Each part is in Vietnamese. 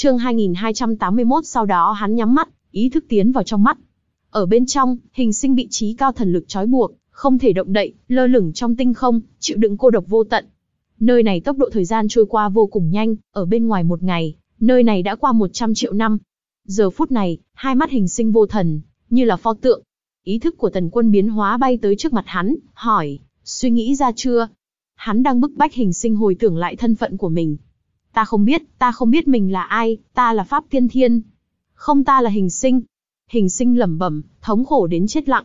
Chương 2281 sau đó hắn nhắm mắt, ý thức tiến vào trong mắt. Ở bên trong, hình sinh bị trí cao thần lực trói buộc, không thể động đậy, lơ lửng trong tinh không, chịu đựng cô độc vô tận. Nơi này tốc độ thời gian trôi qua vô cùng nhanh, ở bên ngoài một ngày, nơi này đã qua 100 triệu năm. Giờ phút này, hai mắt hình sinh vô thần, như là pho tượng. Ý thức của tần quân biến hóa bay tới trước mặt hắn, hỏi, suy nghĩ ra chưa? Hắn đang bức bách hình sinh hồi tưởng lại thân phận của mình, ta không biết, ta không biết mình là ai, ta là pháp tiên thiên. Không ta là hình sinh. Hình sinh lẩm bẩm, thống khổ đến chết lặng.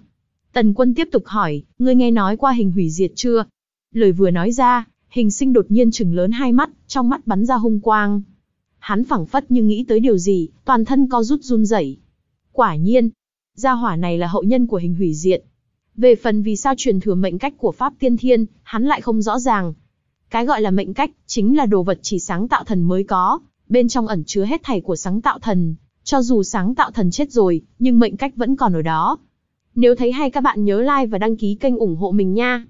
Tần quân tiếp tục hỏi, ngươi nghe nói qua hình hủy diệt chưa? Lời vừa nói ra, hình sinh đột nhiên chừng lớn hai mắt, trong mắt bắn ra hung quang. Hắn phẳng phất như nghĩ tới điều gì, toàn thân co rút run rẩy. Quả nhiên, gia hỏa này là hậu nhân của hình hủy diệt. Về phần vì sao truyền thừa mệnh cách của Pháp Tiên Thiên, hắn lại không rõ ràng, cái gọi là mệnh cách, chính là đồ vật chỉ sáng tạo thần mới có, bên trong ẩn chứa hết thảy của sáng tạo thần. Cho dù sáng tạo thần chết rồi, nhưng mệnh cách vẫn còn ở đó. Nếu thấy hay các bạn nhớ like và đăng ký kênh ủng hộ mình nha.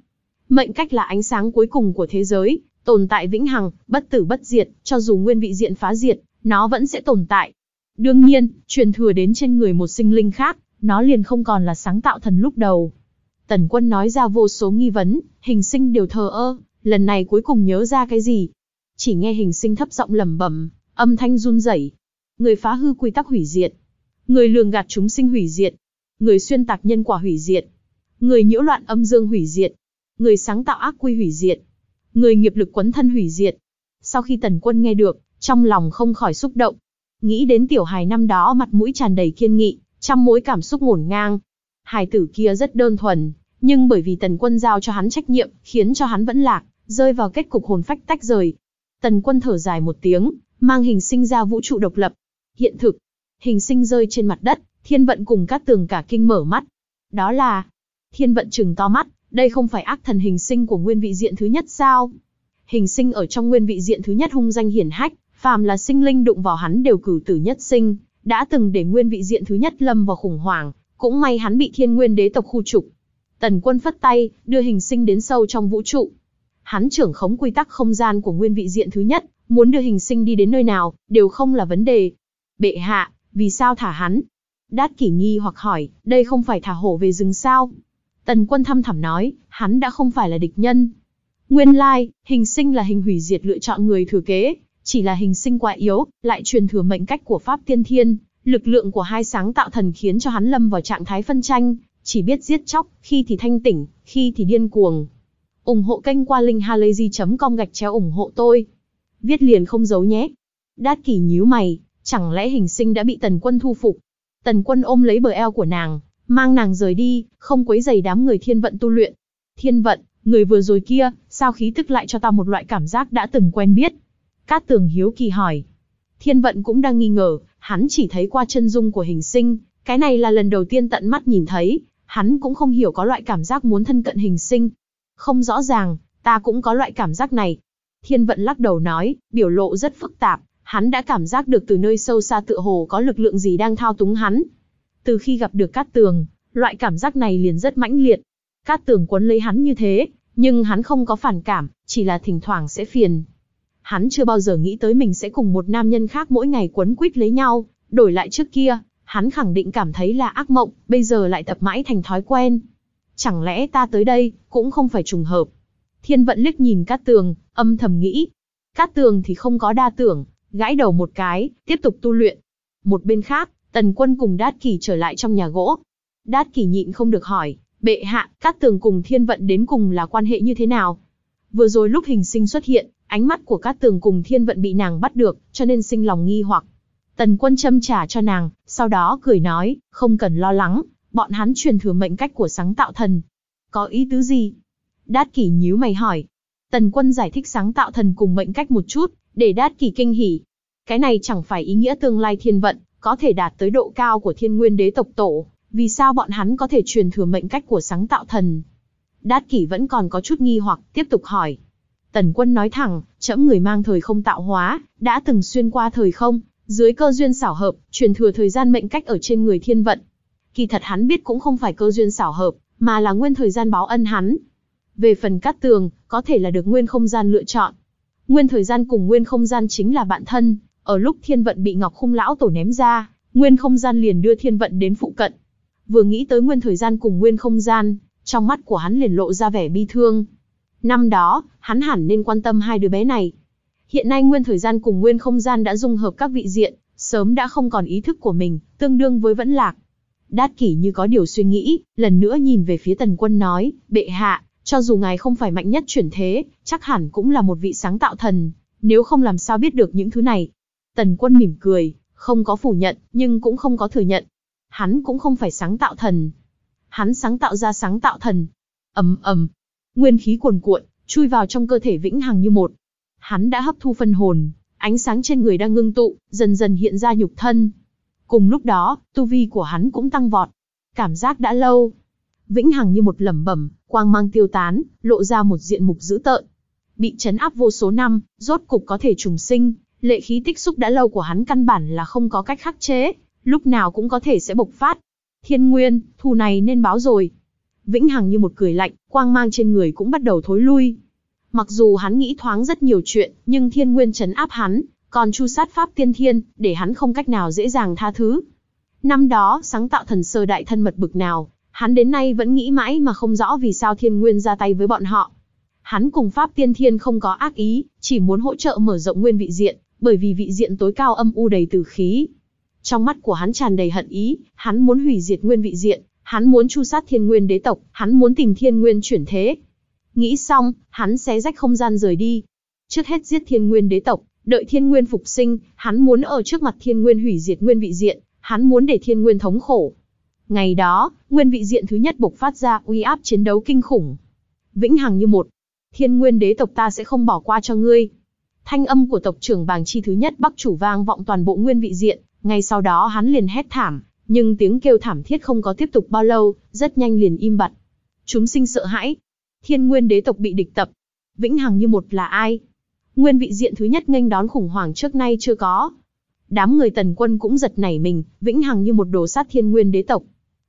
Mệnh cách là ánh sáng cuối cùng của thế giới, tồn tại vĩnh hằng, bất tử bất diệt, cho dù nguyên vị diện phá diệt, nó vẫn sẽ tồn tại. Đương nhiên, truyền thừa đến trên người một sinh linh khác, nó liền không còn là sáng tạo thần lúc đầu. Tần quân nói ra vô số nghi vấn, hình sinh đều thờ ơ, lần này cuối cùng nhớ ra cái gì. Chỉ nghe hình sinh thấp giọng lẩm bẩm, âm thanh run rẩy. Người phá hư quy tắc hủy diệt, người lường gạt chúng sinh hủy diệt, người xuyên tạc nhân quả hủy diệt, người nhiễu loạn âm dương hủy diệt, người sáng tạo ác quy hủy diệt, người nghiệp lực quấn thân hủy diệt. Sau khi Tần Quân nghe được, trong lòng không khỏi xúc động, nghĩ đến tiểu hài năm đó mặt mũi tràn đầy kiên nghị, trăm mối cảm xúc ngổn ngang. Hài tử kia rất đơn thuần, nhưng bởi vì Tần Quân giao cho hắn trách nhiệm, khiến cho hắn vẫn lạc rơi vào kết cục hồn phách tách rời. Tần quân thở dài một tiếng, mang hình sinh ra vũ trụ độc lập. Hiện thực, hình sinh rơi trên mặt đất, thiên vận cùng các tường cả kinh mở mắt. Đó là, thiên vận trừng to mắt, đây không phải ác thần hình sinh của nguyên vị diện thứ nhất sao? Hình sinh ở trong nguyên vị diện thứ nhất hung danh hiển hách, phàm là sinh linh đụng vào hắn đều cử tử nhất sinh, đã từng để nguyên vị diện thứ nhất lâm vào khủng hoảng, cũng may hắn bị thiên nguyên đế tộc khu trục. Tần quân phất tay, đưa hình sinh đến sâu trong vũ trụ, hắn trưởng khống quy tắc không gian của nguyên vị diện thứ nhất, muốn đưa hình sinh đi đến nơi nào, đều không là vấn đề. Bệ hạ, vì sao thả hắn? Đát kỷ nghi hoặc hỏi, đây không phải thả hổ về rừng sao? Tần quân thăm thẳm nói, hắn đã không phải là địch nhân. Nguyên lai, hình sinh là hình hủy diệt lựa chọn người thừa kế, chỉ là hình sinh quá yếu, lại truyền thừa mệnh cách của Pháp tiên thiên. Lực lượng của hai sáng tạo thần khiến cho hắn lâm vào trạng thái phân tranh, chỉ biết giết chóc, khi thì thanh tỉnh, khi thì điên cuồng, ủng hộ kênh qua linkhalazy.com gạch chéo ủng hộ tôi. Viết liền không giấu nhé. Đát kỷ nhíu mày, chẳng lẽ hình sinh đã bị tần quân thu phục? Tần quân ôm lấy bờ eo của nàng, mang nàng rời đi, không quấy dày đám người thiên vận tu luyện. Thiên vận, người vừa rồi kia, sao khí tức lại cho ta một loại cảm giác đã từng quen biết? Cát tường hiếu kỳ hỏi. Thiên vận cũng đang nghi ngờ, hắn chỉ thấy qua chân dung của hình sinh, cái này là lần đầu tiên tận mắt nhìn thấy, hắn cũng không hiểu có loại cảm giác muốn thân cận hình sinh, không rõ ràng, ta cũng có loại cảm giác này. Thiên vận lắc đầu nói, biểu lộ rất phức tạp, hắn đã cảm giác được từ nơi sâu xa tựa hồ có lực lượng gì đang thao túng hắn. Từ khi gặp được Cát Tường, loại cảm giác này liền rất mãnh liệt. Cát Tường quấn lấy hắn như thế, nhưng hắn không có phản cảm, chỉ là thỉnh thoảng sẽ phiền. Hắn chưa bao giờ nghĩ tới mình sẽ cùng một nam nhân khác mỗi ngày quấn quýt lấy nhau, đổi lại trước kia, hắn khẳng định cảm thấy là ác mộng, bây giờ lại tập mãi thành thói quen chẳng lẽ ta tới đây, cũng không phải trùng hợp. Thiên vận liếc nhìn Cát Tường, âm thầm nghĩ. Cát Tường thì không có đa tưởng, gãi đầu một cái, tiếp tục tu luyện. Một bên khác, Tần Quân cùng Đát Kỳ trở lại trong nhà gỗ. Đát Kỳ nhịn không được hỏi, bệ hạ, Cát Tường cùng Thiên Vận đến cùng là quan hệ như thế nào? Vừa rồi lúc hình sinh xuất hiện, ánh mắt của Cát Tường cùng Thiên Vận bị nàng bắt được, cho nên sinh lòng nghi hoặc. Tần Quân châm trả cho nàng, sau đó cười nói, không cần lo lắng, bọn hắn truyền thừa mệnh cách của sáng tạo thần. Có ý tứ gì? Đát kỷ nhíu mày hỏi. Tần quân giải thích sáng tạo thần cùng mệnh cách một chút, để đát kỷ kinh hỉ. Cái này chẳng phải ý nghĩa tương lai thiên vận, có thể đạt tới độ cao của thiên nguyên đế tộc tổ, vì sao bọn hắn có thể truyền thừa mệnh cách của sáng tạo thần. Đát kỷ vẫn còn có chút nghi hoặc, tiếp tục hỏi. Tần quân nói thẳng, chẫm người mang thời không tạo hóa, đã từng xuyên qua thời không, dưới cơ duyên xảo hợp, truyền thừa thời gian mệnh cách ở trên người thiên vận, kỳ thật hắn biết cũng không phải cơ duyên xảo hợp, mà là nguyên thời gian báo ân hắn. Về phần cát tường, có thể là được nguyên không gian lựa chọn. Nguyên thời gian cùng nguyên không gian chính là bạn thân, ở lúc thiên vận bị ngọc khung lão tổ ném ra, nguyên không gian liền đưa thiên vận đến phụ cận. Vừa nghĩ tới nguyên thời gian cùng nguyên không gian, trong mắt của hắn liền lộ ra vẻ bi thương. Năm đó, hắn hẳn nên quan tâm hai đứa bé này. Hiện nay nguyên thời gian cùng nguyên không gian đã dung hợp các vị diện, sớm đã không còn ý thức của mình, tương đương với vẫn lạc. Đát kỷ như có điều suy nghĩ, lần nữa nhìn về phía tần quân nói, bệ hạ, cho dù ngài không phải mạnh nhất chuyển thế, chắc hẳn cũng là một vị sáng tạo thần, nếu không làm sao biết được những thứ này. Tần quân mỉm cười, không có phủ nhận, nhưng cũng không có thừa nhận. Hắn cũng không phải sáng tạo thần. Hắn sáng tạo ra sáng tạo thần. ầm ầm, Nguyên khí cuồn cuộn, chui vào trong cơ thể vĩnh hằng như một. Hắn đã hấp thu phân hồn, ánh sáng trên người đang ngưng tụ, dần dần hiện ra nhục thân, Cùng lúc đó, tu vi của hắn cũng tăng vọt. Cảm giác đã lâu. Vĩnh Hằng như một lẩm bẩm, quang mang tiêu tán, lộ ra một diện mục dữ tợn. Bị chấn áp vô số năm, rốt cục có thể trùng sinh, lệ khí tích xúc đã lâu của hắn căn bản là không có cách khắc chế, lúc nào cũng có thể sẽ bộc phát. Thiên Nguyên, thù này nên báo rồi. Vĩnh Hằng như một cười lạnh, quang mang trên người cũng bắt đầu thối lui. Mặc dù hắn nghĩ thoáng rất nhiều chuyện, nhưng Thiên Nguyên chấn áp hắn, còn chu sát pháp tiên thiên, để hắn không cách nào dễ dàng tha thứ. Năm đó, sáng tạo thần sơ đại thân mật bực nào, hắn đến nay vẫn nghĩ mãi mà không rõ vì sao thiên nguyên ra tay với bọn họ. Hắn cùng pháp tiên thiên không có ác ý, chỉ muốn hỗ trợ mở rộng nguyên vị diện, bởi vì vị diện tối cao âm u đầy tử khí. Trong mắt của hắn tràn đầy hận ý, hắn muốn hủy diệt nguyên vị diện, hắn muốn chu sát thiên nguyên đế tộc, hắn muốn tìm thiên nguyên chuyển thế. Nghĩ xong, hắn xé rách không gian rời đi. Trước hết giết thiên nguyên đế tộc, Đợi thiên nguyên phục sinh, hắn muốn ở trước mặt thiên nguyên hủy diệt nguyên vị diện, hắn muốn để thiên nguyên thống khổ. Ngày đó, nguyên vị diện thứ nhất bộc phát ra uy áp chiến đấu kinh khủng. Vĩnh hằng như một, thiên nguyên đế tộc ta sẽ không bỏ qua cho ngươi. Thanh âm của tộc trưởng bàng chi thứ nhất bắc chủ vang vọng toàn bộ nguyên vị diện, ngay sau đó hắn liền hét thảm, nhưng tiếng kêu thảm thiết không có tiếp tục bao lâu, rất nhanh liền im bặt. Chúng sinh sợ hãi. Thiên nguyên đế tộc bị địch tập. Vĩnh hằng như một là ai? Nguyên vị diện thứ nhất nghênh đón khủng hoảng trước nay chưa có. Đám người tần quân cũng giật nảy mình, vĩnh hằng như một đồ sát thiên nguyên đế tộc.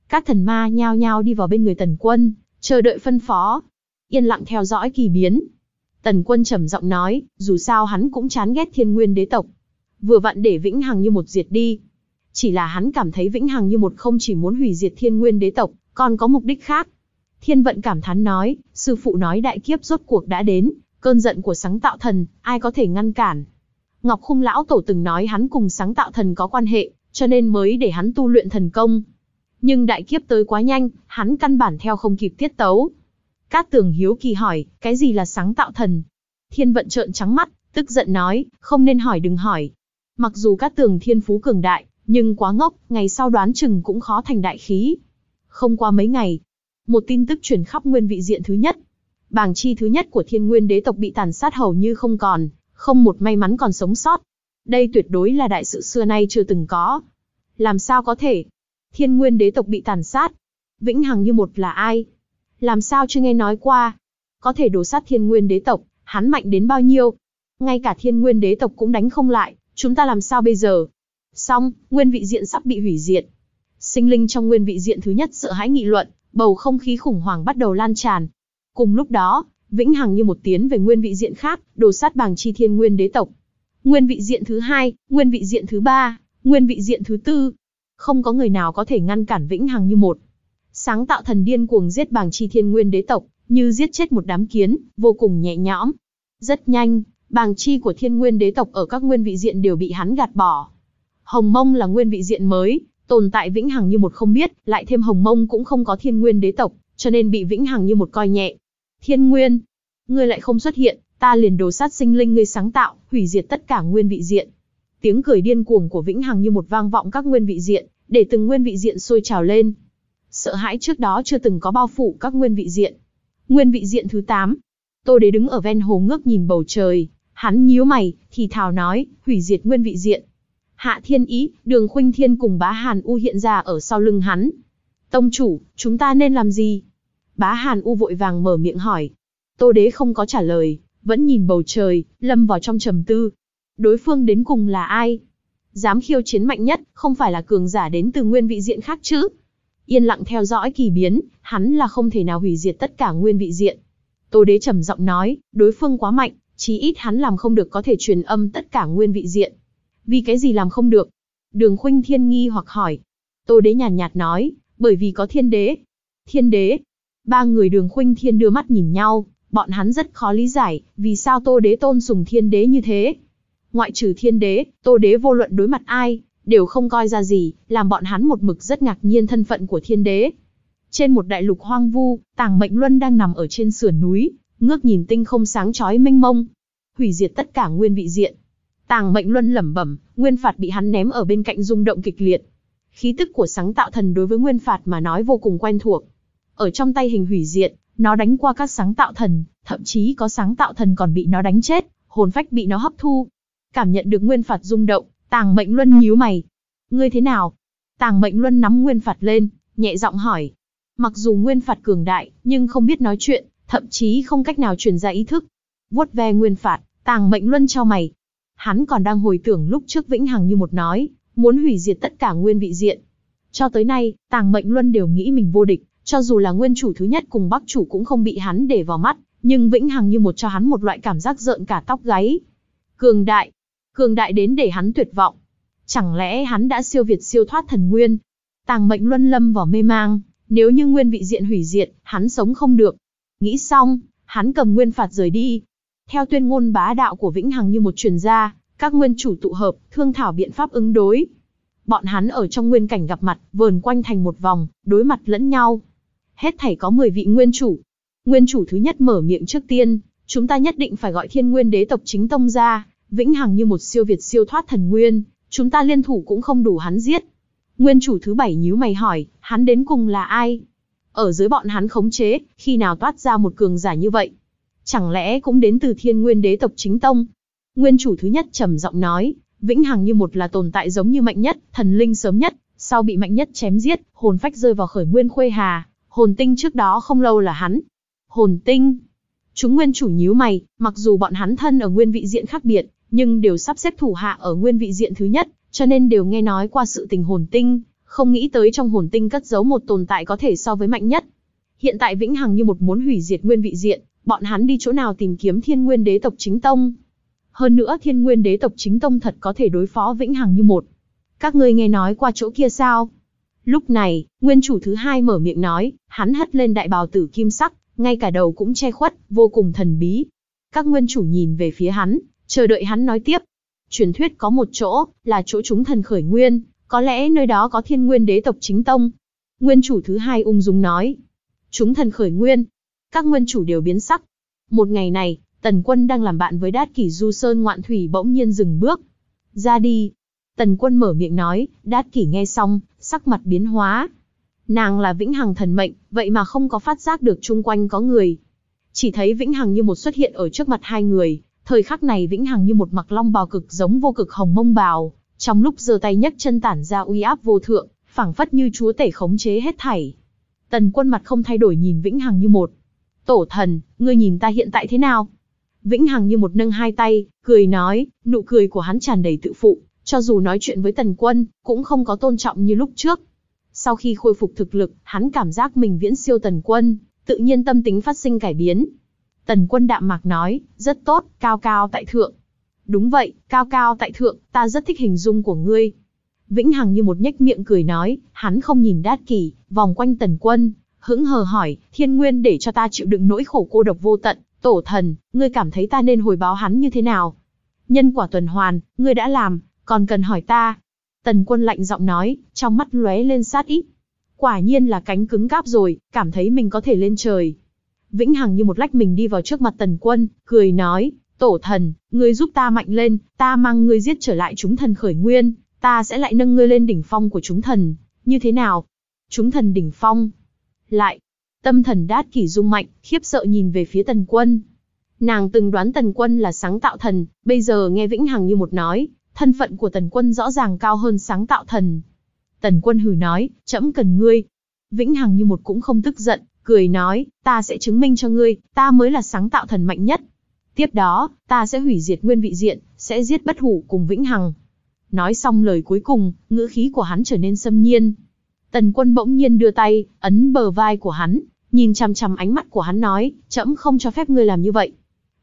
Các thần ma nhao nhao đi vào bên người tần quân, chờ đợi phân phó. Yên lặng theo dõi kỳ biến. Tần quân trầm giọng nói, dù sao hắn cũng chán ghét thiên nguyên đế tộc. Vừa vặn để vĩnh hằng như một diệt đi. Chỉ là hắn cảm thấy vĩnh hằng như một không chỉ muốn hủy diệt thiên nguyên đế tộc, còn có mục đích khác. Thiên vận cảm thán nói, sư phụ nói đại kiếp rốt cuộc đã đến, Cơn giận của sáng tạo thần, ai có thể ngăn cản? Ngọc Khung Lão Tổ từng nói hắn cùng sáng tạo thần có quan hệ, cho nên mới để hắn tu luyện thần công. Nhưng đại kiếp tới quá nhanh, hắn căn bản theo không kịp tiết tấu. Cát Tường Hiếu kỳ hỏi, cái gì là sáng tạo thần? Thiên vận trợn trắng mắt, tức giận nói, không nên hỏi đừng hỏi. Mặc dù Cát Tường thiên phú cường đại, nhưng quá ngốc, ngày sau đoán chừng cũng khó thành đại khí. Không qua mấy ngày, một tin tức truyền khắp nguyên vị diện thứ nhất, bảng chi thứ nhất của thiên nguyên đế tộc bị tàn sát hầu như không còn, không một may mắn còn sống sót. Đây tuyệt đối là đại sự xưa nay chưa từng có. Làm sao có thể? Thiên nguyên đế tộc bị tàn sát. Vĩnh Hằng như một là ai? Làm sao chưa nghe nói qua? Có thể đổ sát thiên nguyên đế tộc, hắn mạnh đến bao nhiêu? Ngay cả thiên nguyên đế tộc cũng đánh không lại, chúng ta làm sao bây giờ? Xong, nguyên vị diện sắp bị hủy diệt. Sinh linh trong nguyên vị diện thứ nhất sợ hãi nghị luận, bầu không khí khủng hoảng bắt đầu lan tràn, Cùng lúc đó, Vĩnh Hằng như một tiến về nguyên vị diện khác, đồ sát bảng chi thiên nguyên đế tộc. Nguyên vị diện thứ hai, nguyên vị diện thứ ba, nguyên vị diện thứ tư. Không có người nào có thể ngăn cản Vĩnh Hằng như một. Sáng tạo thần điên cuồng giết bảng chi thiên nguyên đế tộc, như giết chết một đám kiến, vô cùng nhẹ nhõm. Rất nhanh, bảng chi của thiên nguyên đế tộc ở các nguyên vị diện đều bị hắn gạt bỏ. Hồng Mông là nguyên vị diện mới, tồn tại Vĩnh Hằng như một không biết, lại thêm Hồng Mông cũng không có thiên nguyên đế tộc, cho nên bị Vĩnh Hằng như một coi nhẹ. Thiên Nguyên, ngươi lại không xuất hiện, ta liền đồ sát sinh linh ngươi sáng tạo, hủy diệt tất cả nguyên vị diện. Tiếng cười điên cuồng của Vĩnh Hằng như một vang vọng các nguyên vị diện, để từng nguyên vị diện sôi trào lên. Sợ hãi trước đó chưa từng có bao phủ các nguyên vị diện. Nguyên vị diện thứ tám, tôi để đứng ở ven hồ ngước nhìn bầu trời, hắn nhíu mày, thì thào nói, hủy diệt nguyên vị diện. Hạ Thiên Ý, Đường Khuynh Thiên cùng Bá Hàn U hiện ra ở sau lưng hắn. Tông chủ, chúng ta nên làm gì? Bá Hàn U vội vàng mở miệng hỏi. Tô đế không có trả lời, vẫn nhìn bầu trời, lâm vào trong trầm tư. Đối phương đến cùng là ai? Dám khiêu chiến mạnh nhất, không phải là cường giả đến từ nguyên vị diện khác chứ? Yên lặng theo dõi kỳ biến, hắn là không thể nào hủy diệt tất cả nguyên vị diện. Tô đế trầm giọng nói, đối phương quá mạnh, chí ít hắn làm không được có thể truyền âm tất cả nguyên vị diện. Vì cái gì làm không được? Đường khuynh thiên nghi hoặc hỏi. Tô đế nhàn nhạt nói, bởi vì có thiên đế. Thiên đế, Ba người đường khuynh thiên đưa mắt nhìn nhau, bọn hắn rất khó lý giải, vì sao tô đế tôn sùng thiên đế như thế. Ngoại trừ thiên đế, tô đế vô luận đối mặt ai, đều không coi ra gì, làm bọn hắn một mực rất ngạc nhiên thân phận của thiên đế. Trên một đại lục hoang vu, tàng mệnh luân đang nằm ở trên sườn núi, ngước nhìn tinh không sáng chói mênh mông. Hủy diệt tất cả nguyên vị diện. Tàng mệnh luân lẩm bẩm, nguyên phạt bị hắn ném ở bên cạnh rung động kịch liệt. Khí tức của sáng tạo thần đối với nguyên phạt mà nói vô cùng quen thuộc. Ở trong tay hình hủy diện, nó đánh qua các sáng tạo thần, thậm chí có sáng tạo thần còn bị nó đánh chết, hồn phách bị nó hấp thu. Cảm nhận được nguyên phạt rung động, Tàng Mệnh Luân nhíu mày. Ngươi thế nào? Tàng Mệnh Luân nắm nguyên phạt lên, nhẹ giọng hỏi. Mặc dù nguyên phạt cường đại, nhưng không biết nói chuyện, thậm chí không cách nào truyền ra ý thức. Vuốt ve nguyên phạt, Tàng Mệnh Luân cho mày. Hắn còn đang hồi tưởng lúc trước Vĩnh Hằng như một nói, muốn hủy diệt tất cả nguyên vị diện. Cho tới nay, Tàng Mệnh Luân đều nghĩ mình vô địch, cho dù là nguyên chủ thứ nhất cùng bắc chủ cũng không bị hắn để vào mắt, nhưng Vĩnh Hằng như một cho hắn một loại cảm giác rợn cả tóc gáy. Cường đại. Cường đại đến để hắn tuyệt vọng. Chẳng lẽ hắn đã siêu việt siêu thoát thần nguyên? Tàng mệnh luân lâm vào mê mang, nếu như nguyên vị diện hủy diệt, hắn sống không được. Nghĩ xong, hắn cầm nguyên phạt rời đi. Theo tuyên ngôn bá đạo của Vĩnh Hằng như một truyền gia, các nguyên chủ tụ hợp, thương thảo biện pháp ứng đối. Bọn hắn ở trong nguyên cảnh gặp mặt, vờn quanh thành một vòng, đối mặt lẫn nhau hết thảy có 10 vị nguyên chủ. Nguyên chủ thứ nhất mở miệng trước tiên, chúng ta nhất định phải gọi thiên nguyên đế tộc chính tông ra, vĩnh hằng như một siêu việt siêu thoát thần nguyên, chúng ta liên thủ cũng không đủ hắn giết. Nguyên chủ thứ bảy nhíu mày hỏi, hắn đến cùng là ai? Ở dưới bọn hắn khống chế, khi nào toát ra một cường giả như vậy? Chẳng lẽ cũng đến từ thiên nguyên đế tộc chính tông? Nguyên chủ thứ nhất trầm giọng nói, vĩnh hằng như một là tồn tại giống như mạnh nhất, thần linh sớm nhất, sau bị mạnh nhất chém giết, hồn phách rơi vào khởi nguyên khuê hà, hồn tinh trước đó không lâu là hắn. Hồn tinh. Chúng nguyên chủ nhíu mày, mặc dù bọn hắn thân ở nguyên vị diện khác biệt, nhưng đều sắp xếp thủ hạ ở nguyên vị diện thứ nhất, cho nên đều nghe nói qua sự tình hồn tinh, không nghĩ tới trong hồn tinh cất giấu một tồn tại có thể so với mạnh nhất. Hiện tại Vĩnh Hằng như một muốn hủy diệt nguyên vị diện, bọn hắn đi chỗ nào tìm kiếm Thiên Nguyên Đế tộc chính tông? Hơn nữa Thiên Nguyên Đế tộc chính tông thật có thể đối phó Vĩnh Hằng như một. Các ngươi nghe nói qua chỗ kia sao? Lúc này, nguyên chủ thứ hai mở miệng nói, hắn hất lên đại bào tử kim sắc, ngay cả đầu cũng che khuất, vô cùng thần bí. Các nguyên chủ nhìn về phía hắn, chờ đợi hắn nói tiếp. Truyền thuyết có một chỗ, là chỗ chúng thần khởi nguyên, có lẽ nơi đó có thiên nguyên đế tộc chính tông. Nguyên chủ thứ hai ung dung nói. Chúng thần khởi nguyên. Các nguyên chủ đều biến sắc. Một ngày này, Tần Quân đang làm bạn với Đát Kỷ Du Sơn ngoạn thủy bỗng nhiên dừng bước. Ra đi. Tần Quân mở miệng nói, Đát Kỷ nghe xong, sắc mặt biến hóa. Nàng là vĩnh hằng thần mệnh, vậy mà không có phát giác được chung quanh có người. Chỉ thấy vĩnh hằng như một xuất hiện ở trước mặt hai người, thời khắc này vĩnh hằng như một mặc long bào cực giống vô cực hồng mông bào, trong lúc giơ tay nhấc chân tản ra uy áp vô thượng, phảng phất như chúa tể khống chế hết thảy. Tần Quân mặt không thay đổi nhìn Vĩnh Hằng như một. "Tổ thần, ngươi nhìn ta hiện tại thế nào?" Vĩnh Hằng như một nâng hai tay, cười nói, nụ cười của hắn tràn đầy tự phụ, cho dù nói chuyện với Tần Quân, cũng không có tôn trọng như lúc trước. Sau khi khôi phục thực lực, hắn cảm giác mình viễn siêu Tần Quân, tự nhiên tâm tính phát sinh cải biến. Tần Quân đạm mạc nói, rất tốt, cao cao tại thượng. Đúng vậy, cao cao tại thượng, ta rất thích hình dung của ngươi. Vĩnh Hằng như một nhếch miệng cười nói, hắn không nhìn Đát Kỳ, vòng quanh Tần Quân, hững hờ hỏi, thiên nguyên để cho ta chịu đựng nỗi khổ cô độc vô tận, tổ thần, ngươi cảm thấy ta nên hồi báo hắn như thế nào? Nhân quả tuần hoàn, ngươi đã làm, còn cần hỏi ta. Tần quân lạnh giọng nói, trong mắt lóe lên sát ít. Quả nhiên là cánh cứng cáp rồi, cảm thấy mình có thể lên trời. Vĩnh Hằng như một lách mình đi vào trước mặt tần quân, cười nói, tổ thần, ngươi giúp ta mạnh lên, ta mang ngươi giết trở lại chúng thần khởi nguyên, ta sẽ lại nâng ngươi lên đỉnh phong của chúng thần, như thế nào? Chúng thần đỉnh phong. Lại, tâm thần đát kỷ dung mạnh, khiếp sợ nhìn về phía tần quân. Nàng từng đoán tần quân là sáng tạo thần, bây giờ nghe Vĩnh Hằng như một nói, thân phận của tần quân rõ ràng cao hơn sáng tạo thần. Tần quân hừ nói, trẫm cần ngươi. Vĩnh Hằng như một cũng không tức giận, cười nói, ta sẽ chứng minh cho ngươi, ta mới là sáng tạo thần mạnh nhất. Tiếp đó, ta sẽ hủy diệt nguyên vị diện, sẽ giết bất hủ cùng Vĩnh Hằng. Nói xong lời cuối cùng, ngữ khí của hắn trở nên xâm nhiên. Tần quân bỗng nhiên đưa tay, ấn bờ vai của hắn, nhìn chằm chằm ánh mắt của hắn nói, trẫm không cho phép ngươi làm như vậy.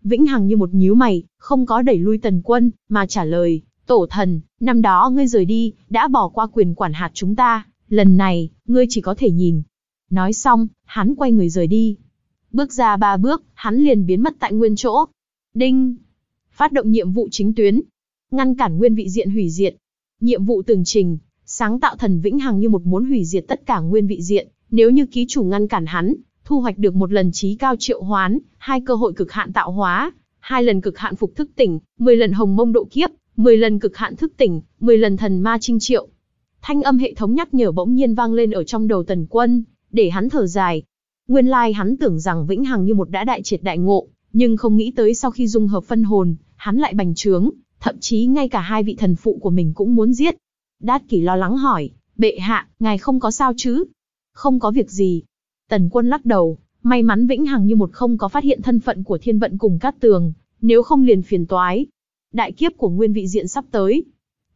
Vĩnh Hằng như một nhíu mày, không có đẩy lui tần quân, mà trả lời, Tổ thần, năm đó ngươi rời đi, đã bỏ qua quyền quản hạt chúng ta, lần này, ngươi chỉ có thể nhìn. Nói xong, hắn quay người rời đi. Bước ra ba bước, hắn liền biến mất tại nguyên chỗ. Đinh! Phát động nhiệm vụ chính tuyến. Ngăn cản nguyên vị diện hủy diệt. Nhiệm vụ tường trình, sáng tạo thần vĩnh hằng như một muốn hủy diệt tất cả nguyên vị diện, nếu như ký chủ ngăn cản hắn, thu hoạch được một lần trí cao triệu hoán, hai cơ hội cực hạn tạo hóa, hai lần cực hạn phục thức tỉnh, 10 lần hồng mông độ kiếp, 10 lần cực hạn thức tỉnh, 10 lần thần ma trinh triệu. Thanh âm hệ thống nhắc nhở bỗng nhiên vang lên ở trong đầu Tần Quân, để hắn thở dài. Nguyên lai hắn tưởng rằng Vĩnh Hằng như một đã đại triệt đại ngộ, nhưng không nghĩ tới sau khi dung hợp phân hồn, hắn lại bành trướng, thậm chí ngay cả hai vị thần phụ của mình cũng muốn giết. Đát Kỷ lo lắng hỏi, bệ hạ, ngài không có sao chứ? Không có việc gì. Tần Quân lắc đầu, may mắn Vĩnh Hằng như một không có phát hiện thân phận của thiên vận cùng Cát Tường, nếu không liền phiền toái đại kiếp của nguyên vị diện sắp tới.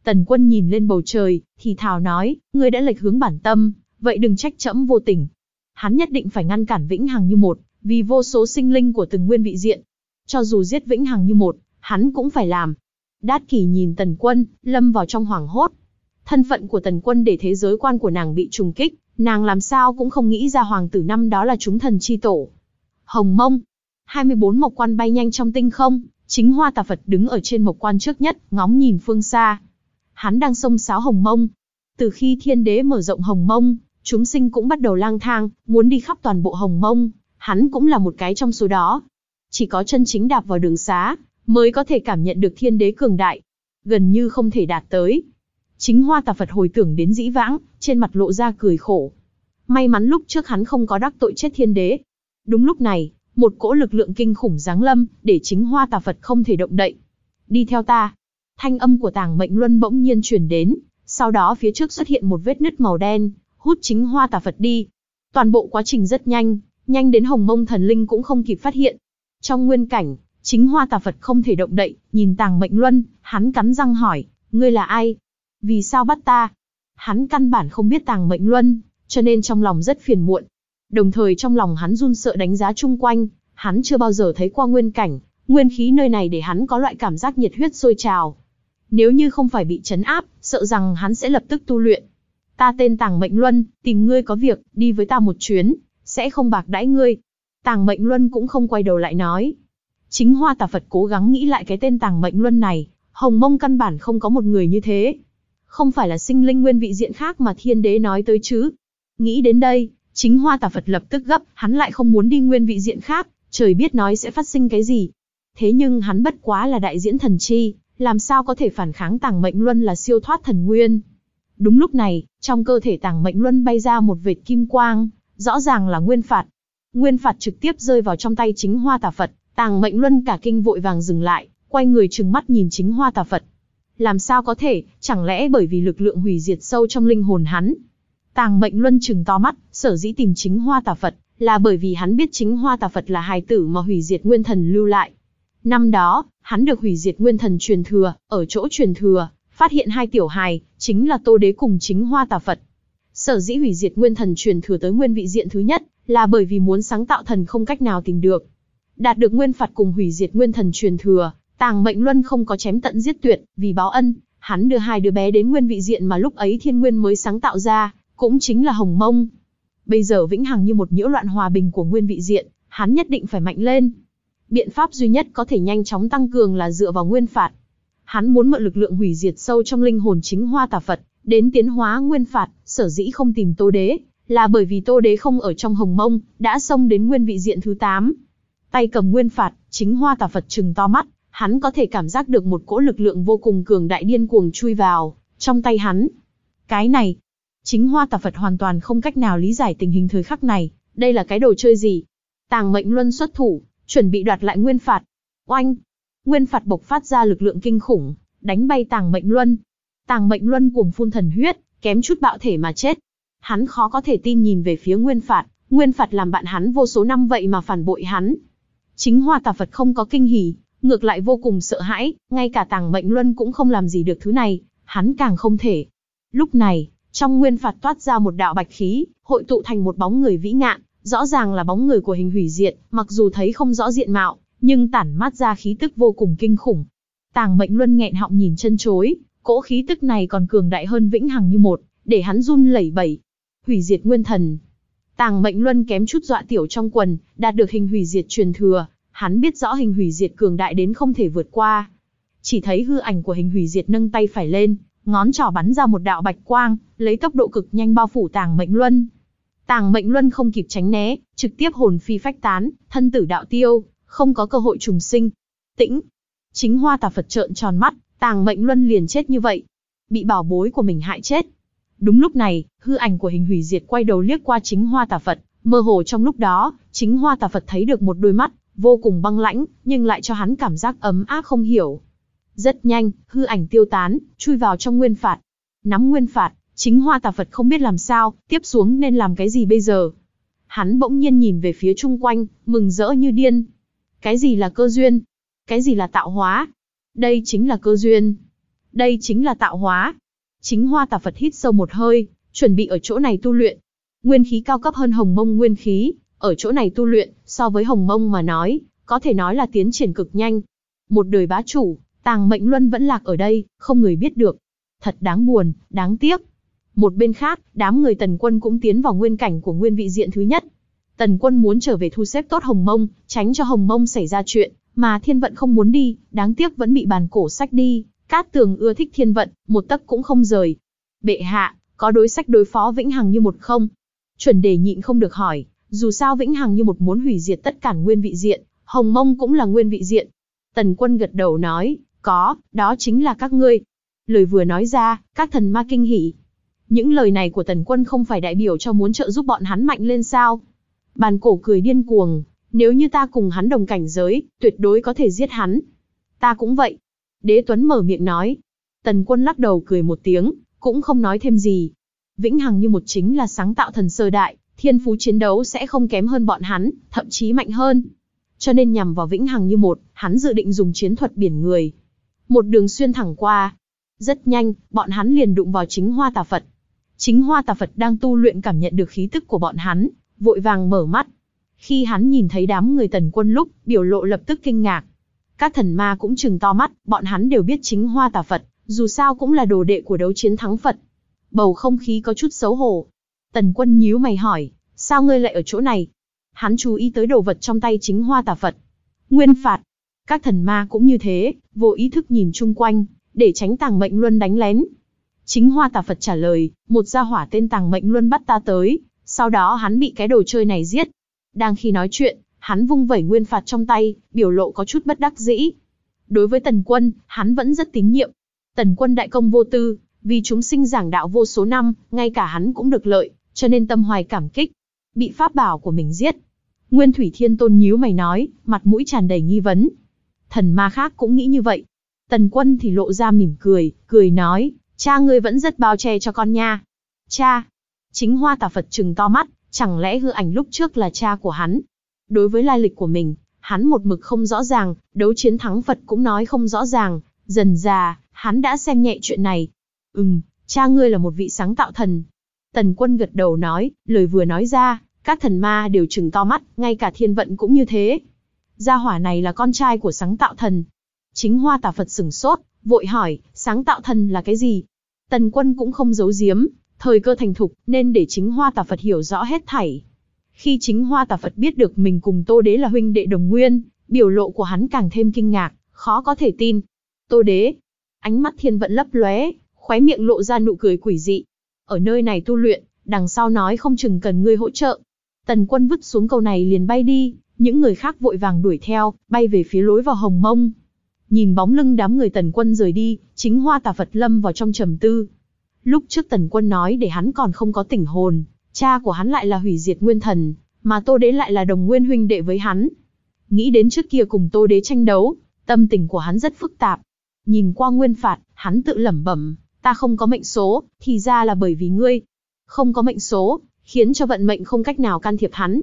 Tần quân nhìn lên bầu trời, thì thào nói, ngươi đã lệch hướng bản tâm, vậy đừng trách trẫm vô tình. Hắn nhất định phải ngăn cản Vĩnh Hằng như một, vì vô số sinh linh của từng nguyên vị diện. Cho dù giết Vĩnh Hằng như một, hắn cũng phải làm. Đát kỳ nhìn tần quân, lâm vào trong hoảng hốt. Thân phận của tần quân để thế giới quan của nàng bị trùng kích, nàng làm sao cũng không nghĩ ra hoàng tử năm đó là chúng thần chi tổ. Hồng mông, 24 mộc quan bay nhanh trong tinh không, Chính Hoa Tà Phật đứng ở trên mộc quan trước nhất, ngóng nhìn phương xa. Hắn đang xông sáo Hồng Mông. Từ khi thiên đế mở rộng Hồng Mông, chúng sinh cũng bắt đầu lang thang, muốn đi khắp toàn bộ Hồng Mông, hắn cũng là một cái trong số đó. Chỉ có chân chính đạp vào đường xá, mới có thể cảm nhận được thiên đế cường đại, gần như không thể đạt tới. Chính Hoa Tà Phật hồi tưởng đến dĩ vãng, trên mặt lộ ra cười khổ. May mắn lúc trước hắn không có đắc tội chết thiên đế. Đúng lúc này, một cỗ lực lượng kinh khủng giáng lâm, để chính hoa tà Phật không thể động đậy. Đi theo ta. Thanh âm của tàng mệnh luân bỗng nhiên truyền đến, sau đó phía trước xuất hiện một vết nứt màu đen, hút chính hoa tà Phật đi. Toàn bộ quá trình rất nhanh, nhanh đến hồng mông thần linh cũng không kịp phát hiện. Trong nguyên cảnh, chính hoa tà Phật không thể động đậy, nhìn tàng mệnh luân, hắn cắn răng hỏi, ngươi là ai? Vì sao bắt ta? Hắn căn bản không biết tàng mệnh luân, cho nên trong lòng rất phiền muộn, đồng thời trong lòng hắn run sợ đánh giá chung quanh, hắn chưa bao giờ thấy qua nguyên cảnh, nguyên khí nơi này để hắn có loại cảm giác nhiệt huyết sôi trào. Nếu như không phải bị chấn áp, sợ rằng hắn sẽ lập tức tu luyện. Ta tên Tàng Mệnh Luân, tìm ngươi có việc, đi với ta một chuyến, sẽ không bạc đãi ngươi. Tàng Mệnh Luân cũng không quay đầu lại nói. Chính Hoa Tà Phật cố gắng nghĩ lại cái tên Tàng Mệnh Luân này, Hồng Mông căn bản không có một người như thế. Không phải là sinh linh nguyên vị diện khác mà thiên đế nói tới chứ. Nghĩ đến đây, Chính hoa tà Phật lập tức gấp, hắn lại không muốn đi nguyên vị diện khác, trời biết nói sẽ phát sinh cái gì. Thế nhưng hắn bất quá là đại diễn thần chi, làm sao có thể phản kháng tàng mệnh luân là siêu thoát thần nguyên. Đúng lúc này, trong cơ thể tàng mệnh luân bay ra một vệt kim quang, rõ ràng là nguyên phạt. Nguyên phạt trực tiếp rơi vào trong tay chính hoa tà Phật, tàng mệnh luân cả kinh vội vàng dừng lại, quay người trừng mắt nhìn chính hoa tà Phật. Làm sao có thể, chẳng lẽ bởi vì lực lượng hủy diệt sâu trong linh hồn hắn, Tàng Mệnh Luân chừng to mắt, sở dĩ tìm chính Hoa Tà Phật, là bởi vì hắn biết chính Hoa Tà Phật là hài tử mà hủy diệt nguyên thần lưu lại. Năm đó, hắn được hủy diệt nguyên thần truyền thừa, ở chỗ truyền thừa, phát hiện hai tiểu hài, chính là Tô Đế cùng chính Hoa Tà Phật. Sở dĩ hủy diệt nguyên thần truyền thừa tới nguyên vị diện thứ nhất, là bởi vì muốn sáng tạo thần không cách nào tìm được. Đạt được nguyên phạt cùng hủy diệt nguyên thần truyền thừa, Tàng Mệnh Luân không có chém tận giết tuyệt, vì báo ân, hắn đưa hai đứa bé đến nguyên vị diện mà lúc ấy Thiên Nguyên mới sáng tạo ra cũng chính là Hồng Mông. Bây giờ vĩnh hằng như một nhiễu loạn hòa bình của nguyên vị diện, hắn nhất định phải mạnh lên. Biện pháp duy nhất có thể nhanh chóng tăng cường là dựa vào nguyên phạt. Hắn muốn mượn lực lượng hủy diệt sâu trong linh hồn chính hoa tà Phật, đến tiến hóa nguyên phạt, sở dĩ không tìm Tô Đế, là bởi vì Tô Đế không ở trong Hồng Mông, đã xông đến nguyên vị diện thứ 8. Tay cầm nguyên phạt, chính hoa tà Phật trừng to mắt, hắn có thể cảm giác được một cỗ lực lượng vô cùng cường đại điên cuồng chui vào, trong tay hắn. Cái này, Chính hoa tà Phật hoàn toàn không cách nào lý giải tình hình thời khắc này, đây là cái đồ chơi gì? Tàng mệnh luân xuất thủ, chuẩn bị đoạt lại nguyên phạt. Oanh! Nguyên phạt bộc phát ra lực lượng kinh khủng, đánh bay tàng mệnh luân. Tàng mệnh luân cuồng phun thần huyết, kém chút bạo thể mà chết. Hắn khó có thể tin nhìn về phía nguyên phạt, nguyên phạt làm bạn hắn vô số năm vậy mà phản bội hắn. Chính hoa tà Phật không có kinh hỉ, ngược lại vô cùng sợ hãi, ngay cả tàng mệnh luân cũng không làm gì được thứ này, hắn càng không thể. Lúc này, trong nguyên phạt toát ra một đạo bạch khí, hội tụ thành một bóng người vĩ ngạn, rõ ràng là bóng người của hình hủy diệt, mặc dù thấy không rõ diện mạo, nhưng tản mát ra khí tức vô cùng kinh khủng. Tàng Mệnh Luân nghẹn họng nhìn chân chối, cỗ khí tức này còn cường đại hơn vĩnh hằng như một, để hắn run lẩy bẩy. Hủy diệt nguyên thần. Tàng Mệnh Luân kém chút dọa tiểu trong quần, đạt được hình hủy diệt truyền thừa, hắn biết rõ hình hủy diệt cường đại đến không thể vượt qua. Chỉ thấy hư ảnh của hình hủy diệt nâng tay phải lên, ngón trỏ bắn ra một đạo bạch quang, lấy tốc độ cực nhanh bao phủ Tàng Mệnh Luân. Tàng Mệnh Luân không kịp tránh né, trực tiếp hồn phi phách tán, thân tử đạo tiêu, không có cơ hội trùng sinh. Tĩnh. Chính Hoa Tà Phật trợn tròn mắt, Tàng Mệnh Luân liền chết như vậy, bị bảo bối của mình hại chết. Đúng lúc này, hư ảnh của hình hủy diệt quay đầu liếc qua chính Hoa Tà Phật, mơ hồ trong lúc đó, chính Hoa Tà Phật thấy được một đôi mắt vô cùng băng lãnh, nhưng lại cho hắn cảm giác ấm áp không hiểu, rất nhanh, hư ảnh tiêu tán, chui vào trong nguyên phạt. Nắm nguyên phạt, chính hoa tà Phật không biết làm sao, tiếp xuống nên làm cái gì bây giờ. Hắn bỗng nhiên nhìn về phía chung quanh, mừng rỡ như điên. Cái gì là cơ duyên? Cái gì là tạo hóa? Đây chính là cơ duyên. Đây chính là tạo hóa. Chính hoa tà Phật hít sâu một hơi, chuẩn bị ở chỗ này tu luyện. Nguyên khí cao cấp hơn hồng mông nguyên khí, ở chỗ này tu luyện, so với hồng mông mà nói, có thể nói là tiến triển cực nhanh. Một đời bá chủ, Tàng Mệnh Luân vẫn lạc ở đây, không người biết được. Thật đáng buồn, đáng tiếc. Một bên khác, đám người Tần Quân cũng tiến vào nguyên cảnh của nguyên vị diện thứ nhất. Tần Quân muốn trở về thu xếp tốt Hồng Mông, tránh cho Hồng Mông xảy ra chuyện, mà Thiên Vận không muốn đi, đáng tiếc vẫn bị bàn cổ sách đi. Cát Tường ưa thích Thiên Vận, một tấc cũng không rời. Bệ hạ, có đối sách đối phó Vĩnh Hằng như một không? Chuẩn đề nhịn không được hỏi, dù sao Vĩnh Hằng như một muốn hủy diệt tất cả nguyên vị diện, Hồng Mông cũng là nguyên vị diện. Tần Quân gật đầu nói, có, đó chính là các ngươi. Lời vừa nói ra, các thần ma kinh hỉ. Những lời này của tần quân không phải đại biểu cho muốn trợ giúp bọn hắn mạnh lên sao. Bàn cổ cười điên cuồng, nếu như ta cùng hắn đồng cảnh giới, tuyệt đối có thể giết hắn. Ta cũng vậy. Đế Tuấn mở miệng nói. Tần quân lắc đầu cười một tiếng, cũng không nói thêm gì. Vĩnh Hằng như một chính là sáng tạo thần sơ đại, thiên phú chiến đấu sẽ không kém hơn bọn hắn, thậm chí mạnh hơn. Cho nên nhằm vào Vĩnh Hằng như một, hắn dự định dùng chiến thuật biển người một đường xuyên thẳng qua. Rất nhanh, bọn hắn liền đụng vào chính hoa tà Phật. Chính hoa tà Phật đang tu luyện cảm nhận được khí tức của bọn hắn, vội vàng mở mắt. Khi hắn nhìn thấy đám người tần quân lúc, biểu lộ lập tức kinh ngạc. Các thần ma cũng chừng to mắt, bọn hắn đều biết chính hoa tà Phật, dù sao cũng là đồ đệ của đấu chiến thắng Phật. Bầu không khí có chút xấu hổ. Tần quân nhíu mày hỏi, sao ngươi lại ở chỗ này? Hắn chú ý tới đồ vật trong tay chính hoa tà Phật. Nguyên phạt, các thần ma cũng như thế, vô ý thức nhìn chung quanh, để tránh tàng mệnh luân đánh lén. Chính hoa tà Phật trả lời, một gia hỏa tên tàng mệnh luân bắt ta tới, sau đó hắn bị cái đồ chơi này giết. Đang khi nói chuyện, hắn vung vẩy nguyên phạt trong tay, biểu lộ có chút bất đắc dĩ. Đối với tần quân, hắn vẫn rất tín nhiệm. Tần quân đại công vô tư, vì chúng sinh giảng đạo vô số năm, ngay cả hắn cũng được lợi, cho nên tâm hoài cảm kích. Bị pháp bảo của mình giết. Nguyên Thủy Thiên Tôn nhíu mày nói, mặt mũi tràn đầy nghi vấn, Thần ma khác cũng nghĩ như vậy. Tần quân thì lộ ra mỉm cười, cười nói, cha ngươi vẫn rất bao che cho con nha. Cha! Chính hoa tà Phật trừng to mắt, chẳng lẽ hư ảnh lúc trước là cha của hắn? Đối với lai lịch của mình, hắn một mực không rõ ràng, đấu chiến thắng Phật cũng nói không rõ ràng, dần già, hắn đã xem nhẹ chuyện này. Ừm, cha ngươi là một vị sáng tạo thần. Tần quân gật đầu nói, lời vừa nói ra, các thần ma đều trừng to mắt, ngay cả thiên vận cũng như thế. Gia hỏa này là con trai của sáng tạo thần. Chính hoa tà Phật sửng sốt, vội hỏi, sáng tạo thần là cái gì? Tần quân cũng không giấu giếm, thời cơ thành thục, nên để chính hoa tà Phật hiểu rõ hết thảy. Khi chính hoa tà Phật biết được mình cùng Tô Đế là huynh đệ đồng nguyên, biểu lộ của hắn càng thêm kinh ngạc, khó có thể tin. Tô Đế, ánh mắt thiên vận lấp lóe, khóe miệng lộ ra nụ cười quỷ dị. Ở nơi này tu luyện, đằng sau nói không chừng cần ngươi hỗ trợ. Tần quân vứt xuống câu này liền bay đi, những người khác vội vàng đuổi theo, bay về phía lối vào hồng mông. Nhìn bóng lưng đám người tần quân rời đi, chính hoa tà Phật lâm vào trong trầm tư. Lúc trước tần quân nói để hắn còn không có tỉnh hồn, cha của hắn lại là hủy diệt nguyên thần, mà tô đế lại là đồng nguyên huynh đệ với hắn. Nghĩ đến trước kia cùng tô đế tranh đấu, tâm tình của hắn rất phức tạp. Nhìn qua nguyên phạt, hắn tự lẩm bẩm, ta không có mệnh số, thì ra là bởi vì ngươi. Không có mệnh số, khiến cho vận mệnh không cách nào can thiệp hắn,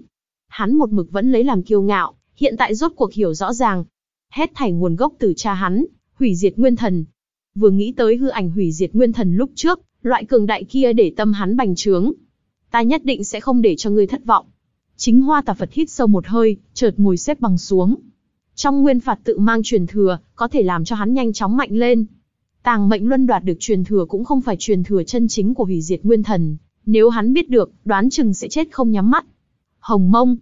hắn một mực vẫn lấy làm kiêu ngạo, hiện tại rốt cuộc hiểu rõ ràng. Hết thảy nguồn gốc từ cha hắn, hủy diệt nguyên thần. Vừa nghĩ tới hư ảnh hủy diệt nguyên thần lúc trước, loại cường đại kia để tâm hắn bành trướng. Ta nhất định sẽ không để cho ngươi thất vọng. Chính hoa tà Phật hít sâu một hơi, chợt ngồi xếp bằng xuống. Trong nguyên phạt tự mang truyền thừa, có thể làm cho hắn nhanh chóng mạnh lên. Tàng mệnh luân đoạt được truyền thừa cũng không phải truyền thừa chân chính của hủy diệt nguyên thần. Nếu hắn biết được, đoán chừng sẽ chết không nhắm mắt. Hồng mông,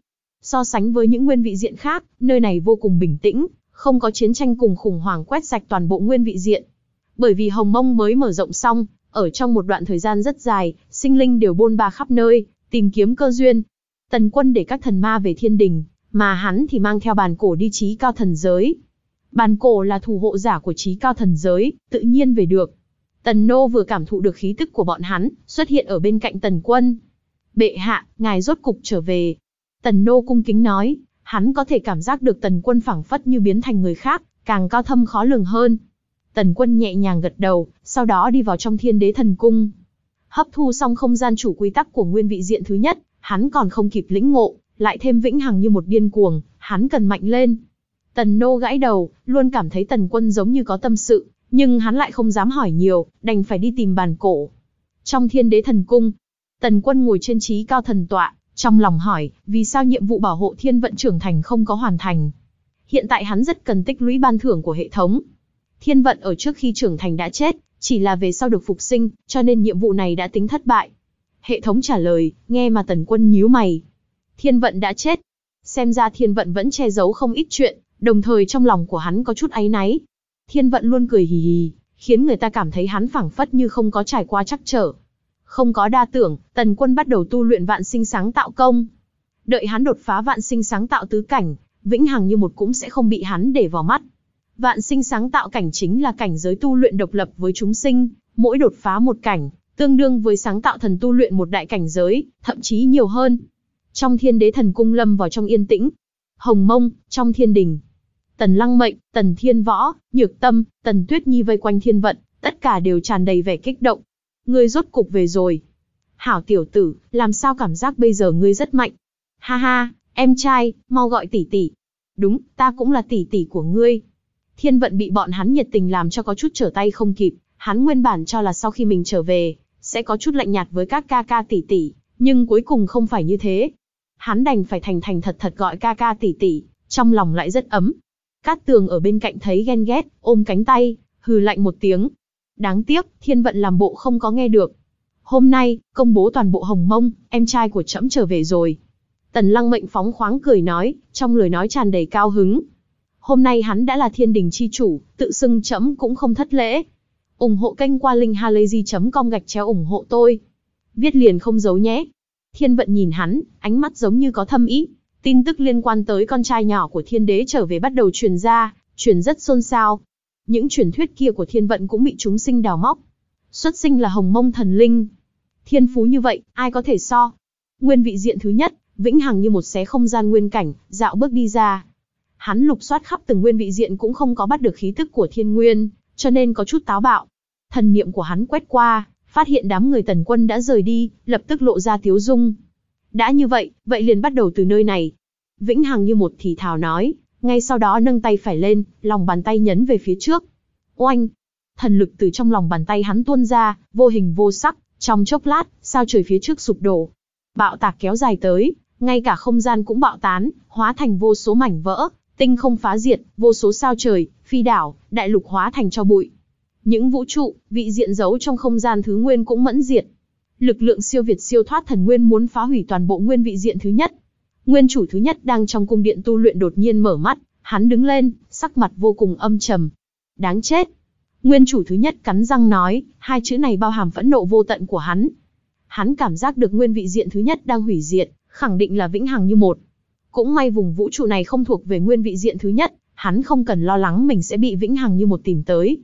So sánh với những nguyên vị diện khác, nơi này vô cùng bình tĩnh, không có chiến tranh cùng khủng hoảng quét sạch toàn bộ nguyên vị diện. Bởi vì Hồng Mông mới mở rộng xong, ở trong một đoạn thời gian rất dài, sinh linh đều bôn ba khắp nơi, tìm kiếm cơ duyên. Tần quân để các thần ma về thiên đình, mà hắn thì mang theo bàn cổ đi trí cao thần giới. Bàn cổ là thủ hộ giả của trí cao thần giới, tự nhiên về được. Tần Nô vừa cảm thụ được khí tức của bọn hắn, xuất hiện ở bên cạnh Tần Quân. Bệ hạ, ngài rốt cục trở về, Tần Nô cung kính nói, hắn có thể cảm giác được tần quân phảng phất như biến thành người khác, càng cao thâm khó lường hơn. Tần quân nhẹ nhàng gật đầu, sau đó đi vào trong thiên đế thần cung. Hấp thu xong không gian chủ quy tắc của nguyên vị diện thứ nhất, hắn còn không kịp lĩnh ngộ, lại thêm vĩnh hằng như một điên cuồng, hắn cần mạnh lên. Tần nô gãi đầu, luôn cảm thấy tần quân giống như có tâm sự, nhưng hắn lại không dám hỏi nhiều, đành phải đi tìm bàn cổ. Trong thiên đế thần cung, tần quân ngồi trên trí cao thần tọa, trong lòng hỏi, vì sao nhiệm vụ bảo hộ thiên vận trưởng thành không có hoàn thành? Hiện tại hắn rất cần tích lũy ban thưởng của hệ thống. Thiên vận ở trước khi trưởng thành đã chết, chỉ là về sau được phục sinh, cho nên nhiệm vụ này đã tính thất bại. Hệ thống trả lời, nghe mà tần quân nhíu mày. Thiên vận đã chết. Xem ra thiên vận vẫn che giấu không ít chuyện, đồng thời trong lòng của hắn có chút áy náy. Thiên vận luôn cười hì hì, khiến người ta cảm thấy hắn phảng phất như không có trải qua chắc trở, không có đa tưởng, tần quân bắt đầu tu luyện vạn sinh sáng tạo công. Đợi hắn đột phá vạn sinh sáng tạo tứ cảnh, vĩnh hằng như một cũng sẽ không bị hắn để vào mắt. Vạn sinh sáng tạo cảnh chính là cảnh giới tu luyện độc lập với chúng sinh, mỗi đột phá một cảnh, tương đương với sáng tạo thần tu luyện một đại cảnh giới, thậm chí nhiều hơn. Trong thiên đế thần cung lâm vào trong yên tĩnh, hồng mông, trong thiên đình. Tần lăng mệnh, tần thiên võ, nhược tâm, tần tuyết nhi vây quanh thiên vận, tất cả đều tràn đầy vẻ kích động, ngươi rốt cục về rồi. Hảo tiểu tử, làm sao cảm giác bây giờ ngươi rất mạnh. Ha ha, em trai, mau gọi tỷ tỷ. Đúng, ta cũng là tỷ tỷ của ngươi. Thiên vận bị bọn hắn nhiệt tình làm cho có chút trở tay không kịp, hắn nguyên bản cho là sau khi mình trở về, sẽ có chút lạnh nhạt với các ca ca tỷ tỷ, nhưng cuối cùng không phải như thế. Hắn đành phải thành thành thật thật gọi ca ca tỷ tỷ, trong lòng lại rất ấm. Cát tường ở bên cạnh thấy ghen ghét, ôm cánh tay, hừ lạnh một tiếng, đáng tiếc, thiên vận làm bộ không có nghe được. Hôm nay, công bố toàn bộ hồng mông, em trai của trẫm trở về rồi. Tần lăng mệnh phóng khoáng cười nói, trong lời nói tràn đầy cao hứng. Hôm nay hắn đã là thiên đình chi chủ, tự xưng trẫm cũng không thất lễ. ủng hộ kênh qua linh linkhalazy.com gạch chéo ủng hộ tôi. Viết liền không giấu nhé. Thiên vận nhìn hắn, ánh mắt giống như có thâm ý. Tin tức liên quan tới con trai nhỏ của thiên đế trở về bắt đầu truyền ra, truyền rất xôn xao, những truyền thuyết kia của thiên vận cũng bị chúng sinh đào móc. Xuất sinh là hồng mông thần linh. Thiên phú như vậy, ai có thể so? Nguyên vị diện thứ nhất, vĩnh hằng như một xé không gian nguyên cảnh, dạo bước đi ra. Hắn lục soát khắp từng nguyên vị diện cũng không có bắt được khí tức của thiên nguyên, cho nên có chút táo bạo. Thần niệm của hắn quét qua, phát hiện đám người tần quân đã rời đi, lập tức lộ ra thiếu dung. Đã như vậy, vậy liền bắt đầu từ nơi này. Vĩnh Hằng như một thì thào nói, ngay sau đó nâng tay phải lên, lòng bàn tay nhấn về phía trước. Oanh! Thần lực từ trong lòng bàn tay hắn tuôn ra, vô hình vô sắc, trong chốc lát, sao trời phía trước sụp đổ. Bạo tạc kéo dài tới, ngay cả không gian cũng bạo tán, hóa thành vô số mảnh vỡ, tinh không phá diệt, vô số sao trời, phi đảo, đại lục hóa thành cho bụi. Những vũ trụ, vị diện giấu trong không gian thứ nguyên cũng mẫn diệt. Lực lượng siêu việt siêu thoát thần nguyên muốn phá hủy toàn bộ nguyên vị diện thứ nhất, Nguyên chủ thứ nhất đang trong cung điện tu luyện đột nhiên mở mắt, hắn đứng lên, sắc mặt vô cùng âm trầm. Đáng chết. Nguyên chủ thứ nhất cắn răng nói, hai chữ này bao hàm phẫn nộ vô tận của hắn. Hắn cảm giác được nguyên vị diện thứ nhất đang hủy diệt, khẳng định là vĩnh hằng như một. Cũng may vùng vũ trụ này không thuộc về nguyên vị diện thứ nhất, hắn không cần lo lắng mình sẽ bị vĩnh hằng như một tìm tới.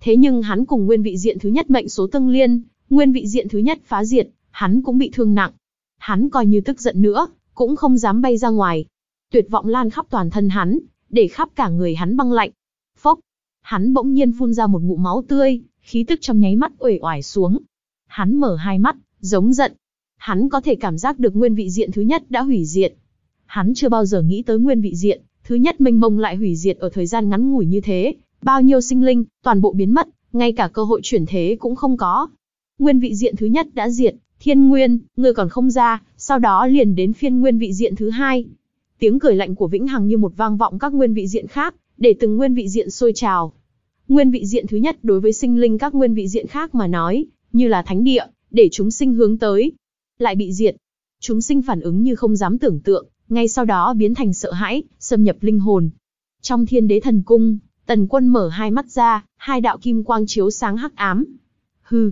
Thế nhưng hắn cùng nguyên vị diện thứ nhất mệnh số tương liên, nguyên vị diện thứ nhất phá diệt, hắn cũng bị thương nặng. Hắn coi như tức giận nữa, cũng không dám bay ra ngoài. Tuyệt vọng lan khắp toàn thân hắn, để khắp cả người hắn băng lạnh. Phốc, hắn bỗng nhiên phun ra một ngụm máu tươi, khí tức trong nháy mắt uể oải xuống. Hắn mở hai mắt, giống giận. Hắn có thể cảm giác được nguyên vị diện thứ nhất đã hủy diệt. Hắn chưa bao giờ nghĩ tới nguyên vị diện, thứ nhất mênh mông lại hủy diệt ở thời gian ngắn ngủi như thế, bao nhiêu sinh linh, toàn bộ biến mất, ngay cả cơ hội chuyển thế cũng không có. Nguyên vị diện thứ nhất đã diệt, thiên nguyên, ngươi còn không ra, sau đó liền đến phiên nguyên vị diện thứ hai. Tiếng cười lạnh của Vĩnh Hằng như một vang vọng các nguyên vị diện khác, để từng nguyên vị diện sôi trào. Nguyên vị diện thứ nhất đối với sinh linh các nguyên vị diện khác mà nói, như là thánh địa, để chúng sinh hướng tới. Lại bị diệt. Chúng sinh phản ứng như không dám tưởng tượng, ngay sau đó biến thành sợ hãi, xâm nhập linh hồn. Trong thiên đế thần cung, tần quân mở hai mắt ra, hai đạo kim quang chiếu sáng hắc ám. Hừ.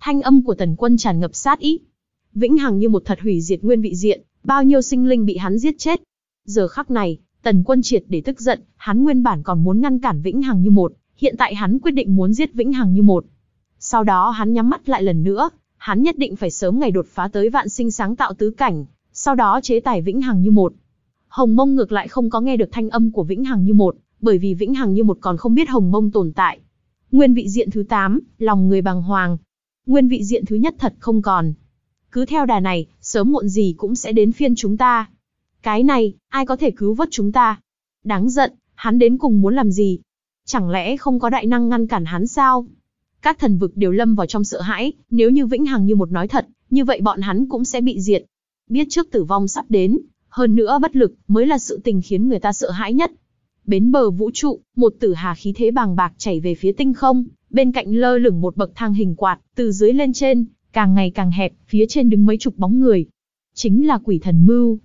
Thanh âm của tần quân tràn ngập sát ý, vĩnh hằng như một thật hủy diệt nguyên vị diện, bao nhiêu sinh linh bị hắn giết chết. Giờ khắc này, Tần Quân triệt để tức giận, hắn nguyên bản còn muốn ngăn cản vĩnh hằng như một, hiện tại hắn quyết định muốn giết vĩnh hằng như một. Sau đó hắn nhắm mắt lại lần nữa, hắn nhất định phải sớm ngày đột phá tới vạn sinh sáng tạo tứ cảnh, sau đó chế tài vĩnh hằng như một. Hồng Mông ngược lại không có nghe được thanh âm của Vĩnh Hằng Như Một, bởi vì Vĩnh Hằng Như Một còn không biết Hồng Mông tồn tại. Nguyên vị diện thứ 8, lòng người bằng hoàng. Nguyên vị diện thứ nhất thật không còn, cứ theo đà này, sớm muộn gì cũng sẽ đến phiên chúng ta. Cái này, ai có thể cứu vớt chúng ta? Đáng giận, hắn đến cùng muốn làm gì? Chẳng lẽ không có đại năng ngăn cản hắn sao? Các thần vực đều lâm vào trong sợ hãi, nếu như Vĩnh Hằng như một nói thật, như vậy bọn hắn cũng sẽ bị diệt. Biết trước tử vong sắp đến, hơn nữa bất lực mới là sự tình khiến người ta sợ hãi nhất. Bến bờ vũ trụ, một tử hà khí thế bàng bạc chảy về phía tinh không, bên cạnh lơ lửng một bậc thang hình quạt, từ dưới lên trên, Càng ngày càng hẹp, phía trên đứng mấy chục bóng người. Chính là quỷ thần mưu.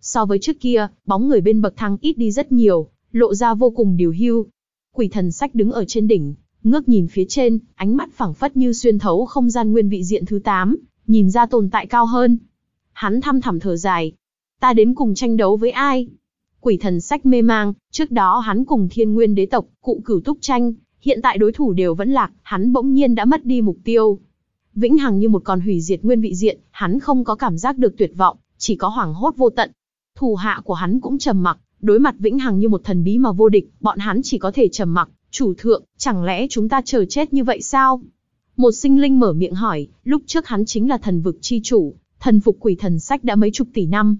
So với trước kia, bóng người bên bậc thang ít đi rất nhiều, lộ ra vô cùng điều hưu. Quỷ thần sách đứng ở trên đỉnh, ngước nhìn phía trên, ánh mắt phẳng phất như xuyên thấu không gian nguyên vị diện thứ 8, nhìn ra tồn tại cao hơn. Hắn thăm thẳm thở dài. Ta đến cùng tranh đấu với ai? Quỷ thần sách mê mang, trước đó hắn cùng thiên nguyên đế tộc, cụ cửu túc tranh, hiện tại đối thủ đều vẫn lạc, hắn bỗng nhiên đã mất đi mục tiêu vĩnh hằng như một con hủy diệt nguyên vị diện, hắn không có cảm giác được tuyệt vọng, chỉ có hoảng hốt vô tận. Thủ hạ của hắn cũng trầm mặc, đối mặt vĩnh hằng như một thần bí mà vô địch, bọn hắn chỉ có thể trầm mặc, chủ thượng, chẳng lẽ chúng ta chờ chết như vậy sao? Một sinh linh mở miệng hỏi, lúc trước hắn chính là thần vực chi chủ, thần phục quỷ thần sách đã mấy chục tỷ năm.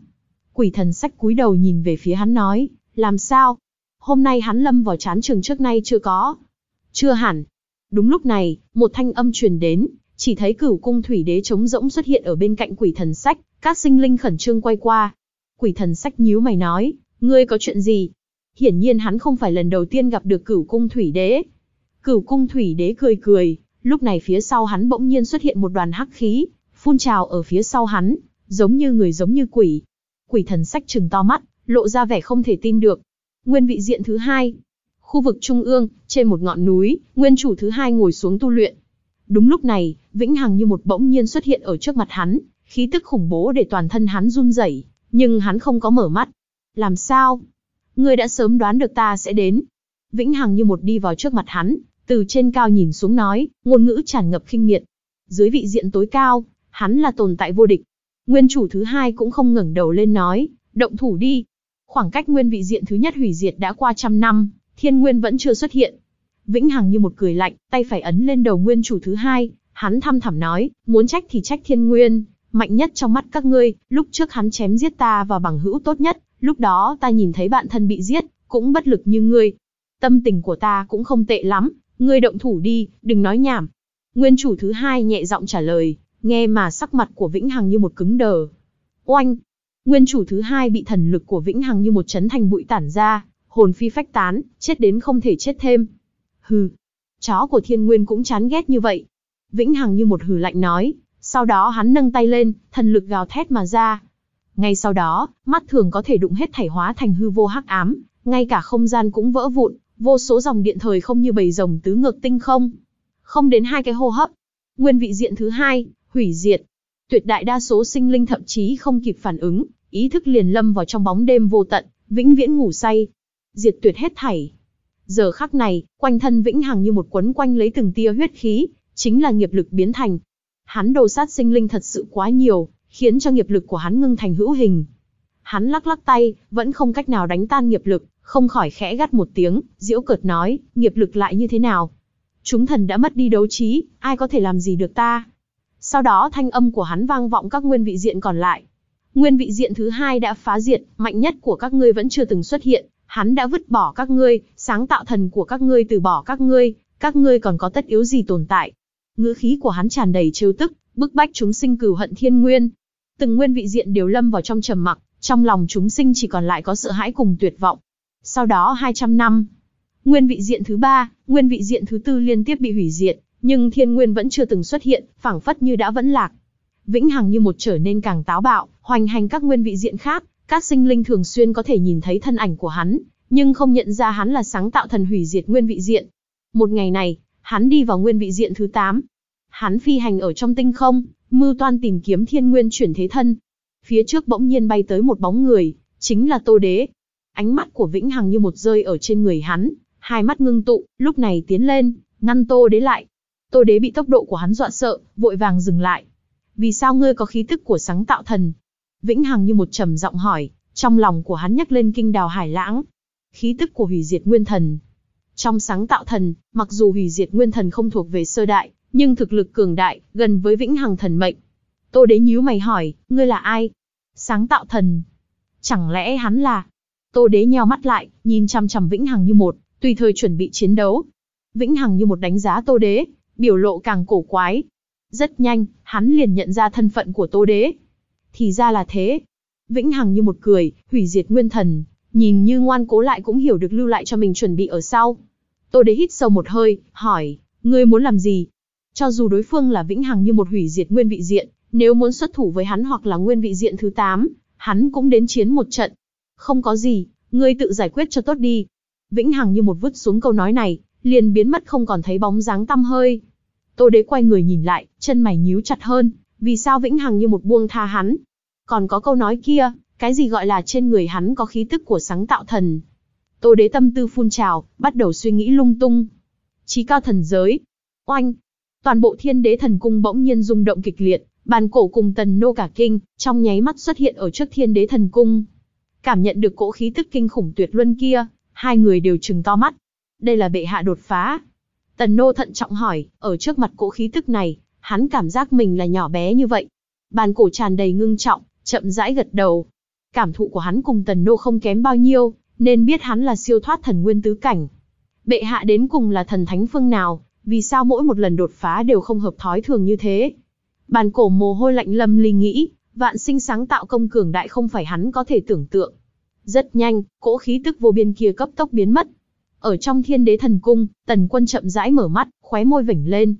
Quỷ thần sách cúi đầu nhìn về phía hắn nói, làm sao? Hôm nay hắn lâm vào chán trường trước nay chưa có. Chưa hẳn. Đúng lúc này, một thanh âm truyền đến, chỉ thấy cửu cung thủy đế trống rỗng xuất hiện ở bên cạnh quỷ thần sách, các sinh linh khẩn trương quay qua. Quỷ thần sách nhíu mày nói, ngươi có chuyện gì? Hiển nhiên hắn không phải lần đầu tiên gặp được cửu cung thủy đế. Cửu cung thủy đế cười cười, lúc này phía sau hắn bỗng nhiên xuất hiện một đoàn hắc khí, phun trào ở phía sau hắn, giống như người giống như quỷ. Quỷ thần sách trừng to mắt, lộ ra vẻ không thể tin được. Nguyên vị diện thứ hai, khu vực trung ương, trên một ngọn núi, nguyên chủ thứ hai ngồi xuống tu luyện, Đúng lúc này, Vĩnh Hằng như một bỗng nhiên xuất hiện ở trước mặt hắn, khí tức khủng bố để toàn thân hắn run rẩy, nhưng hắn không có mở mắt. Làm sao? người đã sớm đoán được ta sẽ đến. Vĩnh Hằng như một đi vào trước mặt hắn, từ trên cao nhìn xuống nói, ngôn ngữ tràn ngập khinh miệt. Dưới vị diện tối cao, hắn là tồn tại vô địch. Nguyên chủ thứ hai cũng không ngẩng đầu lên nói, động thủ đi. Khoảng cách nguyên vị diện thứ nhất hủy diệt đã qua trăm năm, thiên nguyên vẫn chưa xuất hiện, vĩnh hằng như một cười lạnh, tay phải ấn lên đầu nguyên chủ thứ hai, hắn thăm thẳm nói, muốn trách thì trách thiên nguyên, mạnh nhất trong mắt các ngươi, lúc trước hắn chém giết ta và bằng hữu tốt nhất, lúc đó ta nhìn thấy bạn thân bị giết, cũng bất lực như ngươi. Tâm tình của ta cũng không tệ lắm, ngươi động thủ đi, đừng nói nhảm. Nguyên chủ thứ hai nhẹ giọng trả lời, nghe mà sắc mặt của Vĩnh Hằng như một cứng đờ. Oanh! Nguyên chủ thứ hai bị thần lực của Vĩnh Hằng như một chấn thành bụi tản ra, hồn phi phách tán, chết đến không thể chết thêm. Hừ. Chó của thiên nguyên cũng chán ghét như vậy. Vĩnh Hằng như một hừ lạnh nói, sau đó hắn nâng tay lên, thần lực gào thét mà ra. Ngay sau đó, mắt thường có thể đụng hết thảy hóa thành hư vô hắc ám, ngay cả không gian cũng vỡ vụn, vô số dòng điện thời không như bầy rồng tứ ngược tinh không. Không đến hai cái hô hấp. Nguyên vị diện thứ hai, hủy diệt. Tuyệt đại đa số sinh linh thậm chí không kịp phản ứng, ý thức liền lâm vào trong bóng đêm vô tận, vĩnh viễn ngủ say. Diệt tuyệt hết thảy, Giờ khắc này, quanh thân Vĩnh Hằng như một quấn quanh lấy từng tia huyết khí, chính là nghiệp lực biến thành. Hắn đồ sát sinh linh thật sự quá nhiều, khiến cho nghiệp lực của hắn ngưng thành hữu hình. Hắn lắc lắc tay, vẫn không cách nào đánh tan nghiệp lực, không khỏi khẽ gắt một tiếng, diễu cợt nói, nghiệp lực lại như thế nào? Chúng thần đã mất đi đấu trí, ai có thể làm gì được ta? Sau đó thanh âm của hắn vang vọng các nguyên vị diện còn lại. Nguyên vị diện thứ hai đã phá diện, mạnh nhất của các ngươi vẫn chưa từng xuất hiện, hắn đã vứt bỏ các ngươi, sáng tạo thần của các ngươi từ bỏ các ngươi, các ngươi còn có tất yếu gì tồn tại. Ngữ khí của hắn tràn đầy trêu tức, bức bách chúng sinh cừu hận thiên nguyên. Từng nguyên vị diện đều lâm vào trong trầm mặc, trong lòng chúng sinh chỉ còn lại có sợ hãi cùng tuyệt vọng. Sau đó 200 năm, nguyên vị diện thứ ba, nguyên vị diện thứ tư liên tiếp bị hủy diệt, nhưng thiên nguyên vẫn chưa từng xuất hiện, phảng phất như đã vẫn lạc. Vĩnh hằng như một trở nên càng táo bạo, hoành hành các nguyên vị diện khác, các sinh linh thường xuyên có thể nhìn thấy thân ảnh của hắn, nhưng không nhận ra hắn là sáng tạo thần hủy diệt nguyên vị diện. Một ngày này, hắn đi vào nguyên vị diện thứ 8. Hắn phi hành ở trong tinh không, mưu toan tìm kiếm thiên nguyên chuyển thế thân. Phía trước bỗng nhiên bay tới một bóng người, chính là Tô Đế. Ánh mắt của Vĩnh Hằng như một rơi ở trên người hắn, hai mắt ngưng tụ, lúc này tiến lên, ngăn Tô Đế lại. Tô Đế bị tốc độ của hắn dọa sợ, vội vàng dừng lại. Vì sao ngươi có khí tức của sáng tạo thần? Vĩnh Hằng như một trầm giọng hỏi, trong lòng của hắn nhắc lên kinh đào hải lãng, khí tức của hủy diệt nguyên thần. Trong sáng tạo thần, mặc dù hủy diệt nguyên thần không thuộc về sơ đại, nhưng thực lực cường đại, gần với vĩnh hằng thần mệnh. Tô đế nhíu mày hỏi, ngươi là ai? Sáng tạo thần. Chẳng lẽ hắn là? Tô đế nheo mắt lại, nhìn chăm chăm vĩnh hằng như một, tùy thời chuẩn bị chiến đấu. Vĩnh hằng như một đánh giá tô đế, biểu lộ càng cổ quái. Rất nhanh, hắn liền nhận ra thân phận của tô đế. Thì ra là thế. Vĩnh hằng như một cười, hủy diệt nguyên thần, Nhìn như ngoan cố lại cũng hiểu được lưu lại cho mình chuẩn bị ở sau. Tôi Đế hít sâu một hơi, hỏi, ngươi muốn làm gì? Cho dù đối phương là vĩnh hằng như một hủy diệt nguyên vị diện, nếu muốn xuất thủ với hắn hoặc là nguyên vị diện thứ 8, hắn cũng đến chiến một trận. Không có gì, ngươi tự giải quyết cho tốt đi. Vĩnh hằng như một vứt xuống câu nói này, liền biến mất không còn thấy bóng dáng tăm hơi. Tô Đế quay người nhìn lại, chân mày nhíu chặt hơn, vì sao Vĩnh Hằng như một buông tha hắn? Còn có câu nói kia, cái gì gọi là trên người hắn có khí tức của sáng tạo thần? Tô đế tâm tư phun trào, bắt đầu suy nghĩ lung tung. Chí cao thần giới. Oanh! Toàn bộ thiên đế thần cung bỗng nhiên rung động kịch liệt, bàn cổ cùng tần nô cả kinh, trong nháy mắt xuất hiện ở trước thiên đế thần cung. Cảm nhận được cỗ khí tức kinh khủng tuyệt luân kia, hai người đều trừng to mắt. Đây là bệ hạ đột phá. Tần nô thận trọng hỏi, ở trước mặt cỗ khí tức này, hắn cảm giác mình là nhỏ bé như vậy. Bàn cổ tràn đầy ngưng trọng, chậm rãi gật đầu. Cảm thụ của hắn cùng tần nô không kém bao nhiêu, nên biết hắn là siêu thoát thần nguyên tứ cảnh. Bệ hạ đến cùng là thần thánh phương nào, vì sao mỗi một lần đột phá đều không hợp thói thường như thế. Bàn cổ mồ hôi lạnh lâm ly nghĩ, vạn sinh sáng tạo công cường đại không phải hắn có thể tưởng tượng. Rất nhanh, cỗ khí tức vô biên kia cấp tốc biến mất. Ở trong thiên đế thần cung, tần quân chậm rãi mở mắt, khóe môi vểnh lên.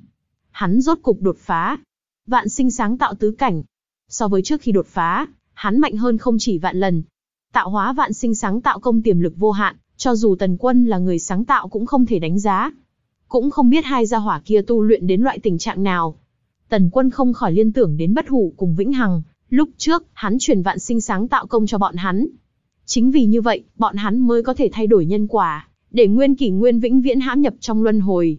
Hắn rốt cục đột phá. Vạn sinh sáng tạo tứ cảnh. So với trước khi đột phá, hắn mạnh hơn không chỉ vạn lần. Tạo hóa vạn sinh sáng tạo công tiềm lực vô hạn, cho dù tần quân là người sáng tạo cũng không thể đánh giá. Cũng không biết hai gia hỏa kia tu luyện đến loại tình trạng nào. Tần quân không khỏi liên tưởng đến bất hủ cùng Vĩnh Hằng, lúc trước, hắn truyền vạn sinh sáng tạo công cho bọn hắn. Chính vì như vậy, bọn hắn mới có thể thay đổi nhân quả, để nguyên kỷ nguyên vĩnh viễn hãm nhập trong luân hồi.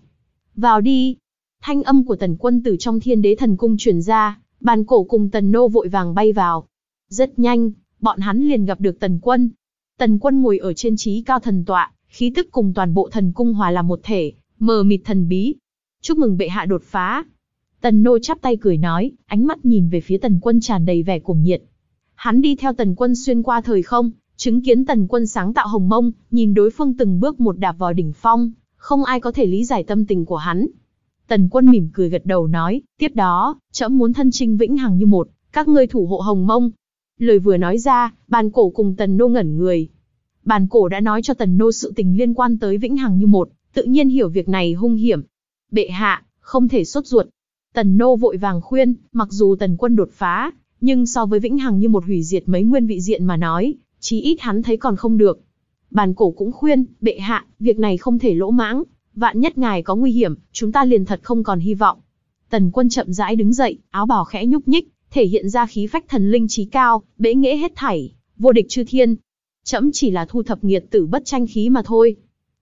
Vào đi! Thanh âm của tần quân từ trong thiên đế thần cung truyền ra, bàn cổ cùng tần nô vội vàng bay vào, rất nhanh, bọn hắn liền gặp được Tần Quân. Tần Quân ngồi ở trên trí cao thần tọa, khí tức cùng toàn bộ thần cung hòa là một thể, mờ mịt thần bí. Chúc mừng bệ hạ đột phá. Tần Nô chắp tay cười nói, ánh mắt nhìn về phía Tần Quân tràn đầy vẻ cuồng nhiệt. Hắn đi theo Tần Quân xuyên qua thời không, chứng kiến Tần Quân sáng tạo hồng mông, nhìn đối phương từng bước một đạp vào đỉnh phong, không ai có thể lý giải tâm tình của hắn. Tần Quân mỉm cười gật đầu nói, tiếp đó, trẫm muốn thân trinh vĩnh hằng như một, các ngươi thủ hộ hồng mông, Lời vừa nói ra, bàn cổ cùng tần nô ngẩn người. Bàn cổ đã nói cho tần nô sự tình liên quan tới vĩnh hằng như một, tự nhiên hiểu việc này hung hiểm. Bệ hạ, không thể sốt ruột. Tần nô vội vàng khuyên, mặc dù tần quân đột phá, nhưng so với vĩnh hằng như một hủy diệt mấy nguyên vị diện mà nói, chí ít hắn thấy còn không được. Bàn cổ cũng khuyên, bệ hạ, việc này không thể lỗ mãng, vạn nhất ngài có nguy hiểm, chúng ta liền thật không còn hy vọng. Tần quân chậm rãi đứng dậy, áo bào khẽ nhúc nhích, thể hiện ra khí phách thần linh trí cao, bế nghệ hết thảy, vô địch chư thiên. Chấm chỉ là thu thập nghiệt tử bất tranh khí mà thôi.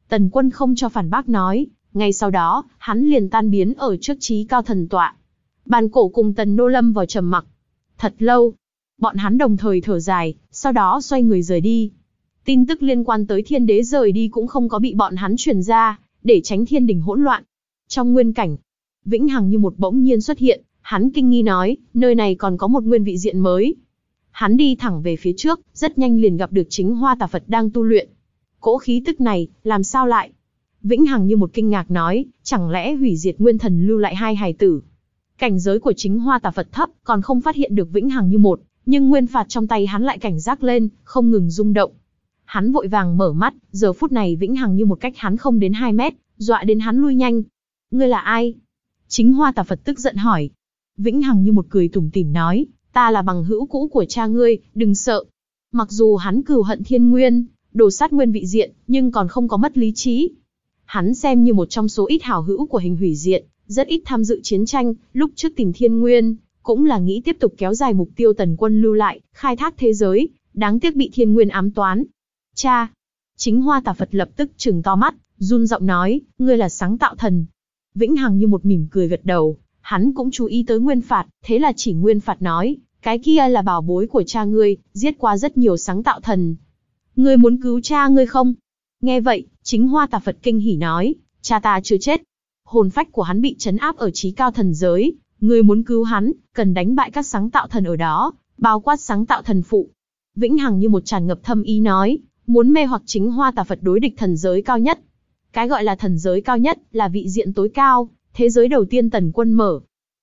Tần quân không cho phản bác nói, ngay sau đó, hắn liền tan biến ở trước trí cao thần tọa. Bàn cổ cùng tần nô lâm vào trầm mặc. Thật lâu, bọn hắn đồng thời thở dài, sau đó xoay người rời đi. Tin tức liên quan tới thiên đế rời đi cũng không có bị bọn hắn truyền ra, để tránh thiên đình hỗn loạn. Trong nguyên cảnh, Vĩnh Hằng như một bỗng nhiên xuất hiện, Hắn kinh nghi nói, nơi này còn có một nguyên vị diện mới. Hắn đi thẳng về phía trước, rất nhanh liền gặp được chính hoa tà Phật đang tu luyện. Cỗ khí tức này, làm sao lại? Vĩnh Hằng như một kinh ngạc nói, chẳng lẽ hủy diệt nguyên thần lưu lại hai hài tử? Cảnh giới của chính hoa tà Phật thấp, còn không phát hiện được Vĩnh Hằng như một, nhưng nguyên phạt trong tay hắn lại cảnh giác lên, không ngừng rung động. Hắn vội vàng mở mắt, giờ phút này Vĩnh Hằng như một cách hắn không đến 2 mét, dọa đến hắn lui nhanh. Ngươi là ai? Chính hoa tà Phật tức giận hỏi, Vĩnh Hằng như một cười tủm tỉm nói, ta là bằng hữu cũ của cha ngươi, đừng sợ. Mặc dù hắn cừu hận thiên nguyên, đổ sát nguyên vị diện, nhưng còn không có mất lý trí. Hắn xem như một trong số ít hảo hữu của hình hủy diện, rất ít tham dự chiến tranh, lúc trước tìm thiên nguyên, cũng là nghĩ tiếp tục kéo dài mục tiêu tần quân lưu lại, khai thác thế giới, đáng tiếc bị thiên nguyên ám toán. Cha! Chính hoa tà Phật lập tức trừng to mắt, run giọng nói, ngươi là sáng tạo thần. Vĩnh Hằng như một mỉm cười gật đầu, Hắn cũng chú ý tới Nguyên Phạt, thế là chỉ Nguyên Phạt nói, cái kia là bảo bối của cha ngươi, giết qua rất nhiều sáng tạo thần. Ngươi muốn cứu cha ngươi không? Nghe vậy, chính hoa tà Phật kinh hỉ nói, cha ta chưa chết. Hồn phách của hắn bị chấn áp ở trí cao thần giới, ngươi muốn cứu hắn, cần đánh bại các sáng tạo thần ở đó, bao quát sáng tạo thần phụ. Vĩnh Hằng như một tràn ngập thâm ý nói, muốn mê hoặc chính hoa tà Phật đối địch thần giới cao nhất. Cái gọi là thần giới cao nhất là vị diện tối cao, Thế giới đầu tiên tần quân mở.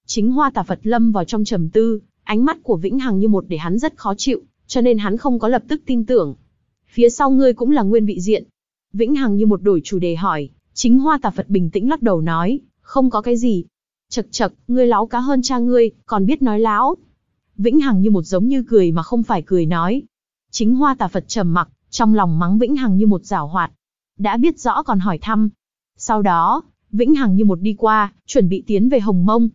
Chính hoa tà Phật lâm vào trong trầm tư, ánh mắt của Vĩnh Hằng như một để hắn rất khó chịu, cho nên hắn không có lập tức tin tưởng. Phía sau ngươi cũng là nguyên vị diện. Vĩnh Hằng như một đổi chủ đề hỏi, chính hoa tà Phật bình tĩnh lắc đầu nói, không có cái gì. Chật chật, ngươi láo cá hơn cha ngươi, còn biết nói láo. Vĩnh Hằng như một giống như cười mà không phải cười nói. Chính hoa tà Phật trầm mặc, trong lòng mắng Vĩnh Hằng như một giảo hoạt. Đã biết rõ còn hỏi thăm. Sau đó, vĩnh hằng như một đi qua, chuẩn bị tiến về Hồng Mông.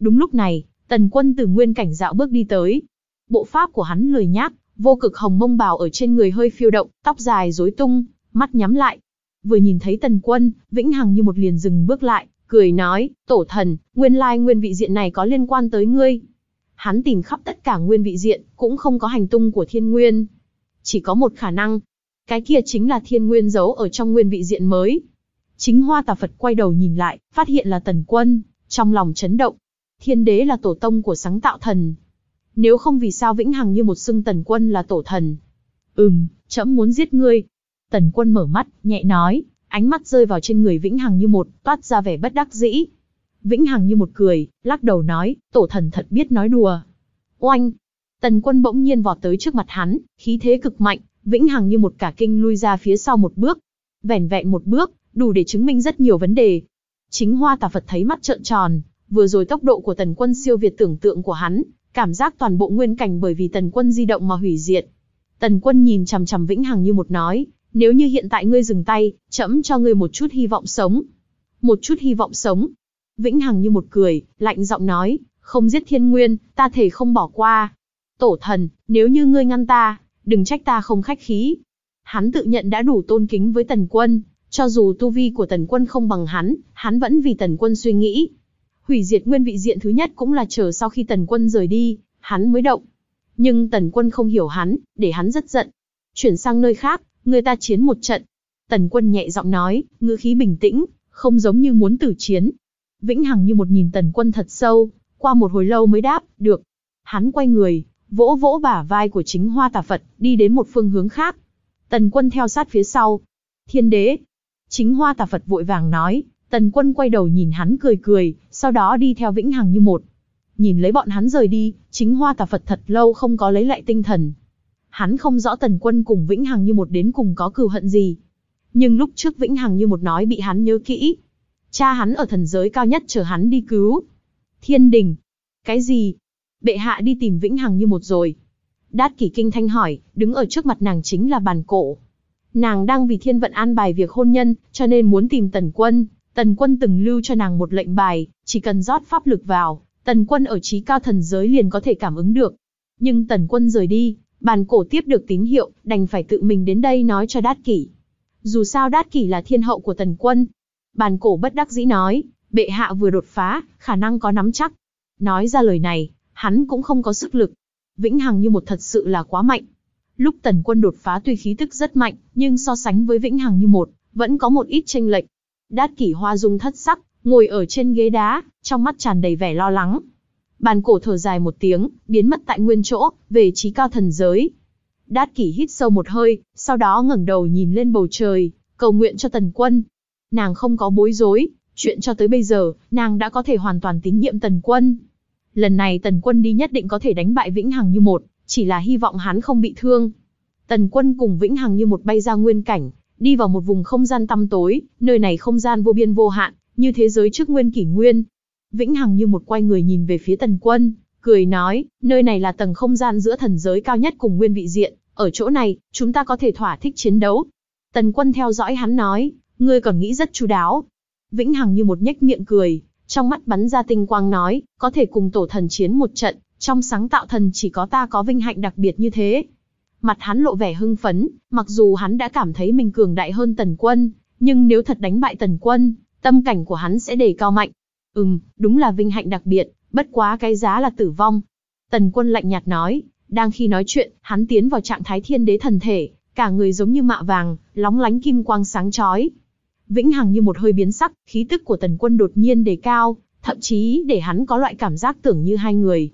Đúng lúc này, Tần Quân từ nguyên cảnh dạo bước đi tới. Bộ pháp của hắn lười nhác, vô cực hồng mông bào ở trên người hơi phiêu động, tóc dài rối tung, mắt nhắm lại. Vừa nhìn thấy Tần Quân, Vĩnh Hằng như một liền dừng bước lại, cười nói, "Tổ thần, nguyên lai nguyên vị diện này có liên quan tới ngươi." Hắn tìm khắp tất cả nguyên vị diện, cũng không có hành tung của Thiên Nguyên. Chỉ có một khả năng, cái kia chính là Thiên Nguyên giấu ở trong nguyên vị diện mới. Chính hoa tà Phật quay đầu nhìn lại, phát hiện là tần quân, trong lòng chấn động. Thiên đế là tổ tông của sáng tạo thần. Nếu không vì sao vĩnh hằng như một xưng tần quân là tổ thần. Ừm, trẫm muốn giết ngươi. Tần quân mở mắt, nhẹ nói, ánh mắt rơi vào trên người vĩnh hằng như một, toát ra vẻ bất đắc dĩ. Vĩnh hằng như một cười, lắc đầu nói, tổ thần thật biết nói đùa. Oanh! Tần quân bỗng nhiên vọt tới trước mặt hắn, khí thế cực mạnh, vĩnh hằng như một cả kinh lui ra phía sau một bước. Vẻn vẹn một bước, đủ để chứng minh rất nhiều vấn đề. Chính Hoa Tà Phật thấy mắt trợn tròn, vừa rồi tốc độ của Tần Quân siêu việt tưởng tượng của hắn, cảm giác toàn bộ nguyên cảnh bởi vì Tần Quân di động mà hủy diệt. Tần Quân nhìn chằm chằm Vĩnh Hằng như một nói, nếu như hiện tại ngươi dừng tay, chấm cho ngươi một chút hy vọng sống. Một chút hy vọng sống. Vĩnh Hằng như một cười, lạnh giọng nói, không giết thiên nguyên, ta thể không bỏ qua. Tổ thần, nếu như ngươi ngăn ta, đừng trách ta không khách khí. Hắn tự nhận đã đủ tôn kính với tần quân, cho dù tu vi của tần quân không bằng hắn, hắn vẫn vì tần quân suy nghĩ. Hủy diệt nguyên vị diện thứ nhất cũng là chờ sau khi tần quân rời đi, hắn mới động. Nhưng tần quân không hiểu hắn, để hắn rất giận. Chuyển sang nơi khác, người ta chiến một trận. Tần quân nhẹ giọng nói, ngữ khí bình tĩnh, không giống như muốn tử chiến. Vĩnh Hằng như một nhìn tần quân thật sâu, qua một hồi lâu mới đáp, được. Hắn quay người, vỗ vỗ bả vai của chính hoa tà Phật, đi đến một phương hướng khác. Tần quân theo sát phía sau. Thiên đế, Chính hoa tà Phật vội vàng nói, tần quân quay đầu nhìn hắn cười cười, sau đó đi theo vĩnh hằng như một. Nhìn lấy bọn hắn rời đi, chính hoa tà Phật thật lâu không có lấy lại tinh thần. Hắn không rõ tần quân cùng vĩnh hằng như một đến cùng có cừu hận gì. Nhưng lúc trước vĩnh hằng như một nói bị hắn nhớ kỹ. Cha hắn ở thần giới cao nhất chờ hắn đi cứu. Thiên đình. Cái gì? Bệ hạ đi tìm vĩnh hằng như một rồi. Đát kỷ kinh thanh hỏi, đứng ở trước mặt nàng chính là bàn cổ. Nàng đang vì thiên vận an bài việc hôn nhân, cho nên muốn tìm tần quân. Tần quân từng lưu cho nàng một lệnh bài, chỉ cần rót pháp lực vào, tần quân ở trí cao thần giới liền có thể cảm ứng được. Nhưng tần quân rời đi, bàn cổ tiếp được tín hiệu, đành phải tự mình đến đây nói cho đát kỷ. Dù sao đát kỷ là thiên hậu của tần quân. Bàn cổ bất đắc dĩ nói, bệ hạ vừa đột phá, khả năng có nắm chắc. Nói ra lời này, hắn cũng không có sức lực. Vĩnh Hằng như một thật sự là quá mạnh. Lúc tần quân đột phá tuy khí tức rất mạnh, nhưng so sánh với vĩnh hằng như một, vẫn có một ít tranh lệch. Đát kỷ hoa dung thất sắc, ngồi ở trên ghế đá, trong mắt tràn đầy vẻ lo lắng. Bàn cổ thở dài một tiếng, biến mất tại nguyên chỗ, về trí cao thần giới. Đát kỷ hít sâu một hơi, sau đó ngẩng đầu nhìn lên bầu trời, cầu nguyện cho tần quân. Nàng không có bối rối, chuyện cho tới bây giờ, nàng đã có thể hoàn toàn tín nhiệm tần quân. Lần này tần quân đi nhất định có thể đánh bại vĩnh hằng như một, chỉ là hy vọng hắn không bị thương. Tần quân cùng Vĩnh Hằng như một bay ra nguyên cảnh, đi vào một vùng không gian tăm tối, nơi này không gian vô biên vô hạn, như thế giới trước nguyên kỷ nguyên. Vĩnh Hằng như một quay người nhìn về phía tần quân, cười nói, nơi này là tầng không gian giữa thần giới cao nhất cùng nguyên vị diện, ở chỗ này, chúng ta có thể thỏa thích chiến đấu. Tần quân theo dõi hắn nói, ngươi còn nghĩ rất chú đáo. Vĩnh Hằng như một nhếch miệng cười, trong mắt bắn ra tinh quang nói, có thể cùng tổ thần chiến một trận, trong sáng tạo thần chỉ có ta có vinh hạnh đặc biệt như thế. Mặt hắn lộ vẻ hưng phấn, mặc dù hắn đã cảm thấy mình cường đại hơn tần quân, nhưng nếu thật đánh bại tần quân, tâm cảnh của hắn sẽ đề cao mạnh. Ừm, đúng là vinh hạnh đặc biệt, bất quá cái giá là tử vong. Tần quân lạnh nhạt nói, đang khi nói chuyện, hắn tiến vào trạng thái thiên đế thần thể, cả người giống như mạ vàng, lóng lánh kim quang sáng chói. Vĩnh hằng như một hơi biến sắc, khí tức của tần quân đột nhiên đề cao, thậm chí để hắn có loại cảm giác tưởng như hai người,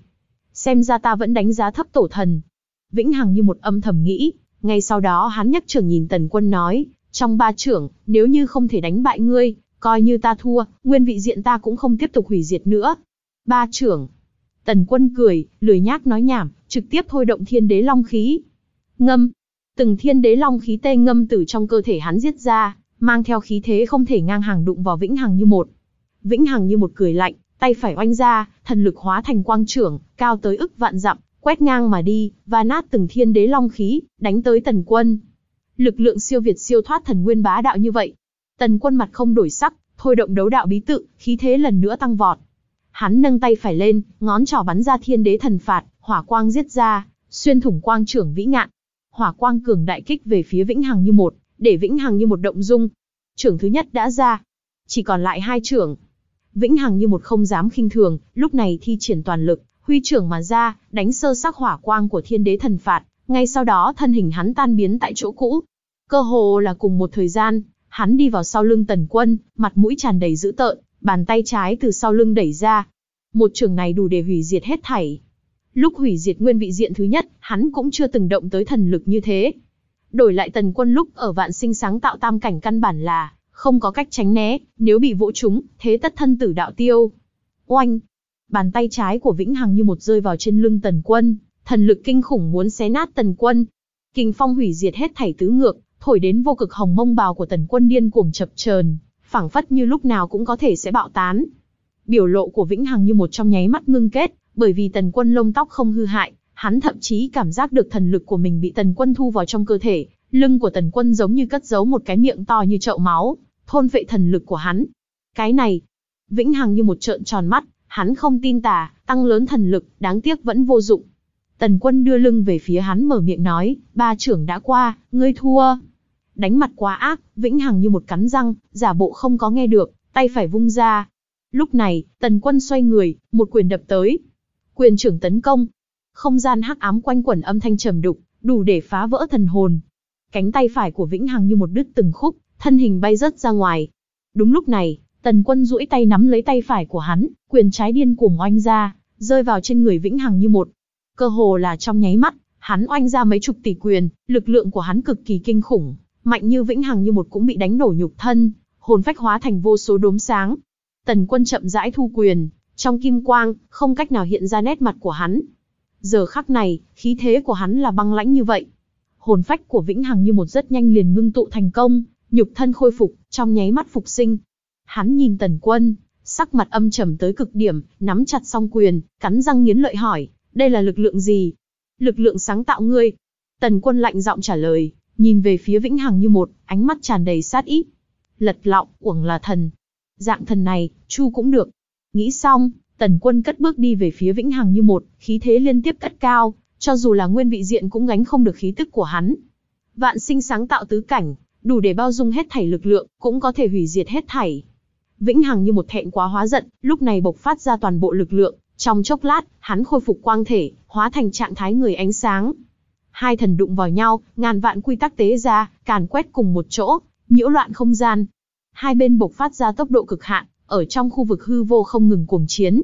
xem ra ta vẫn đánh giá thấp tổ thần. Vĩnh Hằng như một âm thầm nghĩ, ngay sau đó hắn nhắc trưởng nhìn Tần Quân nói, trong ba trưởng, nếu như không thể đánh bại ngươi, coi như ta thua, nguyên vị diện ta cũng không tiếp tục hủy diệt nữa. Ba trưởng. Tần Quân cười, lười nhác nói nhảm, trực tiếp thôi động Thiên Đế Long khí. Ngâm. Từng Thiên Đế Long khí tê ngâm từ trong cơ thể hắn giết ra, mang theo khí thế không thể ngang hàng đụng vào Vĩnh Hằng như một. Vĩnh Hằng như một cười lạnh, Tay phải oanh ra, thần lực hóa thành quang trưởng, cao tới ức vạn dặm, quét ngang mà đi, và nát từng thiên đế long khí, đánh tới tần quân. Lực lượng siêu việt siêu thoát thần nguyên bá đạo như vậy. Tần quân mặt không đổi sắc, thôi động đấu đạo bí tự, khí thế lần nữa tăng vọt. Hắn nâng tay phải lên, ngón trỏ bắn ra thiên đế thần phạt, hỏa quang giết ra, xuyên thủng quang trưởng vĩ ngạn. Hỏa quang cường đại kích về phía vĩnh hằng như một, để vĩnh hằng như một động dung. Trưởng thứ nhất đã ra, chỉ còn lại hai trưởng, Vĩnh Hằng như một không dám khinh thường, lúc này thi triển toàn lực, huy trưởng mà ra, đánh sơ sắc hỏa quang của thiên đế thần phạt, ngay sau đó thân hình hắn tan biến tại chỗ cũ. Cơ hồ là cùng một thời gian, hắn đi vào sau lưng tần quân, mặt mũi tràn đầy dữ tợn, bàn tay trái từ sau lưng đẩy ra. Một trường này đủ để hủy diệt hết thảy. Lúc hủy diệt nguyên vị diện thứ nhất, hắn cũng chưa từng động tới thần lực như thế. Đổi lại tần quân lúc ở vạn sinh sáng tạo tam cảnh căn bản là không có cách tránh né, nếu bị vỗ trúng, thế tất thân tử đạo tiêu. Oanh! Bàn tay trái của Vĩnh Hằng như một rơi vào trên lưng Tần Quân, thần lực kinh khủng muốn xé nát Tần Quân. Kình phong hủy diệt hết thảy tứ ngược, thổi đến vô cực hồng mông bào của Tần Quân điên cuồng chập chờn, phảng phất như lúc nào cũng có thể sẽ bạo tán. Biểu lộ của Vĩnh Hằng như một trong nháy mắt ngưng kết, bởi vì Tần Quân lông tóc không hư hại, hắn thậm chí cảm giác được thần lực của mình bị Tần Quân thu vào trong cơ thể, lưng của Tần Quân giống như cất giấu một cái miệng to như chậu máu thôn vệ thần lực của hắn. Cái này, vĩnh hằng như một trợn tròn mắt, hắn không tin tà, tăng lớn thần lực, đáng tiếc vẫn vô dụng. Tần quân đưa lưng về phía hắn mở miệng nói, ba trưởng đã qua, ngươi thua. Đánh mặt quá ác, vĩnh hằng như một cắn răng, giả bộ không có nghe được, tay phải vung ra. Lúc này, tần quân xoay người, một quyền đập tới. Quyền trưởng tấn công. Không gian hắc ám quanh quẩn âm thanh trầm đục, đủ để phá vỡ thần hồn. Cánh tay phải của Vĩnh Hằng như một đứt từng khúc, thân hình bay rất ra ngoài. Đúng lúc này, Tần Quân duỗi tay nắm lấy tay phải của hắn, quyền trái điên cuồng oanh ra, rơi vào trên người Vĩnh Hằng như một. Cơ hồ là trong nháy mắt, hắn oanh ra mấy chục tỷ quyền, lực lượng của hắn cực kỳ kinh khủng, mạnh như Vĩnh Hằng như một cũng bị đánh nổ nhục thân, hồn phách hóa thành vô số đốm sáng. Tần Quân chậm rãi thu quyền, trong kim quang, không cách nào hiện ra nét mặt của hắn. Giờ khắc này, khí thế của hắn là băng lãnh như vậy. Hồn phách của Vĩnh Hằng như một rất nhanh liền ngưng tụ thành công, nhục thân khôi phục, trong nháy mắt phục sinh. Hắn nhìn Tần Quân, sắc mặt âm trầm tới cực điểm, nắm chặt song quyền, cắn răng nghiến lợi hỏi, đây là lực lượng gì? Lực lượng sáng tạo ngươi. Tần Quân lạnh giọng trả lời, nhìn về phía Vĩnh Hằng như một, ánh mắt tràn đầy sát ý. Lật lọng, uổng là thần. Dạng thần này, chu cũng được. Nghĩ xong, Tần Quân cất bước đi về phía Vĩnh Hằng như một, khí thế liên tiếp cất cao, cho dù là nguyên vị diện cũng gánh không được khí tức của hắn. Vạn sinh sáng tạo tứ cảnh, đủ để bao dung hết thảy lực lượng, cũng có thể hủy diệt hết thảy. Vĩnh Hằng như một thẹn quá hóa giận, lúc này bộc phát ra toàn bộ lực lượng, trong chốc lát, hắn khôi phục quang thể, hóa thành trạng thái người ánh sáng. Hai thần đụng vào nhau, ngàn vạn quy tắc tế ra, càn quét cùng một chỗ, nhiễu loạn không gian. Hai bên bộc phát ra tốc độ cực hạn, ở trong khu vực hư vô không ngừng cuồng chiến.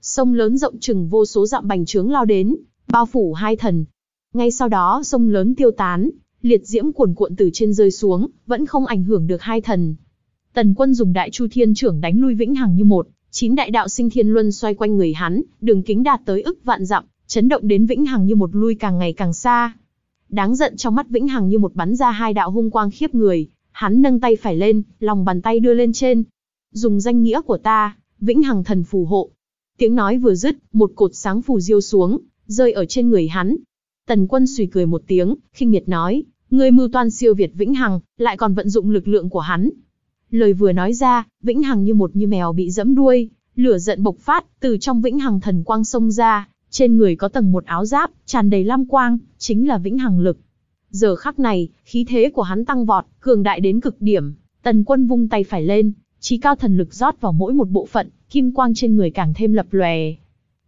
Sông lớn rộng chừng vô số dặm bành trướng lao đến, bao phủ hai thần. Ngay sau đó sông lớn tiêu tán, liệt diễm cuồn cuộn từ trên rơi xuống, vẫn không ảnh hưởng được hai thần. Tần quân dùng đại chu thiên trưởng đánh lui vĩnh hằng như một, chín đại đạo sinh thiên luân xoay quanh người hắn, đường kính đạt tới ức vạn dặm, chấn động đến vĩnh hằng như một lui càng ngày càng xa. Đáng giận trong mắt vĩnh hằng như một bắn ra hai đạo hung quang khiếp người, hắn nâng tay phải lên, lòng bàn tay đưa lên trên. Dùng danh nghĩa của ta, vĩnh hằng thần phù hộ. Tiếng nói vừa dứt, một cột sáng phù diêu xuống, rơi ở trên người hắn. Tần quân suy cười một tiếng, khinh miệt nói, Ngươi mưu toan siêu việt Vĩnh Hằng, lại còn vận dụng lực lượng của hắn. Lời vừa nói ra, Vĩnh Hằng như một như mèo bị giẫm đuôi, lửa giận bộc phát, từ trong Vĩnh Hằng thần quang xông ra, trên người có tầng một áo giáp, tràn đầy lam quang, chính là Vĩnh Hằng lực. Giờ khắc này, khí thế của hắn tăng vọt, cường đại đến cực điểm, Tần Quân vung tay phải lên, trí cao thần lực rót vào mỗi một bộ phận, kim quang trên người càng thêm lập lòe.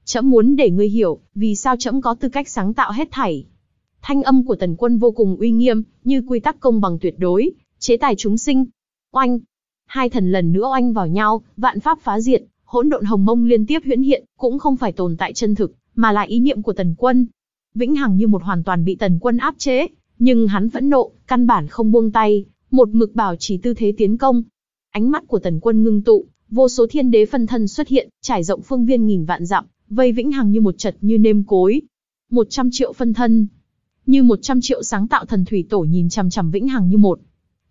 Chấm muốn để ngươi hiểu, vì sao chấm có tư cách sáng tạo hết thảy. Thanh âm của tần quân vô cùng uy nghiêm, như quy tắc công bằng tuyệt đối, chế tài chúng sinh. Oanh! Hai thần lần nữa oanh vào nhau, vạn pháp phá diệt, hỗn độn hồng mông liên tiếp huyễn hiện, cũng không phải tồn tại chân thực, mà là ý niệm của tần quân. Vĩnh Hằng như một hoàn toàn bị tần quân áp chế, nhưng hắn vẫn nộ, căn bản không buông tay, một mực bảo trì tư thế tiến công. Ánh mắt của tần quân ngưng tụ, vô số thiên đế phân thân xuất hiện, trải rộng phương viên nghìn vạn dặm, vây Vĩnh Hằng như một chật như nêm cối. Một trăm triệu phân thân, như một trăm triệu sáng tạo thần thủy tổ nhìn chằm chằm Vĩnh Hằng như một.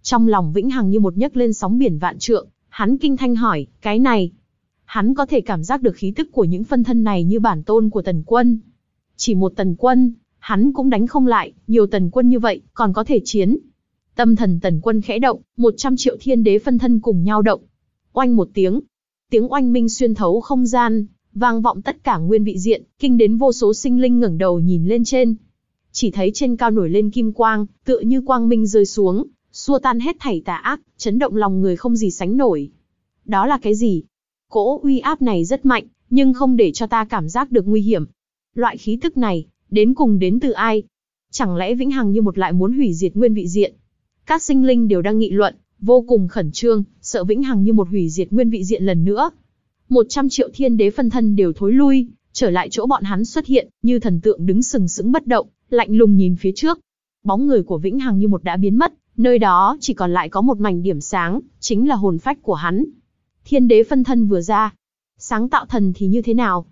Trong lòng Vĩnh Hằng như một nhấc lên sóng biển vạn trượng, hắn kinh thanh hỏi, cái này. Hắn có thể cảm giác được khí tức của những phân thân này như bản tôn của tần quân. Chỉ một tần quân, hắn cũng đánh không lại, nhiều tần quân như vậy, còn có thể chiến. Tâm thần tần quân khẽ động, 100 triệu thiên đế phân thân cùng nhau động. Oanh một tiếng, tiếng oanh minh xuyên thấu không gian, vang vọng tất cả nguyên vị diện, kinh đến vô số sinh linh ngẩng đầu nhìn lên trên, chỉ thấy trên cao nổi lên kim quang, tựa như quang minh rơi xuống, xua tan hết thảy tà ác, chấn động lòng người không gì sánh nổi. Đó là cái gì? Cỗ uy áp này rất mạnh, nhưng không để cho ta cảm giác được nguy hiểm. Loại khí thức này, đến cùng đến từ ai? Chẳng lẽ Vĩnh Hằng như một lại muốn hủy diệt nguyên vị diện? Các sinh linh đều đang nghị luận, vô cùng khẩn trương, sợ Vĩnh Hằng như một hủy diệt nguyên vị diện lần nữa. 100 triệu thiên đế phân thân đều thối lui, trở lại chỗ bọn hắn xuất hiện, như thần tượng đứng sừng sững bất động, lạnh lùng nhìn phía trước. Bóng người của Vĩnh Hằng như một đã biến mất, nơi đó chỉ còn lại có một mảnh điểm sáng, chính là hồn phách của hắn. Thiên đế phân thân vừa ra, sáng tạo thần thì như thế nào?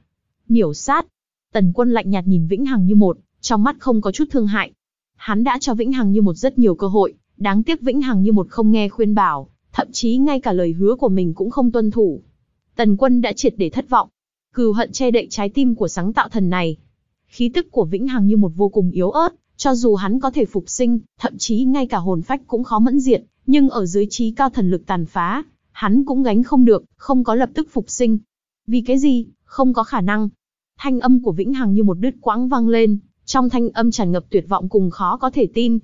Miểu sát. Tần Quân lạnh nhạt nhìn Vĩnh Hằng như một, trong mắt không có chút thương hại. Hắn đã cho Vĩnh Hằng như một rất nhiều cơ hội, đáng tiếc Vĩnh Hằng như một không nghe khuyên bảo, thậm chí ngay cả lời hứa của mình cũng không tuân thủ. Tần Quân đã triệt để thất vọng. Cừu hận che đậy trái tim của sáng tạo thần này, khí tức của Vĩnh Hằng như một vô cùng yếu ớt, cho dù hắn có thể phục sinh, thậm chí ngay cả hồn phách cũng khó mẫn diệt, nhưng ở dưới trí cao thần lực tàn phá, hắn cũng gánh không được, không có lập tức phục sinh. Vì cái gì? Không có khả năng. Thanh âm của Vĩnh Hằng như một đứt quãng vang lên, trong thanh âm tràn ngập tuyệt vọng cùng khó có thể tin.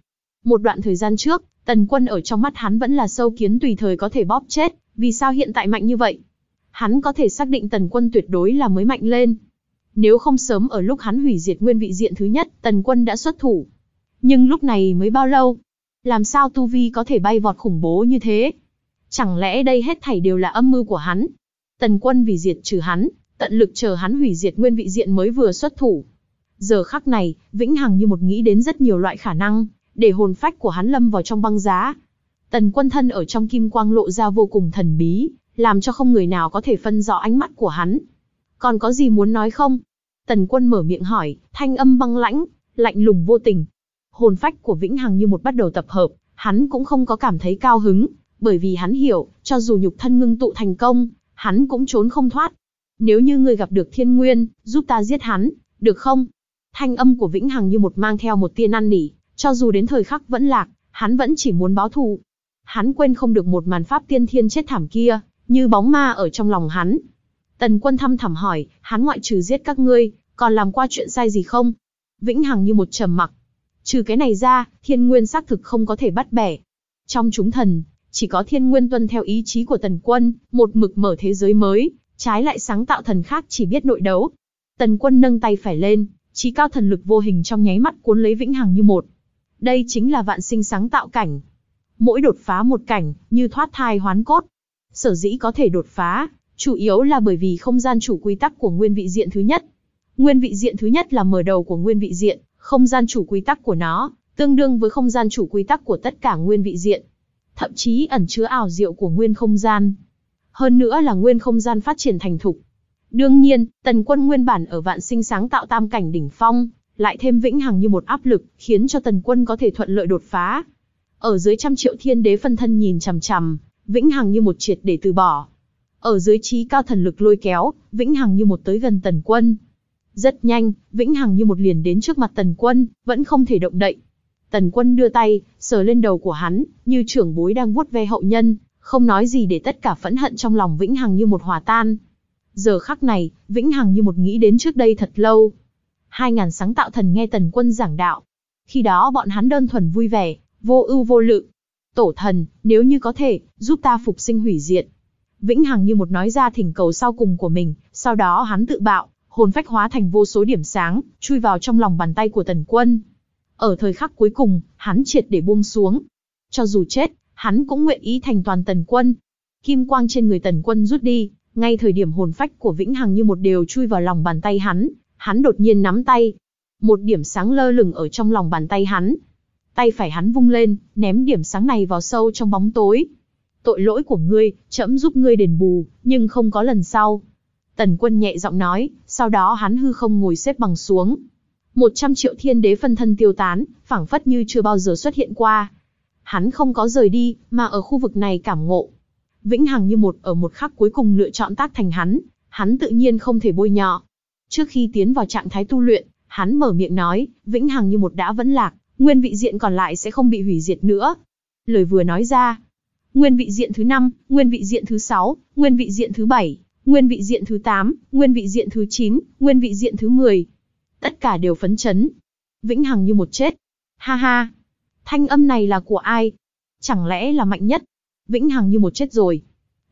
Một đoạn thời gian trước, Tần Quân ở trong mắt hắn vẫn là sâu kiến tùy thời có thể bóp chết, vì sao hiện tại mạnh như vậy? Hắn có thể xác định Tần Quân tuyệt đối là mới mạnh lên, nếu không sớm ở lúc hắn hủy diệt nguyên vị diện thứ nhất, tần quân đã xuất thủ. Nhưng lúc này mới bao lâu? Làm sao Tu Vi có thể bay vọt khủng bố như thế? Chẳng lẽ đây hết thảy đều là âm mưu của hắn? Tần quân vì diệt trừ hắn, tận lực chờ hắn hủy diệt nguyên vị diện mới vừa xuất thủ. Giờ khắc này, Vĩnh Hằng như một nghĩ đến rất nhiều loại khả năng, để hồn phách của hắn lâm vào trong băng giá. Tần quân thân ở trong kim quang lộ ra vô cùng thần bí, làm cho không người nào có thể phân rõ ánh mắt của hắn, còn có gì muốn nói không? Tần quân mở miệng hỏi, thanh âm băng lãnh, lạnh lùng vô tình. Hồn phách của Vĩnh Hằng như một bắt đầu tập hợp, hắn cũng không có cảm thấy cao hứng, bởi vì hắn hiểu, cho dù nhục thân ngưng tụ thành công, hắn cũng trốn không thoát. Nếu như người gặp được thiên nguyên, giúp ta giết hắn, được không? Thanh âm của Vĩnh Hằng như một mang theo một tia năn nỉ, cho dù đến thời khắc vẫn lạc, hắn vẫn chỉ muốn báo thù. Hắn quên không được một màn pháp tiên thiên chết thảm kia, như bóng ma ở trong lòng hắn, Tần quân thăm thẳm hỏi, hắn ngoại trừ giết các ngươi, còn làm qua chuyện sai gì không? Vĩnh Hằng như một trầm mặc. Trừ cái này ra, thiên nguyên xác thực không có thể bắt bẻ. Trong chúng thần, chỉ có thiên nguyên tuân theo ý chí của tần quân, một mực mở thế giới mới, trái lại sáng tạo thần khác chỉ biết nội đấu. Tần quân nâng tay phải lên, trí cao thần lực vô hình trong nháy mắt cuốn lấy Vĩnh Hằng như một. Đây chính là vạn sinh sáng tạo cảnh. Mỗi đột phá một cảnh, như thoát thai hoán cốt. Sở dĩ có thể đột phá, chủ yếu là bởi vì không gian chủ quy tắc của nguyên vị diện thứ nhất. Nguyên vị diện thứ nhất là mở đầu của nguyên vị diện, không gian chủ quy tắc của nó, tương đương với không gian chủ quy tắc của tất cả nguyên vị diện, thậm chí ẩn chứa ảo diệu của nguyên không gian. Hơn nữa là nguyên không gian phát triển thành thục. Đương nhiên, tần quân nguyên bản ở vạn sinh sáng tạo tam cảnh đỉnh phong, lại thêm vĩnh hằng như một áp lực, khiến cho tần quân có thể thuận lợi đột phá. Ở dưới trăm triệu thiên đế phân thân nhìn chằm chằm, vĩnh hằng như một triệt để từ bỏ, ở dưới trí cao thần lực lôi kéo, Vĩnh Hằng như một tới gần Tần Quân. Rất nhanh, Vĩnh Hằng như một liền đến trước mặt Tần Quân, vẫn không thể động đậy. Tần Quân đưa tay, sờ lên đầu của hắn, như trưởng bối đang vuốt ve hậu nhân, không nói gì để tất cả phẫn hận trong lòng Vĩnh Hằng như một hòa tan. Giờ khắc này, Vĩnh Hằng như một nghĩ đến trước đây thật lâu. Hai ngàn sáng tạo thần nghe Tần Quân giảng đạo. Khi đó bọn hắn đơn thuần vui vẻ, vô ưu vô lự. Tổ thần, nếu như có thể, giúp ta phục sinh hủy diệt, vĩnh hằng như một nói ra thỉnh cầu sau cùng của mình, sau đó hắn tự bạo, hồn phách hóa thành vô số điểm sáng, chui vào trong lòng bàn tay của Tần Quân. Ở thời khắc cuối cùng, hắn triệt để buông xuống. Cho dù chết, hắn cũng nguyện ý thành toàn Tần Quân. Kim quang trên người Tần Quân rút đi, ngay thời điểm hồn phách của Vĩnh Hằng như một đều chui vào lòng bàn tay hắn, hắn đột nhiên nắm tay. Một điểm sáng lơ lửng ở trong lòng bàn tay hắn. Tay phải hắn vung lên, ném điểm sáng này vào sâu trong bóng tối, tội lỗi của ngươi, trẫm giúp ngươi đền bù, nhưng không có lần sau. Tần quân nhẹ giọng nói, sau đó hắn hư không ngồi xếp bằng xuống. Một trăm triệu thiên đế phân thân tiêu tán, phảng phất như chưa bao giờ xuất hiện qua. Hắn không có rời đi, mà ở khu vực này cảm ngộ. Vĩnh hằng như một ở một khắc cuối cùng lựa chọn tác thành hắn, hắn tự nhiên không thể bôi nhọ. Trước khi tiến vào trạng thái tu luyện, hắn mở miệng nói, vĩnh hằng như một đã vẫn lạc, nguyên vị diện còn lại sẽ không bị hủy diệt nữa. Lời vừa nói ra, nguyên vị diện thứ 5, nguyên vị diện thứ 6, nguyên vị diện thứ 7, nguyên vị diện thứ 8, nguyên vị diện thứ 9, nguyên vị diện thứ 10. Tất cả đều phấn chấn. Vĩnh hằng như một chết. Ha ha. Thanh âm này là của ai? Chẳng lẽ là mạnh nhất? Vĩnh hằng như một chết rồi.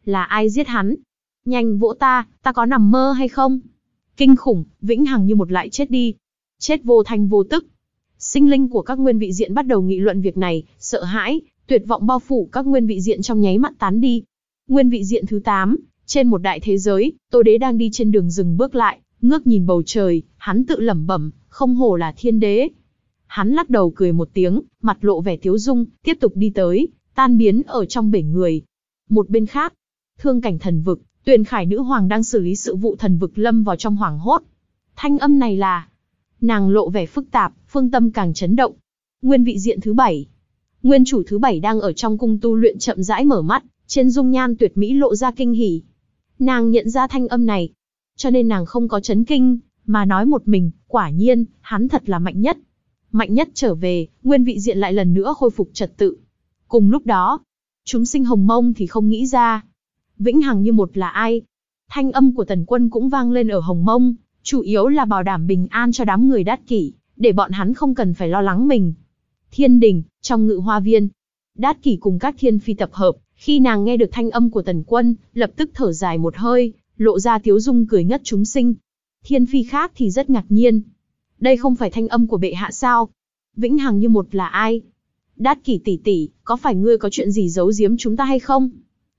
Là ai giết hắn? Nhanh vỗ ta, ta có nằm mơ hay không? Kinh khủng, vĩnh hằng như một lại chết đi. Chết vô thanh vô tức. Sinh linh của các nguyên vị diện bắt đầu nghị luận việc này, sợ hãi, tuyệt vọng bao phủ các nguyên vị diện trong nháy mắt tán đi. Nguyên vị diện thứ 8, trên một đại thế giới, Tô Đế đang đi trên đường rừng bước lại, ngước nhìn bầu trời, hắn tự lẩm bẩm, không hổ là thiên đế. Hắn lắc đầu cười một tiếng, mặt lộ vẻ thiếu dung, tiếp tục đi tới, tan biến ở trong bể người. Một bên khác, thương cảnh thần vực, Tuyền Khải nữ hoàng đang xử lý sự vụ thần vực lâm vào trong hoảng hốt. Thanh âm này là, nàng lộ vẻ phức tạp, phương tâm càng chấn động. Nguyên vị diện thứ bảy, Nguyên chủ thứ bảy đang ở trong cung tu luyện chậm rãi mở mắt, trên dung nhan tuyệt mỹ lộ ra kinh hỉ. Nàng nhận ra thanh âm này, cho nên nàng không có chấn kinh, mà nói một mình, quả nhiên, hắn thật là mạnh nhất. Mạnh nhất trở về, nguyên vị diện lại lần nữa khôi phục trật tự. Cùng lúc đó, chúng sinh hồng mông thì không nghĩ ra. Vĩnh Hằng như một là ai? Thanh âm của tần quân cũng vang lên ở hồng mông, chủ yếu là bảo đảm bình an cho đám người đát kỷ, để bọn hắn không cần phải lo lắng mình thiên đình, trong ngự hoa viên. Đát kỷ cùng các thiên phi tập hợp, khi nàng nghe được thanh âm của tần quân, lập tức thở dài một hơi, lộ ra thiếu dung cười ngất chúng sinh. Thiên phi khác thì rất ngạc nhiên. Đây không phải thanh âm của bệ hạ sao? Vĩnh hằng như một là ai? Đát kỷ tỷ tỷ, có phải ngươi có chuyện gì giấu giếm chúng ta hay không?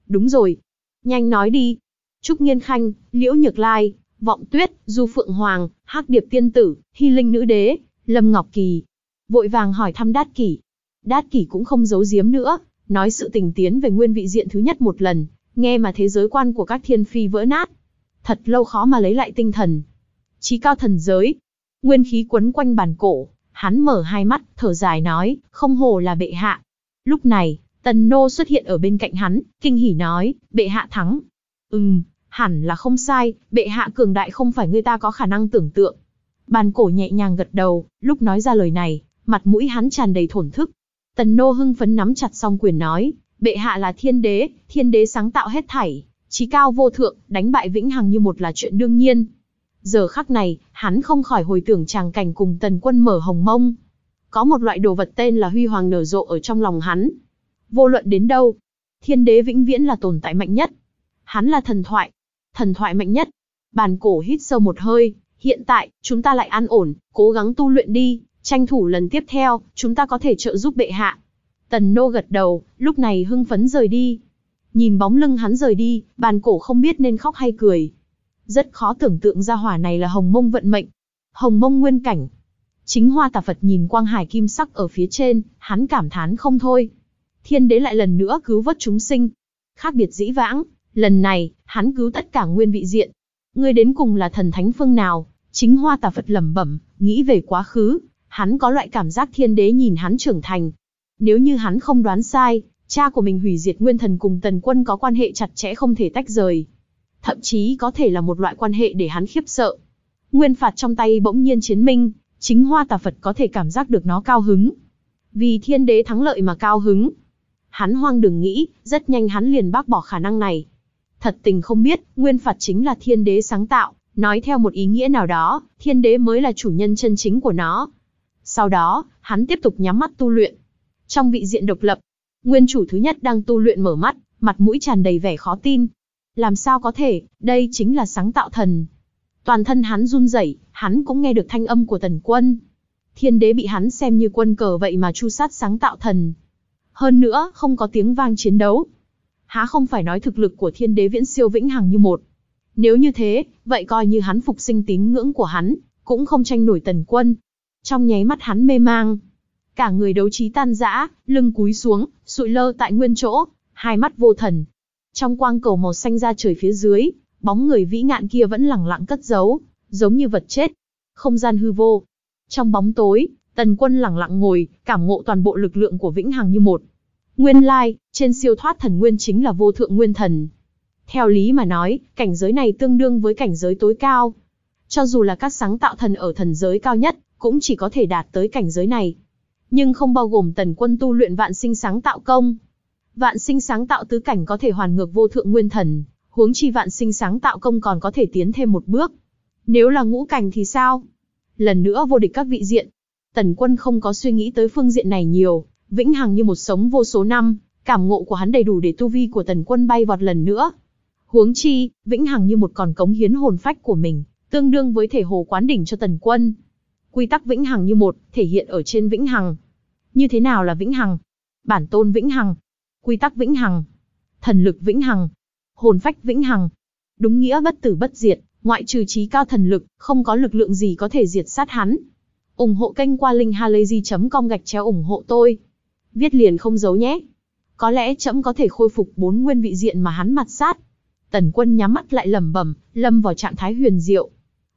Đúng rồi. Nhanh nói đi. Trúc Nghiên Khanh, Liễu Nhược Lai, Vọng Tuyết, Du Phượng Hoàng, Hắc Điệp Tiên Tử, Hy Linh Nữ Đế, Lâm Ngọc Kỳ, vội vàng hỏi thăm Đát Kỷ. Đát Kỷ cũng không giấu giếm nữa, nói sự tình tiến về nguyên vị diện thứ nhất một lần, nghe mà thế giới quan của các thiên phi vỡ nát. Thật lâu khó mà lấy lại tinh thần. Chí cao thần giới, nguyên khí quấn quanh bàn cổ, hắn mở hai mắt, thở dài nói, không hồ là bệ hạ. Lúc này, Tần Nô xuất hiện ở bên cạnh hắn, kinh hỉ nói, bệ hạ thắng. Ừm, hẳn là không sai, bệ hạ cường đại không phải người ta có khả năng tưởng tượng. Bàn cổ nhẹ nhàng gật đầu, lúc nói ra lời này, mặt mũi hắn tràn đầy thổn thức. Tần Nô hưng phấn nắm chặt song quyền nói, bệ hạ là thiên đế, thiên đế sáng tạo hết thảy, trí cao vô thượng, đánh bại vĩnh hằng như một là chuyện đương nhiên. Giờ khắc này, hắn không khỏi hồi tưởng tràng cảnh cùng tần quân mở hồng mông. Có một loại đồ vật tên là huy hoàng nở rộ ở trong lòng hắn. Vô luận đến đâu, thiên đế vĩnh viễn là tồn tại mạnh nhất. Hắn là thần thoại, thần thoại mạnh nhất. Bàn cổ hít sâu một hơi, hiện tại, chúng ta lại an ổn, cố gắng tu luyện đi, Tranh thủ lần tiếp theo, chúng ta có thể trợ giúp bệ hạ. Tần Nô gật đầu, lúc này hưng phấn rời đi. Nhìn bóng lưng hắn rời đi, bàn cổ không biết nên khóc hay cười. Rất khó tưởng tượng ra hỏa này là hồng mông vận mệnh. Hồng mông nguyên cảnh. Chính hoa tà Phật nhìn quang hải kim sắc ở phía trên, hắn cảm thán không thôi. Thiên đế lại lần nữa cứu vớt chúng sinh. Khác biệt dĩ vãng, lần này, hắn cứu tất cả nguyên vị diện. Người đến cùng là thần thánh phương nào? Chính hoa tà Phật lẩm bẩm, nghĩ về quá khứ, Hắn có loại cảm giác thiên đế nhìn hắn trưởng thành. Nếu như hắn không đoán sai, cha của mình hủy diệt nguyên thần cùng tần quân có quan hệ chặt chẽ không thể tách rời. Thậm chí có thể là một loại quan hệ để hắn khiếp sợ. Nguyên phạt trong tay bỗng nhiên chiến minh, chính hoa tà Phật có thể cảm giác được nó cao hứng. Vì thiên đế thắng lợi mà cao hứng. Hắn hoang đừng nghĩ, rất nhanh hắn liền bác bỏ khả năng này. Thật tình không biết, nguyên phạt chính là thiên đế sáng tạo, nói theo một ý nghĩa nào đó, thiên đế mới là chủ nhân chân chính của nó, sau đó, hắn tiếp tục nhắm mắt tu luyện. Trong vị diện độc lập, nguyên chủ thứ nhất đang tu luyện mở mắt, mặt mũi tràn đầy vẻ khó tin. Làm sao có thể, đây chính là sáng tạo thần. Toàn thân hắn run rẩy, hắn cũng nghe được thanh âm của tần quân. Thiên đế bị hắn xem như quân cờ vậy mà chu sát sáng tạo thần. Hơn nữa, không có tiếng vang chiến đấu. Há không phải nói thực lực của thiên đế viễn siêu vĩnh hằng như một. Nếu như thế, vậy coi như hắn phục sinh tín ngưỡng của hắn, cũng không tranh nổi tần quân trong nháy mắt hắn mê mang. Cả người đấu trí tan rã, lưng cúi xuống, sụi lơ tại nguyên chỗ, hai mắt vô thần. Trong quang cầu màu xanh ra trời phía dưới, bóng người vĩ ngạn kia vẫn lẳng lặng cất giấu, giống như vật chết. Không gian hư vô. Trong bóng tối, tần quân lẳng lặng ngồi, cảm ngộ toàn bộ lực lượng của vĩnh hằng như một. Nguyên lai, trên siêu thoát thần nguyên chính là vô thượng nguyên thần. Theo lý mà nói, cảnh giới này tương đương với cảnh giới tối cao. Cho dù là các sáng tạo thần ở thần giới cao nhất, cũng chỉ có thể đạt tới cảnh giới này. Nhưng không bao gồm tần quân tu luyện vạn sinh sáng tạo công. Vạn sinh sáng tạo tứ cảnh có thể hoàn ngược vô thượng nguyên thần, huống chi vạn sinh sáng tạo công còn có thể tiến thêm một bước. Nếu là ngũ cảnh thì sao? Lần nữa vô địch các vị diện. Tần quân không có suy nghĩ tới phương diện này nhiều, vĩnh hằng như một sống vô số năm, cảm ngộ của hắn đầy đủ để tu vi của tần quân bay vọt lần nữa. Huống chi, vĩnh hằng như một còn cống hiến hồn phách của mình, tương đương với thể hồ quán đỉnh cho tần quân. Quy tắc vĩnh hằng như một, thể hiện ở trên vĩnh hằng. Như thế nào là vĩnh hằng? Bản tôn vĩnh hằng, quy tắc vĩnh hằng, thần lực vĩnh hằng, hồn phách vĩnh hằng. Đúng nghĩa bất tử bất diệt, ngoại trừ trí cao thần lực, không có lực lượng gì có thể diệt sát hắn. ủng hộ kênh qua linkhalazy.com gạch chéo ủng hộ tôi. Viết liền không giấu nhé. Có lẽ trẫm có thể khôi phục bốn nguyên vị diện mà hắn mặt sát. Tần quân nhắm mắt lại lẩm bẩm, lâm vào trạng thái huyền diệu.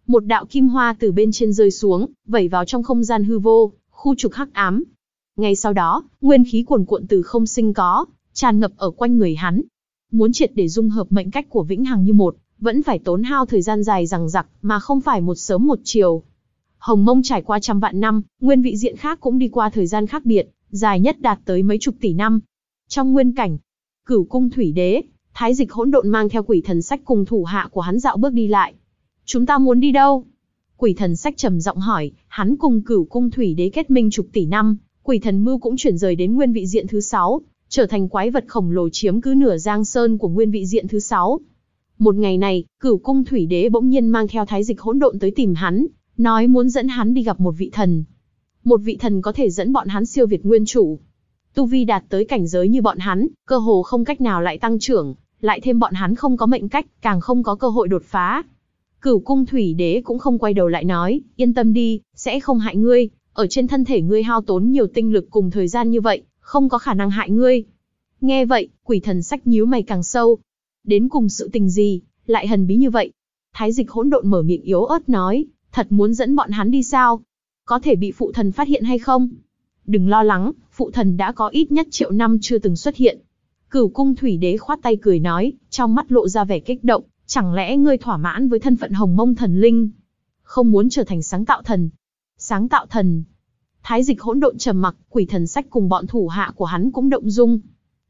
Một đạo kim hoa từ bên trên rơi xuống, vẩy vào trong không gian hư vô, khu trục hắc ám. Ngay sau đó, nguyên khí cuồn cuộn từ không sinh có, tràn ngập ở quanh người hắn. Muốn triệt để dung hợp mệnh cách của Vĩnh Hằng như một, vẫn phải tốn hao thời gian dài rằng rặc, mà không phải một sớm một chiều. Hồng Mông trải qua trăm vạn năm, nguyên vị diện khác cũng đi qua thời gian khác biệt, dài nhất đạt tới mấy chục tỷ năm. Trong nguyên cảnh, cửu cung thủy đế, thái dịch hỗn độn mang theo quỷ thần sách cùng thủ hạ của hắn dạo bước đi lại, Chúng ta muốn đi đâu? Quỷ thần sách trầm giọng hỏi, hắn cùng cửu cung thủy đế kết minh chục tỷ năm, quỷ thần mưu cũng chuyển rời đến nguyên vị diện thứ sáu, trở thành quái vật khổng lồ chiếm cứ nửa giang sơn của nguyên vị diện thứ sáu. Một ngày này, cửu cung thủy đế bỗng nhiên mang theo thái dịch hỗn độn tới tìm hắn, nói muốn dẫn hắn đi gặp một vị thần. Một vị thần có thể dẫn bọn hắn siêu việt nguyên chủ. Tu vi đạt tới cảnh giới như bọn hắn, cơ hồ không cách nào lại tăng trưởng, lại thêm bọn hắn không có mệnh cách, càng không có cơ hội đột phá. Cửu cung thủy đế cũng không quay đầu lại nói, yên tâm đi, sẽ không hại ngươi, ở trên thân thể ngươi hao tốn nhiều tinh lực cùng thời gian như vậy, không có khả năng hại ngươi. Nghe vậy, quỷ thần sách nhíu mày càng sâu. Đến cùng sự tình gì, lại hần bí như vậy. Thái dịch hỗn độn mở miệng yếu ớt nói, thật muốn dẫn bọn hắn đi sao? Có thể bị phụ thần phát hiện hay không? Đừng lo lắng, phụ thần đã có ít nhất triệu năm chưa từng xuất hiện. Cửu cung thủy đế khoát tay cười nói, trong mắt lộ ra vẻ kích động, Chẳng lẽ ngươi thỏa mãn với thân phận hồng mông thần linh? Không muốn trở thành sáng tạo thần? Sáng tạo thần? Thái dịch hỗn độn trầm mặc, quỷ thần sách cùng bọn thủ hạ của hắn cũng động dung.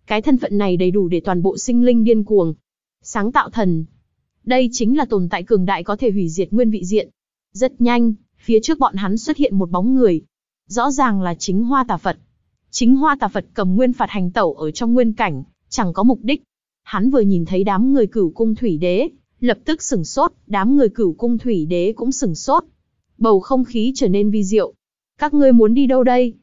Cái thân phận này đầy đủ để toàn bộ sinh linh điên cuồng. Sáng tạo thần. Đây chính là tồn tại cường đại có thể hủy diệt nguyên vị diện. Rất nhanh, phía trước bọn hắn xuất hiện một bóng người. Rõ ràng là chính hoa tà Phật. Chính hoa tà Phật cầm nguyên phạt hành tẩu ở trong nguyên cảnh, chẳng có mục đích, Hắn vừa nhìn thấy đám người cửu cung thủy đế, lập tức sửng sốt, đám người cửu cung thủy đế cũng sửng sốt. Bầu không khí trở nên vi diệu. Các ngươi muốn đi đâu đây?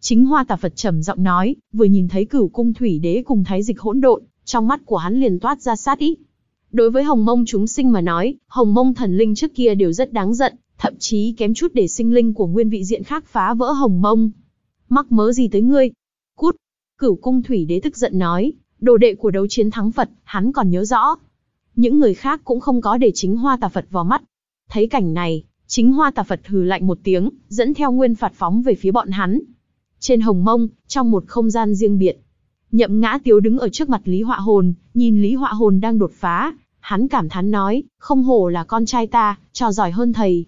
Chính hoa tà Phật trầm giọng nói, vừa nhìn thấy cửu cung thủy đế cùng thái dịch hỗn độn, trong mắt của hắn liền toát ra sát ý. Đối với hồng mông chúng sinh mà nói, hồng mông thần linh trước kia đều rất đáng giận, thậm chí kém chút để sinh linh của nguyên vị diện khác phá vỡ hồng mông. Mắc mớ gì tới ngươi? Cút! Cửu cung thủy đế tức giận nói, đồ đệ của đấu chiến thắng Phật, hắn còn nhớ rõ. Những người khác cũng không có để chính hoa tà Phật vào mắt. Thấy cảnh này, chính hoa tà Phật hừ lạnh một tiếng, dẫn theo nguyên phạt phóng về phía bọn hắn. Trên hồng mông, trong một không gian riêng biệt, nhậm ngã tiếu đứng ở trước mặt Lý Họa Hồn, nhìn Lý Họa Hồn đang đột phá. Hắn cảm thán nói, không hổ là con trai ta, trò giỏi hơn thầy.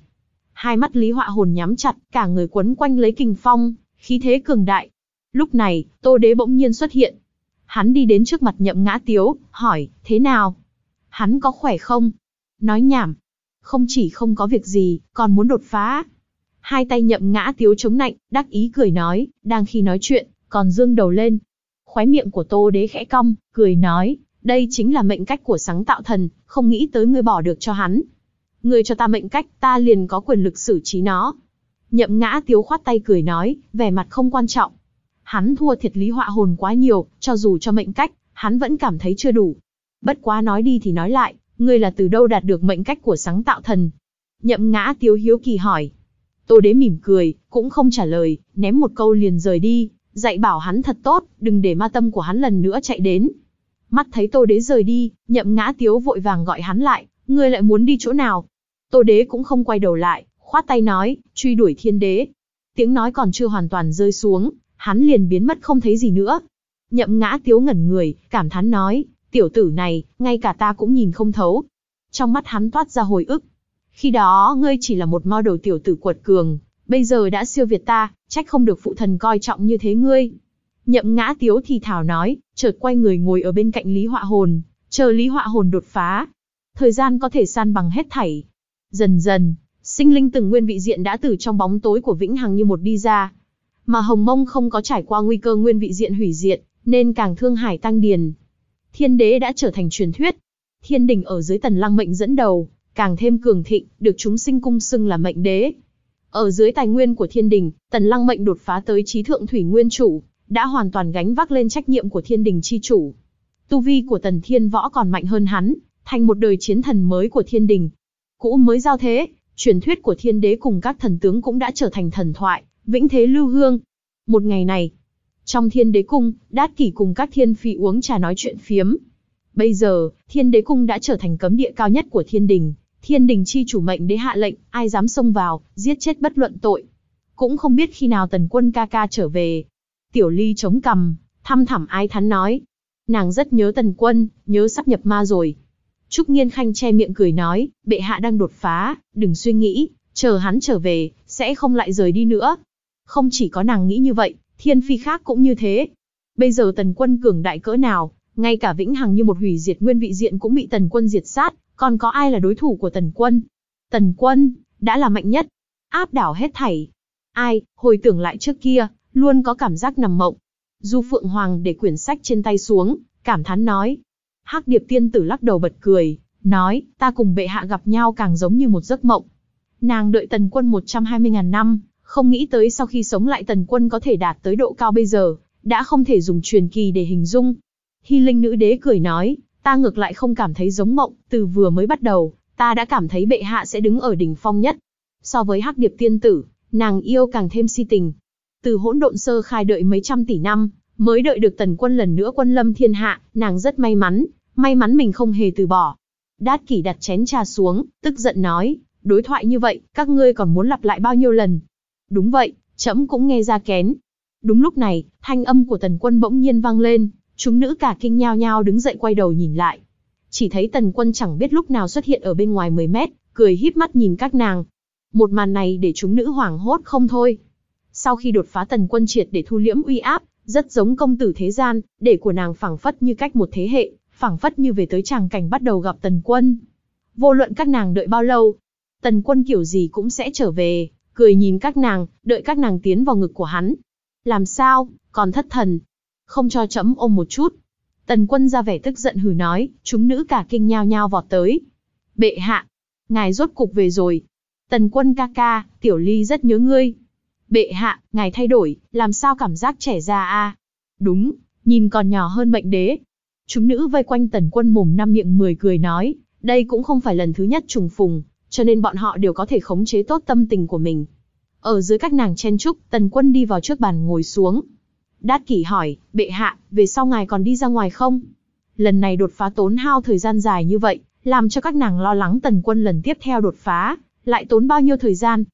Hai mắt Lý Họa Hồn nhắm chặt, cả người quấn quanh lấy kình phong, khí thế cường đại. Lúc này, Tô Đế bỗng nhiên xuất hiện, Hắn đi đến trước mặt nhậm ngã tiếu, hỏi, thế nào? Hắn có khỏe không? Nói nhảm. Không chỉ không có việc gì, còn muốn đột phá. Hai tay nhậm ngã tiếu chống nạnh, đắc ý cười nói, đang khi nói chuyện, còn dương đầu lên. Khóe miệng của tô đế khẽ cong, cười nói, đây chính là mệnh cách của sáng tạo thần, không nghĩ tới ngươi bỏ được cho hắn. Ngươi cho ta mệnh cách, ta liền có quyền lực xử trí nó. Nhậm ngã tiếu khoát tay cười nói, vẻ mặt không quan trọng. Hắn thua thiệt lý họa hồn quá nhiều, cho dù cho mệnh cách, hắn vẫn cảm thấy chưa đủ. Bất quá nói đi thì nói lại, ngươi là từ đâu đạt được mệnh cách của sáng tạo thần? Nhậm ngã tiếu hiếu kỳ hỏi. Tô đế mỉm cười, cũng không trả lời, ném một câu liền rời đi, dạy bảo hắn thật tốt, đừng để ma tâm của hắn lần nữa chạy đến. Mắt thấy tô đế rời đi, nhậm ngã tiếu vội vàng gọi hắn lại, ngươi lại muốn đi chỗ nào? Tô đế cũng không quay đầu lại, khoát tay nói, truy đuổi thiên đế. Tiếng nói còn chưa hoàn toàn rơi xuống, hắn liền biến mất không thấy gì nữa. Nhậm ngã tiếu ngẩn người, cảm thán nói, tiểu tử này, ngay cả ta cũng nhìn không thấu. Trong mắt hắn toát ra hồi ức. Khi đó ngươi chỉ là một model tiểu tử quật cường, bây giờ đã siêu việt ta, trách không được phụ thần coi trọng như thế ngươi. Nhậm ngã tiếu thì thảo nói, chợt quay người ngồi ở bên cạnh Lý Họa Hồn, chờ Lý Họa Hồn đột phá. Thời gian có thể san bằng hết thảy. Dần dần, sinh linh từng nguyên vị diện đã từ trong bóng tối của Vĩnh Hằng như một đi ra, mà Hồng Mông không có trải qua nguy cơ nguyên vị diện hủy diện nên càng thương hải tăng điền. Thiên đế đã trở thành truyền thuyết. Thiên đình ở dưới tần lăng mệnh dẫn đầu, càng thêm cường thịnh, được chúng sinh cung xưng là mệnh đế. Ở dưới tài nguyên của thiên đình, tần lăng mệnh đột phá tới trí thượng thủy nguyên chủ, đã hoàn toàn gánh vác lên trách nhiệm của thiên đình chi chủ. Tu vi của tần thiên võ còn mạnh hơn hắn, thành một đời chiến thần mới của thiên đình. Cũ mới giao thế, truyền thuyết của thiên đế cùng các thần tướng cũng đã trở thành thần thoại, Vĩnh Thế Lưu Hương. Một ngày này, trong thiên đế cung, đát kỷ cùng các thiên phi uống trà nói chuyện phiếm. Bây giờ, thiên đế cung đã trở thành cấm địa cao nhất của thiên đình. Thiên đình chi chủ mệnh đế hạ lệnh, ai dám xông vào, giết chết bất luận tội. Cũng không biết khi nào tần quân ca ca trở về. Tiểu ly chống cầm, thăm thẳm ai thắn nói. Nàng rất nhớ tần quân, nhớ sắp nhập ma rồi. Trúc Nghiên Khanh che miệng cười nói, bệ hạ đang đột phá, đừng suy nghĩ, chờ hắn trở về, sẽ không lại rời đi nữa. Không chỉ có nàng nghĩ như vậy, thiên phi khác cũng như thế. Bây giờ tần quân cường đại cỡ nào, ngay cả vĩnh hằng như một hủy diệt nguyên vị diện cũng bị tần quân diệt sát, còn có ai là đối thủ của tần quân? Tần quân, đã là mạnh nhất, áp đảo hết thảy. Ai, hồi tưởng lại trước kia, luôn có cảm giác nằm mộng. Du Phượng Hoàng để quyển sách trên tay xuống, cảm thán nói. hắc điệp tiên tử lắc đầu bật cười, nói, ta cùng bệ hạ gặp nhau càng giống như một giấc mộng. Nàng đợi tần quân 120.000 năm, không nghĩ tới sau khi sống lại tần quân có thể đạt tới độ cao bây giờ, đã không thể dùng truyền kỳ để hình dung. Hy linh nữ đế cười nói, ta ngược lại không cảm thấy giống mộng, từ vừa mới bắt đầu, ta đã cảm thấy bệ hạ sẽ đứng ở đỉnh phong nhất. So với hắc điệp tiên tử, nàng yêu càng thêm si tình. Từ hỗn độn sơ khai đợi mấy trăm tỷ năm, mới đợi được tần quân lần nữa quân lâm thiên hạ, nàng rất may mắn, may mắn mình không hề từ bỏ. Đát kỷ đặt chén trà xuống, tức giận nói, đối thoại như vậy, các ngươi còn muốn lặp lại bao nhiêu lần, Đúng vậy, trẫm cũng nghe ra kén. Đúng lúc này, thanh âm của tần quân bỗng nhiên vang lên, chúng nữ cả kinh nhao nhao đứng dậy quay đầu nhìn lại. Chỉ thấy tần quân chẳng biết lúc nào xuất hiện ở bên ngoài 10 mét, cười híp mắt nhìn các nàng. Một màn này để chúng nữ hoảng hốt không thôi. Sau khi đột phá tần quân triệt để thu liễm uy áp, rất giống công tử thế gian, để của nàng phảng phất như cách một thế hệ, phảng phất như về tới tràng cảnh bắt đầu gặp tần quân. Vô luận các nàng đợi bao lâu, tần quân kiểu gì cũng sẽ trở về cười nhìn các nàng, đợi các nàng tiến vào ngực của hắn. Làm sao, còn thất thần. Không cho chấm ôm một chút. Tần quân ra vẻ tức giận hừ nói, chúng nữ cả kinh nhao nhao vọt tới. Bệ hạ, ngài rốt cục về rồi. Tần quân ca ca, tiểu ly rất nhớ ngươi. Bệ hạ, ngài thay đổi, làm sao cảm giác trẻ ra a? Đúng, nhìn còn nhỏ hơn mệnh đế. Chúng nữ vây quanh tần quân mồm năm miệng mười cười nói, đây cũng không phải lần thứ nhất trùng phùng, cho nên bọn họ đều có thể khống chế tốt tâm tình của mình. Ở dưới cách nàng chen trúc, tần quân đi vào trước bàn ngồi xuống. Đát kỷ hỏi, bệ hạ, về sau ngài còn đi ra ngoài không? Lần này đột phá tốn hao thời gian dài như vậy, làm cho các nàng lo lắng tần quân lần tiếp theo đột phá, lại tốn bao nhiêu thời gian.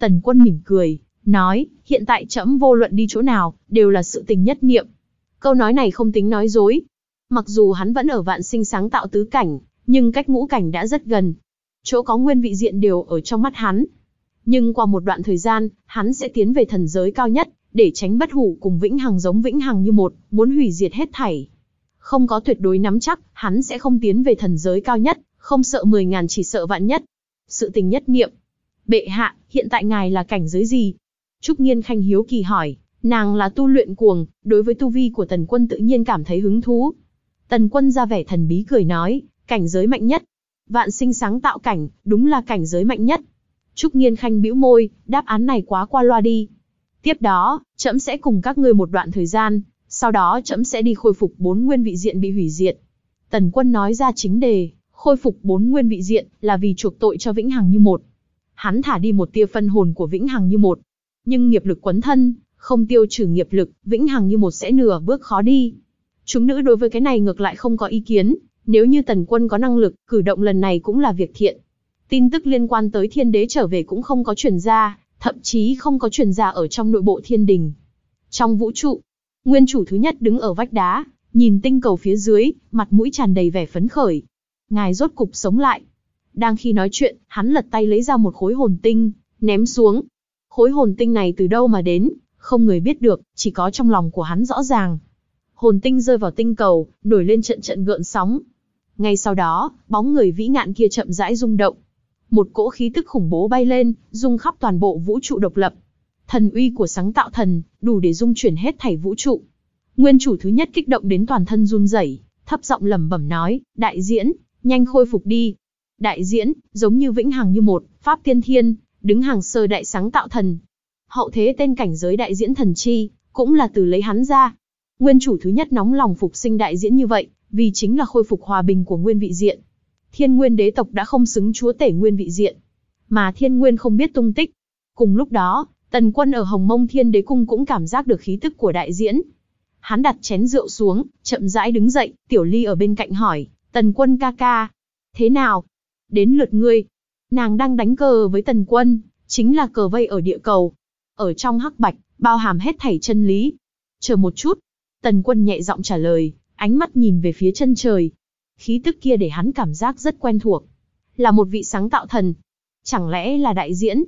Tần quân mỉm cười, nói, hiện tại trẫm vô luận đi chỗ nào, đều là sự tình nhất niệm. Câu nói này không tính nói dối. Mặc dù hắn vẫn ở vạn sinh sáng tạo tứ cảnh, nhưng cách ngũ cảnh đã rất gần, chỗ có nguyên vị diện đều ở trong mắt hắn. Nhưng qua một đoạn thời gian, hắn sẽ tiến về thần giới cao nhất, để tránh bất hủ cùng vĩnh hằng giống vĩnh hằng như một, muốn hủy diệt hết thảy. Không có tuyệt đối nắm chắc, hắn sẽ không tiến về thần giới cao nhất, không sợ mười ngàn chỉ sợ vạn nhất. Sự tình nhất niệm. Bệ hạ, hiện tại ngài là cảnh giới gì? Trúc Nghiên Khanh hiếu kỳ hỏi, nàng là tu luyện cuồng, đối với tu vi của tần quân tự nhiên cảm thấy hứng thú. Tần quân ra vẻ thần bí cười nói, cảnh giới mạnh nhất, vạn sinh sáng tạo cảnh, đúng là cảnh giới mạnh nhất. Trúc Nghiên Khanh bĩu môi, đáp án này quá qua loa đi. Tiếp đó, trẫm sẽ cùng các ngươi một đoạn thời gian, sau đó trẫm sẽ đi khôi phục bốn nguyên vị diện bị hủy diệt. Tần Quân nói ra chính đề, khôi phục bốn nguyên vị diện là vì chuộc tội cho Vĩnh Hằng Như Một. Hắn thả đi một tia phân hồn của Vĩnh Hằng Như Một, nhưng nghiệp lực quấn thân, không tiêu trừ nghiệp lực, Vĩnh Hằng Như Một sẽ nửa bước khó đi. Chúng nữ đối với cái này ngược lại không có ý kiến, nếu như tần quân có năng lực, cử động lần này cũng là việc thiện. Tin tức liên quan tới thiên đế trở về cũng không có truyền ra, thậm chí không có truyền ra ở trong nội bộ thiên đình. Trong vũ trụ, nguyên chủ thứ nhất đứng ở vách đá, nhìn tinh cầu phía dưới, mặt mũi tràn đầy vẻ phấn khởi. Ngài rốt cục sống lại. Đang khi nói chuyện, hắn lật tay lấy ra một khối hồn tinh, ném xuống. Khối hồn tinh này từ đâu mà đến, không người biết được, chỉ có trong lòng của hắn rõ ràng. Hồn tinh rơi vào tinh cầu, nổi lên trận trận gợn sóng, ngay sau đó, bóng người vĩ ngạn kia chậm rãi rung động. Một cỗ khí tức khủng bố bay lên, rung khắp toàn bộ vũ trụ độc lập. Thần uy của sáng tạo thần, đủ để rung chuyển hết thảy vũ trụ. Nguyên chủ thứ nhất kích động đến toàn thân run rẩy, thấp giọng lẩm bẩm nói, "Đại diễn, nhanh khôi phục đi." Đại diễn, giống như vĩnh hằng như một, pháp tiên thiên, đứng hàng sơ đại sáng tạo thần. Hậu thế tên cảnh giới đại diễn thần chi, cũng là từ lấy hắn ra, nguyên chủ thứ nhất nóng lòng phục sinh đại diễn như vậy, vì chính là khôi phục hòa bình của nguyên vị diện. Thiên nguyên đế tộc đã không xứng chúa tể nguyên vị diện, mà thiên nguyên không biết tung tích. Cùng lúc đó, tần quân ở Hồng Mông Thiên Đế Cung cũng cảm giác được khí tức của đại diễn. Hắn đặt chén rượu xuống, chậm rãi đứng dậy, tiểu ly ở bên cạnh hỏi, tần quân ca ca, thế nào? Đến lượt ngươi. Nàng đang đánh cờ với tần quân, chính là cờ vây ở địa cầu. Ở trong hắc bạch, bao hàm hết thảy chân lý. Chờ một chút, Tần quân nhẹ giọng trả lời, ánh mắt nhìn về phía chân trời. Khí tức kia để hắn cảm giác rất quen thuộc. Là một vị sáng tạo thần. Chẳng lẽ là đại diễn?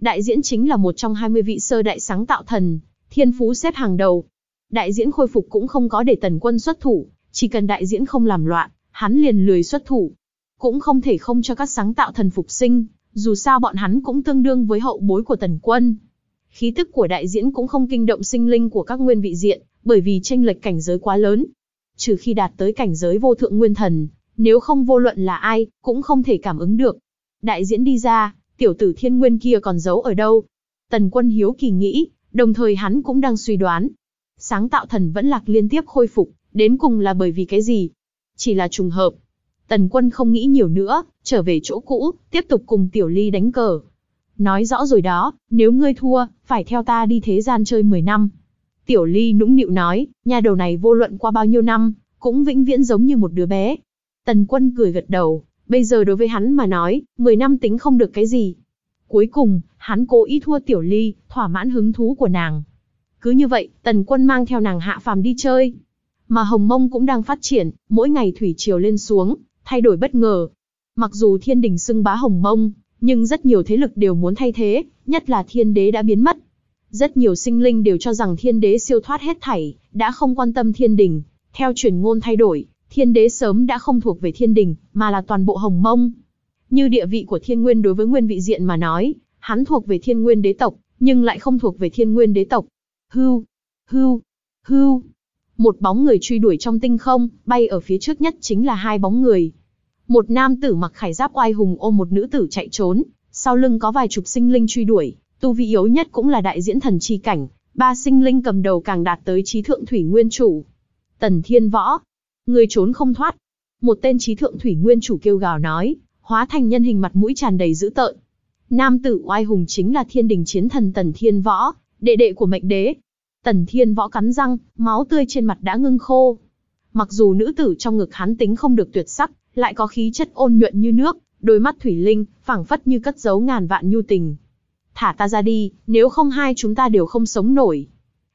Đại diễn chính là một trong 20 vị sơ đại sáng tạo thần, thiên phú xếp hàng đầu. Đại diễn khôi phục cũng không có để tần quân xuất thủ, chỉ cần đại diễn không làm loạn, hắn liền lười xuất thủ. Cũng không thể không cho các sáng tạo thần phục sinh, dù sao bọn hắn cũng tương đương với hậu bối của tần quân. Khí tức của đại diễn cũng không kinh động sinh linh của các nguyên vị diện, bởi vì tranh lệch cảnh giới quá lớn. Trừ khi đạt tới cảnh giới vô thượng nguyên thần, nếu không vô luận là ai, cũng không thể cảm ứng được. Đại diễn đi ra, tiểu tử thiên nguyên kia còn giấu ở đâu? Tần quân hiếu kỳ nghĩ, đồng thời hắn cũng đang suy đoán. Sáng tạo thần vẫn lạc liên tiếp khôi phục, đến cùng là bởi vì cái gì? Chỉ là trùng hợp. Tần quân không nghĩ nhiều nữa, trở về chỗ cũ, tiếp tục cùng tiểu ly đánh cờ. Nói rõ rồi đó, nếu ngươi thua, phải theo ta đi thế gian chơi 10 năm, Tiểu Ly nũng nịu nói, nhà đầu này vô luận qua bao nhiêu năm, cũng vĩnh viễn giống như một đứa bé. Tần quân cười gật đầu, bây giờ đối với hắn mà nói, 10 năm tính không được cái gì. Cuối cùng, hắn cố ý thua Tiểu Ly, thỏa mãn hứng thú của nàng. Cứ như vậy, tần quân mang theo nàng hạ phàm đi chơi. Mà Hồng Mông cũng đang phát triển, mỗi ngày thủy triều lên xuống, thay đổi bất ngờ. Mặc dù thiên đình xưng bá Hồng Mông, nhưng rất nhiều thế lực đều muốn thay thế, nhất là thiên đế đã biến mất, rất nhiều sinh linh đều cho rằng thiên đế siêu thoát hết thảy, đã không quan tâm thiên đình. Theo truyền ngôn thay đổi, thiên đế sớm đã không thuộc về thiên đình, mà là toàn bộ hồng mông. Như địa vị của thiên nguyên đối với nguyên vị diện mà nói, hắn thuộc về thiên nguyên đế tộc, nhưng lại không thuộc về thiên nguyên đế tộc. Hưu, hưu, hưu. Một bóng người truy đuổi trong tinh không, bay ở phía trước nhất chính là hai bóng người. Một nam tử mặc khải giáp oai hùng ôm một nữ tử chạy trốn, sau lưng có vài chục sinh linh truy đuổi, Tu vi yếu nhất cũng là đại diễn thần chi cảnh, ba sinh linh cầm đầu càng đạt tới trí thượng thủy nguyên chủ. Tần Thiên Võ, người trốn không thoát. Một tên trí thượng thủy nguyên chủ kêu gào nói, hóa thành nhân hình mặt mũi tràn đầy dữ tợn. Nam tử oai hùng chính là thiên đình chiến thần Tần Thiên Võ, đệ đệ của mệnh đế. Tần Thiên Võ cắn răng, máu tươi trên mặt đã ngưng khô. Mặc dù nữ tử trong ngực hắn tính không được tuyệt sắc, lại có khí chất ôn nhuận như nước, đôi mắt thủy linh, phảng phất như cất giấu ngàn vạn nhu tình, thả ta ra đi, nếu không hai chúng ta đều không sống nổi.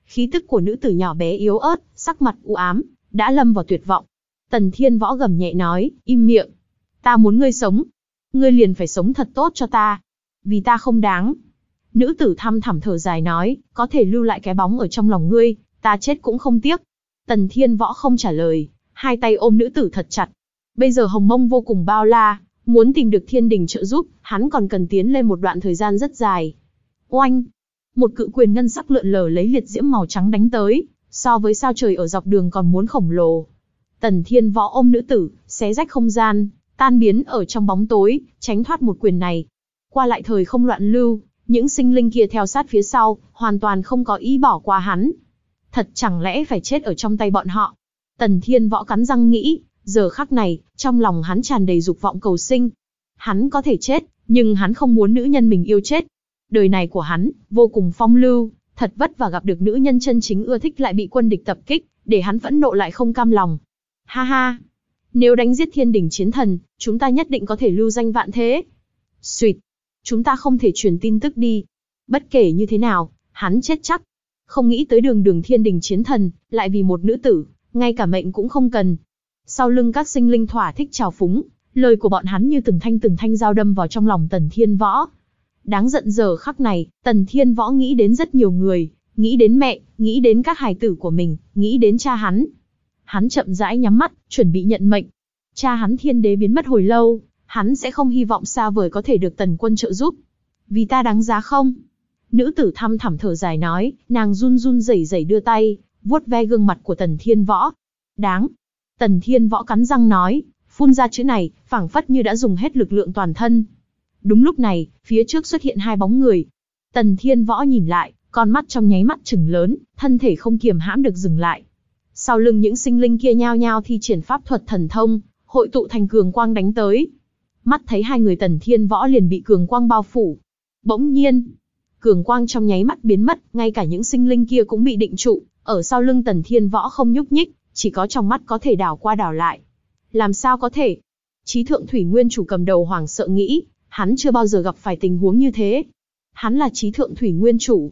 Khí tức của nữ tử nhỏ bé yếu ớt, sắc mặt u ám, đã lâm vào tuyệt vọng. Tần Thiên Võ gầm nhẹ nói, im miệng. Ta muốn ngươi sống. Ngươi liền phải sống thật tốt cho ta. Vì ta không đáng. Nữ tử thăm thẳm thở dài nói, có thể lưu lại cái bóng ở trong lòng ngươi, ta chết cũng không tiếc. Tần Thiên Võ không trả lời, hai tay ôm nữ tử thật chặt. Bây giờ hồng mông vô cùng bao la, Muốn tìm được thiên đình trợ giúp, hắn còn cần tiến lên một đoạn thời gian rất dài. Oanh! Một cự quyền ngân sắc lượn lờ lấy liệt diễm màu trắng đánh tới, so với sao trời ở dọc đường còn muốn khổng lồ. Tần thiên võ ôm nữ tử, xé rách không gian, tan biến ở trong bóng tối, tránh thoát một quyền này. Qua lại thời không loạn lưu, những sinh linh kia theo sát phía sau, hoàn toàn không có ý bỏ qua hắn. Thật chẳng lẽ phải chết ở trong tay bọn họ. Tần thiên võ cắn răng nghĩ, Giờ khắc này, trong lòng hắn tràn đầy dục vọng cầu sinh. Hắn có thể chết, nhưng hắn không muốn nữ nhân mình yêu chết. Đời này của hắn, vô cùng phong lưu, thật vất và gặp được nữ nhân chân chính ưa thích lại bị quân địch tập kích, để hắn vẫn nộ lại không cam lòng. Ha ha! Nếu đánh giết thiên đỉnh chiến thần, chúng ta nhất định có thể lưu danh vạn thế. Xuyệt! Chúng ta không thể truyền tin tức đi. Bất kể như thế nào, hắn chết chắc. Không nghĩ tới đường đường thiên đình chiến thần, lại vì một nữ tử, ngay cả mệnh cũng không cần, sau lưng các sinh linh thỏa thích trào phúng, lời của bọn hắn như từng thanh từng thanh dao đâm vào trong lòng Tần Thiên Võ. Đáng giận giờ khắc này, Tần Thiên Võ nghĩ đến rất nhiều người, nghĩ đến mẹ, nghĩ đến các hài tử của mình, nghĩ đến cha hắn. Hắn chậm rãi nhắm mắt, chuẩn bị nhận mệnh. Cha hắn thiên đế biến mất hồi lâu, hắn sẽ không hy vọng xa vời có thể được tần quân trợ giúp. Vì ta đáng giá không? Nữ tử thăm thẳm thở dài nói, nàng run run rẩy rẩy đưa tay, vuốt ve gương mặt của tần thiên võ. Đáng, Tần Thiên Võ cắn răng nói, phun ra chữ này, phảng phất như đã dùng hết lực lượng toàn thân. Đúng lúc này, phía trước xuất hiện hai bóng người. Tần Thiên Võ nhìn lại, con mắt trong nháy mắt chừng lớn, thân thể không kiềm hãm được dừng lại. Sau lưng những sinh linh kia nhao nhao thi triển pháp thuật thần thông, hội tụ thành cường quang đánh tới. Mắt thấy hai người Tần Thiên Võ liền bị cường quang bao phủ. Bỗng nhiên, cường quang trong nháy mắt biến mất, ngay cả những sinh linh kia cũng bị định trụ, ở sau lưng Tần Thiên Võ không nhúc nhích, chỉ có trong mắt có thể đảo qua đảo lại. Làm sao có thể? Chí thượng thủy nguyên chủ cầm đầu hoảng sợ nghĩ, hắn chưa bao giờ gặp phải tình huống như thế. Hắn là chí thượng thủy nguyên chủ.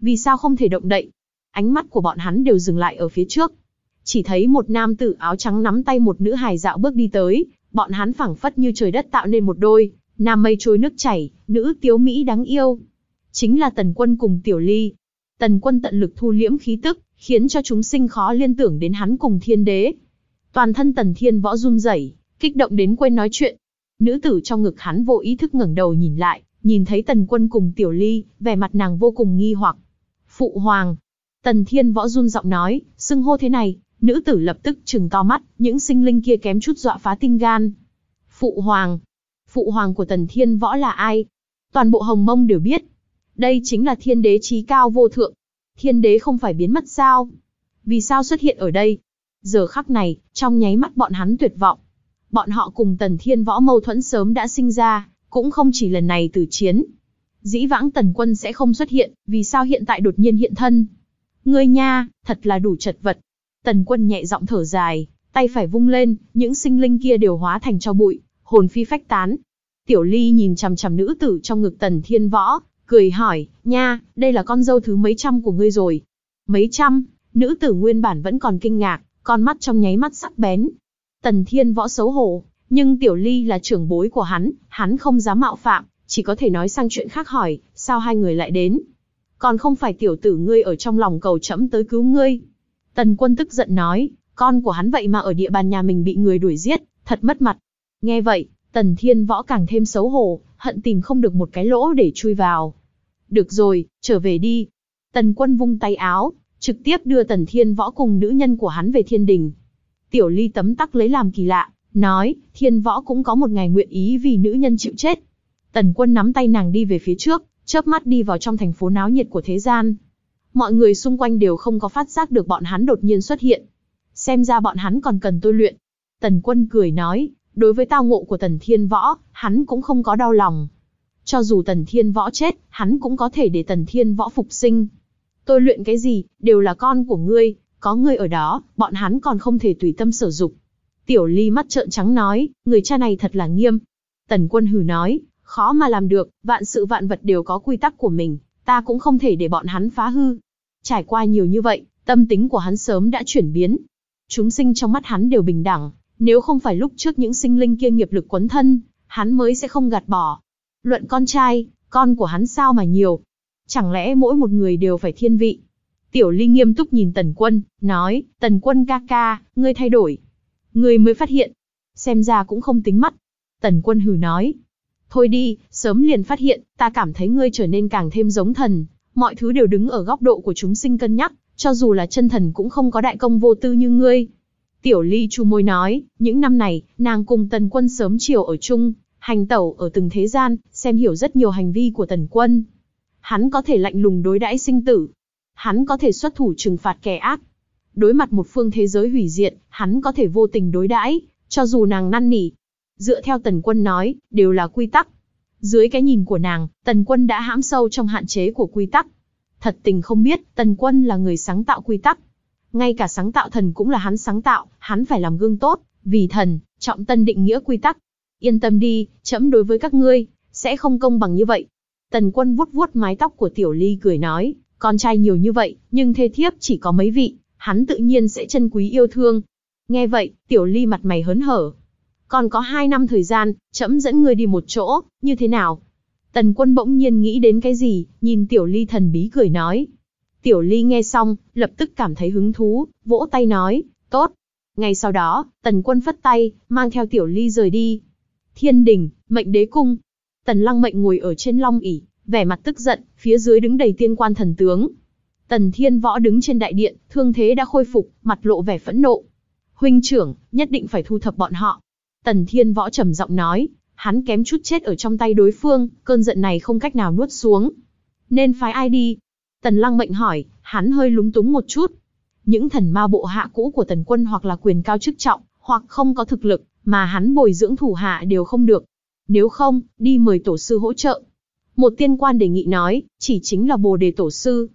Vì sao không thể động đậy? Ánh mắt của bọn hắn đều dừng lại ở phía trước. Chỉ thấy một nam tử áo trắng nắm tay một nữ hài dạo bước đi tới, bọn hắn phảng phất như trời đất tạo nên một đôi, nam mây trôi nước chảy, nữ tiếu Mỹ đáng yêu. Chính là tần quân cùng tiểu ly. Tần quân tận lực thu liễm khí tức, khiến cho chúng sinh khó liên tưởng đến hắn cùng thiên đế. Toàn thân tần thiên võ run rẩy, kích động đến quên nói chuyện. Nữ tử trong ngực hắn vô ý thức ngẩng đầu nhìn lại, nhìn thấy tần quân cùng tiểu ly, vẻ mặt nàng vô cùng nghi hoặc. Phụ hoàng, tần thiên võ run giọng nói, xưng hô thế này, nữ tử lập tức trừng to mắt, những sinh linh kia kém chút dọa phá tinh gan. Phụ hoàng, phụ hoàng của tần thiên võ là ai? Toàn bộ hồng mông đều biết. Đây chính là thiên đế trí cao vô thượng, Thiên đế không phải biến mất sao? Vì sao xuất hiện ở đây? Giờ khắc này, trong nháy mắt bọn hắn tuyệt vọng. Bọn họ cùng tần thiên võ mâu thuẫn sớm đã sinh ra, cũng không chỉ lần này từ chiến. Dĩ vãng tần quân sẽ không xuất hiện, vì sao hiện tại đột nhiên hiện thân? Ngươi nha, thật là đủ chật vật. Tần quân nhẹ giọng thở dài, tay phải vung lên, những sinh linh kia đều hóa thành cho bụi, hồn phi phách tán. Tiểu ly nhìn chằm chằm nữ tử trong ngực tần thiên võ, cười hỏi, nha, đây là con dâu thứ mấy trăm của ngươi rồi. Mấy trăm, nữ tử nguyên bản vẫn còn kinh ngạc, con mắt trong nháy mắt sắc bén. Tần thiên võ xấu hổ, nhưng tiểu ly là trưởng bối của hắn, hắn không dám mạo phạm, chỉ có thể nói sang chuyện khác hỏi, sao hai người lại đến. Còn không phải tiểu tử ngươi ở trong lòng cầu chẫm tới cứu ngươi. Tần quân tức giận nói, con của hắn vậy mà ở địa bàn nhà mình bị người đuổi giết, thật mất mặt. Nghe vậy, tần thiên võ càng thêm xấu hổ, hận tìm không được một cái lỗ để chui vào. Được rồi, trở về đi. Tần quân vung tay áo, trực tiếp đưa tần thiên võ cùng nữ nhân của hắn về thiên đình. Tiểu ly tấm tắc lấy làm kỳ lạ, nói, thiên võ cũng có một ngày nguyện ý vì nữ nhân chịu chết. Tần quân nắm tay nàng đi về phía trước, chớp mắt đi vào trong thành phố náo nhiệt của thế gian. Mọi người xung quanh đều không có phát giác được bọn hắn đột nhiên xuất hiện. Xem ra bọn hắn còn cần tôi luyện. Tần quân cười nói, Đối với tao ngộ của Tần Thiên Võ, hắn cũng không có đau lòng. Cho dù Tần Thiên Võ chết, hắn cũng có thể để Tần Thiên Võ phục sinh. Tôi luyện cái gì, đều là con của ngươi, có ngươi ở đó, bọn hắn còn không thể tùy tâm sử dụng. Tiểu Ly mắt trợn trắng nói, người cha này thật là nghiêm. Tần Quân hừ nói, khó mà làm được, vạn sự vạn vật đều có quy tắc của mình, ta cũng không thể để bọn hắn phá hư. Trải qua nhiều như vậy, tâm tính của hắn sớm đã chuyển biến. Chúng sinh trong mắt hắn đều bình đẳng, nếu không phải lúc trước những sinh linh kia nghiệp lực quấn thân, hắn mới sẽ không gạt bỏ. Luận con trai, con của hắn sao mà nhiều. Chẳng lẽ mỗi một người đều phải thiên vị? Tiểu Ly nghiêm túc nhìn Tần Quân, nói, Tần Quân ca ca, ngươi thay đổi. Ngươi mới phát hiện. Xem ra cũng không tính mắt. Tần Quân hừ nói. Thôi đi, sớm liền phát hiện, ta cảm thấy ngươi trở nên càng thêm giống thần. Mọi thứ đều đứng ở góc độ của chúng sinh cân nhắc, cho dù là chân thần cũng không có đại công vô tư như ngươi, Tiểu Ly Chu Môi nói, những năm này, nàng cùng Tần Quân sớm chiều ở chung, hành tẩu ở từng thế gian, xem hiểu rất nhiều hành vi của Tần Quân. Hắn có thể lạnh lùng đối đãi sinh tử. Hắn có thể xuất thủ trừng phạt kẻ ác. Đối mặt một phương thế giới hủy diệt, hắn có thể vô tình đối đãi, cho dù nàng năn nỉ. Dựa theo Tần Quân nói, đều là quy tắc. Dưới cái nhìn của nàng, Tần Quân đã hãm sâu trong hạn chế của quy tắc. Thật tình không biết, Tần Quân là người sáng tạo quy tắc ngay cả sáng tạo thần cũng là hắn sáng tạo, hắn phải làm gương tốt, vì thần, trọng tân định nghĩa quy tắc. Yên tâm đi, chấm đối với các ngươi, sẽ không công bằng như vậy. Tần quân vuốt vuốt mái tóc của tiểu ly cười nói, con trai nhiều như vậy, nhưng thê thiếp chỉ có mấy vị, hắn tự nhiên sẽ chân quý yêu thương. Nghe vậy, tiểu ly mặt mày hớn hở. Còn có hai năm thời gian, chấm dẫn ngươi đi một chỗ, như thế nào? Tần quân bỗng nhiên nghĩ đến cái gì, nhìn tiểu ly thần bí cười nói, Tiểu Ly nghe xong, lập tức cảm thấy hứng thú, vỗ tay nói, tốt. Ngay sau đó, Tần Quân phất tay, mang theo Tiểu Ly rời đi. Thiên đình, mệnh đế cung. Tần Lăng Mệnh ngồi ở trên long ỷ, vẻ mặt tức giận, phía dưới đứng đầy tiên quan thần tướng. Tần Thiên Võ đứng trên đại điện, thương thế đã khôi phục, mặt lộ vẻ phẫn nộ. Huynh trưởng, nhất định phải thu thập bọn họ. Tần Thiên Võ trầm giọng nói, hắn kém chút chết ở trong tay đối phương, cơn giận này không cách nào nuốt xuống. Nên phái ai đi, Tần Lăng mệnh hỏi, hắn hơi lúng túng một chút. Những thần ma bộ hạ cũ của Tần Quân hoặc là quyền cao chức trọng, hoặc không có thực lực, mà hắn bồi dưỡng thủ hạ đều không được. Nếu không, đi mời tổ sư hỗ trợ. Một tiên quan đề nghị nói, chỉ chính là Bồ Đề Tổ Sư.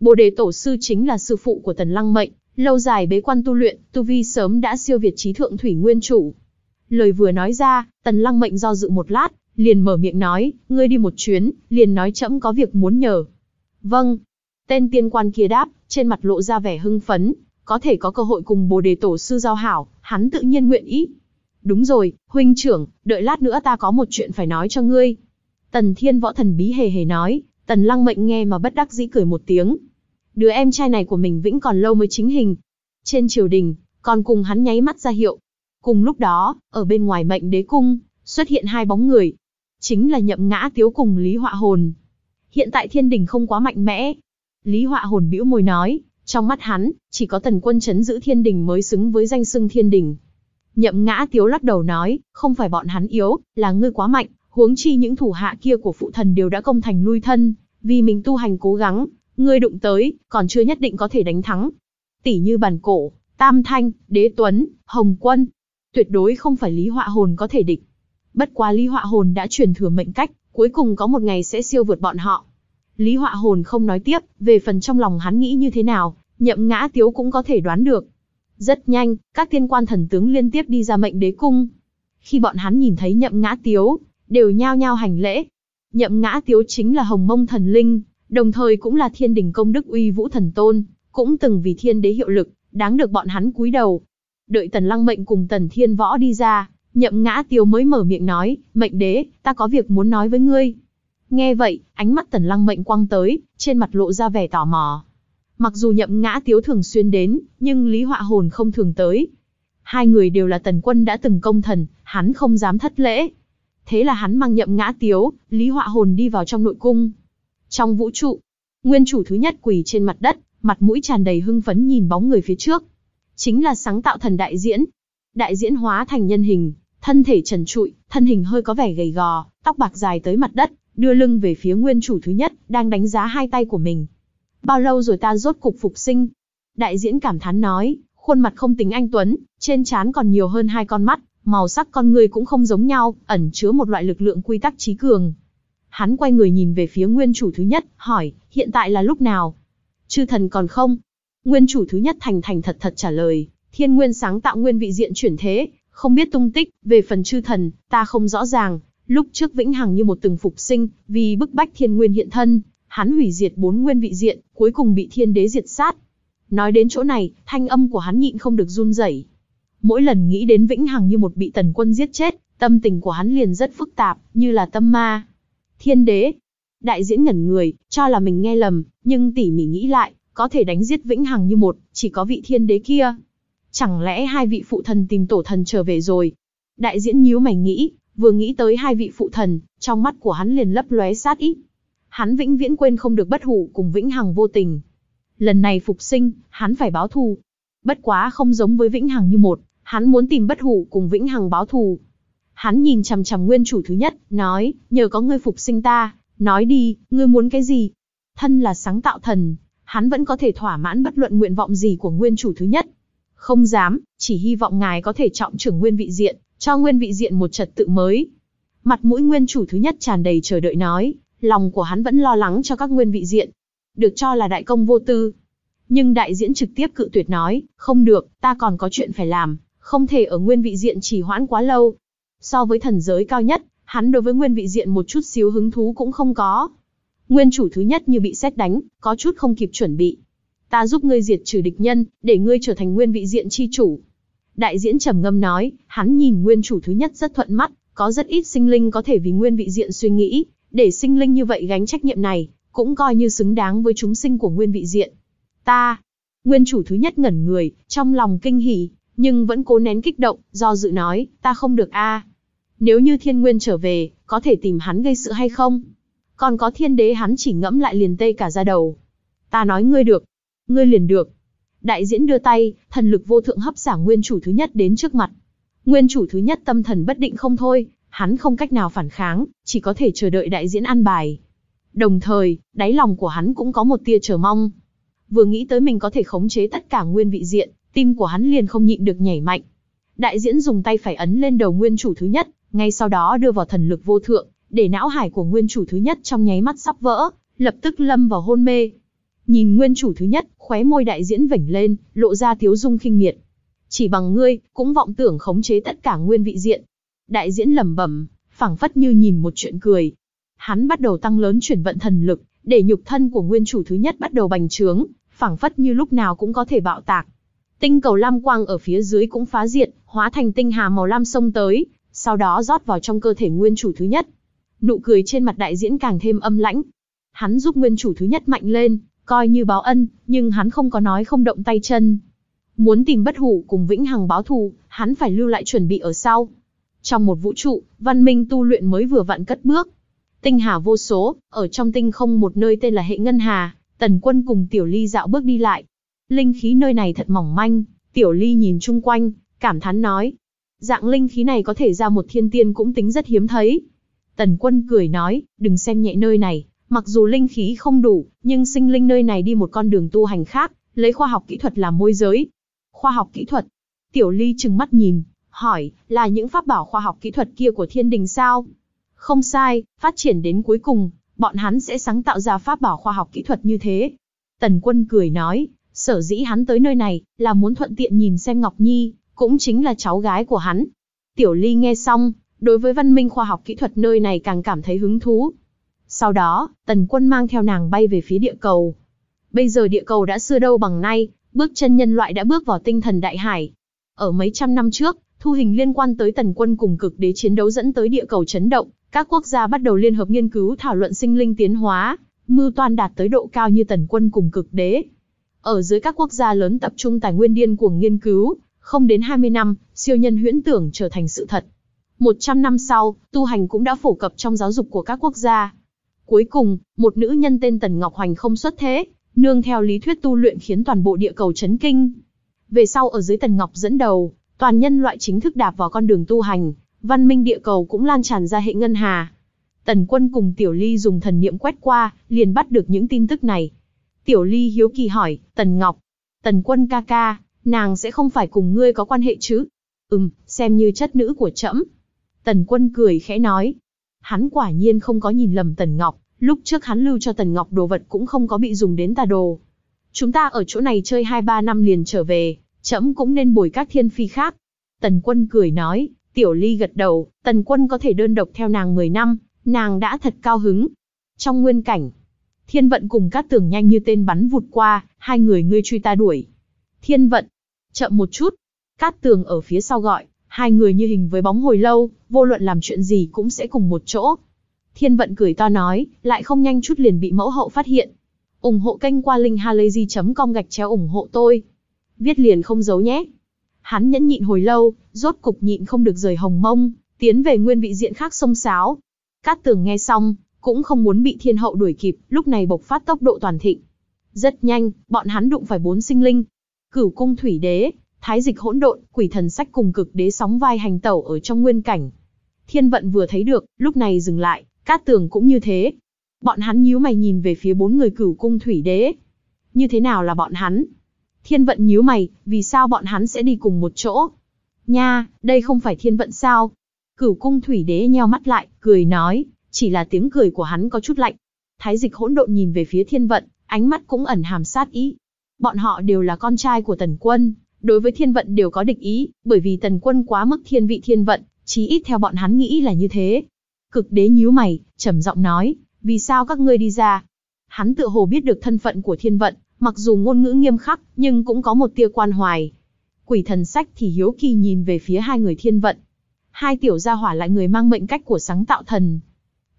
Bồ Đề Tổ Sư chính là sư phụ của Tần Lăng Mệnh, lâu dài bế quan tu luyện, tu vi sớm đã siêu việt trí thượng thủy nguyên chủ. Lời vừa nói ra, Tần Lăng Mệnh do dự một lát, liền mở miệng nói, ngươi đi một chuyến, liền nói trẫm có việc muốn nhờ. Vâng. Tên tiên quan kia đáp, trên mặt lộ ra vẻ hưng phấn, có thể có cơ hội cùng bồ đề tổ sư giao hảo, hắn tự nhiên nguyện ý. Đúng rồi, huynh trưởng, đợi lát nữa ta có một chuyện phải nói cho ngươi. Tần thiên võ thần bí hề hề nói, tần lăng mệnh nghe mà bất đắc dĩ cười một tiếng. Đứa em trai này của mình vĩnh còn lâu mới chính hình. Trên triều đình, còn cùng hắn nháy mắt ra hiệu. Cùng lúc đó, ở bên ngoài mệnh đế cung, xuất hiện hai bóng người. Chính là nhậm ngã tiếu cùng Lý Họa Hồn, hiện tại thiên đình không quá mạnh mẽ. Lý Họa hồn bĩu môi nói, trong mắt hắn, chỉ có tần quân chấn giữ thiên đình mới xứng với danh xưng thiên đình. Nhậm ngã tiếu lắc đầu nói, không phải bọn hắn yếu, là ngươi quá mạnh, huống chi những thủ hạ kia của phụ thần đều đã công thành lui thân, vì mình tu hành cố gắng, ngươi đụng tới, còn chưa nhất định có thể đánh thắng. Tỷ như bản cổ, tam thanh, đế tuấn, hồng quân, tuyệt đối không phải lý họa hồn có thể địch. Bất quá lý họa hồn đã truyền thừa mệnh cách, cuối cùng có một ngày sẽ siêu vượt bọn họ. Lý Họa Hồn không nói tiếp, về phần trong lòng hắn nghĩ như thế nào, nhậm ngã tiếu cũng có thể đoán được. Rất nhanh, các tiên quan thần tướng liên tiếp đi ra mệnh đế cung. Khi bọn hắn nhìn thấy nhậm ngã tiếu, đều nhao nhao hành lễ. Nhậm ngã tiếu chính là hồng mông thần linh, đồng thời cũng là thiên đình công đức uy vũ thần tôn, cũng từng vì thiên đế hiệu lực, đáng được bọn hắn cúi đầu. Đợi tần lăng mệnh cùng tần thiên võ đi ra, Nhậm ngã tiếu mới mở miệng nói, mệnh đế, ta có việc muốn nói với ngươi. Nghe vậy, ánh mắt tần lăng mệnh quăng tới, trên mặt lộ ra vẻ tò mò. Mặc dù nhậm ngã tiếu thường xuyên đến, nhưng lý họa hồn không thường tới. Hai người đều là tần quân đã từng công thần, hắn không dám thất lễ. Thế là hắn mang nhậm ngã tiếu, lý họa hồn đi vào trong nội cung. Trong vũ trụ, nguyên chủ thứ nhất quỳ trên mặt đất, mặt mũi tràn đầy hưng phấn nhìn bóng người phía trước. Chính là sáng tạo thần đại diễn. Đại diễn hóa thành nhân hình, thân thể trần trụi, thân hình hơi có vẻ gầy gò, tóc bạc dài tới mặt đất, đưa lưng về phía nguyên chủ thứ nhất, đang đánh giá hai tay của mình. Bao lâu rồi ta rốt cục phục sinh? Đại diễn cảm thán nói, khuôn mặt không tính anh Tuấn, trên trán còn nhiều hơn hai con mắt, màu sắc con người cũng không giống nhau, ẩn chứa một loại lực lượng quy tắc trí cường. Hắn quay người nhìn về phía nguyên chủ thứ nhất, hỏi, hiện tại là lúc nào? Chư thần còn không? Nguyên chủ thứ nhất thành thành thật thật trả lời, thiên nguyên sáng tạo nguyên vị diện chuyển thế, không biết tung tích, về phần chư thần, ta không rõ ràng, lúc trước Vĩnh Hằng như một từng phục sinh, vì bức bách thiên nguyên hiện thân, hắn hủy diệt bốn nguyên vị diện, cuối cùng bị thiên đế diệt sát. Nói đến chỗ này, thanh âm của hắn nhịn không được run rẩy. Mỗi lần nghĩ đến Vĩnh Hằng như một bị tần quân giết chết, tâm tình của hắn liền rất phức tạp, như là tâm ma. Thiên đế, đại diễn ngẩn người, cho là mình nghe lầm, nhưng tỉ mỉ nghĩ lại, có thể đánh giết Vĩnh Hằng như một, chỉ có vị thiên đế kia. Chẳng lẽ hai vị phụ thần tìm tổ thần trở về rồi? Đại diễn nhíu mày nghĩ, vừa nghĩ tới hai vị phụ thần, trong mắt của hắn liền lấp lóe sát ý. Hắn vĩnh viễn quên không được bất hủ cùng vĩnh hằng vô tình. Lần này phục sinh, hắn phải báo thù. Bất quá không giống với vĩnh hằng như một, hắn muốn tìm bất hủ cùng vĩnh hằng báo thù. Hắn nhìn chằm chằm nguyên chủ thứ nhất, nói, nhờ có ngươi phục sinh ta, nói đi, ngươi muốn cái gì? Thân là sáng tạo thần, hắn vẫn có thể thỏa mãn bất luận nguyện vọng gì của nguyên chủ thứ nhất. Không dám, chỉ hy vọng ngài có thể trọng trưởng nguyên vị diện, cho nguyên vị diện một trật tự mới. Mặt mũi nguyên chủ thứ nhất tràn đầy chờ đợi nói, lòng của hắn vẫn lo lắng cho các nguyên vị diện. Được cho là đại công vô tư. Nhưng đại diễn trực tiếp cự tuyệt nói, không được, ta còn có chuyện phải làm, không thể ở nguyên vị diện chỉ hoãn quá lâu. So với thần giới cao nhất, hắn đối với nguyên vị diện một chút xíu hứng thú cũng không có. Nguyên chủ thứ nhất như bị xét đánh, có chút không kịp chuẩn bị, ta giúp ngươi diệt trừ địch nhân, để ngươi trở thành nguyên vị diện chi chủ. Đại diễn trầm ngâm nói, hắn nhìn nguyên chủ thứ nhất rất thuận mắt, có rất ít sinh linh có thể vì nguyên vị diện suy nghĩ, để sinh linh như vậy gánh trách nhiệm này, cũng coi như xứng đáng với chúng sinh của nguyên vị diện. Ta, nguyên chủ thứ nhất ngẩn người, trong lòng kinh hỉ, nhưng vẫn cố nén kích động, do dự nói, ta không được a. Nếu như thiên nguyên trở về, có thể tìm hắn gây sự hay không? Còn có thiên đế hắn chỉ ngẫm lại liền tê cả ra đầu. Ta nói ngươi được, ngươi liền được. Đại diễn đưa tay, thần lực vô thượng hấp xả nguyên chủ thứ nhất đến trước mặt. Nguyên chủ thứ nhất tâm thần bất định không thôi, hắn không cách nào phản kháng, chỉ có thể chờ đợi đại diễn an bài. Đồng thời, đáy lòng của hắn cũng có một tia chờ mong. Vừa nghĩ tới mình có thể khống chế tất cả nguyên vị diện, tim của hắn liền không nhịn được nhảy mạnh. Đại diễn dùng tay phải ấn lên đầu nguyên chủ thứ nhất, ngay sau đó đưa vào thần lực vô thượng, để não hải của nguyên chủ thứ nhất trong nháy mắt sắp vỡ, lập tức lâm vào hôn mê. Nhìn nguyên chủ thứ nhất, khóe môi đại diễn vểnh lên, lộ ra thiếu dung khinh miệt. Chỉ bằng ngươi, cũng vọng tưởng khống chế tất cả nguyên vị diện. Đại diễn lẩm bẩm, phảng phất như nhìn một chuyện cười. Hắn bắt đầu tăng lớn chuyển vận thần lực, để nhục thân của nguyên chủ thứ nhất bắt đầu bành trướng, phảng phất như lúc nào cũng có thể bạo tạc. Tinh cầu lam quang ở phía dưới cũng phá diện, hóa thành tinh hà màu lam sông tới, sau đó rót vào trong cơ thể nguyên chủ thứ nhất. Nụ cười trên mặt đại diễn càng thêm âm lãnh. Hắn giúp nguyên chủ thứ nhất mạnh lên, coi như báo ân, nhưng hắn không có nói không động tay chân. Muốn tìm bất hủ cùng Vĩnh Hằng báo thù, hắn phải lưu lại chuẩn bị ở sau. Trong một vũ trụ, văn minh tu luyện mới vừa vặn cất bước. Tinh hà vô số, ở trong tinh không một nơi tên là hệ ngân hà, tần quân cùng tiểu ly dạo bước đi lại. Linh khí nơi này thật mỏng manh, tiểu ly nhìn chung quanh, cảm thán nói. Dạng linh khí này có thể ra một thiên tiên cũng tính rất hiếm thấy. Tần quân cười nói, đừng xem nhẹ nơi này, Mặc dù linh khí không đủ, nhưng sinh linh nơi này đi một con đường tu hành khác, lấy khoa học kỹ thuật làm môi giới. Khoa học kỹ thuật? Tiểu Ly trừng mắt nhìn, hỏi, là những pháp bảo khoa học kỹ thuật kia của thiên đình sao? Không sai, phát triển đến cuối cùng, bọn hắn sẽ sáng tạo ra pháp bảo khoa học kỹ thuật như thế. Tần quân cười nói, sở dĩ hắn tới nơi này, là muốn thuận tiện nhìn xem Ngọc Nhi, cũng chính là cháu gái của hắn. Tiểu Ly nghe xong, đối với văn minh khoa học kỹ thuật nơi này càng cảm thấy hứng thú, sau đó, tần quân mang theo nàng bay về phía địa cầu. Bây giờ địa cầu đã xưa đâu bằng nay, bước chân nhân loại đã bước vào tinh thần đại hải. Ở mấy trăm năm trước, thu hình liên quan tới tần quân cùng cực đế chiến đấu dẫn tới địa cầu chấn động, các quốc gia bắt đầu liên hợp nghiên cứu thảo luận sinh linh tiến hóa, mưu toan đạt tới độ cao như tần quân cùng cực đế. Ở dưới các quốc gia lớn tập trung tài nguyên điên cuồng nghiên cứu, không đến 20 năm, siêu nhân huyễn tưởng trở thành sự thật. 100 năm sau, tu hành cũng đã phổ cập trong giáo dục của các quốc gia. Cuối cùng, một nữ nhân tên Tần Ngọc Hoành không xuất thế, nương theo lý thuyết tu luyện khiến toàn bộ địa cầu chấn kinh. Về sau ở dưới Tần Ngọc dẫn đầu, toàn nhân loại chính thức đạp vào con đường tu hành, văn minh địa cầu cũng lan tràn ra hệ ngân hà. Tần Quân cùng Tiểu Ly dùng thần niệm quét qua, liền bắt được những tin tức này. Tiểu Ly hiếu kỳ hỏi, Tần Ngọc, Tần Quân ca ca, nàng sẽ không phải cùng ngươi có quan hệ chứ? Ừm, xem như chất nữ của trẫm. Tần Quân cười khẽ nói, Hắn quả nhiên không có nhìn lầm Tần Ngọc, lúc trước hắn lưu cho Tần Ngọc đồ vật cũng không có bị dùng đến tà đồ. Chúng ta ở chỗ này chơi 2-3 năm liền trở về, chấm cũng nên bồi các thiên phi khác. Tần quân cười nói, tiểu ly gật đầu, tần quân có thể đơn độc theo nàng 10 năm, nàng đã thật cao hứng. Trong nguyên cảnh, thiên vận cùng các tường nhanh như tên bắn vụt qua, hai người ngươi truy ta đuổi. Thiên vận, chậm một chút, Cát Tường ở phía sau gọi, Hai người như hình với bóng hồi lâu, vô luận làm chuyện gì cũng sẽ cùng một chỗ. Thiên vận cười to nói, lại không nhanh chút liền bị mẫu hậu phát hiện. ủng hộ kênh qua linkhalazy.com gạch chéo ủng hộ tôi. Viết liền không giấu nhé. Hắn nhẫn nhịn hồi lâu, rốt cục nhịn không được rời hồng mông, tiến về nguyên vị diện khác sông sáo. Cát tường nghe xong, cũng không muốn bị thiên hậu đuổi kịp, lúc này bộc phát tốc độ toàn thịnh. Rất nhanh, bọn hắn đụng phải bốn sinh linh. Cửu cung thủy đế, thái dịch hỗn độn, quỷ thần sách cùng cực đế sóng vai hành tẩu ở trong nguyên cảnh. Thiên vận vừa thấy được, lúc này dừng lại, cát tường cũng như thế. Bọn hắn nhíu mày nhìn về phía bốn người cửu cung thủy đế. Như thế nào là bọn hắn? Thiên vận nhíu mày, vì sao bọn hắn sẽ đi cùng một chỗ? Nha, đây không phải thiên vận sao? Cửu cung thủy đế nheo mắt lại, cười nói, chỉ là tiếng cười của hắn có chút lạnh. Thái dịch hỗn độn nhìn về phía thiên vận, ánh mắt cũng ẩn hàm sát ý. Bọn họ đều là con trai của tần quân, đối với thiên vận đều có địch ý, bởi vì tần quân quá mức thiên vị thiên vận, chí ít theo bọn hắn nghĩ là như thế. Cực đế nhíu mày, trầm giọng nói, vì sao các ngươi đi ra? Hắn tự hồ biết được thân phận của thiên vận, mặc dù ngôn ngữ nghiêm khắc, nhưng cũng có một tia quan hoài. Quỷ thần sách thì hiếu kỳ nhìn về phía hai người thiên vận. Hai tiểu gia hỏa lại người mang mệnh cách của sáng tạo thần.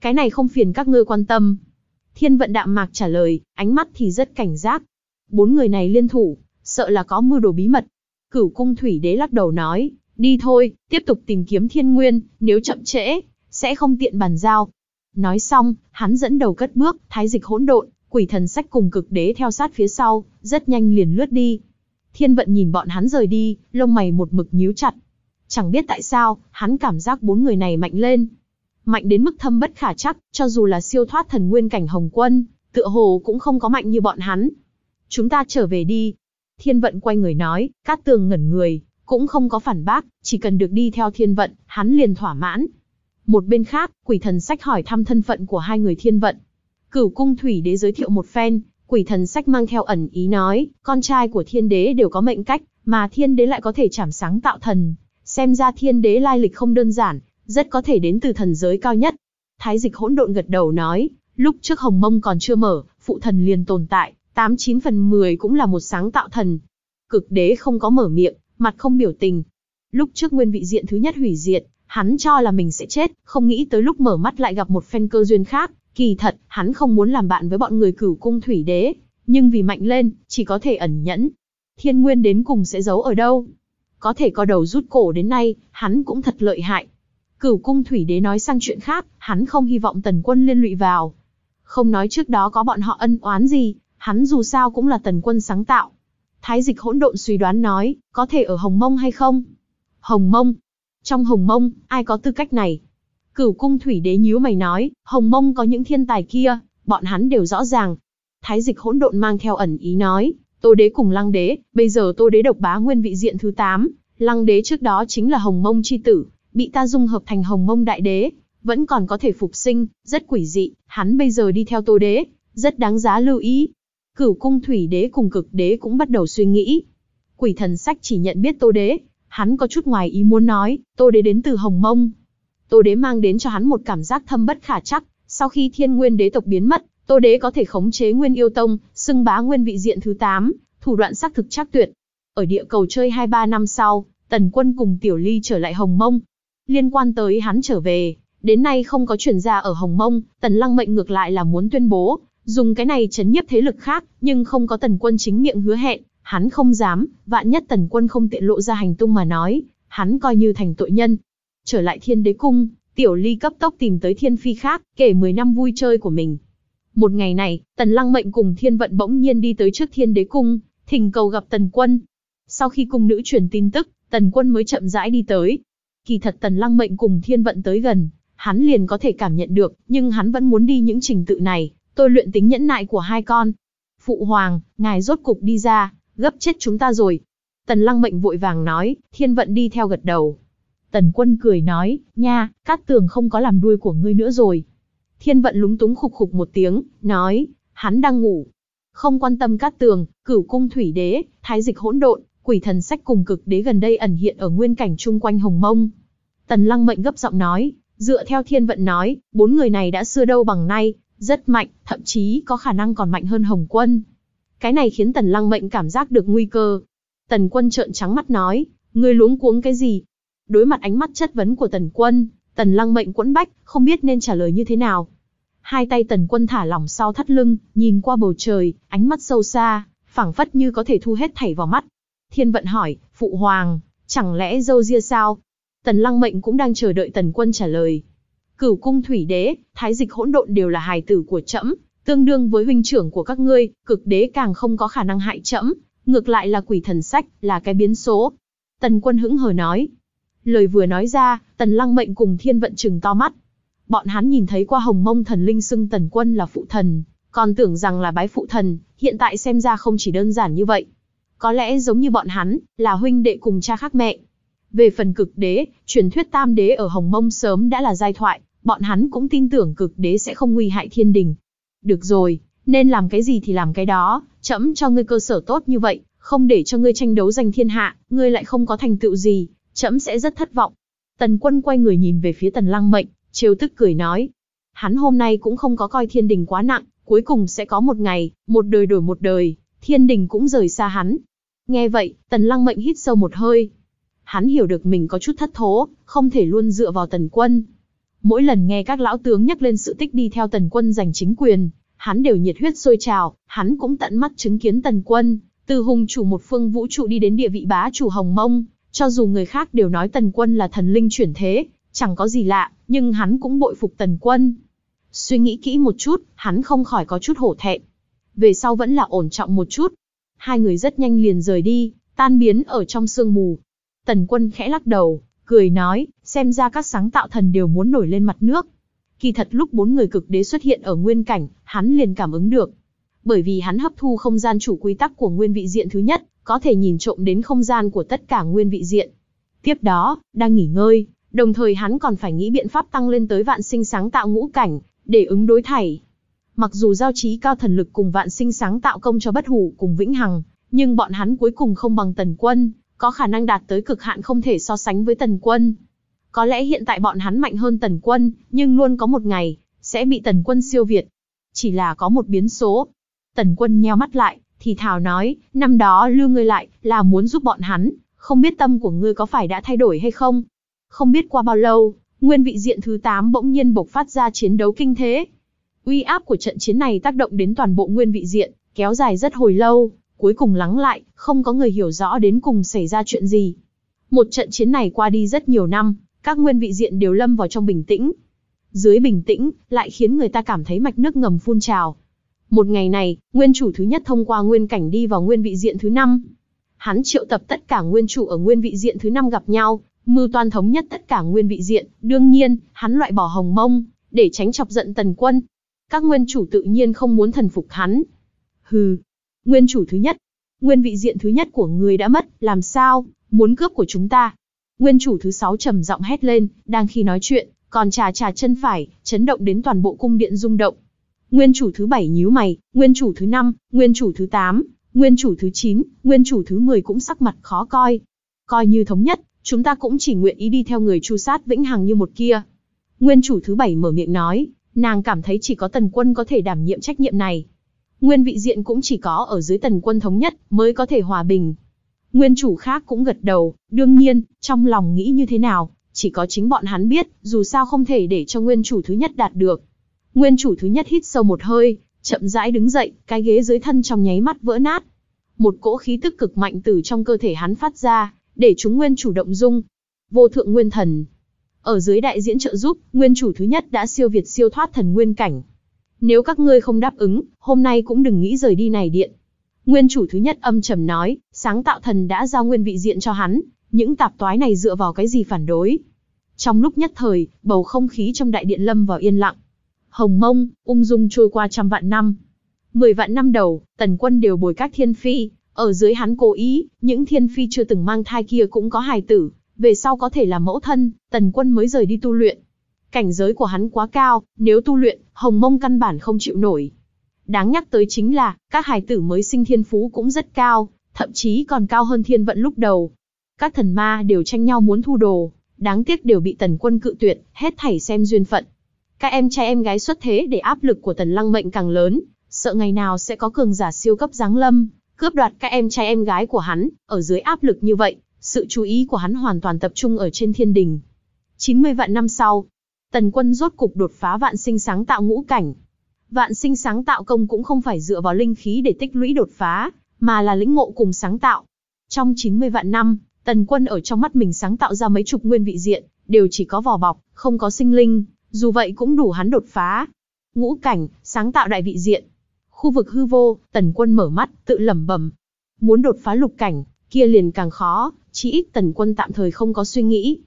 Cái này không phiền các ngươi quan tâm. Thiên vận đạm mạc trả lời, ánh mắt thì rất cảnh giác. Bốn người này liên thủ, sợ là có mưu đồ bí mật, Cửu cung thủy đế lắc đầu nói, đi thôi, tiếp tục tìm kiếm thiên nguyên, nếu chậm trễ, sẽ không tiện bàn giao. Nói xong, hắn dẫn đầu cất bước, thái dịch hỗn độn, quỷ thần sách cùng cực đế theo sát phía sau, rất nhanh liền lướt đi. Thiên vận nhìn bọn hắn rời đi, lông mày một mực nhíu chặt. Chẳng biết tại sao, hắn cảm giác bốn người này mạnh lên. Mạnh đến mức thâm bất khả chắc, cho dù là siêu thoát thần nguyên cảnh hồng quân, tựa hồ cũng không có mạnh như bọn hắn. Chúng ta trở về đi, Thiên vận quay người nói, Cát Tường ngẩn người, cũng không có phản bác, chỉ cần được đi theo thiên vận, hắn liền thỏa mãn. Một bên khác, quỷ thần sách hỏi thăm thân phận của hai người thiên vận. Cửu cung thủy đế giới thiệu một phen, quỷ thần sách mang theo ẩn ý nói, con trai của thiên đế đều có mệnh cách, mà thiên đế lại có thể chảm sáng tạo thần. Xem ra thiên đế lai lịch không đơn giản, rất có thể đến từ thần giới cao nhất. Thái dịch hỗn độn gật đầu nói, lúc trước hồng mông còn chưa mở, phụ thần liền tồn tại, tám chín phần mười cũng là một sáng tạo thần. Cực đế không có mở miệng, mặt không biểu tình. Lúc trước nguyên vị diện thứ nhất hủy diệt, hắn cho là mình sẽ chết, không nghĩ tới lúc mở mắt lại gặp một phen cơ duyên khác. Kỳ thật, hắn không muốn làm bạn với bọn người cửu cung thủy đế, nhưng vì mạnh lên, chỉ có thể ẩn nhẫn. Thiên nguyên đến cùng sẽ giấu ở đâu? Có thể có đầu rút cổ đến nay, hắn cũng thật lợi hại. Cửu cung thủy đế nói sang chuyện khác, hắn không hy vọng tần quân liên lụy vào. Không nói trước đó có bọn họ ân oán gì, hắn dù sao cũng là tần quân sáng tạo. Thái dịch hỗn độn suy đoán nói, có thể ở Hồng Mông hay không? Hồng Mông? Trong Hồng Mông, ai có tư cách này? Cửu cung thủy đế nhíu mày nói, Hồng Mông có những thiên tài kia, bọn hắn đều rõ ràng. Thái dịch hỗn độn mang theo ẩn ý nói, Tô đế cùng Lăng đế, bây giờ Tô đế độc bá nguyên vị diện thứ 8, Lăng đế trước đó chính là Hồng Mông chi tử, bị ta dung hợp thành Hồng Mông đại đế, vẫn còn có thể phục sinh, rất quỷ dị, hắn bây giờ đi theo Tô đế, rất đáng giá lưu ý. Cửu cung thủy đế cùng cực đế cũng bắt đầu suy nghĩ. Quỷ thần sách chỉ nhận biết Tô Đế, hắn có chút ngoài ý muốn nói, Tô Đế đến từ Hồng Mông. Tô Đế mang đến cho hắn một cảm giác thâm bất khả chắc, sau khi thiên nguyên đế tộc biến mất, Tô Đế có thể khống chế nguyên yêu tông, xưng bá nguyên vị diện thứ 8, thủ đoạn xác thực chắc tuyệt. Ở địa cầu chơi 2-3 năm sau, Tần Quân cùng Tiểu Ly trở lại Hồng Mông. Liên quan tới hắn trở về, đến nay không có chuyển ra ở Hồng Mông, Tần Lăng Mệnh ngược lại là muốn tuyên bố, Dùng cái này chấn nhiếp thế lực khác, nhưng không có tần quân chính miệng hứa hẹn, hắn không dám, vạn nhất tần quân không tiện lộ ra hành tung mà nói, hắn coi như thành tội nhân. Trở lại thiên đế cung, tiểu ly cấp tốc tìm tới thiên phi khác, kể 10 năm vui chơi của mình. Một ngày này, tần lăng mệnh cùng thiên vận bỗng nhiên đi tới trước thiên đế cung, thỉnh cầu gặp tần quân. Sau khi cung nữ truyền tin tức, tần quân mới chậm rãi đi tới. Kỳ thật tần lăng mệnh cùng thiên vận tới gần, hắn liền có thể cảm nhận được, nhưng hắn vẫn muốn đi những trình tự này tôi luyện tính nhẫn nại của hai con. Phụ hoàng, ngài rốt cục đi ra, gấp chết chúng ta rồi. Tần lăng mệnh vội vàng nói, thiên vận đi theo gật đầu. Tần quân cười nói, nha, cát tường không có làm đuôi của ngươi nữa rồi. Thiên vận lúng túng khục khục một tiếng, nói, hắn đang ngủ. Không quan tâm cát tường, cửu cung thủy đế, thái dịch hỗn độn, quỷ thần sách cùng cực đế gần đây ẩn hiện ở nguyên cảnh chung quanh hồng mông. Tần lăng mệnh gấp giọng nói, dựa theo thiên vận nói, bốn người này đã xưa đâu bằng nay, rất mạnh, thậm chí có khả năng còn mạnh hơn Hồng Quân. Cái này khiến Tần Lăng Mệnh cảm giác được nguy cơ. Tần Quân trợn trắng mắt nói, ngươi luống cuống cái gì? Đối mặt ánh mắt chất vấn của Tần Quân, Tần Lăng Mệnh quẫn bách, không biết nên trả lời như thế nào. Hai tay Tần Quân thả lỏng sau thắt lưng, nhìn qua bầu trời, ánh mắt sâu xa, phảng phất như có thể thu hết thảy vào mắt. Thiên vận hỏi, phụ hoàng, chẳng lẽ dâu ria sao? Tần Lăng Mệnh cũng đang chờ đợi Tần Quân trả lời, Cửu cung thủy đế, thái dịch hỗn độn đều là hài tử của trẫm, tương đương với huynh trưởng của các ngươi, cực đế càng không có khả năng hại trẫm, ngược lại là quỷ thần sách, là cái biến số. Tần quân hững hờ nói. Lời vừa nói ra, tần lăng mệnh cùng thiên vận trừng to mắt. Bọn hắn nhìn thấy qua hồng mông thần linh xưng tần quân là phụ thần, còn tưởng rằng là bái phụ thần, hiện tại xem ra không chỉ đơn giản như vậy. Có lẽ giống như bọn hắn, là huynh đệ cùng cha khác mẹ. Về phần cực đế, truyền thuyết tam đế ở Hồng Mông sớm đã là giai thoại, bọn hắn cũng tin tưởng cực đế sẽ không nguy hại thiên đình. Được rồi, nên làm cái gì thì làm cái đó, chấm cho ngươi cơ sở tốt như vậy, không để cho ngươi tranh đấu giành thiên hạ, ngươi lại không có thành tựu gì, chấm sẽ rất thất vọng. Tần quân quay người nhìn về phía tần lăng mệnh, trêu tức cười nói. Hắn hôm nay cũng không có coi thiên đình quá nặng, cuối cùng sẽ có một ngày, một đời đổi một đời, thiên đình cũng rời xa hắn. Nghe vậy, tần lăng mệnh hít sâu một hơi, hắn hiểu được mình có chút thất thố, không thể luôn dựa vào tần quân. Mỗi lần nghe các lão tướng nhắc lên sự tích đi theo tần quân giành chính quyền, hắn đều nhiệt huyết sôi trào, hắn cũng tận mắt chứng kiến tần quân, từ hùng chủ một phương vũ trụ đi đến địa vị bá chủ Hồng Mông, cho dù người khác đều nói tần quân là thần linh chuyển thế, chẳng có gì lạ, nhưng hắn cũng bội phục tần quân. Suy nghĩ kỹ một chút, hắn không khỏi có chút hổ thẹn. Về sau vẫn là ổn trọng một chút. Hai người rất nhanh liền rời đi, tan biến ở trong sương mù, Tần quân khẽ lắc đầu, cười nói, xem ra các sáng tạo thần đều muốn nổi lên mặt nước. Kỳ thật lúc bốn người cực đế xuất hiện ở nguyên cảnh, hắn liền cảm ứng được. Bởi vì hắn hấp thu không gian chủ quy tắc của nguyên vị diện thứ nhất, có thể nhìn trộm đến không gian của tất cả nguyên vị diện. Tiếp đó, đang nghỉ ngơi, đồng thời hắn còn phải nghĩ biện pháp tăng lên tới vạn sinh sáng tạo ngũ cảnh, để ứng đối thảy. Mặc dù giao trí cao thần lực cùng vạn sinh sáng tạo công cho bất hủ cùng vĩnh hằng, nhưng bọn hắn cuối cùng không bằng tần quân, có khả năng đạt tới cực hạn không thể so sánh với Tần Quân. Có lẽ hiện tại bọn hắn mạnh hơn Tần Quân, nhưng luôn có một ngày, sẽ bị Tần Quân siêu việt. Chỉ là có một biến số. Tần Quân nheo mắt lại, thì thảo nói, năm đó lưu ngươi lại, là muốn giúp bọn hắn, không biết tâm của ngươi có phải đã thay đổi hay không. Không biết qua bao lâu, nguyên vị diện thứ 8 bỗng nhiên bộc phát ra chiến đấu kinh thế. Uy áp của trận chiến này tác động đến toàn bộ nguyên vị diện, kéo dài rất hồi lâu, Cuối cùng lắng lại, không có người hiểu rõ đến cùng xảy ra chuyện gì. Một trận chiến này qua đi rất nhiều năm, các nguyên vị diện đều lâm vào trong bình tĩnh. Dưới bình tĩnh, lại khiến người ta cảm thấy mạch nước ngầm phun trào. Một ngày này, nguyên chủ thứ nhất thông qua nguyên cảnh đi vào nguyên vị diện thứ năm. Hắn triệu tập tất cả nguyên chủ ở nguyên vị diện thứ năm gặp nhau, mưu toan thống nhất tất cả nguyên vị diện, đương nhiên, hắn loại bỏ hồng mông, để tránh chọc giận tần quân. Các nguyên chủ tự nhiên không muốn thần phục hắn. Hừ, Nguyên chủ thứ nhất, nguyên vị diện thứ nhất của người đã mất, làm sao, muốn cướp của chúng ta. Nguyên chủ thứ sáu trầm giọng hét lên, đang khi nói chuyện, còn trà trà chân phải, chấn động đến toàn bộ cung điện rung động. Nguyên chủ thứ bảy nhíu mày, nguyên chủ thứ năm, nguyên chủ thứ tám, nguyên chủ thứ chín, nguyên chủ thứ mười cũng sắc mặt khó coi. Coi như thống nhất, chúng ta cũng chỉ nguyện ý đi theo người chu sát vĩnh hằng như một kia. Nguyên chủ thứ bảy mở miệng nói, nàng cảm thấy chỉ có tần quân có thể đảm nhiệm trách nhiệm này, nguyên vị diện cũng chỉ có ở dưới tần quân thống nhất mới có thể hòa bình. Nguyên chủ khác cũng gật đầu, đương nhiên, trong lòng nghĩ như thế nào, chỉ có chính bọn hắn biết, dù sao không thể để cho nguyên chủ thứ nhất đạt được. Nguyên chủ thứ nhất hít sâu một hơi, chậm rãi đứng dậy, cái ghế dưới thân trong nháy mắt vỡ nát. Một cỗ khí tức cực mạnh từ trong cơ thể hắn phát ra, để chúng nguyên chủ động dung. Vô thượng nguyên thần. Ở dưới đại diễn trợ giúp, nguyên chủ thứ nhất đã siêu việt siêu thoát thần nguyên cảnh, nếu các ngươi không đáp ứng, hôm nay cũng đừng nghĩ rời đi này điện. Nguyên chủ thứ nhất âm trầm nói, sáng tạo thần đã giao nguyên vị diện cho hắn, những tạp toái này dựa vào cái gì phản đối. Trong lúc nhất thời, bầu không khí trong đại điện lâm vào yên lặng. Hồng mông, ung dung trôi qua trăm vạn năm. Mười vạn năm đầu, tần quân đều bồi các thiên phi, ở dưới hắn cố ý, những thiên phi chưa từng mang thai kia cũng có hài tử, về sau có thể là mẫu thân, tần quân mới rời đi tu luyện. Cảnh giới của hắn quá cao, nếu tu luyện, hồng mông căn bản không chịu nổi. Đáng nhắc tới chính là, các hài tử mới sinh thiên phú cũng rất cao, thậm chí còn cao hơn thiên vận lúc đầu. Các thần ma đều tranh nhau muốn thu đồ, đáng tiếc đều bị tần quân cự tuyệt, hết thảy xem duyên phận. Các em trai em gái xuất thế để áp lực của tần lăng mệnh càng lớn, sợ ngày nào sẽ có cường giả siêu cấp giáng lâm, cướp đoạt các em trai em gái của hắn, ở dưới áp lực như vậy, sự chú ý của hắn hoàn toàn tập trung ở trên thiên đình. 90 vạn năm sau, Tần Quân rốt cục đột phá vạn sinh sáng tạo ngũ cảnh. Vạn sinh sáng tạo công cũng không phải dựa vào linh khí để tích lũy đột phá, mà là lĩnh ngộ cùng sáng tạo. Trong 90 vạn năm, Tần Quân ở trong mắt mình sáng tạo ra mấy chục nguyên vị diện, đều chỉ có vỏ bọc, không có sinh linh, dù vậy cũng đủ hắn đột phá. Ngũ cảnh, sáng tạo đại vị diện. Khu vực hư vô, Tần Quân mở mắt, tự lẩm bẩm. Muốn đột phá lục cảnh, kia liền càng khó, chỉ ít Tần Quân tạm thời không có suy nghĩ,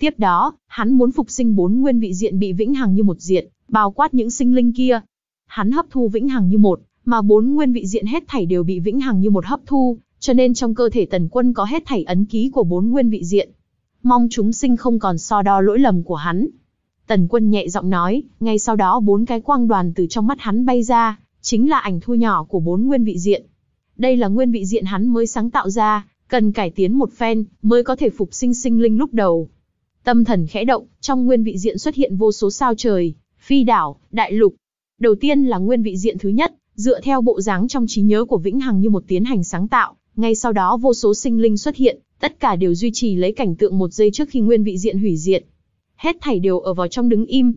Tiếp đó, hắn muốn phục sinh bốn nguyên vị diện bị vĩnh hằng như một diện, bao quát những sinh linh kia. Hắn hấp thu vĩnh hằng như một, mà bốn nguyên vị diện hết thảy đều bị vĩnh hằng như một hấp thu, cho nên trong cơ thể tần quân có hết thảy ấn ký của bốn nguyên vị diện. Mong chúng sinh không còn so đo lỗi lầm của hắn. Tần quân nhẹ giọng nói, ngay sau đó bốn cái quang đoàn từ trong mắt hắn bay ra, chính là ảnh thu nhỏ của bốn nguyên vị diện. Đây là nguyên vị diện hắn mới sáng tạo ra, cần cải tiến một phen, mới có thể phục sinh sinh linh lúc đầu, Tâm thần khẽ động, trong nguyên vị diện xuất hiện vô số sao trời, phi đảo, đại lục. Đầu tiên là nguyên vị diện thứ nhất, dựa theo bộ dáng trong trí nhớ của Vĩnh Hằng như một tiến hành sáng tạo, ngay sau đó vô số sinh linh xuất hiện, tất cả đều duy trì lấy cảnh tượng một giây trước khi nguyên vị diện hủy diệt. Hết thảy đều ở vào trong đứng im.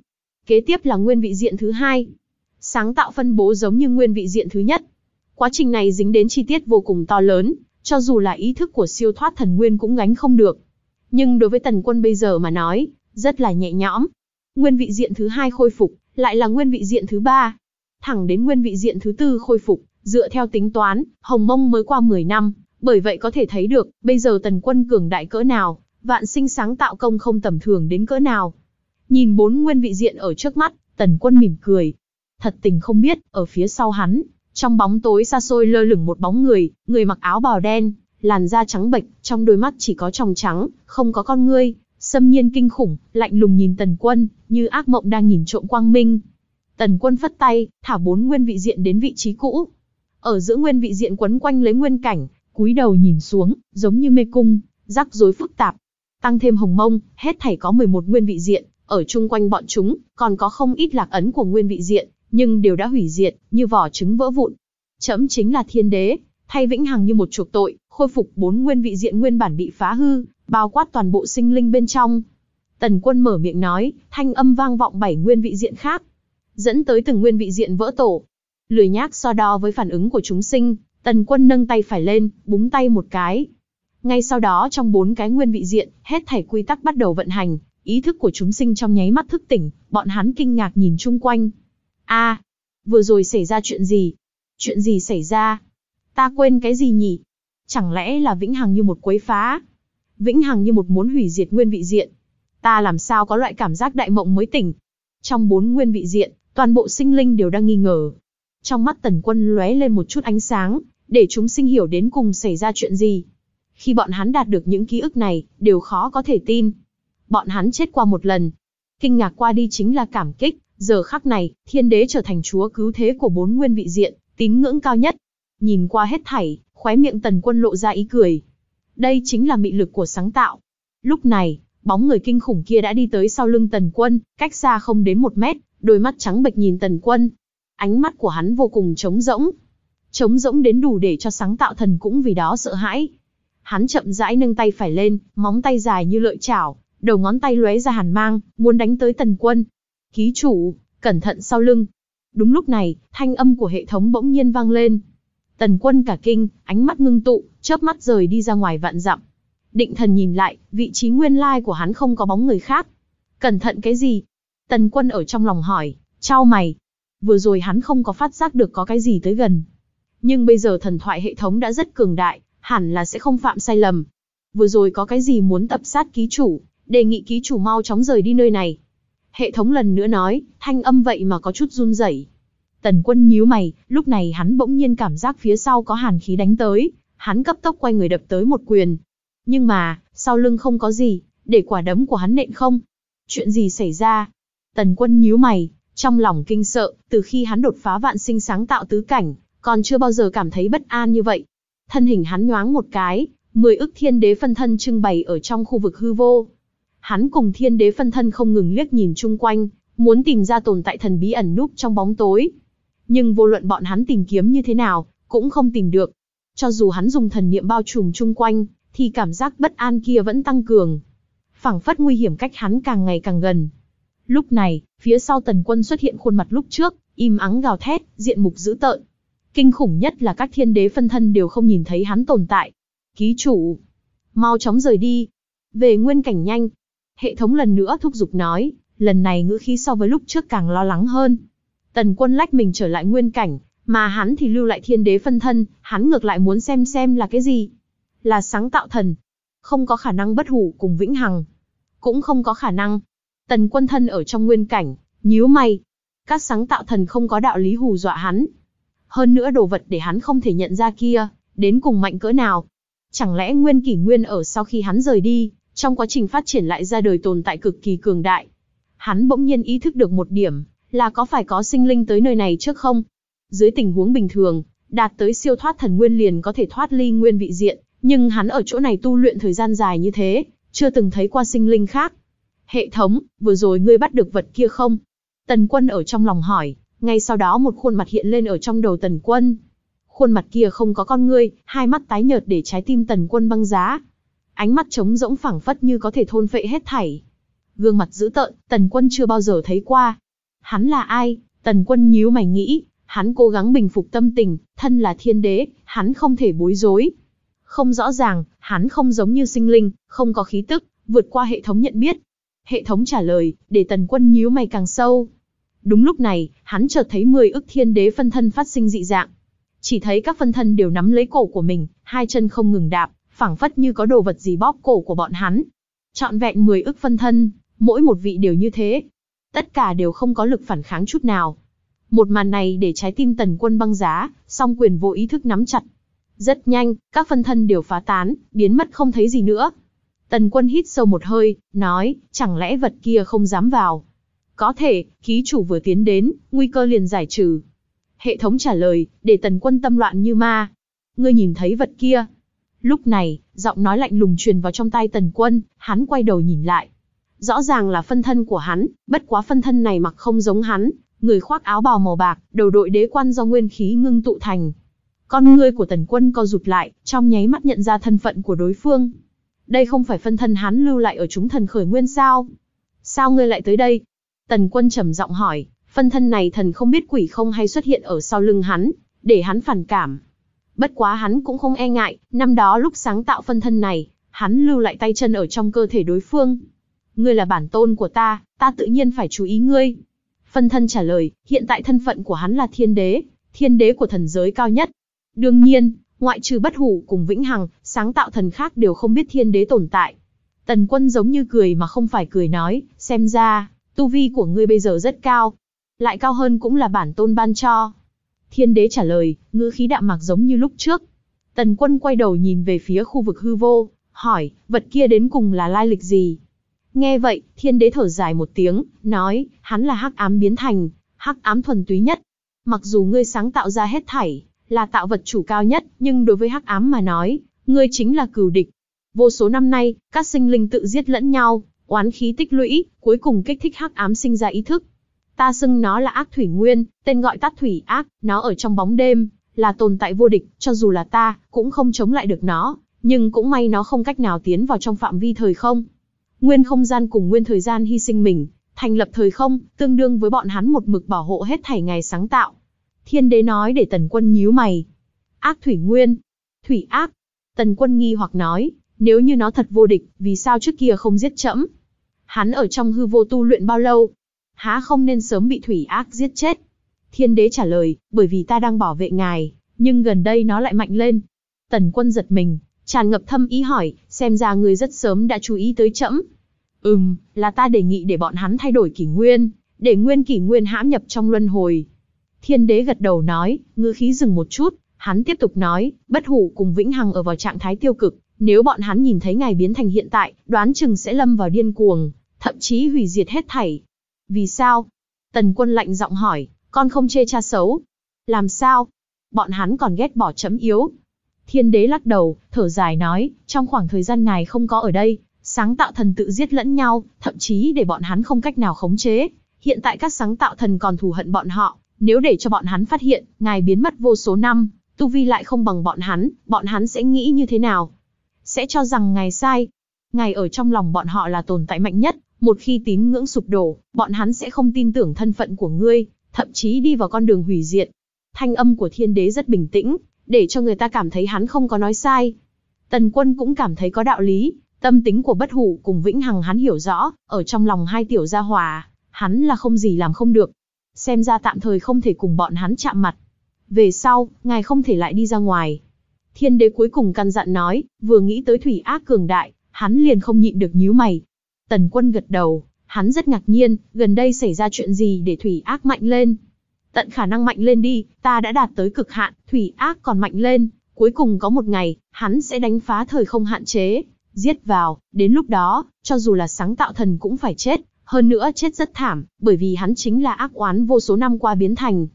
Kế tiếp là nguyên vị diện thứ hai. Sáng tạo phân bố giống như nguyên vị diện thứ nhất. Quá trình này dính đến chi tiết vô cùng to lớn, cho dù là ý thức của siêu thoát thần nguyên cũng gánh không được nhưng đối với tần quân bây giờ mà nói, rất là nhẹ nhõm. Nguyên vị diện thứ hai khôi phục, lại là nguyên vị diện thứ ba. Thẳng đến nguyên vị diện thứ tư khôi phục, dựa theo tính toán, Hồng Mông mới qua 10 năm, bởi vậy có thể thấy được, bây giờ tần quân cường đại cỡ nào, vạn sinh sáng tạo công không tầm thường đến cỡ nào. Nhìn bốn nguyên vị diện ở trước mắt, tần quân mỉm cười. Thật tình không biết, ở phía sau hắn, trong bóng tối xa xôi lơ lửng một bóng người, người mặc áo bào đen, làn da trắng bệch, trong đôi mắt chỉ có tròng trắng, không có con ngươi, xâm nhiên kinh khủng, lạnh lùng nhìn Tần Quân, như ác mộng đang nhìn trộm quang minh. Tần Quân phất tay, thả bốn nguyên vị diện đến vị trí cũ. Ở giữa nguyên vị diện quấn quanh lấy nguyên cảnh, cúi đầu nhìn xuống, giống như mê cung, rắc rối phức tạp. Tăng thêm hồng mông, hết thảy có 11 nguyên vị diện, ở chung quanh bọn chúng, còn có không ít lạc ấn của nguyên vị diện, nhưng đều đã hủy diệt, như vỏ trứng vỡ vụn. Chấm chính là thiên đế, thay vĩnh hằng như một chuộc tội, khôi phục bốn nguyên vị diện nguyên bản bị phá hư, bao quát toàn bộ sinh linh bên trong. Tần quân mở miệng nói, thanh âm vang vọng bảy nguyên vị diện khác, dẫn tới từng nguyên vị diện vỡ tổ. Lười nhác so đo với phản ứng của chúng sinh, tần quân nâng tay phải lên, búng tay một cái. Ngay sau đó trong bốn cái nguyên vị diện, hết thảy quy tắc bắt đầu vận hành, ý thức của chúng sinh trong nháy mắt thức tỉnh, bọn hắn kinh ngạc nhìn chung quanh. a vừa rồi xảy ra chuyện gì? Chuyện gì xảy ra? Ta quên cái gì nhỉ? Chẳng lẽ là vĩnh hằng như một quấy phá? Vĩnh hằng như một muốn hủy diệt nguyên vị diện? Ta làm sao có loại cảm giác đại mộng mới tỉnh? Trong bốn nguyên vị diện, toàn bộ sinh linh đều đang nghi ngờ. Trong mắt tần quân lóe lên một chút ánh sáng, để chúng sinh hiểu đến cùng xảy ra chuyện gì. Khi bọn hắn đạt được những ký ức này, đều khó có thể tin. Bọn hắn chết qua một lần. Kinh ngạc qua đi chính là cảm kích, giờ khắc này, thiên đế trở thành chúa cứu thế của bốn nguyên vị diện, tín ngưỡng cao nhất. Nhìn qua hết thảy, khóe miệng tần quân lộ ra ý cười. Đây chính là mị lực của sáng tạo. Lúc này, bóng người kinh khủng kia đã đi tới sau lưng tần quân, cách xa không đến một mét, đôi mắt trắng bệch nhìn tần quân. Ánh mắt của hắn vô cùng trống rỗng. Trống rỗng đến đủ để cho sáng tạo thần cũng vì đó sợ hãi. Hắn chậm rãi nâng tay phải lên, móng tay dài như lợi chảo, đầu ngón tay lóe ra hàn mang, muốn đánh tới tần quân. Ký chủ, cẩn thận sau lưng. Đúng lúc này, thanh âm của hệ thống bỗng nhiên vang lên, Tần quân cả kinh, ánh mắt ngưng tụ, chớp mắt rời đi ra ngoài vạn dặm. Định thần nhìn lại, vị trí nguyên lai của hắn không có bóng người khác. Cẩn thận cái gì? Tần quân ở trong lòng hỏi, trao mày. Vừa rồi hắn không có phát giác được có cái gì tới gần. Nhưng bây giờ thần thoại hệ thống đã rất cường đại, hẳn là sẽ không phạm sai lầm. Vừa rồi có cái gì muốn tập sát ký chủ, đề nghị ký chủ mau chóng rời đi nơi này. Hệ thống lần nữa nói, thanh âm vậy mà có chút run rẩy. Tần quân nhíu mày, lúc này hắn bỗng nhiên cảm giác phía sau có hàn khí đánh tới, hắn cấp tốc quay người đập tới một quyền. Nhưng mà, sau lưng không có gì, để quả đấm của hắn nện không. Chuyện gì xảy ra? Tần quân nhíu mày, trong lòng kinh sợ, từ khi hắn đột phá vạn sinh sáng tạo tứ cảnh, còn chưa bao giờ cảm thấy bất an như vậy. Thân hình hắn nhoáng một cái, mười ức thiên đế phân thân trưng bày ở trong khu vực hư vô. Hắn cùng thiên đế phân thân không ngừng liếc nhìn chung quanh, muốn tìm ra tồn tại thần bí ẩn núp trong bóng tối nhưng vô luận bọn hắn tìm kiếm như thế nào, cũng không tìm được. Cho dù hắn dùng thần niệm bao trùm chung quanh, thì cảm giác bất an kia vẫn tăng cường. phảng phất nguy hiểm cách hắn càng ngày càng gần. Lúc này, phía sau tần quân xuất hiện khuôn mặt lúc trước, im ắng gào thét, diện mục dữ tợn. Kinh khủng nhất là các thiên đế phân thân đều không nhìn thấy hắn tồn tại. Ký chủ, mau chóng rời đi. Về nguyên cảnh nhanh. Hệ thống lần nữa thúc giục nói, lần này ngữ khí so với lúc trước càng lo lắng hơn, Tần quân lách mình trở lại nguyên cảnh, mà hắn thì lưu lại thiên đế phân thân, hắn ngược lại muốn xem xem là cái gì. Là sáng tạo thần. Không có khả năng bất hủ cùng vĩnh hằng. Cũng không có khả năng. Tần quân thân ở trong nguyên cảnh, nhíu mày. Các sáng tạo thần không có đạo lý hù dọa hắn. Hơn nữa đồ vật để hắn không thể nhận ra kia, đến cùng mạnh cỡ nào. Chẳng lẽ nguyên kỷ nguyên ở sau khi hắn rời đi, trong quá trình phát triển lại ra đời tồn tại cực kỳ cường đại. Hắn bỗng nhiên ý thức được một điểm, là có phải có sinh linh tới nơi này trước không? Dưới tình huống bình thường, đạt tới siêu thoát thần nguyên liền có thể thoát ly nguyên vị diện, nhưng hắn ở chỗ này tu luyện thời gian dài như thế, chưa từng thấy qua sinh linh khác. Hệ thống, vừa rồi ngươi bắt được vật kia không? Tần quân ở trong lòng hỏi, ngay sau đó một khuôn mặt hiện lên ở trong đầu tần quân. Khuôn mặt kia không có con ngươi, hai mắt tái nhợt để trái tim tần quân băng giá. Ánh mắt trống rỗng phẳng phất như có thể thôn phệ hết thảy. Gương mặt dữ tợn, tần quân chưa bao giờ thấy qua, Hắn là ai? Tần quân nhíu mày nghĩ, hắn cố gắng bình phục tâm tình, thân là thiên đế, hắn không thể bối rối. Không rõ ràng, hắn không giống như sinh linh, không có khí tức, vượt qua hệ thống nhận biết. Hệ thống trả lời, để tần quân nhíu mày càng sâu. Đúng lúc này, hắn chợt thấy 10 ức thiên đế phân thân phát sinh dị dạng. Chỉ thấy các phân thân đều nắm lấy cổ của mình, hai chân không ngừng đạp, phảng phất như có đồ vật gì bóp cổ của bọn hắn. Chọn vẹn 10 ức phân thân, mỗi một vị đều như thế, tất cả đều không có lực phản kháng chút nào. Một màn này để trái tim tần quân băng giá, song quyền vô ý thức nắm chặt. Rất nhanh, các phân thân đều phá tán, biến mất không thấy gì nữa. Tần quân hít sâu một hơi, nói, chẳng lẽ vật kia không dám vào. Có thể, ký chủ vừa tiến đến, nguy cơ liền giải trừ. Hệ thống trả lời, để tần quân tâm loạn như ma. Ngươi nhìn thấy vật kia. Lúc này, giọng nói lạnh lùng truyền vào trong tai tần quân, hắn quay đầu nhìn lại, Rõ ràng là phân thân của hắn, bất quá phân thân này mặc không giống hắn, người khoác áo bào màu bạc, đầu đội đế quan do nguyên khí ngưng tụ thành. Con ngươi của tần quân co rụt lại, trong nháy mắt nhận ra thân phận của đối phương. Đây không phải phân thân hắn lưu lại ở chúng thần khởi nguyên sao? Sao ngươi lại tới đây? Tần quân trầm giọng hỏi, phân thân này thần không biết quỷ không hay xuất hiện ở sau lưng hắn, để hắn phản cảm. Bất quá hắn cũng không e ngại, năm đó lúc sáng tạo phân thân này, hắn lưu lại tay chân ở trong cơ thể đối phương ngươi là bản tôn của ta, ta tự nhiên phải chú ý ngươi. Phân thân trả lời, hiện tại thân phận của hắn là thiên đế, thiên đế của thần giới cao nhất. Đương nhiên, ngoại trừ bất hủ cùng vĩnh hằng, sáng tạo thần khác đều không biết thiên đế tồn tại. Tần quân giống như cười mà không phải cười nói, xem ra, tu vi của ngươi bây giờ rất cao. Lại cao hơn cũng là bản tôn ban cho. Thiên đế trả lời, ngữ khí đạm mạc giống như lúc trước. Tần quân quay đầu nhìn về phía khu vực hư vô, hỏi, vật kia đến cùng là lai lịch gì? Nghe vậy, thiên đế thở dài một tiếng, nói, hắn là hắc ám biến thành, hắc ám thuần túy nhất. Mặc dù ngươi sáng tạo ra hết thảy, là tạo vật chủ cao nhất, nhưng đối với hắc ám mà nói, ngươi chính là cừu địch. Vô số năm nay, các sinh linh tự giết lẫn nhau, oán khí tích lũy, cuối cùng kích thích hắc ám sinh ra ý thức. Ta xưng nó là ác thủy nguyên, tên gọi tắt thủy ác, nó ở trong bóng đêm, là tồn tại vô địch, cho dù là ta, cũng không chống lại được nó, nhưng cũng may nó không cách nào tiến vào trong phạm vi thời không, nguyên không gian cùng nguyên thời gian hy sinh mình, thành lập thời không, tương đương với bọn hắn một mực bảo hộ hết thảy ngày sáng tạo. Thiên đế nói để tần quân nhíu mày. Ác thủy nguyên. Thủy ác. Tần quân nghi hoặc nói, nếu như nó thật vô địch, vì sao trước kia không giết trẫm? Hắn ở trong hư vô tu luyện bao lâu? Há không nên sớm bị thủy ác giết chết? Thiên đế trả lời, bởi vì ta đang bảo vệ ngài, nhưng gần đây nó lại mạnh lên. Tần quân giật mình, Tràn ngập thâm ý hỏi, xem ra người rất sớm đã chú ý tới chậm. Ừm, là ta đề nghị để bọn hắn thay đổi kỷ nguyên, để nguyên kỷ nguyên hãm nhập trong luân hồi. Thiên đế gật đầu nói, ngư khí dừng một chút, hắn tiếp tục nói, bất hủ cùng vĩnh hằng ở vào trạng thái tiêu cực, nếu bọn hắn nhìn thấy ngài biến thành hiện tại, đoán chừng sẽ lâm vào điên cuồng, thậm chí hủy diệt hết thảy. Vì sao? Tần quân lạnh giọng hỏi, con không chê cha xấu. Làm sao? Bọn hắn còn ghét bỏ chấm yếu, Thiên đế lắc đầu, thở dài nói, trong khoảng thời gian ngài không có ở đây, sáng tạo thần tự giết lẫn nhau, thậm chí để bọn hắn không cách nào khống chế. Hiện tại các sáng tạo thần còn thù hận bọn họ, nếu để cho bọn hắn phát hiện, ngài biến mất vô số năm, tu vi lại không bằng bọn hắn, bọn hắn sẽ nghĩ như thế nào? Sẽ cho rằng ngài sai. Ngài ở trong lòng bọn họ là tồn tại mạnh nhất, một khi tín ngưỡng sụp đổ, bọn hắn sẽ không tin tưởng thân phận của ngươi, thậm chí đi vào con đường hủy diệt. Thanh âm của thiên đế rất bình tĩnh, để cho người ta cảm thấy hắn không có nói sai. Tần quân cũng cảm thấy có đạo lý, tâm tính của bất hủ cùng vĩnh hằng hắn hiểu rõ, ở trong lòng hai tiểu gia hòa, hắn là không gì làm không được. Xem ra tạm thời không thể cùng bọn hắn chạm mặt. Về sau, ngài không thể lại đi ra ngoài. Thiên đế cuối cùng căn dặn nói, vừa nghĩ tới thủy ác cường đại, hắn liền không nhịn được nhíu mày. Tần quân gật đầu, hắn rất ngạc nhiên, gần đây xảy ra chuyện gì để thủy ác mạnh lên tận khả năng mạnh lên đi, ta đã đạt tới cực hạn, thủy ác còn mạnh lên, cuối cùng có một ngày, hắn sẽ đánh phá thời không hạn chế, giết vào, đến lúc đó, cho dù là sáng tạo thần cũng phải chết, hơn nữa chết rất thảm, bởi vì hắn chính là ác oán vô số năm qua biến thành.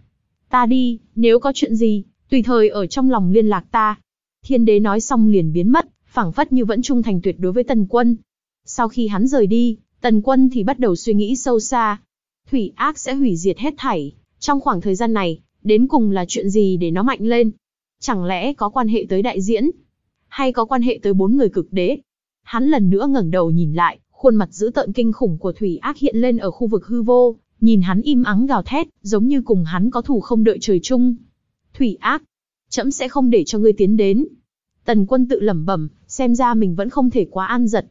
Ta đi, nếu có chuyện gì, tùy thời ở trong lòng liên lạc ta. Thiên đế nói xong liền biến mất, phảng phất như vẫn trung thành tuyệt đối với tần quân. Sau khi hắn rời đi, tần quân thì bắt đầu suy nghĩ sâu xa. Thủy ác sẽ hủy diệt hết thảy, trong khoảng thời gian này, đến cùng là chuyện gì để nó mạnh lên? Chẳng lẽ có quan hệ tới đại diễn? Hay có quan hệ tới bốn người cực đế? Hắn lần nữa ngẩng đầu nhìn lại, khuôn mặt dữ tợn kinh khủng của Thủy Ác hiện lên ở khu vực hư vô, nhìn hắn im ắng gào thét, giống như cùng hắn có thù không đợi trời chung. Thủy Ác, trẫm sẽ không để cho ngươi tiến đến. Tần quân tự lẩm bẩm, xem ra mình vẫn không thể quá an giật.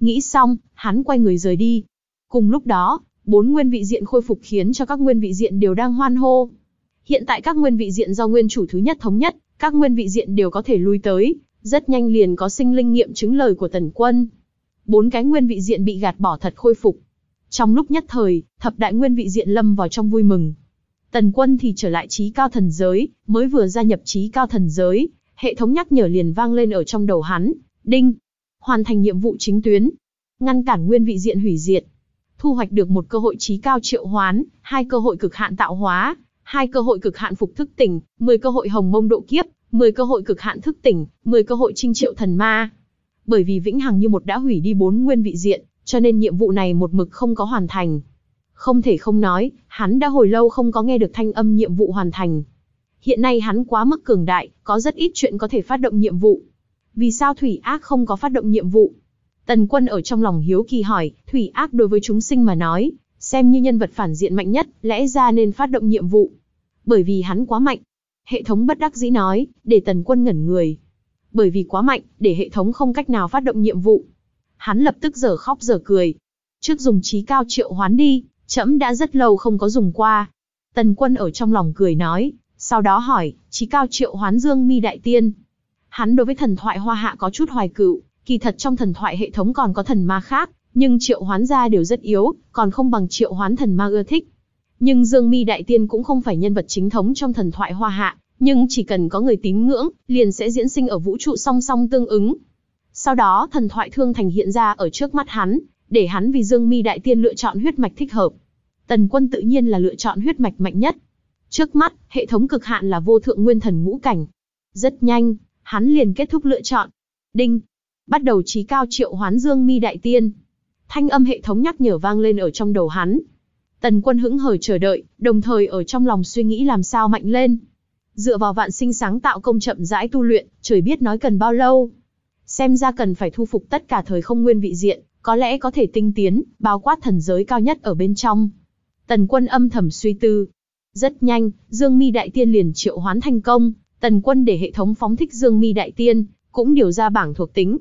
Nghĩ xong, hắn quay người rời đi. Cùng lúc đó, bốn nguyên vị diện khôi phục khiến cho các nguyên vị diện đều đang hoan hô. Hiện tại các nguyên vị diện do nguyên chủ thứ nhất thống nhất, các nguyên vị diện đều có thể lui tới, rất nhanh liền có sinh linh nghiệm chứng lời của Tần Quân. Bốn cái nguyên vị diện bị gạt bỏ thật khôi phục. Trong lúc nhất thời, thập đại nguyên vị diện lâm vào trong vui mừng. Tần Quân thì trở lại trí cao thần giới, mới vừa gia nhập trí cao thần giới, hệ thống nhắc nhở liền vang lên ở trong đầu hắn, đinh, hoàn thành nhiệm vụ chính tuyến, ngăn cản nguyên vị diện hủy diệt thu hoạch được một cơ hội trí cao triệu hoán, hai cơ hội cực hạn tạo hóa, hai cơ hội cực hạn phục thức tỉnh, 10 cơ hội hồng mông độ kiếp, 10 cơ hội cực hạn thức tỉnh, 10 cơ hội trinh triệu thần ma. Bởi vì vĩnh hằng như một đã hủy đi bốn nguyên vị diện, cho nên nhiệm vụ này một mực không có hoàn thành. Không thể không nói, hắn đã hồi lâu không có nghe được thanh âm nhiệm vụ hoàn thành. Hiện nay hắn quá mức cường đại, có rất ít chuyện có thể phát động nhiệm vụ. Vì sao Thủy Ác không có phát động nhiệm vụ? Tần quân ở trong lòng hiếu kỳ hỏi, thủy ác đối với chúng sinh mà nói, xem như nhân vật phản diện mạnh nhất, lẽ ra nên phát động nhiệm vụ. Bởi vì hắn quá mạnh. Hệ thống bất đắc dĩ nói, để tần quân ngẩn người. Bởi vì quá mạnh, để hệ thống không cách nào phát động nhiệm vụ. Hắn lập tức giở khóc giở cười. Trước dùng trí cao triệu hoán đi, trẫm đã rất lâu không có dùng qua. Tần quân ở trong lòng cười nói, sau đó hỏi, trí cao triệu hoán dương mi đại tiên. Hắn đối với thần thoại hoa hạ có chút hoài cựu, Kỳ thật trong thần thoại hệ thống còn có thần ma khác, nhưng triệu hoán ra đều rất yếu, còn không bằng triệu hoán thần ma ưa thích. Nhưng Dương Mi Đại Tiên cũng không phải nhân vật chính thống trong thần thoại hoa hạ, nhưng chỉ cần có người tín ngưỡng, liền sẽ diễn sinh ở vũ trụ song song tương ứng. Sau đó thần thoại thương thành hiện ra ở trước mắt hắn, để hắn vì Dương Mi Đại Tiên lựa chọn huyết mạch thích hợp. Tần Quân tự nhiên là lựa chọn huyết mạch mạnh nhất. Trước mắt, hệ thống cực hạn là vô thượng nguyên thần ngũ cảnh. Rất nhanh, hắn liền kết thúc lựa chọn. Đinh, bắt đầu trí cao triệu hoán dương mi đại tiên. Thanh âm hệ thống nhắc nhở vang lên ở trong đầu hắn. Tần quân hững hờ chờ đợi, đồng thời ở trong lòng suy nghĩ làm sao mạnh lên. Dựa vào vạn sinh sáng tạo công chậm rãi tu luyện, trời biết nói cần bao lâu. Xem ra cần phải thu phục tất cả thời không nguyên vị diện, có lẽ có thể tinh tiến, bao quát thần giới cao nhất ở bên trong. Tần quân âm thầm suy tư. Rất nhanh, Dương Mi Đại Tiên liền triệu hoán thành công, tần quân để hệ thống phóng thích Dương Mi Đại Tiên, cũng điều ra bảng thuộc tính,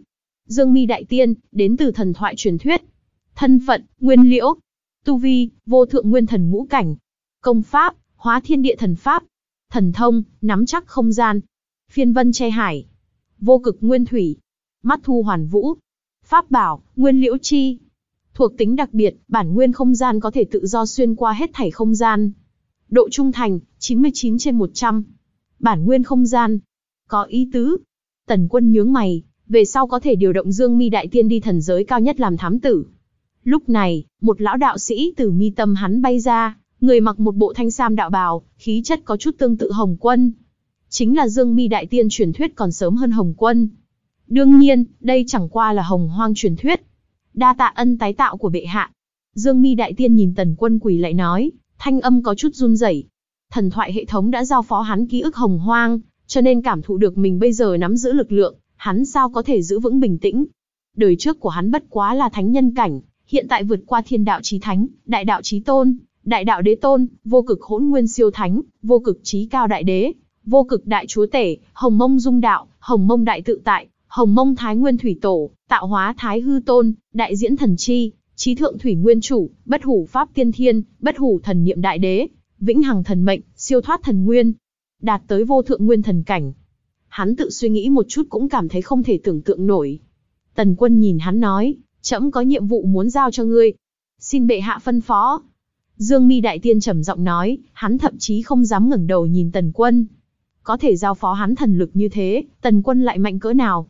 Dương Mi đại tiên, đến từ thần thoại truyền thuyết. Thân phận, Nguyên Liễu. Tu vi, Vô thượng nguyên thần ngũ cảnh. Công pháp, Hóa Thiên Địa thần pháp. Thần thông, nắm chắc không gian. Phiên Vân che hải. Vô cực nguyên thủy. Mắt thu hoàn vũ. Pháp bảo, Nguyên Liễu chi. Thuộc tính đặc biệt, bản nguyên không gian có thể tự do xuyên qua hết thảy không gian. Độ trung thành, 99 trên 100. Bản nguyên không gian. Có ý tứ. Tần quân nhướng mày, về sau có thể điều động Dương Mi đại tiên đi thần giới cao nhất làm thám tử. Lúc này, một lão đạo sĩ từ mi tâm hắn bay ra, người mặc một bộ thanh sam đạo bào, khí chất có chút tương tự Hồng Quân. Chính là Dương Mi đại tiên truyền thuyết còn sớm hơn Hồng Quân. Đương nhiên, đây chẳng qua là hồng hoang truyền thuyết. Đa tạ ân tái tạo của bệ hạ. Dương Mi đại tiên nhìn Tần Quân quỳ lại nói, thanh âm có chút run rẩy. Thần thoại hệ thống đã giao phó hắn ký ức hồng hoang, cho nên cảm thụ được mình bây giờ nắm giữ lực lượng, hắn sao có thể giữ vững bình tĩnh. Đời trước của hắn bất quá là thánh nhân cảnh, hiện tại vượt qua thiên đạo chí thánh, đại đạo chí tôn, đại đạo đế tôn, vô cực hỗn nguyên siêu thánh, vô cực chí cao đại đế, vô cực đại chúa tể, hồng mông dung đạo, hồng mông đại tự tại, hồng mông thái nguyên thủy tổ, tạo hóa thái hư tôn, đại diễn thần chi, trí thượng thủy nguyên chủ, bất hủ pháp tiên thiên, bất hủ thần niệm đại đế, vĩnh hằng thần mệnh, siêu thoát thần nguyên, đạt tới vô thượng nguyên thần cảnh, hắn tự suy nghĩ một chút cũng cảm thấy không thể tưởng tượng nổi. Tần quân nhìn hắn nói, trẫm có nhiệm vụ muốn giao cho ngươi. Xin bệ hạ phân phó. Dương mi đại tiên trầm giọng nói, hắn thậm chí không dám ngẩng đầu nhìn tần quân. Có thể giao phó hắn thần lực như thế, tần quân lại mạnh cỡ nào?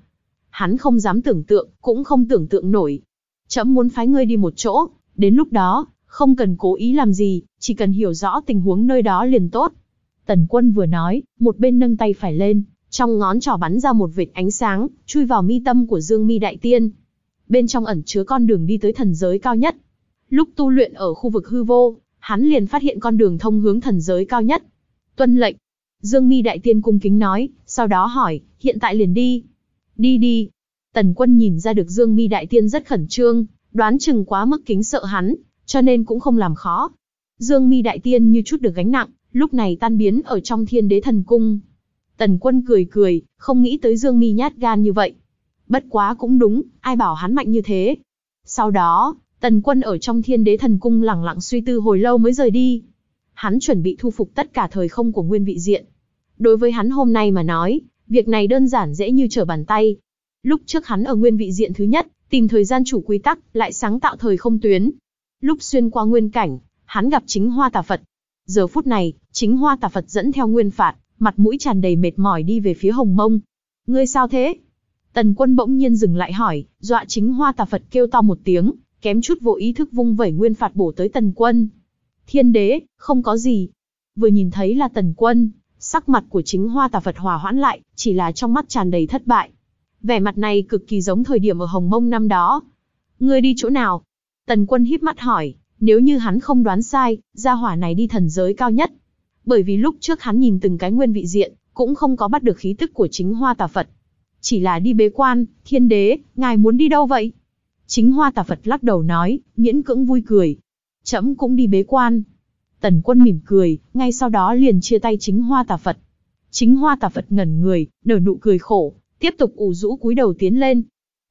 Hắn không dám tưởng tượng, cũng không tưởng tượng nổi. Trẫm muốn phái ngươi đi một chỗ, đến lúc đó, không cần cố ý làm gì, chỉ cần hiểu rõ tình huống nơi đó liền tốt. Tần quân vừa nói, một bên nâng tay phải lên, trong ngón trỏ bắn ra một vệt ánh sáng, chui vào mi tâm của Dương Mi Đại Tiên. Bên trong ẩn chứa con đường đi tới thần giới cao nhất. Lúc tu luyện ở khu vực hư vô, hắn liền phát hiện con đường thông hướng thần giới cao nhất. Tuân lệnh. Dương Mi Đại Tiên cung kính nói, sau đó hỏi, hiện tại liền đi. Đi đi. Tần quân nhìn ra được Dương Mi Đại Tiên rất khẩn trương, đoán chừng quá mức kính sợ hắn, cho nên cũng không làm khó. Dương Mi Đại Tiên như chút được gánh nặng, lúc này tan biến ở trong thiên đế thần cung. Tần quân cười cười, không nghĩ tới Dương Mi nhát gan như vậy. Bất quá cũng đúng, ai bảo hắn mạnh như thế. Sau đó, tần quân ở trong thiên đế thần cung lẳng lặng suy tư hồi lâu mới rời đi. Hắn chuẩn bị thu phục tất cả thời không của nguyên vị diện. Đối với hắn hôm nay mà nói, việc này đơn giản dễ như trở bàn tay. Lúc trước hắn ở nguyên vị diện thứ nhất, tìm thời gian chủ quy tắc, lại sáng tạo thời không tuyến. Lúc xuyên qua nguyên cảnh, hắn gặp chính hoa tà Phật. Giờ phút này, chính hoa tà Phật dẫn theo nguyên phạt, mặt mũi tràn đầy mệt mỏi đi về phía Hồng Mông. Ngươi sao thế? Tần quân bỗng nhiên dừng lại hỏi, dọa chính hoa tà Phật kêu to một tiếng, kém chút vô ý thức vung vẩy nguyên phạt bổ tới tần quân. Thiên đế, không có gì. Vừa nhìn thấy là tần quân, sắc mặt của chính hoa tà Phật hòa hoãn lại, chỉ là trong mắt tràn đầy thất bại. Vẻ mặt này cực kỳ giống thời điểm ở Hồng Mông năm đó. Ngươi đi chỗ nào? Tần quân híp mắt hỏi, nếu như hắn không đoán sai, gia hỏa này đi thần giới cao nhất, bởi vì lúc trước hắn nhìn từng cái nguyên vị diện, cũng không có bắt được khí tức của chính hoa tà Phật. Chỉ là đi bế quan, thiên đế, ngài muốn đi đâu vậy? Chính hoa tà Phật lắc đầu nói, miễn cưỡng vui cười. Chấm cũng đi bế quan. Tần quân mỉm cười, ngay sau đó liền chia tay chính hoa tà Phật. Chính hoa tà Phật ngẩn người, nở nụ cười khổ, tiếp tục ủ rũ cúi đầu tiến lên.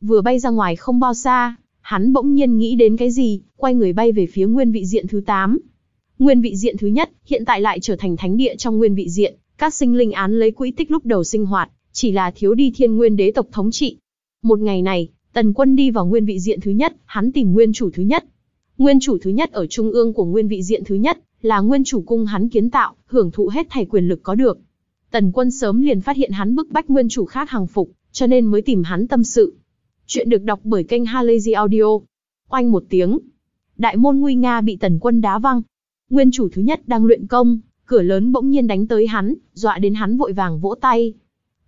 Vừa bay ra ngoài không bao xa, hắn bỗng nhiên nghĩ đến cái gì, quay người bay về phía nguyên vị diện thứ 8. Nguyên vị diện thứ nhất, hiện tại lại trở thành thánh địa trong nguyên vị diện, các sinh linh án lấy quỹ tích lúc đầu sinh hoạt, chỉ là thiếu đi thiên nguyên đế tộc thống trị. Một ngày này, Tần Quân đi vào nguyên vị diện thứ nhất, hắn tìm nguyên chủ thứ nhất. Nguyên chủ thứ nhất ở trung ương của nguyên vị diện thứ nhất, là nguyên chủ cung hắn kiến tạo, hưởng thụ hết thảy quyền lực có được. Tần Quân sớm liền phát hiện hắn bức bách nguyên chủ khác hàng phục, cho nên mới tìm hắn tâm sự. Chuyện được đọc bởi kênh Halazy Audio. Oanh một tiếng, đại môn nguy nga bị Tần Quân đá văng, nguyên chủ thứ nhất đang luyện công, cửa lớn bỗng nhiên đánh tới hắn, dọa đến hắn vội vàng vỗ tay.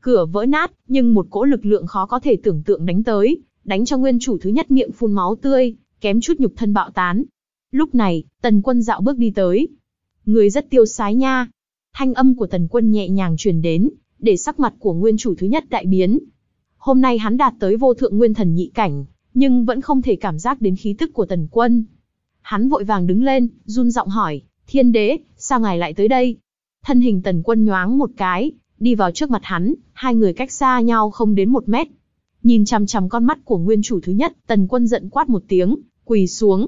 Cửa vỡ nát, nhưng một cỗ lực lượng khó có thể tưởng tượng đánh tới, đánh cho nguyên chủ thứ nhất miệng phun máu tươi, kém chút nhục thân bạo tán. Lúc này, tần quân dạo bước đi tới. Người rất tiêu sái nha. Thanh âm của tần quân nhẹ nhàng truyền đến, để sắc mặt của nguyên chủ thứ nhất đại biến. Hôm nay hắn đạt tới vô thượng nguyên thần nhị cảnh, nhưng vẫn không thể cảm giác đến khí tức của tần quân. Hắn vội vàng đứng lên, run giọng hỏi, thiên đế, sao ngài lại tới đây? Thân hình tần quân nhoáng một cái, đi vào trước mặt hắn, hai người cách xa nhau không đến một mét. Nhìn chằm chằm con mắt của nguyên chủ thứ nhất, tần quân giận quát một tiếng, quỳ xuống.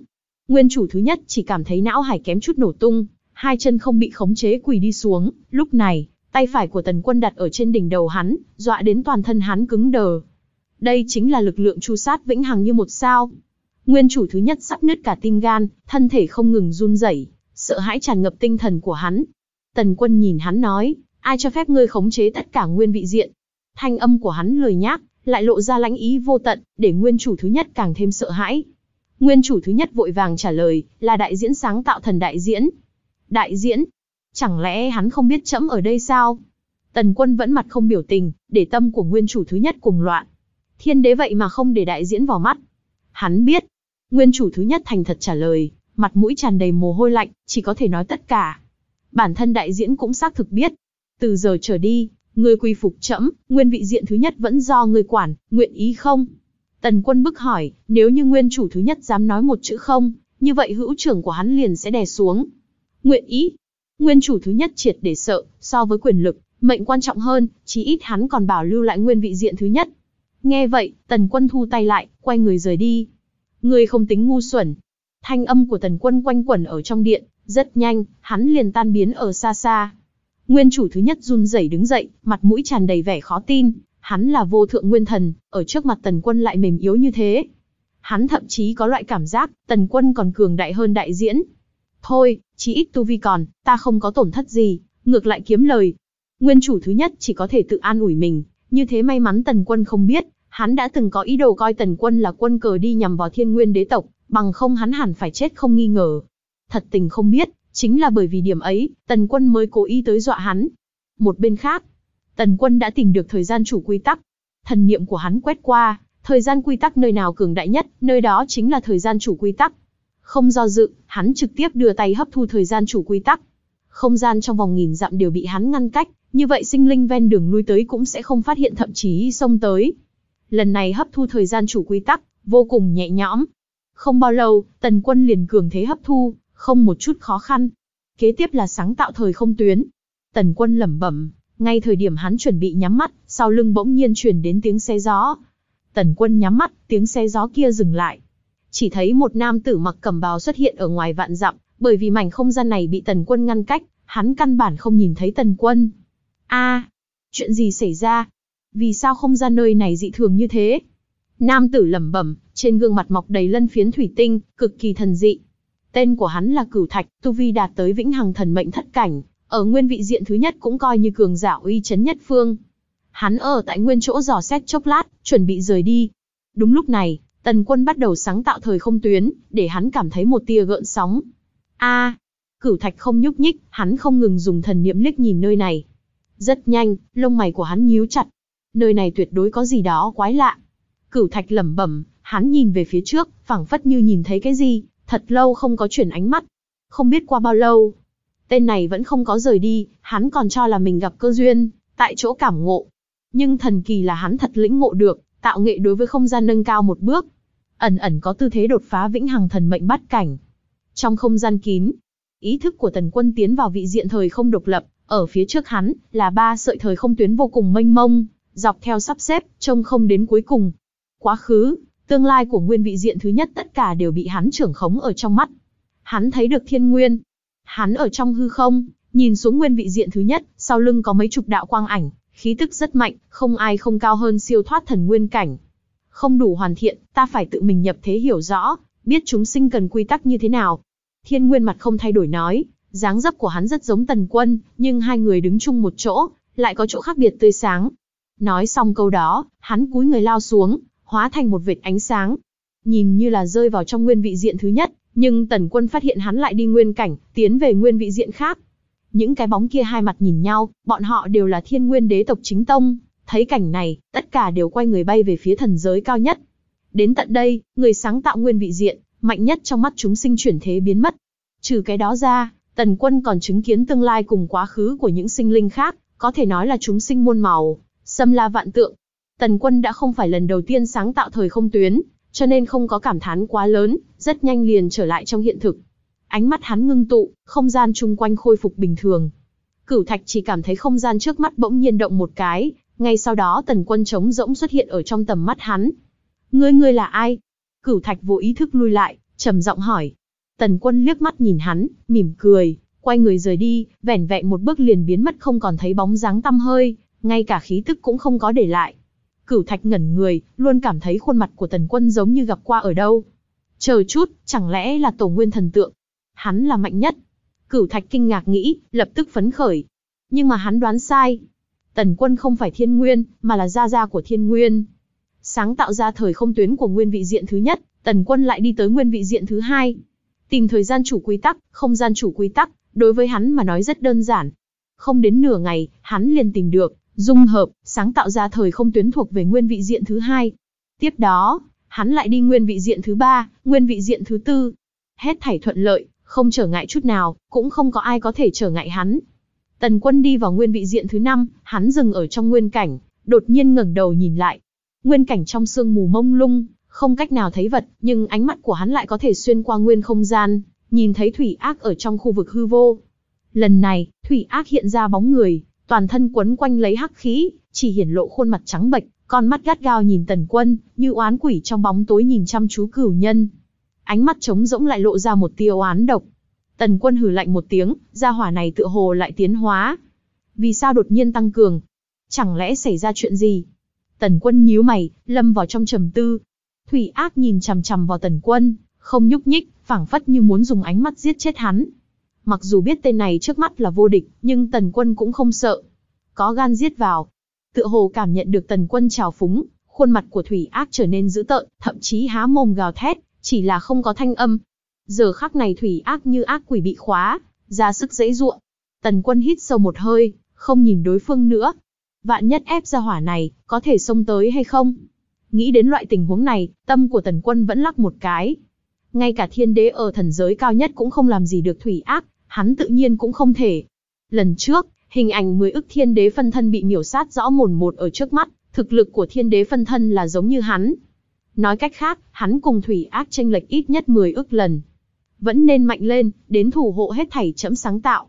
Nguyên chủ thứ nhất chỉ cảm thấy não hải kém chút nổ tung, hai chân không bị khống chế quỳ đi xuống, lúc này, tay phải của tần quân đặt ở trên đỉnh đầu hắn, dọa đến toàn thân hắn cứng đờ. Đây chính là lực lượng chu sát vĩnh hằng như một sao. Nguyên chủ thứ nhất sắp nứt cả tim gan, thân thể không ngừng run rẩy, sợ hãi tràn ngập tinh thần của hắn. Tần quân nhìn hắn nói, ai cho phép ngươi khống chế tất cả nguyên vị diện. Thanh âm của hắn lời nhác, lại lộ ra lãnh ý vô tận, để nguyên chủ thứ nhất càng thêm sợ hãi. Nguyên chủ thứ nhất vội vàng trả lời, là đại diễn sáng tạo thần đại diễn. Đại diễn? Chẳng lẽ hắn không biết chấm ở đây sao? Tần quân vẫn mặt không biểu tình, để tâm của nguyên chủ thứ nhất cùng loạn. Thiên đế vậy mà không để đại diễn vào mắt. Hắn biết, Nguyên chủ thứ nhất thành thật trả lời, mặt mũi tràn đầy mồ hôi lạnh, chỉ có thể nói tất cả. Bản thân đại diễn cũng xác thực biết. Từ giờ trở đi, người quy phục chẫm nguyên vị diện thứ nhất vẫn do người quản, nguyện ý không? Tần quân bức hỏi, nếu như nguyên chủ thứ nhất dám nói một chữ không, như vậy hữu trưởng của hắn liền sẽ đè xuống. Nguyện ý. Nguyên chủ thứ nhất triệt để sợ, so với quyền lực, mệnh quan trọng hơn, chí ít hắn còn bảo lưu lại nguyên vị diện thứ nhất. Nghe vậy, tần quân thu tay lại, quay người rời đi ngươi không tính ngu xuẩn. Thanh âm của tần quân quanh quẩn ở trong điện, rất nhanh, hắn liền tan biến ở xa xa. Nguyên chủ thứ nhất run rẩy đứng dậy, mặt mũi tràn đầy vẻ khó tin, hắn là vô thượng nguyên thần, ở trước mặt tần quân lại mềm yếu như thế. Hắn thậm chí có loại cảm giác, tần quân còn cường đại hơn đại diễn. Thôi, chỉ ít tu vi còn, ta không có tổn thất gì, ngược lại kiếm lời. Nguyên chủ thứ nhất chỉ có thể tự an ủi mình, như thế may mắn tần quân không biết, Hắn đã từng có ý đồ coi tần quân là quân cờ đi nhằm vào thiên nguyên đế tộc, bằng không hắn hẳn phải chết không nghi ngờ. Thật tình không biết, chính là bởi vì điểm ấy, tần quân mới cố ý tới dọa hắn. Một bên khác, tần quân đã tìm được thời gian chủ quy tắc. Thần niệm của hắn quét qua, thời gian quy tắc nơi nào cường đại nhất, nơi đó chính là thời gian chủ quy tắc. Không do dự, hắn trực tiếp đưa tay hấp thu thời gian chủ quy tắc. Không gian trong vòng nghìn dặm đều bị hắn ngăn cách, như vậy sinh linh ven đường lui tới cũng sẽ không phát hiện thậm chí xông tới lần này hấp thu thời gian chủ quy tắc, vô cùng nhẹ nhõm. Không bao lâu, tần quân liền cường thế hấp thu, không một chút khó khăn. Kế tiếp là sáng tạo thời không tuyến. Tần quân lẩm bẩm, ngay thời điểm hắn chuẩn bị nhắm mắt, sau lưng bỗng nhiên truyền đến tiếng xe gió. Tần quân nhắm mắt, tiếng xe gió kia dừng lại. Chỉ thấy một nam tử mặc cẩm bào xuất hiện ở ngoài vạn dặm, bởi vì mảnh không gian này bị tần quân ngăn cách, hắn căn bản không nhìn thấy tần quân. a chuyện gì xảy ra? vì sao không ra nơi này dị thường như thế? Nam tử lẩm bẩm, trên gương mặt mọc đầy lân phiến thủy tinh, cực kỳ thần dị. Tên của hắn là Cửu Thạch, tu vi đạt tới vĩnh hằng thần mệnh thất cảnh, ở nguyên vị diện thứ nhất cũng coi như cường giả uy chấn nhất phương. Hắn ở tại nguyên chỗ dò xét chốc lát, chuẩn bị rời đi. Đúng lúc này, Tần Quân bắt đầu sáng tạo thời không tuyến, để hắn cảm thấy một tia gợn sóng. A, à, Cửu Thạch không nhúc nhích, hắn không ngừng dùng thần niệm liếc nhìn nơi này. Rất nhanh, lông mày của hắn nhíu chặt, nơi này tuyệt đối có gì đó quái lạ. Cửu Thạch lẩm bẩm, hắn nhìn về phía trước, phảng phất như nhìn thấy cái gì, thật lâu không có chuyển ánh mắt. Không biết qua bao lâu, tên này vẫn không có rời đi, hắn còn cho là mình gặp cơ duyên, tại chỗ cảm ngộ. Nhưng thần kỳ là hắn thật lĩnh ngộ được, tạo nghệ đối với không gian nâng cao một bước. Ẩn ẩn có tư thế đột phá vĩnh hằng thần mệnh bắt cảnh. Trong không gian kín, ý thức của tần quân tiến vào vị diện thời không độc lập, ở phía trước hắn là ba sợi thời không tuyến vô cùng mênh mông, dọc theo sắp xếp, trông không đến cuối cùng. Quá khứ, tương lai của nguyên vị diện thứ nhất tất cả đều bị hắn trưởng khống ở trong mắt. Hắn thấy được thiên nguyên. Hắn ở trong hư không, nhìn xuống nguyên vị diện thứ nhất, sau lưng có mấy chục đạo quang ảnh, khí tức rất mạnh, không ai không cao hơn siêu thoát thần nguyên cảnh. Không đủ hoàn thiện, ta phải tự mình nhập thế hiểu rõ, biết chúng sinh cần quy tắc như thế nào. Thiên Nguyên mặt không thay đổi nói, dáng dấp của hắn rất giống Tần Quân, nhưng hai người đứng chung một chỗ, lại có chỗ khác biệt tươi sáng. Nói xong câu đó, hắn cúi người lao xuống, hóa thành một vệt ánh sáng. Nhìn như là rơi vào trong nguyên vị diện thứ nhất, nhưng tần quân phát hiện hắn lại đi nguyên cảnh, tiến về nguyên vị diện khác. Những cái bóng kia hai mặt nhìn nhau, bọn họ đều là thiên nguyên đế tộc chính tông. Thấy cảnh này, tất cả đều quay người bay về phía thần giới cao nhất. Đến tận đây, người sáng tạo nguyên vị diện, mạnh nhất trong mắt chúng sinh chuyển thế biến mất. Trừ cái đó ra, tần quân còn chứng kiến tương lai cùng quá khứ của những sinh linh khác, có thể nói là chúng sinh muôn màu, xâm la vạn tượng. Tần quân đã không phải lần đầu tiên sáng tạo thời không tuyến, cho nên không có cảm thán quá lớn, rất nhanh liền trở lại trong hiện thực. Ánh mắt hắn ngưng tụ, không gian chung quanh khôi phục bình thường. Cửu thạch chỉ cảm thấy không gian trước mắt bỗng nhiên động một cái, ngay sau đó tần quân trống rỗng xuất hiện ở trong tầm mắt hắn. Ngươi ngươi là ai? Cửu thạch vô ý thức lui lại, trầm giọng hỏi. Tần quân liếc mắt nhìn hắn, mỉm cười, quay người rời đi, vẻn vẹn một bước liền biến mất không còn thấy bóng dáng tăm hơi, ngay cả khí tức cũng không có để lại. Cửu Thạch ngẩn người, luôn cảm thấy khuôn mặt của Tần Quân giống như gặp qua ở đâu. Chờ chút, chẳng lẽ là tổ nguyên thần tượng? Hắn là mạnh nhất. Cửu Thạch kinh ngạc nghĩ, lập tức phấn khởi. Nhưng mà hắn đoán sai. Tần Quân không phải Thiên Nguyên, mà là gia gia của Thiên Nguyên. Sáng tạo ra thời không tuyến của nguyên vị diện thứ nhất, Tần Quân lại đi tới nguyên vị diện thứ hai. Tìm thời gian chủ quy tắc, không gian chủ quy tắc, đối với hắn mà nói rất đơn giản. Không đến nửa ngày, hắn liền tìm được dung hợp, sáng tạo ra thời không tuyến thuộc về nguyên vị diện thứ hai. Tiếp đó, hắn lại đi nguyên vị diện thứ ba, nguyên vị diện thứ tư. Hết thảy thuận lợi, không trở ngại chút nào, cũng không có ai có thể trở ngại hắn. Tần quân đi vào nguyên vị diện thứ năm, hắn dừng ở trong nguyên cảnh, đột nhiên ngẩng đầu nhìn lại. Nguyên cảnh trong sương mù mông lung, không cách nào thấy vật, nhưng ánh mắt của hắn lại có thể xuyên qua nguyên không gian, nhìn thấy thủy ác ở trong khu vực hư vô. Lần này, thủy ác hiện ra bóng người, toàn thân quấn quanh lấy hắc khí, chỉ hiển lộ khuôn mặt trắng bệch, con mắt gắt gao nhìn Tần Quân, như oán quỷ trong bóng tối nhìn chăm chú cửu nhân. Ánh mắt trống rỗng lại lộ ra một tia oán độc. Tần Quân hừ lạnh một tiếng, gia hỏa này tựa hồ lại tiến hóa. Vì sao đột nhiên tăng cường? Chẳng lẽ xảy ra chuyện gì? Tần Quân nhíu mày, lâm vào trong trầm tư. Thủy Ác nhìn chằm chằm vào Tần Quân, không nhúc nhích, phảng phất như muốn dùng ánh mắt giết chết hắn, Mặc dù biết tên này trước mắt là vô địch, nhưng Tần Quân cũng không sợ. Có gan giết vào. Tựa hồ cảm nhận được Tần Quân trào phúng, khuôn mặt của Thủy Ác trở nên dữ tợn, thậm chí há mồm gào thét, chỉ là không có thanh âm. Giờ khắc này Thủy Ác như ác quỷ bị khóa, ra sức dễ dụa. Tần Quân hít sâu một hơi, không nhìn đối phương nữa. Vạn nhất ép ra hỏa này, có thể xông tới hay không? Nghĩ đến loại tình huống này, tâm của Tần Quân vẫn lắc một cái, ngay cả thiên đế ở thần giới cao nhất cũng không làm gì được thủy ác, hắn tự nhiên cũng không thể. Lần trước, hình ảnh 10 ức thiên đế phân thân bị miểu sát rõ mồn một ở trước mắt, thực lực của thiên đế phân thân là giống như hắn. Nói cách khác, hắn cùng thủy ác tranh lệch ít nhất 10 ức lần. Vẫn nên mạnh lên, đến thủ hộ hết thảy chấm sáng tạo.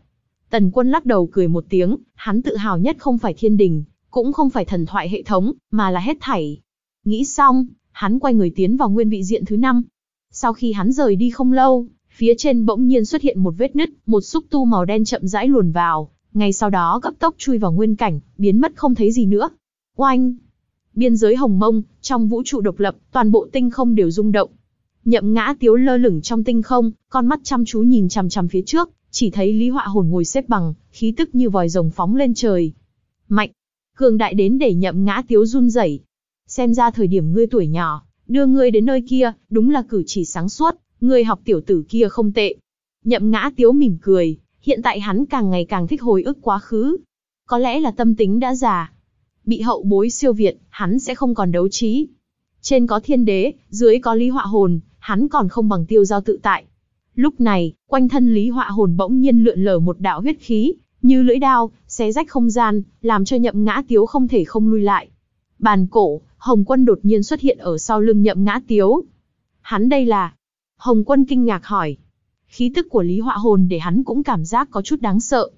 Tần quân lắc đầu cười một tiếng, hắn tự hào nhất không phải thiên đình, cũng không phải thần thoại hệ thống, mà là hết thảy. Nghĩ xong, hắn quay người tiến vào nguyên vị diện thứ năm. Sau khi hắn rời đi không lâu, Phía trên bỗng nhiên xuất hiện một vết nứt, một xúc tu màu đen chậm rãi luồn vào, ngay sau đó cấp tốc chui vào nguyên cảnh, biến mất không thấy gì nữa. Oanh! Biên giới hồng mông, trong vũ trụ độc lập, toàn bộ tinh không đều rung động. Nhậm ngã tiếu lơ lửng trong tinh không, con mắt chăm chú nhìn chằm chằm phía trước, chỉ thấy Lý Họa Hồn ngồi xếp bằng, khí tức như vòi rồng phóng lên trời. Mạnh! Cường đại đến để nhậm ngã tiếu run rẩy. Xem ra thời điểm ngươi tuổi nhỏ, đưa ngươi đến nơi kia, đúng là cử chỉ sáng suốt. Người học tiểu tử kia không tệ. Nhậm ngã tiếu mỉm cười, hiện tại hắn càng ngày càng thích hồi ức quá khứ. Có lẽ là tâm tính đã già. Bị hậu bối siêu việt, hắn sẽ không còn đấu trí. Trên có thiên đế, dưới có lý họa hồn, hắn còn không bằng tiêu giao tự tại. Lúc này, quanh thân lý họa hồn bỗng nhiên lượn lờ một đạo huyết khí, như lưỡi đao, xé rách không gian, làm cho nhậm ngã tiếu không thể không lui lại. Bàn cổ, Hồng Quân đột nhiên xuất hiện ở sau lưng nhậm ngã tiếu. Hắn đây là, Hồng Quân kinh ngạc hỏi. Khí tức của Lý Họa Hồn để hắn cũng cảm giác có chút đáng sợ.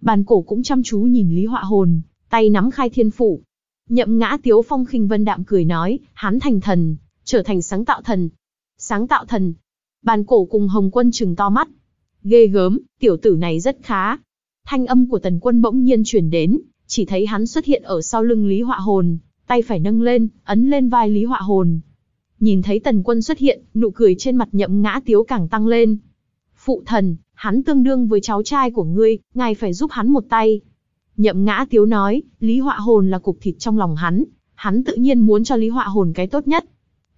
Bàn cổ cũng chăm chú nhìn Lý Họa Hồn, tay nắm khai thiên phủ. Nhậm ngã Tiếu Phong khinh vân đạm cười nói, hắn thành thần, trở thành sáng tạo thần. Sáng tạo thần. Bàn cổ cùng Hồng Quân trừng to mắt. Ghê gớm, tiểu tử này rất khá. Thanh âm của tần quân bỗng nhiên chuyển đến, chỉ thấy hắn xuất hiện ở sau lưng Lý Họa Hồn, tay phải nâng lên, ấn lên vai Lý Họa Hồn, Nhìn thấy tần quân xuất hiện, nụ cười trên mặt nhậm ngã tiếu càng tăng lên. Phụ thần, hắn tương đương với cháu trai của ngươi, ngài phải giúp hắn một tay. Nhậm ngã tiếu nói, Lý Họa Hồn là cục thịt trong lòng hắn, hắn tự nhiên muốn cho Lý Họa Hồn cái tốt nhất.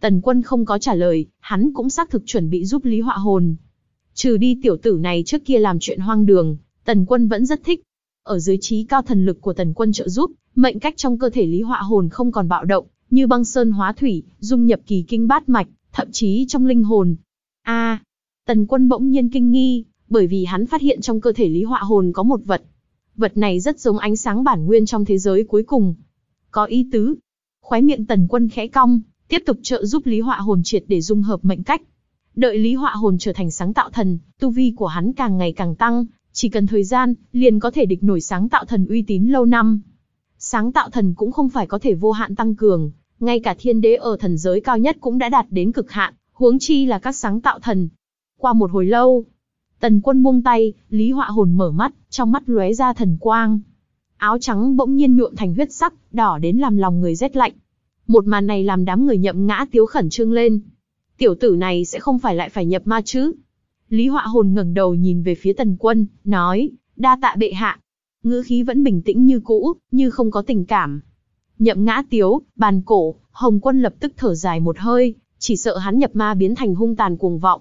Tần quân không có trả lời, hắn cũng xác thực chuẩn bị giúp Lý Họa Hồn. Trừ đi tiểu tử này trước kia làm chuyện hoang đường, tần quân vẫn rất thích. Ở dưới trí cao thần lực của tần quân trợ giúp, mệnh cách trong cơ thể Lý Họa Hồn không còn bạo động, như băng sơn hóa thủy, dung nhập kỳ kinh bát mạch, thậm chí trong linh hồn. A, Tần Quân bỗng nhiên kinh nghi, bởi vì hắn phát hiện trong cơ thể Lý Họa Hồn có một vật. Vật này rất giống ánh sáng bản nguyên trong thế giới cuối cùng. Có ý tứ. Khóe miệng Tần Quân khẽ cong, tiếp tục trợ giúp Lý Họa Hồn triệt để dung hợp mệnh cách. Đợi Lý Họa Hồn trở thành sáng tạo thần, tu vi của hắn càng ngày càng tăng, chỉ cần thời gian, liền có thể địch nổi sáng tạo thần uy tín lâu năm. Sáng tạo thần cũng không phải có thể vô hạn tăng cường, ngay cả thiên đế ở thần giới cao nhất cũng đã đạt đến cực hạn, huống chi là các sáng tạo thần. Qua một hồi lâu, tần quân buông tay, lý họa hồn mở mắt, trong mắt lóe ra thần quang. Áo trắng bỗng nhiên nhuộm thành huyết sắc, đỏ đến làm lòng người rét lạnh. Một màn này làm đám người nhậm ngã tiếu khẩn trương lên. Tiểu tử này sẽ không phải lại phải nhập ma chứ. Lý họa hồn ngẩng đầu nhìn về phía tần quân, nói, đa tạ bệ hạ. Ngữ khí vẫn bình tĩnh như cũ, như không có tình cảm, Nhậm ngã tiếu, bàn cổ, Hồng Quân lập tức thở dài một hơi, chỉ sợ hắn nhập ma biến thành hung tàn cuồng vọng.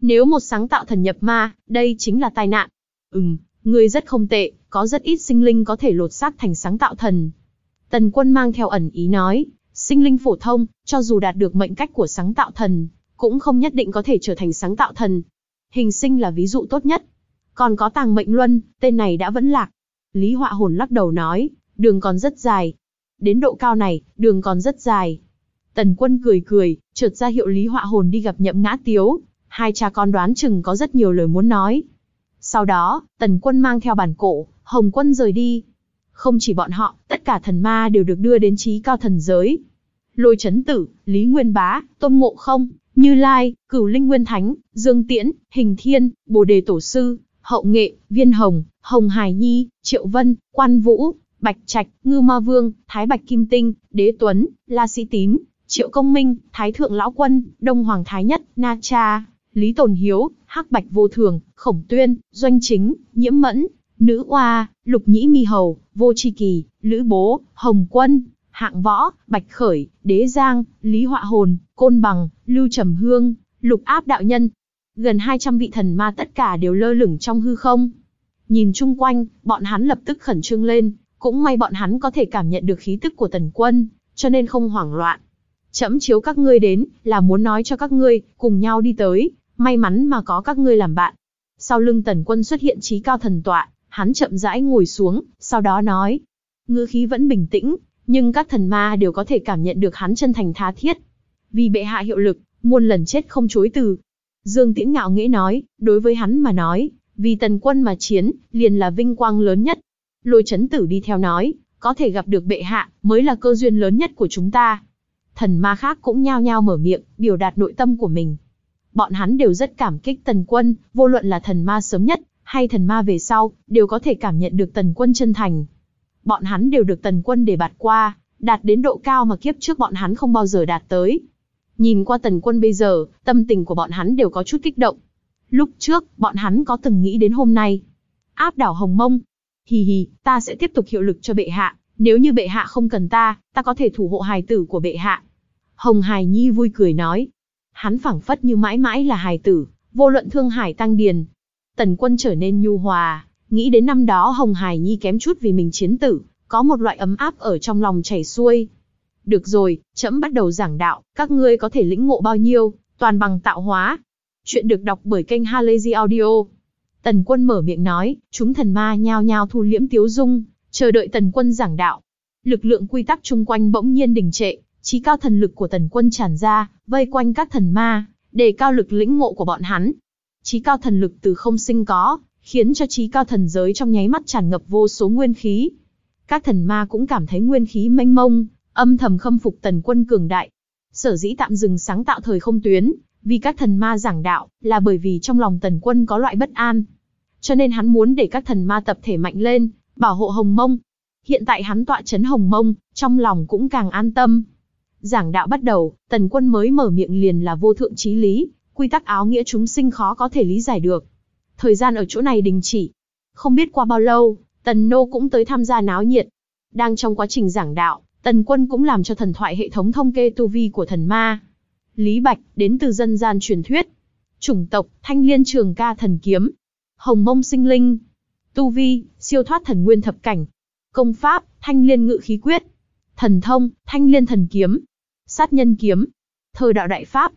Nếu một sáng tạo thần nhập ma, đây chính là tai nạn. Ừm, người rất không tệ, có rất ít sinh linh có thể lột xác thành sáng tạo thần. Tần quân mang theo ẩn ý nói, sinh linh phổ thông, cho dù đạt được mệnh cách của sáng tạo thần, cũng không nhất định có thể trở thành sáng tạo thần. Hình sinh là ví dụ tốt nhất. Còn có tàng mệnh luân, tên này đã vẫn lạc. Lý họa hồn lắc đầu nói, đường còn rất dài, đến độ cao này, đường còn rất dài. Tần quân cười cười, trượt ra hiệu lý họa hồn đi gặp nhậm ngã tiếu, hai cha con đoán chừng có rất nhiều lời muốn nói. Sau đó, tần quân mang theo bản cổ, hồng quân rời đi. Không chỉ bọn họ, tất cả thần ma đều được đưa đến trí cao thần giới. Lôi chấn tử, Lý Nguyên Bá, Tôn Ngộ Không, Như Lai, Cửu Linh Nguyên Thánh, Dương Tiễn, Hình Thiên, Bồ Đề Tổ Sư, Hậu Nghệ, Viên Hồng, Hồng Hải Nhi, Triệu Vân, Quan Vũ, Bạch Trạch, Ngư Ma Vương, Thái Bạch Kim Tinh, Đế Tuấn, La Sĩ Tín, Triệu Công Minh, Thái Thượng Lão Quân, Đông Hoàng Thái Nhất, Na Cha, Lý Tồn Hiếu, Hắc Bạch Vô Thường, Khổng Tuyên, Doanh Chính, Nhiễm Mẫn, Nữ Oa, Lục Nhĩ Mi Hầu, Vô Tri Kỳ, Lữ Bố, Hồng Quân, Hạng Võ, Bạch Khởi, Đế Giang, Lý Họa Hồn, Côn Bằng, Lưu Trầm Hương, Lục Áp Đạo Nhân. Gần 200 vị thần ma tất cả đều lơ lửng trong hư không. Nhìn chung quanh, bọn hắn lập tức khẩn trương lên, cũng may bọn hắn có thể cảm nhận được khí tức của tần quân, cho nên không hoảng loạn. Chấm chiếu các ngươi đến, là muốn nói cho các ngươi, cùng nhau đi tới, may mắn mà có các ngươi làm bạn. Sau lưng tần quân xuất hiện trí cao thần tọa, hắn chậm rãi ngồi xuống, sau đó nói. Ngư khí vẫn bình tĩnh, nhưng các thần ma đều có thể cảm nhận được hắn chân thành tha thiết. Vì bệ hạ hiệu lực, muôn lần chết không chối từ. Dương Tiễn ngạo nghễ nói, đối với hắn mà nói, vì tần quân mà chiến, liền là vinh quang lớn nhất, lôi chấn tử đi theo nói, có thể gặp được bệ hạ, mới là cơ duyên lớn nhất của chúng ta. Thần ma khác cũng nhao nhao mở miệng, biểu đạt nội tâm của mình. Bọn hắn đều rất cảm kích tần quân, vô luận là thần ma sớm nhất, hay thần ma về sau, đều có thể cảm nhận được tần quân chân thành. Bọn hắn đều được tần quân để bạt qua, đạt đến độ cao mà kiếp trước bọn hắn không bao giờ đạt tới. Nhìn qua tần quân bây giờ, tâm tình của bọn hắn đều có chút kích động. Lúc trước, bọn hắn có từng nghĩ đến hôm nay. Áp đảo Hồng Mông, Hì hì, ta sẽ tiếp tục hiệu lực cho bệ hạ, nếu như bệ hạ không cần ta, ta có thể thủ hộ hài tử của bệ hạ. Hồng Hải Nhi vui cười nói. Hắn phảng phất như mãi mãi là hài tử, vô luận thương hải tăng điền. Tần quân trở nên nhu hòa, nghĩ đến năm đó Hồng Hải Nhi kém chút vì mình chiến tử, có một loại ấm áp ở trong lòng chảy xuôi. Được rồi, trẫm bắt đầu giảng đạo, các ngươi có thể lĩnh ngộ bao nhiêu, toàn bằng tạo hóa. Chuyện được đọc bởi kênh Halazy Audio. Tần quân mở miệng nói, chúng thần ma nhao nhao thu liễm tiếu dung, chờ đợi tần quân giảng đạo. Lực lượng quy tắc chung quanh bỗng nhiên đình trệ, trí cao thần lực của tần quân tràn ra, vây quanh các thần ma, đề cao lực lĩnh ngộ của bọn hắn. Trí cao thần lực từ không sinh có, khiến cho trí cao thần giới trong nháy mắt tràn ngập vô số nguyên khí. Các thần ma cũng cảm thấy nguyên khí mênh mông, âm thầm khâm phục tần quân cường đại. Sở dĩ tạm dừng sáng tạo thời không tuyến, vì các thần ma giảng đạo, là bởi vì trong lòng tần quân có loại bất an, cho nên hắn muốn để các thần ma tập thể mạnh lên, bảo hộ Hồng Mông. Hiện tại hắn tọa chấn Hồng Mông, trong lòng cũng càng an tâm. Giảng đạo bắt đầu, tần quân mới mở miệng liền là vô thượng trí lý, quy tắc áo nghĩa chúng sinh khó có thể lý giải được. Thời gian ở chỗ này đình chỉ. Không biết qua bao lâu, tần nô cũng tới tham gia náo nhiệt. Đang trong quá trình giảng đạo, tần quân cũng làm cho thần thoại hệ thống thông kê tu vi của thần ma. Lý Bạch, đến từ dân gian truyền thuyết. Chủng tộc, thanh liên trường ca thần kiếm, hồng mông sinh linh. Tu vi, siêu thoát thần nguyên thập cảnh. Công pháp, thanh liên ngự khí quyết. Thần thông, thanh liên thần kiếm. Sát nhân kiếm. Thời đạo đại pháp.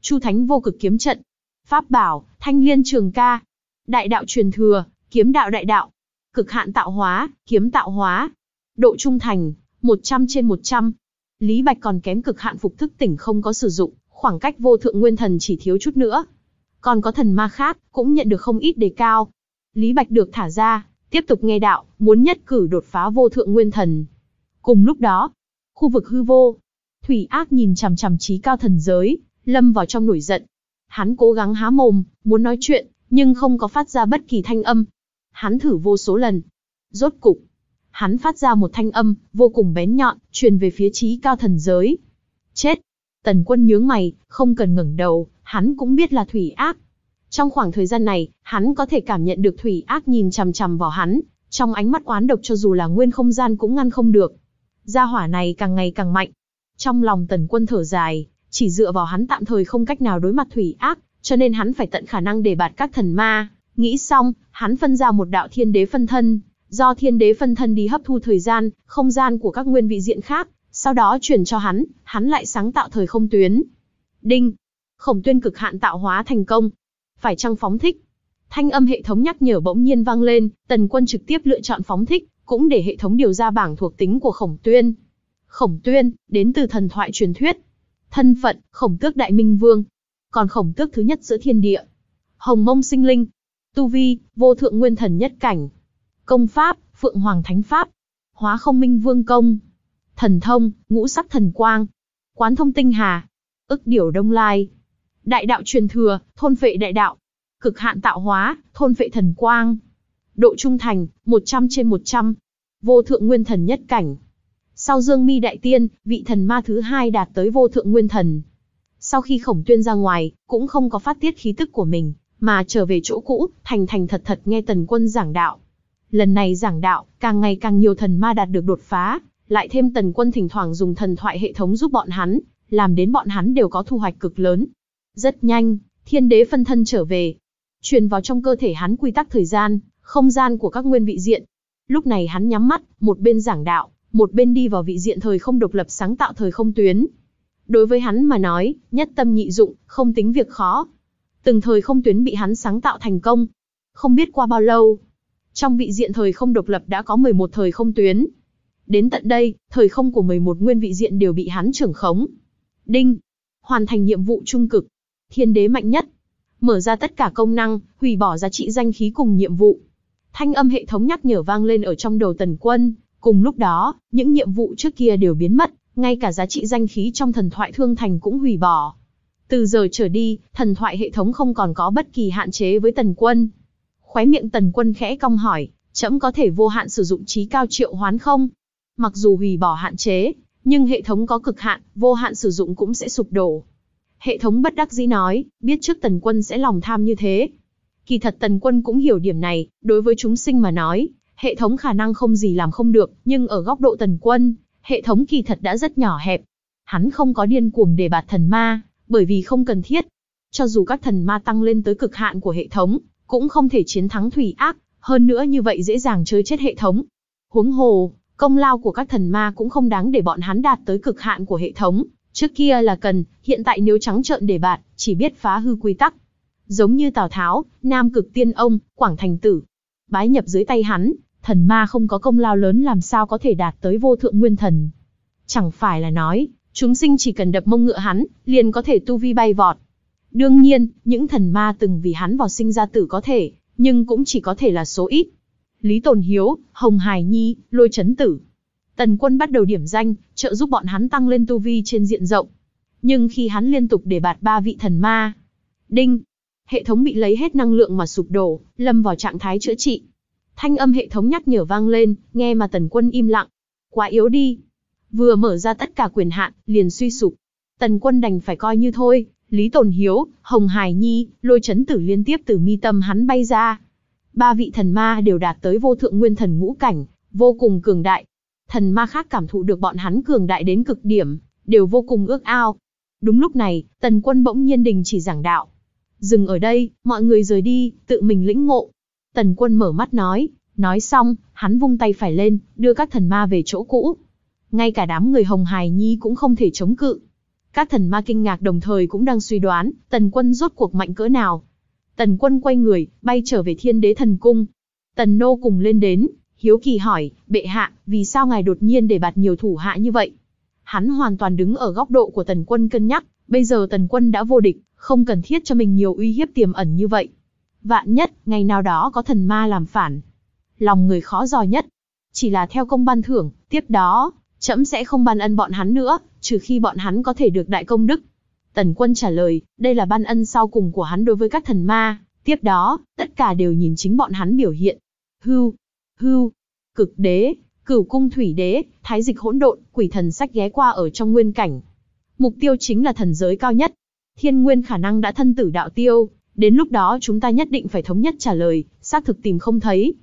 Chu thánh vô cực kiếm trận. Pháp bảo, thanh liên trường ca. Đại đạo truyền thừa, kiếm đạo đại đạo. Cực hạn tạo hóa, kiếm tạo hóa. Độ trung thành, một trăm trên một trăm, Lý Bạch còn kém cực hạn phục thức tỉnh không có sử dụng, khoảng cách vô thượng nguyên thần chỉ thiếu chút nữa còn có thần ma khác, cũng nhận được không ít đề cao. Lý Bạch được thả ra, tiếp tục nghe đạo, muốn nhất cử đột phá vô thượng nguyên thần. Cùng lúc đó, khu vực hư vô, Thủy Ác nhìn chằm chằm trí cao thần giới, lâm vào trong nổi giận. Hắn cố gắng há mồm, muốn nói chuyện, nhưng không có phát ra bất kỳ thanh âm. Hắn thử vô số lần. Rốt cục, hắn phát ra một thanh âm, vô cùng bén nhọn, truyền về phía trí cao thần giới. Chết! Tần quân nhướng mày, không cần ngẩng đầu, hắn cũng biết là thủy ác. Trong khoảng thời gian này, hắn có thể cảm nhận được thủy ác nhìn chằm chằm vào hắn, trong ánh mắt oán độc cho dù là nguyên không gian cũng ngăn không được. Gia hỏa này càng ngày càng mạnh. Trong lòng tần quân thở dài, chỉ dựa vào hắn tạm thời không cách nào đối mặt thủy ác, cho nên hắn phải tận khả năng để bạt các thần ma. Nghĩ xong, hắn phân ra một đạo thiên đế phân thân, do thiên đế phân thân đi hấp thu thời gian, không gian của các nguyên vị diện khác, sau đó truyền cho hắn, hắn lại sáng tạo thời không tuyến. Đinh. Khổng tuyên cực hạn tạo hóa thành công. Phải chăng phóng thích? Thanh âm hệ thống nhắc nhở bỗng nhiên vang lên, tần quân trực tiếp lựa chọn phóng thích, cũng để hệ thống điều ra bảng thuộc tính của khổng tuyên. Khổng tuyên, đến từ thần thoại truyền thuyết. Thân phận, khổng tước đại minh vương. Còn khổng tước thứ nhất giữa thiên địa. Hồng mông sinh linh. Tu vi, vô thượng nguyên thần nhất cảnh. Công pháp, phượng hoàng thánh pháp. Hóa không minh vương công thần thông, ngũ sắc thần quang, quán thông tinh hà, ức điểu đông lai, đại đạo truyền thừa, thôn vệ đại đạo, cực hạn tạo hóa, thôn vệ thần quang, độ trung thành, 100 trên 100, vô thượng nguyên thần nhất cảnh. Sau Dương Mi đại tiên, vị thần ma thứ hai đạt tới vô thượng nguyên thần. Sau khi Khổng Tuyên ra ngoài, cũng không có phát tiết khí tức của mình, mà trở về chỗ cũ, thành thành thật thật nghe Tần Quân giảng đạo. Lần này giảng đạo, càng ngày càng nhiều thần ma đạt được đột phá, lại thêm tần quân thỉnh thoảng dùng thần thoại hệ thống giúp bọn hắn, làm đến bọn hắn đều có thu hoạch cực lớn. Rất nhanh, thiên đế phân thân trở về, truyền vào trong cơ thể hắn quy tắc thời gian, không gian của các nguyên vị diện. Lúc này hắn nhắm mắt, một bên giảng đạo, một bên đi vào vị diện thời không độc lập sáng tạo thời không tuyến. Đối với hắn mà nói, nhất tâm nhị dụng, không tính việc khó. Từng thời không tuyến bị hắn sáng tạo thành công. Không biết qua bao lâu, trong vị diện thời không độc lập đã có 11 thời không tuyến, Đến tận đây, thời không của 11 nguyên vị diện đều bị hắn trưởng khống. Đinh. Hoàn thành nhiệm vụ trung cực. Thiên đế mạnh nhất. Mở ra tất cả công năng, hủy bỏ giá trị danh khí cùng nhiệm vụ. Thanh âm hệ thống nhắc nhở vang lên ở trong đầu tần quân. Cùng lúc đó, những nhiệm vụ trước kia đều biến mất, ngay cả giá trị danh khí trong thần thoại thương thành cũng hủy bỏ. Từ giờ trở đi, thần thoại hệ thống không còn có bất kỳ hạn chế với tần quân. Khóe miệng tần quân khẽ cong hỏi, trẫm có thể vô hạn sử dụng trí cao triệu hoán không? Mặc dù hủy bỏ hạn chế, nhưng hệ thống có cực hạn, vô hạn sử dụng cũng sẽ sụp đổ. Hệ thống bất đắc dĩ nói, biết trước tần quân sẽ lòng tham như thế. Kỳ thật tần quân cũng hiểu điểm này, đối với chúng sinh mà nói, hệ thống khả năng không gì làm không được, nhưng ở góc độ tần quân, hệ thống kỳ thật đã rất nhỏ hẹp. Hắn không có điên cuồng để bạt thần ma, bởi vì không cần thiết. Cho dù các thần ma tăng lên tới cực hạn của hệ thống, cũng không thể chiến thắng thủy ác, hơn nữa như vậy dễ dàng chơi chết hệ thống. Huống hồ, Công lao của các thần ma cũng không đáng để bọn hắn đạt tới cực hạn của hệ thống, trước kia là cần, hiện tại nếu trắng trợn để bạt, chỉ biết phá hư quy tắc. Giống như Tào Tháo, Nam Cực Tiên Ông, Quảng Thành Tử, bái nhập dưới tay hắn, thần ma không có công lao lớn làm sao có thể đạt tới vô thượng nguyên thần. Chẳng phải là nói, chúng sinh chỉ cần đập mông ngựa hắn, liền có thể tu vi bay vọt. Đương nhiên, những thần ma từng vì hắn vào sinh ra tử có thể, nhưng cũng chỉ có thể là số ít. Lý Tồn Hiếu, Hồng Hải Nhi, Lôi Chấn Tử. Tần quân bắt đầu điểm danh, trợ giúp bọn hắn tăng lên tu vi trên diện rộng. Nhưng khi hắn liên tục để bạt ba vị thần ma, đinh, hệ thống bị lấy hết năng lượng mà sụp đổ, lâm vào trạng thái chữa trị. Thanh âm hệ thống nhắc nhở vang lên, nghe mà tần quân im lặng. Quá yếu đi. Vừa mở ra tất cả quyền hạn, liền suy sụp. Tần quân đành phải coi như thôi, Lý Tồn Hiếu, Hồng Hải Nhi, lôi chấn tử liên tiếp từ mi tâm hắn bay ra ba vị thần ma đều đạt tới vô thượng nguyên thần ngũ cảnh, vô cùng cường đại. Thần ma khác cảm thụ được bọn hắn cường đại đến cực điểm, đều vô cùng ước ao. Đúng lúc này, tần quân bỗng nhiên đình chỉ giảng đạo. Dừng ở đây, mọi người rời đi, tự mình lĩnh ngộ. Tần quân mở mắt nói, nói xong, hắn vung tay phải lên, đưa các thần ma về chỗ cũ. Ngay cả đám người hồng hài nhi cũng không thể chống cự. Các thần ma kinh ngạc đồng thời cũng đang suy đoán, tần quân rốt cuộc mạnh cỡ nào, Tần quân quay người, bay trở về thiên đế thần cung. Tần nô cùng lên đến, hiếu kỳ hỏi, bệ hạ, vì sao ngài đột nhiên để bạt nhiều thủ hạ như vậy? Hắn hoàn toàn đứng ở góc độ của tần quân cân nhắc, bây giờ tần quân đã vô địch, không cần thiết cho mình nhiều uy hiếp tiềm ẩn như vậy. Vạn nhất, ngày nào đó có thần ma làm phản. Lòng người khó dò nhất. Chỉ là theo công ban thưởng, tiếp đó, trẫm sẽ không ban ân bọn hắn nữa, trừ khi bọn hắn có thể được đại công đức, Tần quân trả lời, đây là ban ân sau cùng của hắn đối với các thần ma. Tiếp đó, tất cả đều nhìn chính bọn hắn biểu hiện. Hưu, hưu, cực đế, cửu cung thủy đế, thái dịch hỗn độn, quỷ thần sách ghé qua ở trong nguyên cảnh. Mục tiêu chính là thần giới cao nhất. Thiên nguyên khả năng đã thân tử đạo tiêu, đến lúc đó chúng ta nhất định phải thống nhất trả lời, xác thực tìm không thấy.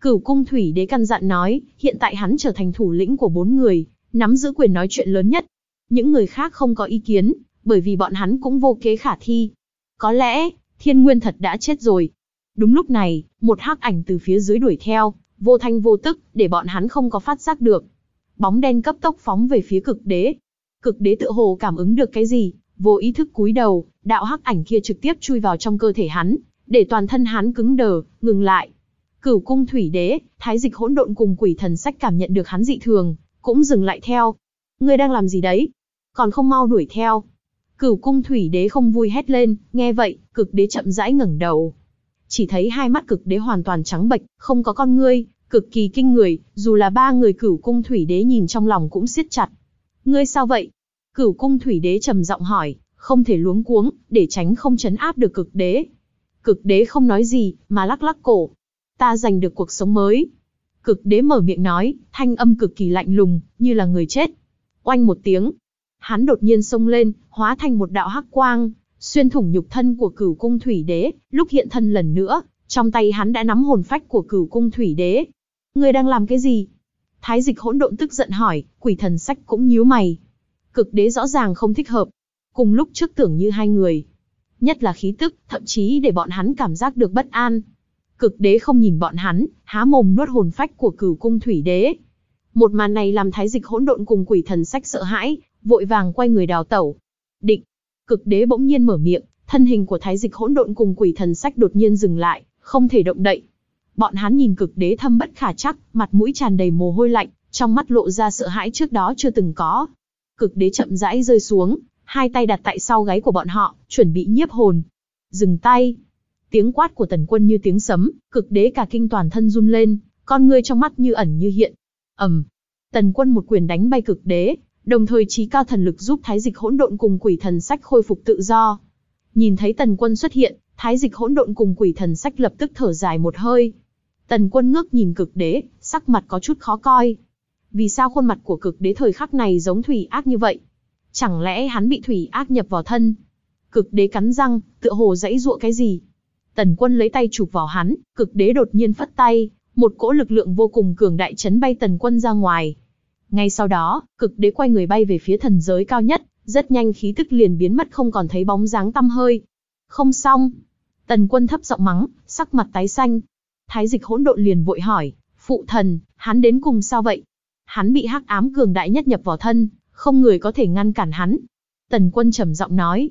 Cửu cung thủy đế căn dặn nói, hiện tại hắn trở thành thủ lĩnh của bốn người, nắm giữ quyền nói chuyện lớn nhất. Những người khác không có ý kiến, bởi vì bọn hắn cũng vô kế khả thi. Có lẽ, thiên nguyên thật đã chết rồi. Đúng lúc này, một hắc ảnh từ phía dưới đuổi theo, vô thanh vô tức, để bọn hắn không có phát giác được. Bóng đen cấp tốc phóng về phía cực đế. Cực đế tự hồ cảm ứng được cái gì, vô ý thức cúi đầu, đạo hắc ảnh kia trực tiếp chui vào trong cơ thể hắn, để toàn thân hắn cứng đờ, ngừng lại. Cửu cung thủy đế, thái dịch hỗn độn cùng quỷ thần sách cảm nhận được hắn dị thường, cũng dừng lại theo. Ngươi đang làm gì đấy? Còn không mau đuổi theo. Cửu cung thủy đế không vui hét lên, nghe vậy, cực đế chậm rãi ngẩng đầu. Chỉ thấy hai mắt cực đế hoàn toàn trắng bệch, không có con ngươi, cực kỳ kinh người, dù là ba người cửu cung thủy đế nhìn trong lòng cũng siết chặt. Ngươi sao vậy? Cửu cung thủy đế trầm giọng hỏi, không thể luống cuống, để tránh không chấn áp được cực đế. Cực đế không nói gì, mà lắc lắc cổ. Ta giành được cuộc sống mới. Cực đế mở miệng nói, thanh âm cực kỳ lạnh lùng, như là người chết. Oanh một tiếng, Hắn đột nhiên xông lên, hóa thành một đạo hắc quang, xuyên thủng nhục thân của cửu cung thủy đế, lúc hiện thân lần nữa, trong tay hắn đã nắm hồn phách của cửu cung thủy đế. người đang làm cái gì? Thái dịch hỗn độn tức giận hỏi, quỷ thần sách cũng nhíu mày. Cực đế rõ ràng không thích hợp. Cùng lúc trước tưởng như hai người. Nhất là khí tức, thậm chí để bọn hắn cảm giác được bất an. Cực đế không nhìn bọn hắn, há mồm nuốt hồn phách của cửu cung thủy đế. Một màn này làm thái dịch hỗn độn cùng quỷ thần sách sợ hãi, vội vàng quay người đào tẩu. Định, cực đế bỗng nhiên mở miệng, thân hình của thái dịch hỗn độn cùng quỷ thần sách đột nhiên dừng lại, không thể động đậy. Bọn hắn nhìn cực đế thâm bất khả chắc, mặt mũi tràn đầy mồ hôi lạnh, trong mắt lộ ra sợ hãi trước đó chưa từng có. Cực đế chậm rãi rơi xuống, hai tay đặt tại sau gáy của bọn họ, chuẩn bị nhiếp hồn. Dừng tay. Tiếng quát của tần quân như tiếng sấm, cực đế cả kinh toàn thân run lên, con ngươi trong mắt như ẩn như hiện. ầm, Tần quân một quyền đánh bay cực đế, đồng thời trí cao thần lực giúp thái dịch hỗn độn cùng quỷ thần sách khôi phục tự do. Nhìn thấy tần quân xuất hiện, thái dịch hỗn độn cùng quỷ thần sách lập tức thở dài một hơi. Tần quân ngước nhìn cực đế, sắc mặt có chút khó coi. Vì sao khuôn mặt của cực đế thời khắc này giống thủy ác như vậy? Chẳng lẽ hắn bị thủy ác nhập vào thân? Cực đế cắn răng, tựa hồ dãy dụa cái gì? Tần quân lấy tay chụp vào hắn, cực đế đột nhiên phất tay, một cỗ lực lượng vô cùng cường đại chấn bay tần quân ra ngoài, ngay sau đó, cực đế quay người bay về phía thần giới cao nhất, rất nhanh khí tức liền biến mất không còn thấy bóng dáng tăm hơi. Không xong. Tần quân thấp giọng mắng, sắc mặt tái xanh. Thái dịch hỗn độn liền vội hỏi, phụ thần, hắn đến cùng sao vậy? Hắn bị hắc ám cường đại nhất nhập vào thân, không người có thể ngăn cản hắn. Tần quân trầm giọng nói,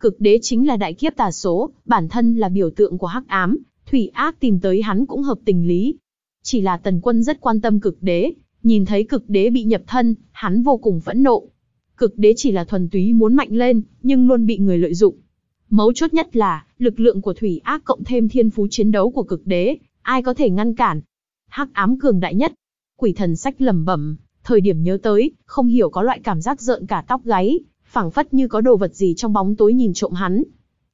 cực đế chính là đại kiếp tà số, bản thân là biểu tượng của hắc ám, thủy ác tìm tới hắn cũng hợp tình lý. Chỉ là tần quân rất quan tâm cực đế, Nhìn thấy cực đế bị nhập thân, hắn vô cùng phẫn nộ. Cực đế chỉ là thuần túy muốn mạnh lên, nhưng luôn bị người lợi dụng. Mấu chốt nhất là, lực lượng của thủy ác cộng thêm thiên phú chiến đấu của cực đế, ai có thể ngăn cản? Hắc ám cường đại nhất. Quỷ thần sách lầm bẩm, thời điểm nhớ tới, không hiểu có loại cảm giác rợn cả tóc gáy, phảng phất như có đồ vật gì trong bóng tối nhìn trộm hắn.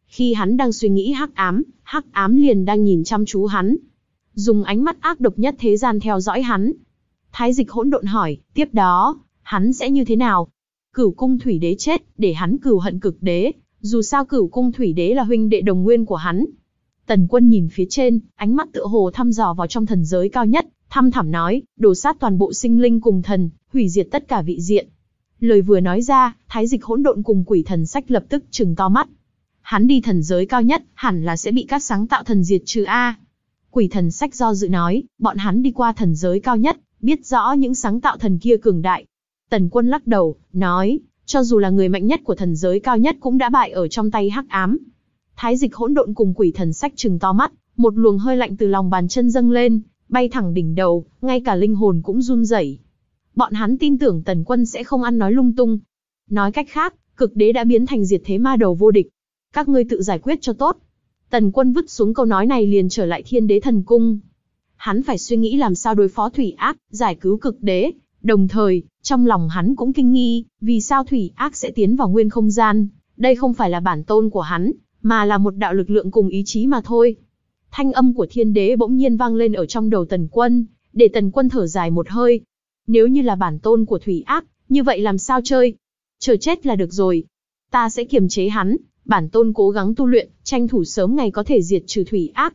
Khi hắn đang suy nghĩ hắc ám, hắc ám liền đang nhìn chăm chú hắn. Dùng ánh mắt ác độc nhất thế gian theo dõi hắn. Thái dịch hỗn độn hỏi, tiếp đó, hắn sẽ như thế nào? Cửu cung thủy đế chết, để hắn cửu hận cực đế, dù sao cửu cung thủy đế là huynh đệ đồng nguyên của hắn. Tần quân nhìn phía trên, ánh mắt tựa hồ thăm dò vào trong thần giới cao nhất, thăm thẳm nói, đổ sát toàn bộ sinh linh cùng thần, hủy diệt tất cả vị diện. Lời vừa nói ra, thái dịch hỗn độn cùng quỷ thần sách lập tức trừng to mắt. Hắn đi thần giới cao nhất, hẳn là sẽ bị các sáng tạo thần diệt trừ A. Quỷ thần sách do dự nói, bọn hắn đi qua thần giới cao nhất, biết rõ những sáng tạo thần kia cường đại. Tần quân lắc đầu, nói, cho dù là người mạnh nhất của thần giới cao nhất cũng đã bại ở trong tay hắc ám. Thái dịch hỗn độn cùng quỷ thần sách trừng to mắt, một luồng hơi lạnh từ lòng bàn chân dâng lên, bay thẳng đỉnh đầu, ngay cả linh hồn cũng run rẩy. Bọn hắn tin tưởng tần quân sẽ không ăn nói lung tung. Nói cách khác, cực đế đã biến thành diệt thế ma đầu vô địch. Các ngươi tự giải quyết cho tốt. Tần quân vứt xuống câu nói này liền trở lại thiên đế thần cung, hắn phải suy nghĩ làm sao đối phó thủy ác, giải cứu cực đế. Đồng thời, trong lòng hắn cũng kinh nghi, vì sao thủy ác sẽ tiến vào nguyên không gian, đây không phải là bản tôn của hắn, mà là một đạo lực lượng cùng ý chí mà thôi. Thanh âm của thiên đế bỗng nhiên vang lên ở trong đầu tần quân, để tần quân thở dài một hơi. Nếu như là bản tôn của thủy ác, như vậy làm sao chơi? Chờ chết là được rồi. Ta sẽ kiềm chế hắn, bản tôn cố gắng tu luyện, tranh thủ sớm ngày có thể diệt trừ thủy ác.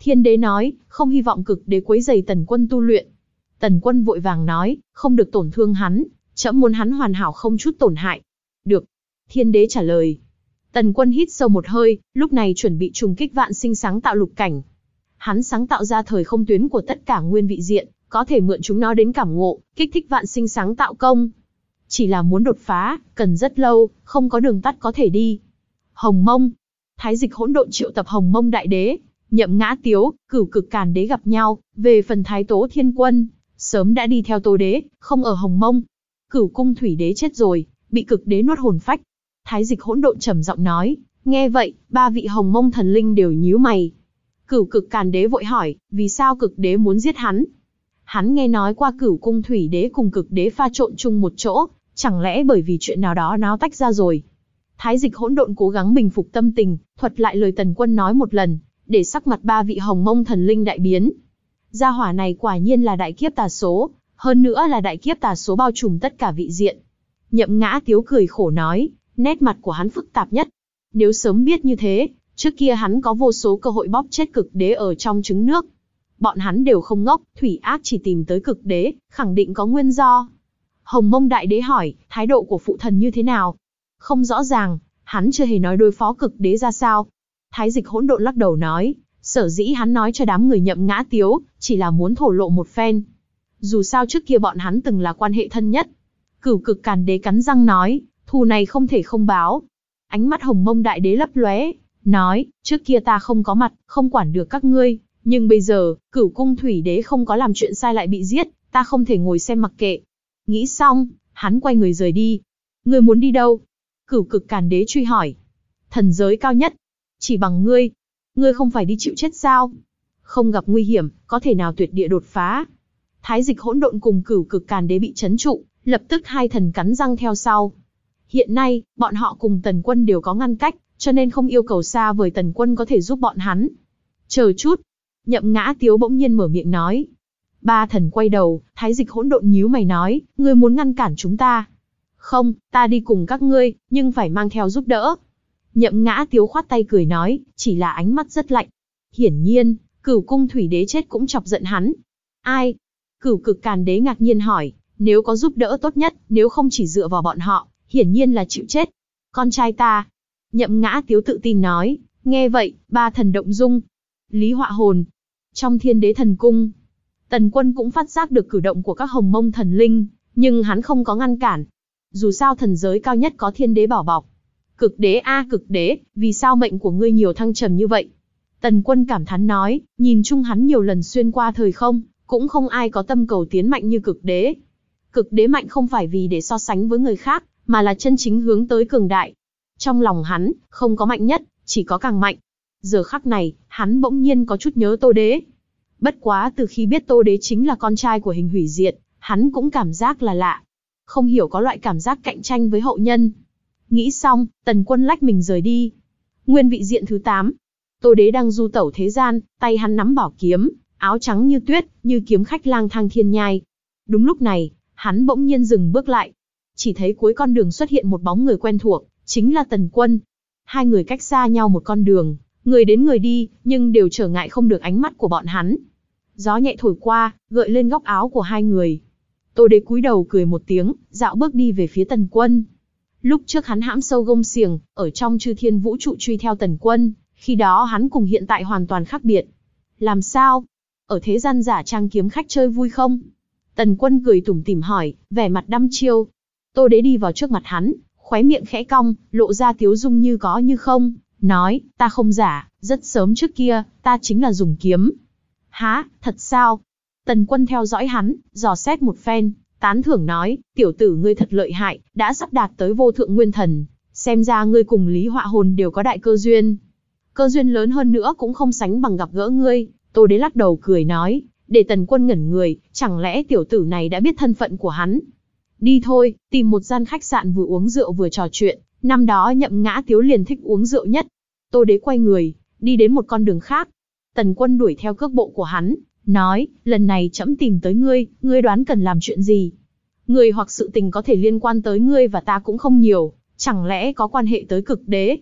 Thiên đế nói, không hy vọng cực đế quấy giày tần quân tu luyện. Tần quân vội vàng nói, không được tổn thương hắn, chậm muốn hắn hoàn hảo không chút tổn hại. Được. Thiên đế trả lời. Tần quân hít sâu một hơi, lúc này chuẩn bị trùng kích vạn sinh sáng tạo lục cảnh. Hắn sáng tạo ra thời không tuyến của tất cả nguyên vị diện, có thể mượn chúng nó đến cảm ngộ, kích thích vạn sinh sáng tạo công. Chỉ là muốn đột phá, cần rất lâu, không có đường tắt có thể đi. Hồng Mông. Thái dịch hỗn độn triệu tập Hồng Mông Đại Đế, Nhậm Ngã Tiếu, Cửu Cực Càn Đế gặp nhau, về phần Thái Tố Thiên Quân, sớm đã đi theo Tô Đế, không ở Hồng Mông. Cửu Cung Thủy Đế chết rồi, bị Cực Đế nuốt hồn phách. Thái Dịch Hỗn Độn trầm giọng nói, nghe vậy, ba vị Hồng Mông thần linh đều nhíu mày. Cửu Cực Càn Đế vội hỏi, vì sao Cực Đế muốn giết hắn? Hắn nghe nói qua Cửu Cung Thủy Đế cùng Cực Đế pha trộn chung một chỗ, chẳng lẽ bởi vì chuyện nào đó náo tách ra rồi? Thái Dịch Hỗn Độn cố gắng bình phục tâm tình, thuật lại lời Tần Quân nói một lần, để sắc mặt ba vị hồng mông thần linh đại biến. Gia hỏa này quả nhiên là đại kiếp tà số, hơn nữa là đại kiếp tà số bao trùm tất cả vị diện. Nhậm ngã tiếu cười khổ nói, nét mặt của hắn phức tạp nhất. Nếu sớm biết như thế, trước kia hắn có vô số cơ hội bóp chết cực đế ở trong trứng nước. Bọn hắn đều không ngốc, thủy ác chỉ tìm tới cực đế, khẳng định có nguyên do. Hồng mông đại đế hỏi, thái độ của phụ thần như thế nào? Không rõ ràng, hắn chưa hề nói đối phó cực đế ra sao. Thái dịch hỗn độn lắc đầu nói, sở dĩ hắn nói cho đám người nhậm ngã tiếu, chỉ là muốn thổ lộ một phen. Dù sao trước kia bọn hắn từng là quan hệ thân nhất. Cửu cực càn đế cắn răng nói, thù này không thể không báo. Ánh mắt hồng mông đại đế lấp lóe, nói, trước kia ta không có mặt, không quản được các ngươi. Nhưng bây giờ, cửu cung thủy đế không có làm chuyện sai lại bị giết, ta không thể ngồi xem mặc kệ. Nghĩ xong, hắn quay người rời đi. Người muốn đi đâu? Cửu cực càn đế truy hỏi. Thần giới cao nhất, chỉ bằng ngươi. Ngươi không phải đi chịu chết sao? Không gặp nguy hiểm, có thể nào tuyệt địa đột phá? Thái dịch hỗn độn cùng cửu cực càn đế bị chấn trụ, lập tức hai thần cắn răng theo sau. Hiện nay, bọn họ cùng tần quân đều có ngăn cách, cho nên không yêu cầu xa với tần quân có thể giúp bọn hắn. Chờ chút. Nhậm ngã tiếu bỗng nhiên mở miệng nói. Ba thần quay đầu, thái dịch hỗn độn nhíu mày nói, ngươi muốn ngăn cản chúng ta. Không, ta đi cùng các ngươi, nhưng phải mang theo giúp đỡ. Nhậm ngã tiếu khoát tay cười nói, chỉ là ánh mắt rất lạnh. Hiển nhiên, cửu cung thủy đế chết cũng chọc giận hắn. Ai? Cửu cực càn đế ngạc nhiên hỏi, nếu có giúp đỡ tốt nhất, nếu không chỉ dựa vào bọn họ, hiển nhiên là chịu chết. Con trai ta. Nhậm ngã tiếu tự tin nói, nghe vậy, ba thần động dung. Lý họa hồn. Trong thiên đế thần cung, tần quân cũng phát giác được cử động của các hồng mông thần linh, nhưng hắn không có ngăn cản. Dù sao thần giới cao nhất có thiên đế bảo bọc, Cực đế a cực đế, vì sao mệnh của ngươi nhiều thăng trầm như vậy? Tần quân cảm thán nói, nhìn chung hắn nhiều lần xuyên qua thời không, cũng không ai có tâm cầu tiến mạnh như cực đế. Cực đế mạnh không phải vì để so sánh với người khác, mà là chân chính hướng tới cường đại. Trong lòng hắn, không có mạnh nhất, chỉ có càng mạnh. Giờ khắc này, hắn bỗng nhiên có chút nhớ Tô Đế. Bất quá từ khi biết Tô Đế chính là con trai của hình hủy diệt, hắn cũng cảm giác là lạ. Không hiểu có loại cảm giác cạnh tranh với hậu nhân, Nghĩ xong, tần quân lách mình rời đi. Nguyên vị diện thứ 8. Tô đế đang du tẩu thế gian, tay hắn nắm bảo kiếm, áo trắng như tuyết, như kiếm khách lang thang thiên nhai. Đúng lúc này, hắn bỗng nhiên dừng bước lại. Chỉ thấy cuối con đường xuất hiện một bóng người quen thuộc, chính là tần quân. Hai người cách xa nhau một con đường, người đến người đi, nhưng đều trở ngại không được ánh mắt của bọn hắn. Gió nhẹ thổi qua, gợi lên góc áo của hai người. Tô đế cúi đầu cười một tiếng, dạo bước đi về phía tần quân. Lúc trước hắn hãm sâu gông xiềng, ở trong chư thiên vũ trụ truy theo tần quân, khi đó hắn cùng hiện tại hoàn toàn khác biệt. Làm sao? Ở thế gian giả trang kiếm khách chơi vui không? Tần quân cười tủm tỉm hỏi, vẻ mặt đăm chiêu. Tô đế đi vào trước mặt hắn, khóe miệng khẽ cong, lộ ra tiếu dung như có như không, nói, ta không giả, rất sớm trước kia, ta chính là dùng kiếm. Há, thật sao? Tần quân theo dõi hắn, dò xét một phen, tán thưởng nói, tiểu tử ngươi thật lợi hại, đã sắp đạt tới vô thượng nguyên thần, xem ra ngươi cùng Lý Họa Hồn đều có đại cơ duyên. Cơ duyên lớn hơn nữa cũng không sánh bằng gặp gỡ ngươi, Tô Đế lắc đầu cười nói, để tần quân ngẩn người, chẳng lẽ tiểu tử này đã biết thân phận của hắn. Đi thôi, tìm một gian khách sạn vừa uống rượu vừa trò chuyện, năm đó nhậm ngã tiếu liền thích uống rượu nhất. Tô Đế quay người, đi đến một con đường khác. Tần quân đuổi theo cước bộ của hắn, nói, lần này trẫm tìm tới ngươi, ngươi đoán cần làm chuyện gì? Người hoặc sự tình có thể liên quan tới ngươi và ta cũng không nhiều, chẳng lẽ có quan hệ tới cực đế?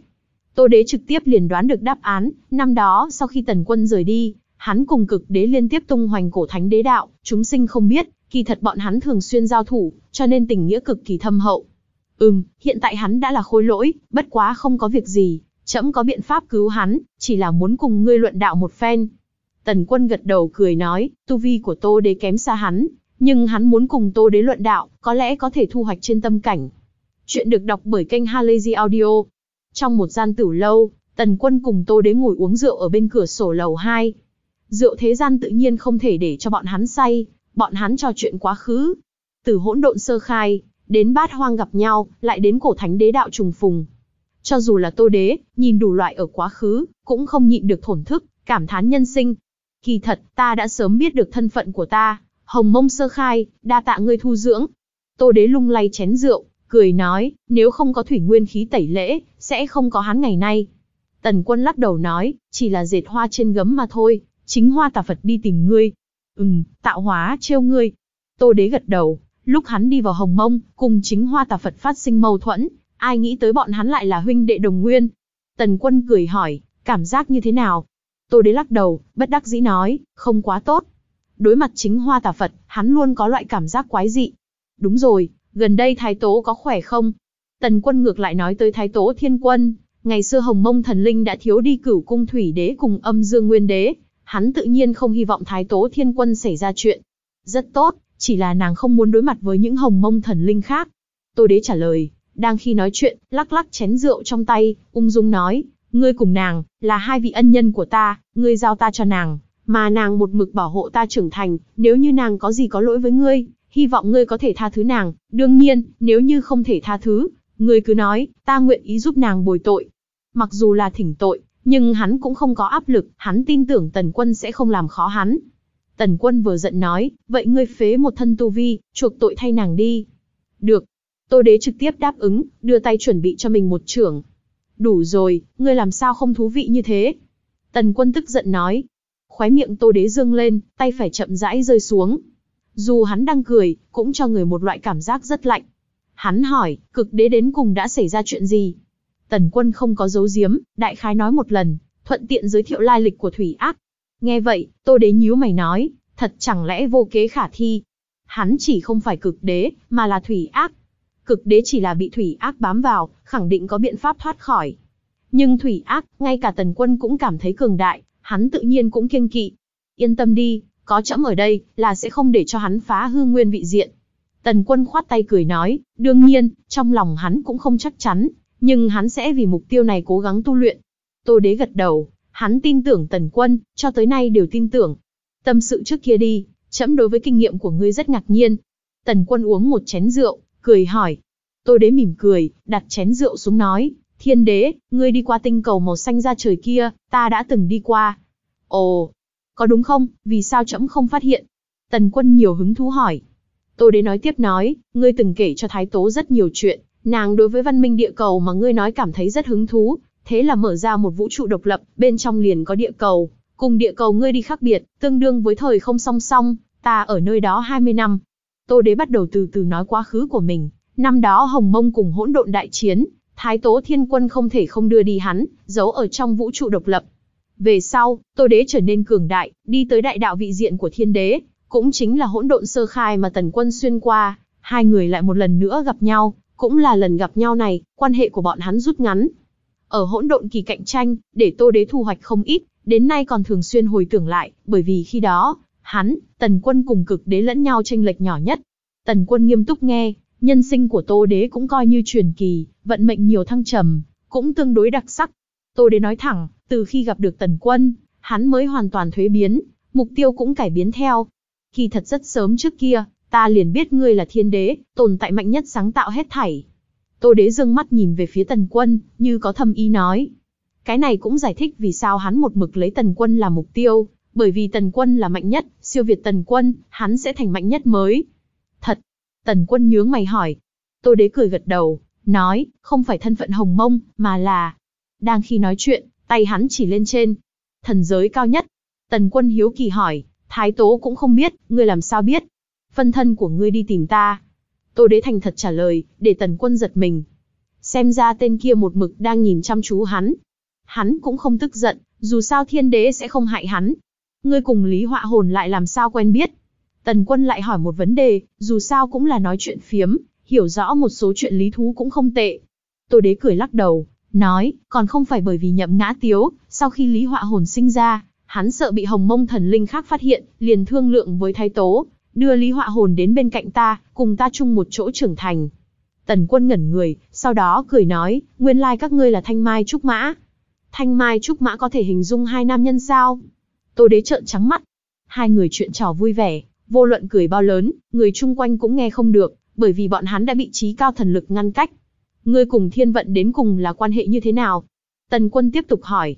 Tô đế trực tiếp liền đoán được đáp án, năm đó sau khi tần quân rời đi, hắn cùng cực đế liên tiếp tung hoành cổ thánh đế đạo, chúng sinh không biết, kỳ thật bọn hắn thường xuyên giao thủ, cho nên tình nghĩa cực kỳ thâm hậu. Ừm, hiện tại hắn đã là khối lỗi, bất quá không có việc gì, trẫm có biện pháp cứu hắn, chỉ là muốn cùng ngươi luận đạo một phen, Tần quân gật đầu cười nói, tu vi của tô đế kém xa hắn, nhưng hắn muốn cùng tô đế luận đạo, có lẽ có thể thu hoạch trên tâm cảnh. Chuyện được đọc bởi kênh Halazy Audio. Trong một gian tử lâu, tần quân cùng tô đế ngồi uống rượu ở bên cửa sổ lầu 2. Rượu thế gian tự nhiên không thể để cho bọn hắn say, bọn hắn trò chuyện quá khứ. Từ hỗn độn sơ khai, đến bát hoang gặp nhau, lại đến cổ thánh đế đạo trùng phùng. Cho dù là tô đế, nhìn đủ loại ở quá khứ, cũng không nhịn được thổn thức, cảm thán nhân sinh, Kỳ thật, ta đã sớm biết được thân phận của ta. Hồng mông sơ khai, đa tạ ngươi thu dưỡng. Tô đế lung lay chén rượu, cười nói, nếu không có thủy nguyên khí tẩy lễ, sẽ không có hắn ngày nay. Tần quân lắc đầu nói, chỉ là dệt hoa trên gấm mà thôi, chính hoa tà Phật đi tìm ngươi. Ừm, tạo hóa trêu ngươi. Tô đế gật đầu, lúc hắn đi vào hồng mông, cùng chính hoa tà Phật phát sinh mâu thuẫn, ai nghĩ tới bọn hắn lại là huynh đệ đồng nguyên. Tần quân cười hỏi, cảm giác như thế nào? Tô Đế lắc đầu, bất đắc dĩ nói, không quá tốt. Đối mặt chính hoa tà Phật, hắn luôn có loại cảm giác quái dị. Đúng rồi, gần đây Thái Tố có khỏe không? Tần quân ngược lại nói tới Thái Tố Thiên Quân, ngày xưa Hồng Mông Thần Linh đã thiếu đi cửu cung Thủy Đế cùng âm Dương Nguyên Đế, hắn tự nhiên không hy vọng Thái Tố Thiên Quân xảy ra chuyện. Rất tốt, chỉ là nàng không muốn đối mặt với những Hồng Mông Thần Linh khác. Tô Đế trả lời, đang khi nói chuyện, lắc lắc chén rượu trong tay, ung dung nói, Ngươi cùng nàng, là hai vị ân nhân của ta, ngươi giao ta cho nàng, mà nàng một mực bảo hộ ta trưởng thành, nếu như nàng có gì có lỗi với ngươi, hy vọng ngươi có thể tha thứ nàng, đương nhiên, nếu như không thể tha thứ, ngươi cứ nói, ta nguyện ý giúp nàng bồi tội. Mặc dù là thỉnh tội, nhưng hắn cũng không có áp lực, hắn tin tưởng Tần Quân sẽ không làm khó hắn. Tần Quân vừa giận nói, vậy ngươi phế một thân tu vi, chuộc tội thay nàng đi. Được. Tô Đế trực tiếp đáp ứng, đưa tay chuẩn bị cho mình một trưởng, Đủ rồi, ngươi làm sao không thú vị như thế? Tần quân tức giận nói. Khóe miệng tô đế dương lên, tay phải chậm rãi rơi xuống. Dù hắn đang cười, cũng cho người một loại cảm giác rất lạnh. Hắn hỏi, cực đế đến cùng đã xảy ra chuyện gì? Tần quân không có giấu giếm, đại khái nói một lần, thuận tiện giới thiệu lai lịch của thủy ác. Nghe vậy, tô đế nhíu mày nói, thật chẳng lẽ vô kế khả thi. Hắn chỉ không phải cực đế, mà là thủy ác, cực đế chỉ là bị thủy ác bám vào, khẳng định có biện pháp thoát khỏi. Nhưng thủy ác, ngay cả tần quân cũng cảm thấy cường đại, hắn tự nhiên cũng kiêng kỵ. Yên tâm đi, có chõm ở đây, là sẽ không để cho hắn phá hư nguyên vị diện. Tần quân khoát tay cười nói, đương nhiên, trong lòng hắn cũng không chắc chắn, nhưng hắn sẽ vì mục tiêu này cố gắng tu luyện. Tô đế gật đầu, hắn tin tưởng tần quân, cho tới nay đều tin tưởng. Tâm sự trước kia đi, chấm đối với kinh nghiệm của ngươi rất ngạc nhiên. Tần quân uống một chén rượu, cười hỏi. Tôi đế mỉm cười, đặt chén rượu xuống nói, thiên đế, ngươi đi qua tinh cầu màu xanh ra trời kia, ta đã từng đi qua. Ồ, có đúng không, vì sao trẫm không phát hiện? Tần quân nhiều hứng thú hỏi. tôi đế nói tiếp nói, ngươi từng kể cho thái tố rất nhiều chuyện, nàng đối với văn minh địa cầu mà ngươi nói cảm thấy rất hứng thú, thế là mở ra một vũ trụ độc lập, bên trong liền có địa cầu, cùng địa cầu ngươi đi khác biệt, tương đương với thời không song song, ta ở nơi đó 20 năm, Tô Đế bắt đầu từ từ nói quá khứ của mình, năm đó Hồng Mông cùng hỗn độn đại chiến, Thái Tố Thiên Quân không thể không đưa đi hắn, giấu ở trong vũ trụ độc lập. Về sau, Tô Đế trở nên cường đại, đi tới đại đạo vị diện của Thiên Đế, cũng chính là hỗn độn sơ khai mà Tần Quân xuyên qua, hai người lại một lần nữa gặp nhau, cũng là lần gặp nhau này, quan hệ của bọn hắn rút ngắn. Ở hỗn độn kỳ cạnh tranh, để Tô Đế thu hoạch không ít, đến nay còn thường xuyên hồi tưởng lại, bởi vì khi đó, Hắn, tần quân cùng cực đế lẫn nhau tranh lệch nhỏ nhất. Tần quân nghiêm túc nghe, nhân sinh của tô đế cũng coi như truyền kỳ, vận mệnh nhiều thăng trầm, cũng tương đối đặc sắc. Tô đế nói thẳng, từ khi gặp được tần quân, hắn mới hoàn toàn thuế biến, mục tiêu cũng cải biến theo. Kỳ thật rất sớm trước kia, ta liền biết ngươi là thiên đế, tồn tại mạnh nhất sáng tạo hết thảy. Tô đế dương mắt nhìn về phía tần quân, như có thâm ý nói. Cái này cũng giải thích vì sao hắn một mực lấy tần quân là mục tiêu, bởi vì tần quân là mạnh nhất, siêu việt Tần Quân, hắn sẽ thành mạnh nhất mới. Thật. Tần Quân nhướng mày hỏi. tôi Đế cười gật đầu, nói, không phải thân phận hồng mông, mà là... Đang khi nói chuyện, tay hắn chỉ lên trên. Thần giới cao nhất. Tần Quân hiếu kỳ hỏi, Thái Tố cũng không biết, ngươi làm sao biết? Phân thân của ngươi đi tìm ta. tôi Đế thành thật trả lời, để Tần Quân giật mình. Xem ra tên kia một mực đang nhìn chăm chú hắn. Hắn cũng không tức giận, dù sao thiên đế sẽ không hại hắn, Ngươi cùng Lý Họa Hồn lại làm sao quen biết? Tần quân lại hỏi một vấn đề, dù sao cũng là nói chuyện phiếm, hiểu rõ một số chuyện lý thú cũng không tệ. Tô đế cười lắc đầu, nói, còn không phải bởi vì nhậm ngã tiếu, sau khi Lý Họa Hồn sinh ra, hắn sợ bị hồng mông thần linh khác phát hiện, liền thương lượng với thái tố, đưa Lý Họa Hồn đến bên cạnh ta, cùng ta chung một chỗ trưởng thành. Tần quân ngẩn người, sau đó cười nói, nguyên lai like các ngươi là Thanh Mai Trúc Mã. Thanh Mai Trúc Mã có thể hình dung hai nam nhân sao? Tô Đế trợn trắng mắt. Hai người chuyện trò vui vẻ, vô luận cười bao lớn, người chung quanh cũng nghe không được, bởi vì bọn hắn đã bị trí cao thần lực ngăn cách. Ngươi cùng thiên vận đến cùng là quan hệ như thế nào? Tần quân tiếp tục hỏi.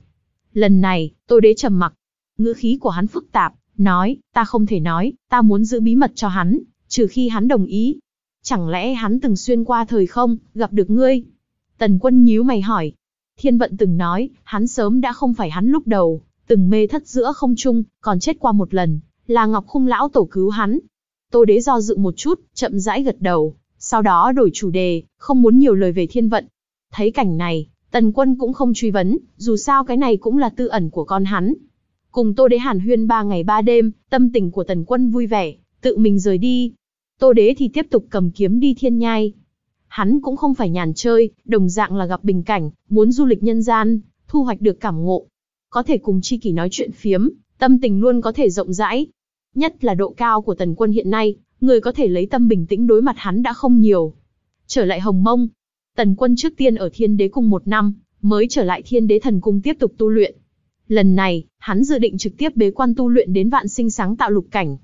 Lần này, Tô Đế trầm mặc. Ngữ khí của hắn phức tạp, nói, ta không thể nói, ta muốn giữ bí mật cho hắn, trừ khi hắn đồng ý. Chẳng lẽ hắn từng xuyên qua thời không, gặp được ngươi? Tần quân nhíu mày hỏi. Thiên vận từng nói, hắn sớm đã không phải hắn lúc đầu, từng mê thất giữa không trung, còn chết qua một lần, là Ngọc Khung lão tổ cứu hắn. Tô Đế do dự một chút, chậm rãi gật đầu, sau đó đổi chủ đề, không muốn nhiều lời về thiên vận. Thấy cảnh này, Tần Quân cũng không truy vấn, dù sao cái này cũng là tư ẩn của con hắn. Cùng Tô Đế hàn huyên ba ngày ba đêm, tâm tình của Tần Quân vui vẻ, tự mình rời đi. Tô Đế thì tiếp tục cầm kiếm đi thiên nhai. Hắn cũng không phải nhàn chơi, đồng dạng là gặp bình cảnh, muốn du lịch nhân gian, thu hoạch được cảm ngộ, có thể cùng chi kỷ nói chuyện phiếm, tâm tình luôn có thể rộng rãi. Nhất là độ cao của tần quân hiện nay, người có thể lấy tâm bình tĩnh đối mặt hắn đã không nhiều. Trở lại Hồng Mông, tần quân trước tiên ở thiên đế cung một năm, mới trở lại thiên đế thần cung tiếp tục tu luyện. Lần này, hắn dự định trực tiếp bế quan tu luyện đến vạn sinh sáng tạo lục cảnh.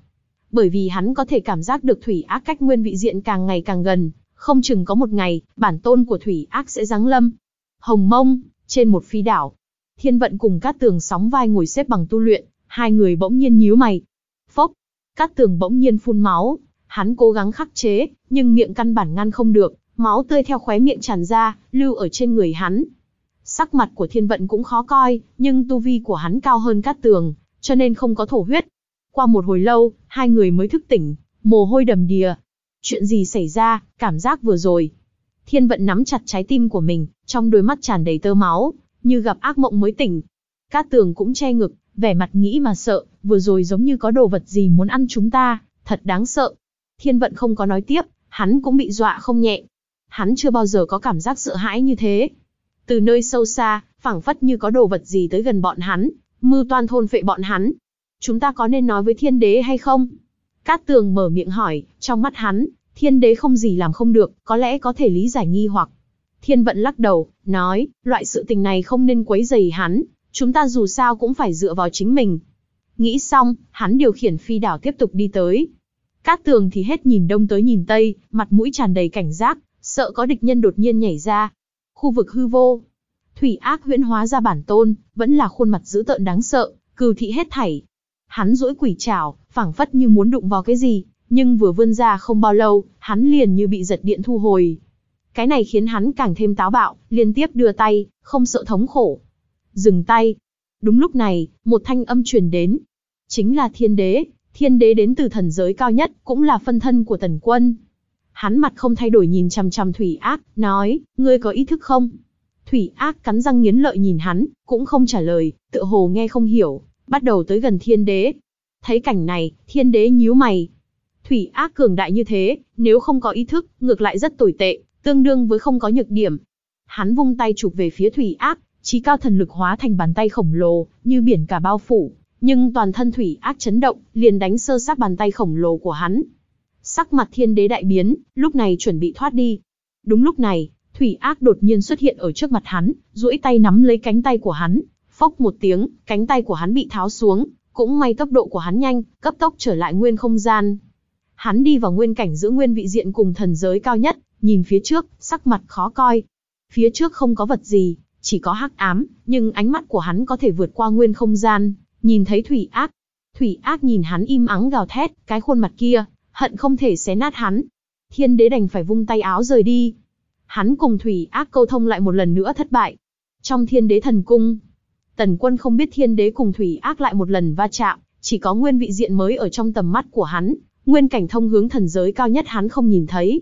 Bởi vì hắn có thể cảm giác được thủy ác cách nguyên vị diện càng ngày càng gần, không chừng có một ngày, bản tôn của thủy ác sẽ giáng lâm. Hồng Mông, trên một phi đảo, Thiên vận cùng Cát Tường sóng vai ngồi xếp bằng tu luyện, hai người bỗng nhiên nhíu mày. Phốc, Cát Tường bỗng nhiên phun máu, hắn cố gắng khắc chế, nhưng miệng căn bản ngăn không được, máu tươi theo khóe miệng tràn ra, lưu ở trên người hắn. Sắc mặt của thiên vận cũng khó coi, nhưng tu vi của hắn cao hơn Cát Tường, cho nên không có thổ huyết. Qua một hồi lâu, hai người mới thức tỉnh, mồ hôi đầm đìa. Chuyện gì xảy ra, cảm giác vừa rồi. Thiên vận nắm chặt trái tim của mình, trong đôi mắt tràn đầy tơ máu, như gặp ác mộng mới tỉnh. Cát tường cũng che ngực, vẻ mặt nghĩ mà sợ, vừa rồi giống như có đồ vật gì muốn ăn chúng ta, thật đáng sợ. Thiên vận không có nói tiếp, hắn cũng bị dọa không nhẹ. Hắn chưa bao giờ có cảm giác sợ hãi như thế. Từ nơi sâu xa, phảng phất như có đồ vật gì tới gần bọn hắn, mưu toan thôn phệ bọn hắn. Chúng ta có nên nói với thiên đế hay không? Cát tường mở miệng hỏi, trong mắt hắn, thiên đế không gì làm không được, có lẽ có thể lý giải nghi hoặc, Thiên vận lắc đầu, nói, loại sự tình này không nên quấy dày hắn, chúng ta dù sao cũng phải dựa vào chính mình. Nghĩ xong, hắn điều khiển phi đảo tiếp tục đi tới. Cát tường thì hết nhìn đông tới nhìn tây, mặt mũi tràn đầy cảnh giác, sợ có địch nhân đột nhiên nhảy ra. Khu vực hư vô, thủy ác huyễn hóa ra bản tôn, vẫn là khuôn mặt dữ tợn đáng sợ, cừu thị hết thảy. Hắn duỗi quỷ trảo, phảng phất như muốn đụng vào cái gì, nhưng vừa vươn ra không bao lâu, hắn liền như bị giật điện thu hồi, cái này khiến hắn càng thêm táo bạo, liên tiếp đưa tay, không sợ thống khổ. Dừng tay. Đúng lúc này, một thanh âm truyền đến. Chính là thiên đế, thiên đế đến từ thần giới cao nhất, cũng là phân thân của tần quân. Hắn mặt không thay đổi nhìn chằm chằm Thủy Ác, nói, ngươi có ý thức không? Thủy Ác cắn răng nghiến lợi nhìn hắn, cũng không trả lời, tựa hồ nghe không hiểu, bắt đầu tới gần thiên đế. Thấy cảnh này, thiên đế nhíu mày. Thủy Ác cường đại như thế, nếu không có ý thức, ngược lại rất tồi tệ, tương đương với không có nhược điểm. Hắn vung tay chụp về phía thủy ác, trí cao thần lực hóa thành bàn tay khổng lồ, như biển cả bao phủ, nhưng toàn thân thủy ác chấn động, liền đánh sơ sát bàn tay khổng lồ của hắn. Sắc mặt thiên đế đại biến, lúc này chuẩn bị thoát đi. Đúng lúc này, thủy ác đột nhiên xuất hiện ở trước mặt hắn, duỗi tay nắm lấy cánh tay của hắn, phốc một tiếng, cánh tay của hắn bị tháo xuống, cũng may tốc độ của hắn nhanh, cấp tốc trở lại nguyên không gian. Hắn đi vào nguyên cảnh giữa nguyên vị diện cùng thần giới cao nhất, nhìn phía trước, sắc mặt khó coi. Phía trước không có vật gì, chỉ có hắc ám, nhưng ánh mắt của hắn có thể vượt qua nguyên không gian, nhìn thấy Thủy Ác. Thủy Ác nhìn hắn im ắng gào thét, cái khuôn mặt kia, hận không thể xé nát hắn. Thiên đế đành phải vung tay áo rời đi. Hắn cùng Thủy Ác câu thông lại một lần nữa thất bại. Trong thiên đế thần cung, Tần quân không biết thiên đế cùng Thủy Ác lại một lần va chạm, chỉ có nguyên vị diện mới ở trong tầm mắt của hắn, nguyên cảnh thông hướng thần giới cao nhất hắn không nhìn thấy,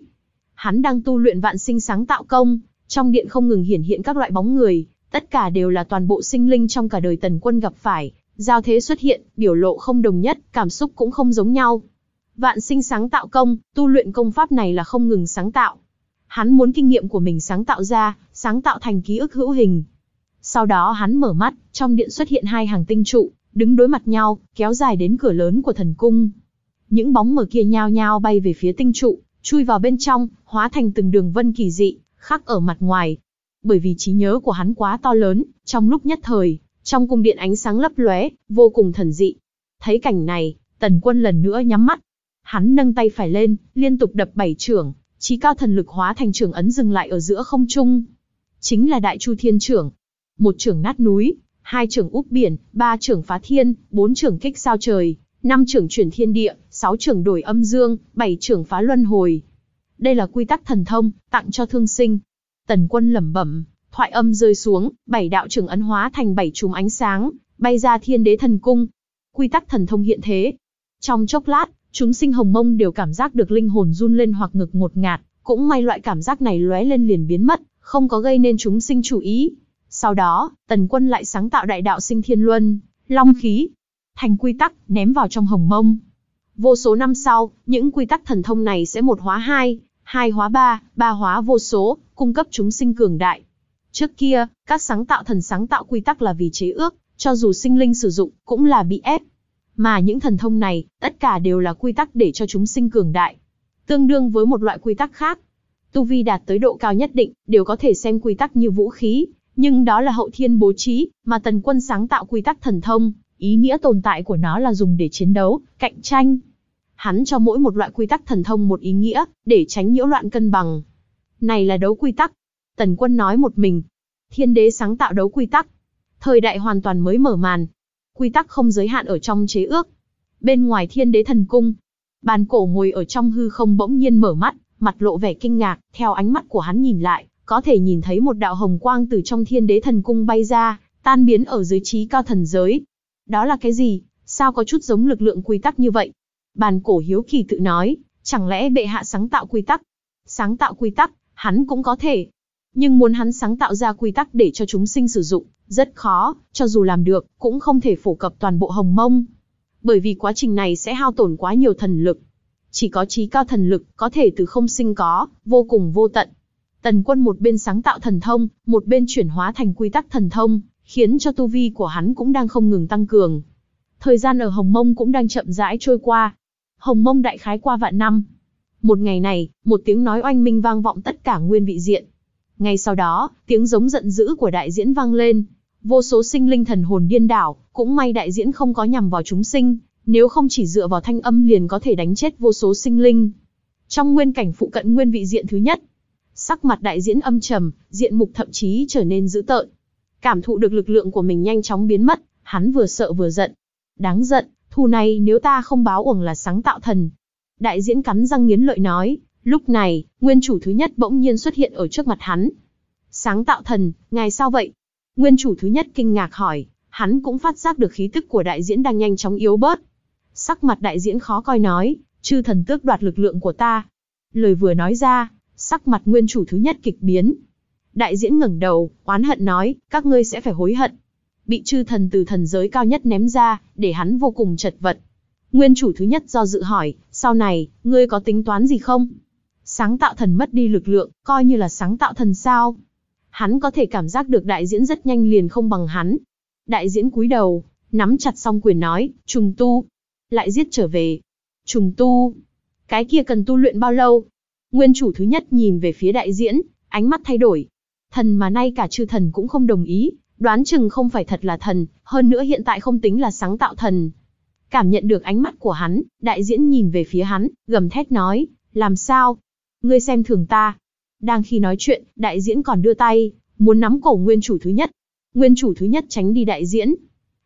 Hắn đang tu luyện vạn sinh sáng tạo công, trong điện không ngừng hiển hiện các loại bóng người, tất cả đều là toàn bộ sinh linh trong cả đời tần quân gặp phải, giao thế xuất hiện, biểu lộ không đồng nhất, cảm xúc cũng không giống nhau. Vạn sinh sáng tạo công, tu luyện công pháp này là không ngừng sáng tạo. Hắn muốn kinh nghiệm của mình sáng tạo ra, sáng tạo thành ký ức hữu hình. Sau đó hắn mở mắt, trong điện xuất hiện hai hàng tinh trụ, đứng đối mặt nhau, kéo dài đến cửa lớn của thần cung. Những bóng mở kia nhao nhao bay về phía tinh trụ, chui vào bên trong, hóa thành từng đường vân kỳ dị, khắc ở mặt ngoài. Bởi vì trí nhớ của hắn quá to lớn, trong lúc nhất thời, trong cung điện ánh sáng lấp lóe, vô cùng thần dị. Thấy cảnh này, tần quân lần nữa nhắm mắt. Hắn nâng tay phải lên, liên tục đập bảy trưởng, trí cao thần lực hóa thành trưởng ấn dừng lại ở giữa không trung. Chính là đại chu thiên trưởng. Một trưởng nát núi, hai trưởng úp biển, ba trưởng phá thiên, bốn trưởng kích sao trời, năm trưởng chuyển thiên địa, sáu trưởng đổi âm dương, bảy trưởng phá luân hồi. Đây là quy tắc thần thông, tặng cho thương sinh. Tần quân lẩm bẩm, thoại âm rơi xuống, bảy đạo trưởng ấn hóa thành bảy chùm ánh sáng, bay ra thiên đế thần cung. Quy tắc thần thông hiện thế. Trong chốc lát, chúng sinh hồng mông đều cảm giác được linh hồn run lên hoặc ngực ngột ngạt, cũng may loại cảm giác này lóe lên liền biến mất, không có gây nên chúng sinh chú ý. Sau đó, tần quân lại sáng tạo đại đạo sinh thiên luân, long khí, thành quy tắc, ném vào trong hồng mông. Vô số năm sau, những quy tắc thần thông này sẽ một hóa hai, hai hóa ba, ba hóa vô số, cung cấp chúng sinh cường đại. Trước kia, các sáng tạo thần sáng tạo quy tắc là vì chế ước, cho dù sinh linh sử dụng, cũng là bị ép. Mà những thần thông này, tất cả đều là quy tắc để cho chúng sinh cường đại. Tương đương với một loại quy tắc khác. Tu vi đạt tới độ cao nhất định, đều có thể xem quy tắc như vũ khí, nhưng đó là hậu thiên bố trí, mà tần quân sáng tạo quy tắc thần thông, ý nghĩa tồn tại của nó là dùng để chiến đấu, cạnh tranh, hắn cho mỗi một loại quy tắc thần thông một ý nghĩa, để tránh nhiễu loạn cân bằng. Này là đấu quy tắc. Tần quân nói một mình. Thiên đế sáng tạo đấu quy tắc. Thời đại hoàn toàn mới mở màn. Quy tắc không giới hạn ở trong chế ước. Bên ngoài thiên đế thần cung. Bàn cổ ngồi ở trong hư không bỗng nhiên mở mắt, mặt lộ vẻ kinh ngạc, theo ánh mắt của hắn nhìn lại, có thể nhìn thấy một đạo hồng quang từ trong thiên đế thần cung bay ra, tan biến ở dưới trí cao thần giới. Đó là cái gì? Sao có chút giống lực lượng quy tắc như vậy? Bàn cổ hiếu kỳ tự nói, chẳng lẽ bệ hạ sáng tạo quy tắc? Sáng tạo quy tắc, hắn cũng có thể. Nhưng muốn hắn sáng tạo ra quy tắc để cho chúng sinh sử dụng, rất khó, cho dù làm được, cũng không thể phổ cập toàn bộ hồng mông. Bởi vì quá trình này sẽ hao tổn quá nhiều thần lực. Chỉ có trí cao thần lực, có thể từ không sinh có, vô cùng vô tận. Tần quân một bên sáng tạo thần thông, một bên chuyển hóa thành quy tắc thần thông, khiến cho tu vi của hắn cũng đang không ngừng tăng cường. Thời gian ở Hồng Mông cũng đang chậm rãi trôi qua, hồng mông đại khái qua vạn năm. Một ngày này, một tiếng nói oanh minh vang vọng tất cả nguyên vị diện. Ngay sau đó, tiếng giống giận dữ của đại diễn vang lên. Vô số sinh linh thần hồn điên đảo, cũng may đại diễn không có nhằm vào chúng sinh, nếu không chỉ dựa vào thanh âm liền có thể đánh chết vô số sinh linh. Trong nguyên cảnh phụ cận nguyên vị diện thứ nhất, sắc mặt đại diễn âm trầm, diện mục thậm chí trở nên dữ tợn. Cảm thụ được lực lượng của mình nhanh chóng biến mất, hắn vừa sợ vừa giận. Đáng giận, thù này nếu ta không báo uổng là sáng tạo thần. Đại diễn cắn răng nghiến lợi nói, lúc này, nguyên chủ thứ nhất bỗng nhiên xuất hiện ở trước mặt hắn. Sáng tạo thần, ngài sao vậy? Nguyên chủ thứ nhất kinh ngạc hỏi, hắn cũng phát giác được khí tức của đại diễn đang nhanh chóng yếu bớt. Sắc mặt đại diễn khó coi nói, chư thần tước đoạt lực lượng của ta. Lời vừa nói ra, sắc mặt nguyên chủ thứ nhất kịch biến. Đại diễn ngẩng đầu, oán hận nói, các ngươi sẽ phải hối hận bị chư thần từ thần giới cao nhất ném ra, để hắn vô cùng chật vật. Nguyên chủ thứ nhất do dự hỏi, sau này, ngươi có tính toán gì không? Sáng tạo thần mất đi lực lượng, coi như là sáng tạo thần sao? Hắn có thể cảm giác được đại diễn rất nhanh liền không bằng hắn. Đại diễn cúi đầu, nắm chặt song quyền nói, trùng tu. Lại giết trở về. Trùng tu. Cái kia cần tu luyện bao lâu? Nguyên chủ thứ nhất nhìn về phía đại diễn, ánh mắt thay đổi. Thần mà nay cả chư thần cũng không đồng ý, đoán chừng không phải thật là thần, hơn nữa hiện tại không tính là sáng tạo thần. Cảm nhận được ánh mắt của hắn, đại diễn nhìn về phía hắn, gầm thét nói, làm sao? Ngươi xem thường ta. Đang khi nói chuyện, đại diễn còn đưa tay, muốn nắm cổ nguyên chủ thứ nhất. Nguyên chủ thứ nhất tránh đi đại diễn.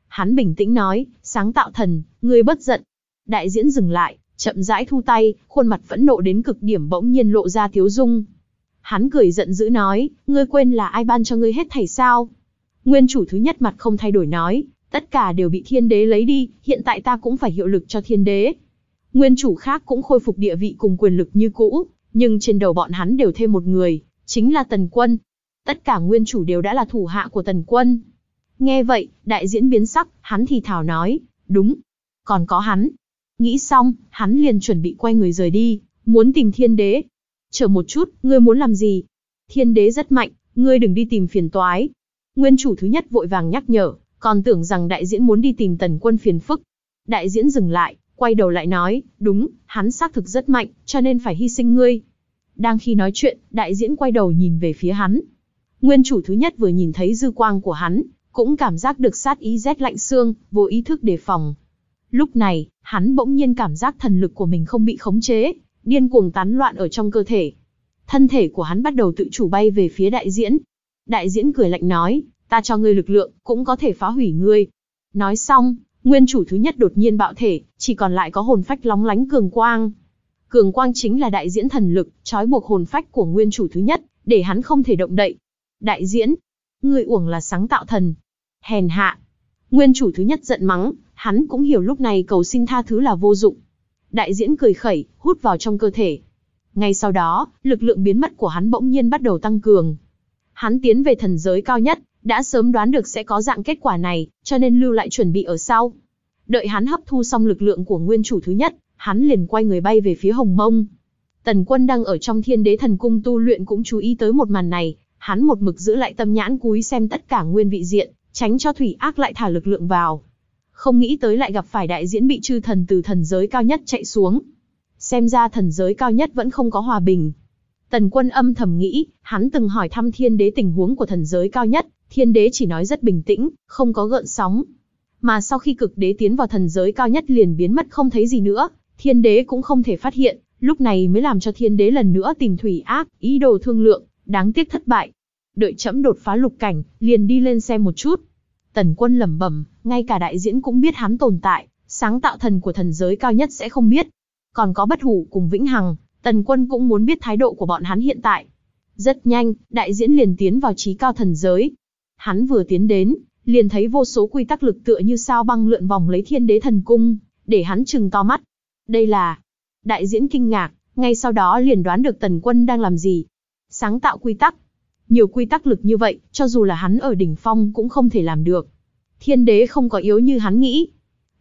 Hắn bình tĩnh nói, sáng tạo thần, ngươi bất giận. Đại diễn dừng lại, chậm rãi thu tay, khuôn mặt phẫn nộ đến cực điểm bỗng nhiên lộ ra thiếu dung. Hắn cười giận dữ nói, ngươi quên là ai ban cho ngươi hết thảy sao? Nguyên chủ thứ nhất mặt không thay đổi nói, tất cả đều bị thiên đế lấy đi, hiện tại ta cũng phải hiệu lực cho thiên đế. Nguyên chủ khác cũng khôi phục địa vị cùng quyền lực như cũ, nhưng trên đầu bọn hắn đều thêm một người, chính là Tần Quân. Tất cả nguyên chủ đều đã là thủ hạ của Tần Quân. Nghe vậy, đại diễn biến sắc, hắn thì thảo nói, đúng, còn có hắn. Nghĩ xong, hắn liền chuẩn bị quay người rời đi, muốn tìm thiên đế. Chờ một chút, ngươi muốn làm gì? Thiên đế rất mạnh, ngươi đừng đi tìm phiền toái, Nguyên chủ thứ nhất vội vàng nhắc nhở, còn tưởng rằng đại diễn muốn đi tìm tần quân phiền phức. Đại diễn dừng lại, quay đầu lại nói, đúng, hắn xác thực rất mạnh, cho nên phải hy sinh ngươi. Đang khi nói chuyện, đại diễn quay đầu nhìn về phía hắn. Nguyên chủ thứ nhất vừa nhìn thấy dư quang của hắn, cũng cảm giác được sát ý rét lạnh xương, vô ý thức đề phòng. Lúc này, hắn bỗng nhiên cảm giác thần lực của mình không bị khống chế, điên cuồng tán loạn ở trong cơ thể. Thân thể của hắn bắt đầu tự chủ bay về phía đại diễn, Đại diễn cười lạnh nói, ta cho ngươi lực lượng, cũng có thể phá hủy ngươi. Nói xong, nguyên chủ thứ nhất đột nhiên bạo thể, chỉ còn lại có hồn phách lóng lánh cường quang. Cường quang chính là đại diễn thần lực, trói buộc hồn phách của nguyên chủ thứ nhất, để hắn không thể động đậy. Đại diễn, ngươi uổng là sáng tạo thần. Hèn hạ. Nguyên chủ thứ nhất giận mắng, hắn cũng hiểu lúc này cầu xin tha thứ là vô dụng. Đại diễn cười khẩy, hút vào trong cơ thể. Ngay sau đó, lực lượng biến mất của hắn bỗng nhiên bắt đầu tăng cường. Hắn tiến về thần giới cao nhất, đã sớm đoán được sẽ có dạng kết quả này, cho nên lưu lại chuẩn bị ở sau. Đợi hắn hấp thu xong lực lượng của nguyên chủ thứ nhất, hắn liền quay người bay về phía Hồng Mông. Tần Quân đang ở trong Thiên Đế Thần Cung tu luyện cũng chú ý tới một màn này, hắn một mực giữ lại tâm nhãn cúi xem tất cả nguyên vị diện, tránh cho thủy ác lại thả lực lượng vào. Không nghĩ tới lại gặp phải đại diễn bị chư thần từ thần giới cao nhất chạy xuống. Xem ra thần giới cao nhất vẫn không có hòa bình, Tần quân âm thầm nghĩ, hắn từng hỏi thăm thiên đế tình huống của thần giới cao nhất, thiên đế chỉ nói rất bình tĩnh, không có gợn sóng. Mà sau khi cực đế tiến vào thần giới cao nhất liền biến mất không thấy gì nữa, thiên đế cũng không thể phát hiện, lúc này mới làm cho thiên đế lần nữa tìm thủy ác, ý đồ thương lượng, đáng tiếc thất bại. Đợi chẫm đột phá lục cảnh, liền đi lên xem một chút. Tần quân lẩm bẩm, ngay cả đại diễn cũng biết hắn tồn tại, sáng tạo thần của thần giới cao nhất sẽ không biết. Còn có bất hủ cùng vĩnh hằng, Tần Quân cũng muốn biết thái độ của bọn hắn hiện tại. Rất nhanh, đại diễn liền tiến vào trí cao thần giới. Hắn vừa tiến đến, liền thấy vô số quy tắc lực tựa như sao băng lượn vòng lấy thiên đế thần cung, để hắn chừng to mắt. Đây là... Đại diễn kinh ngạc, ngay sau đó liền đoán được tần quân đang làm gì. Sáng tạo quy tắc. Nhiều quy tắc lực như vậy, cho dù là hắn ở đỉnh phong cũng không thể làm được. Thiên đế không có yếu như hắn nghĩ.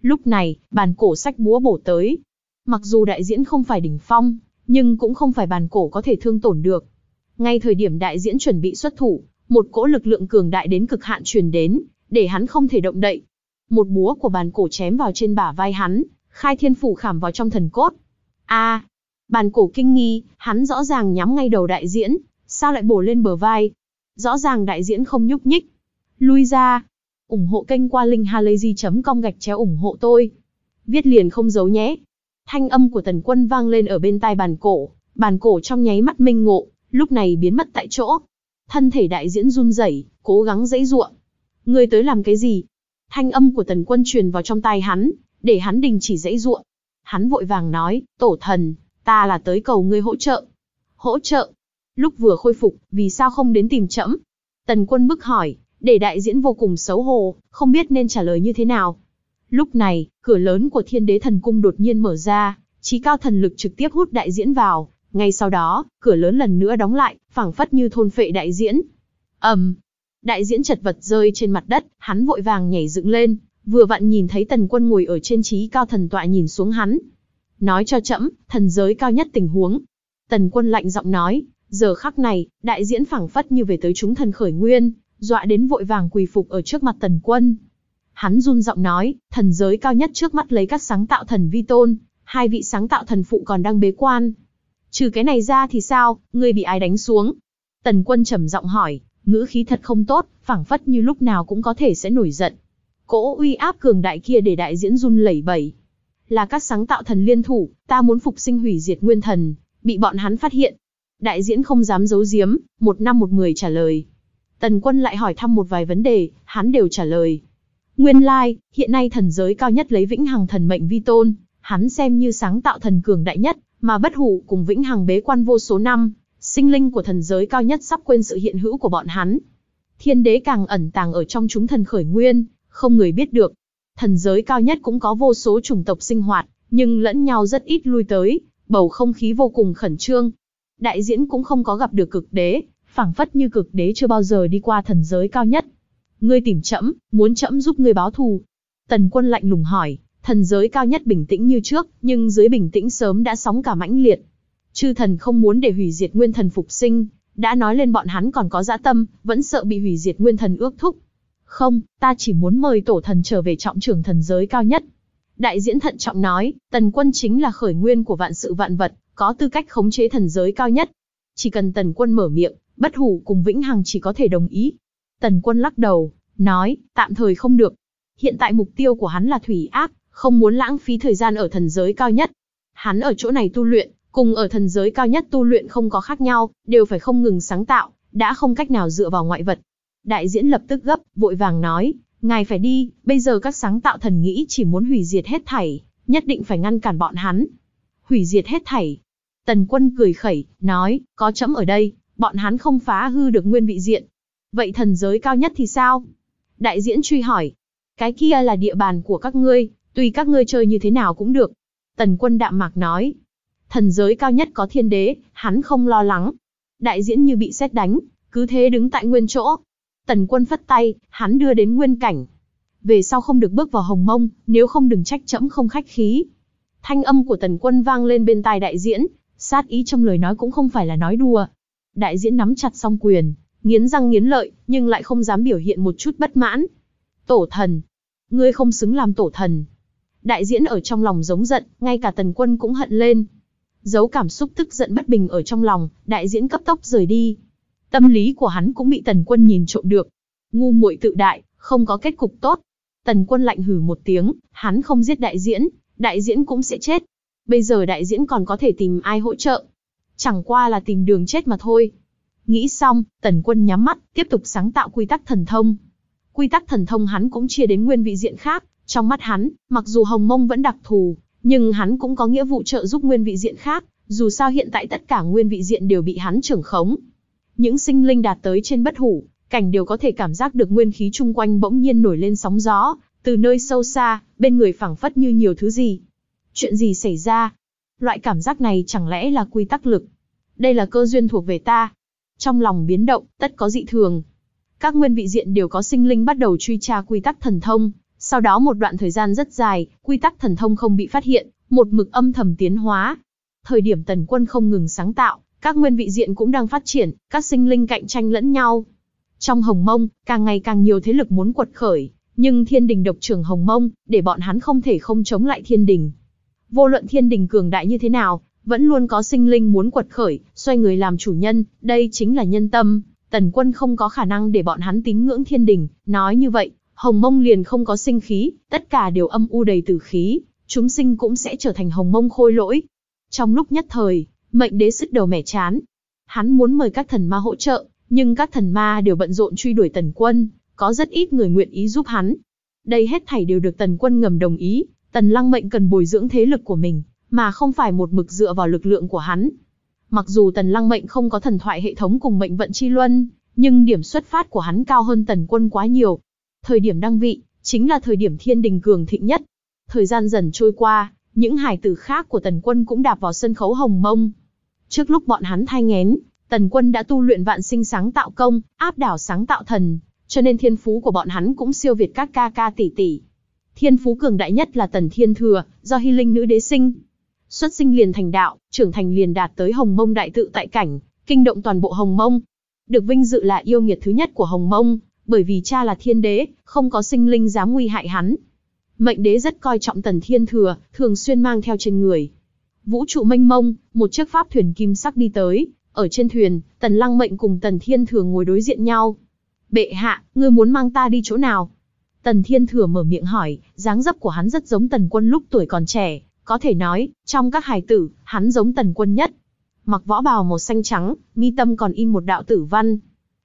Lúc này, bàn cổ sách búa bổ tới. Mặc dù đại diễn không phải đỉnh phong, nhưng cũng không phải bàn cổ có thể thương tổn được. Ngay thời điểm đại diễn chuẩn bị xuất thủ, một cỗ lực lượng cường đại đến cực hạn truyền đến, để hắn không thể động đậy. Một búa của bàn cổ chém vào trên bả vai hắn, khai thiên phủ khảm vào trong thần cốt. A, bàn cổ kinh nghi, hắn rõ ràng nhắm ngay đầu đại diễn, sao lại bổ lên bờ vai? Rõ ràng đại diễn không nhúc nhích. Lui ra, ủng hộ kênh qua linkhalazy.com gạch chéo ủng hộ tôi. Viết liền không giấu nhé. Thanh âm của tần quân vang lên ở bên tai bàn cổ, bàn cổ trong nháy mắt minh ngộ, lúc này biến mất tại chỗ. Thân thể đại diễn run rẩy, cố gắng dãy ruộng. Người tới làm cái gì? Thanh âm của tần quân truyền vào trong tai hắn, để hắn đình chỉ dãy ruộng. Hắn vội vàng nói, tổ thần, ta là tới cầu ngươi hỗ trợ. Hỗ trợ? Lúc vừa khôi phục, vì sao không đến tìm trẫm? Tần quân bức hỏi, để đại diễn vô cùng xấu hổ, không biết nên trả lời như thế nào. Lúc này, cửa lớn của thiên đế thần cung đột nhiên mở ra, trí cao thần lực trực tiếp hút đại diễn vào, ngay sau đó, cửa lớn lần nữa đóng lại, phảng phất như thôn phệ đại diễn. ầm, um, đại diễn chật vật rơi trên mặt đất, hắn vội vàng nhảy dựng lên, vừa vặn nhìn thấy tần quân ngồi ở trên trí cao thần tọa nhìn xuống hắn. Nói cho chậm, thần giới cao nhất tình huống. Tần quân lạnh giọng nói, giờ khắc này, đại diễn phảng phất như về tới chúng thần khởi nguyên, dọa đến vội vàng quỳ phục ở trước mặt tần quân. Hắn run giọng nói, thần giới cao nhất trước mắt lấy các sáng tạo thần vi tôn, hai vị sáng tạo thần phụ còn đang bế quan. Trừ cái này ra thì sao, ngươi bị ai đánh xuống? Tần quân trầm giọng hỏi, ngữ khí thật không tốt, phảng phất như lúc nào cũng có thể sẽ nổi giận. Cỗ uy áp cường đại kia để đại diễn run lẩy bẩy. Là các sáng tạo thần liên thủ, ta muốn phục sinh hủy diệt nguyên thần, bị bọn hắn phát hiện. Đại diễn không dám giấu giếm, một năm một mười trả lời. Tần quân lại hỏi thăm một vài vấn đề, hắn đều trả lời. Nguyên lai, hiện nay thần giới cao nhất lấy vĩnh hằng thần mệnh vi tôn, hắn xem như sáng tạo thần cường đại nhất, mà bất hủ cùng vĩnh hằng bế quan vô số năm, sinh linh của thần giới cao nhất sắp quên sự hiện hữu của bọn hắn. Thiên đế càng ẩn tàng ở trong chúng thần khởi nguyên, không người biết được. Thần giới cao nhất cũng có vô số chủng tộc sinh hoạt, nhưng lẫn nhau rất ít lui tới, bầu không khí vô cùng khẩn trương. Đại diễn cũng không có gặp được cực đế, phảng phất như cực đế chưa bao giờ đi qua thần giới cao nhất. Ngươi tìm trẫm, muốn trẫm giúp ngươi báo thù. Tần quân lạnh lùng hỏi, thần giới cao nhất bình tĩnh như trước, nhưng dưới bình tĩnh sớm đã sóng cả mãnh liệt. Chư thần không muốn để hủy diệt nguyên thần phục sinh, đã nói lên bọn hắn còn có dã tâm, vẫn sợ bị hủy diệt nguyên thần ước thúc. Không, ta chỉ muốn mời tổ thần trở về trọng trưởng thần giới cao nhất. Đại diễn thận trọng nói, tần quân chính là khởi nguyên của vạn sự vạn vật, có tư cách khống chế thần giới cao nhất. Chỉ cần tần quân mở miệng, bất hủ cùng vĩnh hằng chỉ có thể đồng ý, Tần quân lắc đầu, nói, tạm thời không được. Hiện tại mục tiêu của hắn là thủy ác, không muốn lãng phí thời gian ở thần giới cao nhất. Hắn ở chỗ này tu luyện, cùng ở thần giới cao nhất tu luyện không có khác nhau, đều phải không ngừng sáng tạo, đã không cách nào dựa vào ngoại vật. Đại diễn lập tức gấp, vội vàng nói, ngài phải đi, bây giờ các sáng tạo thần nghĩ chỉ muốn hủy diệt hết thảy, nhất định phải ngăn cản bọn hắn. Hủy diệt hết thảy. Tần quân cười khẩy, nói, có chấm ở đây, bọn hắn không phá hư được nguyên vị diện, Vậy thần giới cao nhất thì sao? Đại diễn truy hỏi. Cái kia là địa bàn của các ngươi, tùy các ngươi chơi như thế nào cũng được. Tần quân đạm mạc nói. Thần giới cao nhất có thiên đế, hắn không lo lắng. Đại diễn như bị xét đánh, cứ thế đứng tại nguyên chỗ. Tần quân phất tay, hắn đưa đến nguyên cảnh. Về sau không được bước vào hồng mông, nếu không đừng trách trẫm không khách khí. Thanh âm của tần quân vang lên bên tai đại diễn, sát ý trong lời nói cũng không phải là nói đùa. Đại diễn nắm chặt song quyền, nghiến răng nghiến lợi, nhưng lại không dám biểu hiện một chút bất mãn. Tổ thần, ngươi không xứng làm tổ thần. Đại diễn ở trong lòng giống giận, ngay cả tần quân cũng hận lên. Giấu cảm xúc tức giận bất bình ở trong lòng, đại diễn cấp tốc rời đi. Tâm lý của hắn cũng bị tần quân nhìn trộm được. Ngu muội tự đại, không có kết cục tốt. Tần quân lạnh hử một tiếng, hắn không giết đại diễn, đại diễn cũng sẽ chết. Bây giờ đại diễn còn có thể tìm ai hỗ trợ. Chẳng qua là tìm đường chết mà thôi. Nghĩ xong, tần quân nhắm mắt, tiếp tục sáng tạo quy tắc thần thông. Quy tắc thần thông hắn cũng chia đến nguyên vị diện khác, trong mắt hắn, mặc dù hồng mông vẫn đặc thù, nhưng hắn cũng có nghĩa vụ trợ giúp nguyên vị diện khác, dù sao hiện tại tất cả nguyên vị diện đều bị hắn trưởng khống. Những sinh linh đạt tới trên bất hủ, cảnh đều có thể cảm giác được nguyên khí chung quanh bỗng nhiên nổi lên sóng gió, từ nơi sâu xa, bên người phảng phất như nhiều thứ gì. Chuyện gì xảy ra? Loại cảm giác này chẳng lẽ là quy tắc lực? Đây là cơ duyên thuộc về ta, trong lòng biến động, tất có dị thường. Các nguyên vị diện đều có sinh linh bắt đầu truy tra quy tắc thần thông, sau đó một đoạn thời gian rất dài, quy tắc thần thông không bị phát hiện, một mực âm thầm tiến hóa. Thời điểm tần quân không ngừng sáng tạo, các nguyên vị diện cũng đang phát triển, các sinh linh cạnh tranh lẫn nhau. Trong Hồng Mông, càng ngày càng nhiều thế lực muốn quật khởi, nhưng thiên đình độc trưởng Hồng Mông, để bọn hắn không thể không chống lại thiên đình. Vô luận thiên đình cường đại như thế nào, vẫn luôn có sinh linh muốn quật khởi, xoay người làm chủ nhân, đây chính là nhân tâm. Tần quân không có khả năng để bọn hắn tín ngưỡng thiên đình, nói như vậy, hồng mông liền không có sinh khí, tất cả đều âm u đầy tử khí, chúng sinh cũng sẽ trở thành hồng mông khôi lỗi. Trong lúc nhất thời, mệnh đế sứt đầu mẻ chán. Hắn muốn mời các thần ma hỗ trợ, nhưng các thần ma đều bận rộn truy đuổi tần quân, có rất ít người nguyện ý giúp hắn. Đây hết thảy đều được tần quân ngầm đồng ý, tần lăng mệnh cần bồi dưỡng thế lực của mình, mà không phải một mực dựa vào lực lượng của hắn. Mặc dù Tần Lăng Mệnh không có thần thoại hệ thống cùng mệnh vận chi luân, nhưng điểm xuất phát của hắn cao hơn Tần Quân quá nhiều. Thời điểm đăng vị, chính là thời điểm thiên đình cường thịnh nhất. Thời gian dần trôi qua, những hải tử khác của Tần Quân cũng đạp vào sân khấu hồng mông. Trước lúc bọn hắn thai nghén, Tần Quân đã tu luyện vạn sinh sáng tạo công, áp đảo sáng tạo thần, cho nên thiên phú của bọn hắn cũng siêu việt các ca ca tỷ tỷ. Thiên phú cường đại nhất là Tần Thiên Thừa, do Hy Linh nữ đế sinh. Xuất sinh liền thành đạo, trưởng thành liền đạt tới Hồng Mông đại tự tại cảnh, kinh động toàn bộ Hồng Mông. Được vinh dự là yêu nghiệt thứ nhất của Hồng Mông, bởi vì cha là thiên đế, không có sinh linh dám nguy hại hắn. Mệnh đế rất coi trọng tần thiên thừa, thường xuyên mang theo trên người. Vũ trụ mênh mông, một chiếc pháp thuyền kim sắc đi tới, ở trên thuyền, tần lăng mệnh cùng tần thiên thừa ngồi đối diện nhau. Bệ hạ, ngươi muốn mang ta đi chỗ nào? Tần thiên thừa mở miệng hỏi, dáng dấp của hắn rất giống tần quân lúc tuổi còn trẻ, có thể nói, trong các hài tử, hắn giống tần quân nhất. Mặc võ bào màu xanh trắng, mi tâm còn in một đạo tử văn.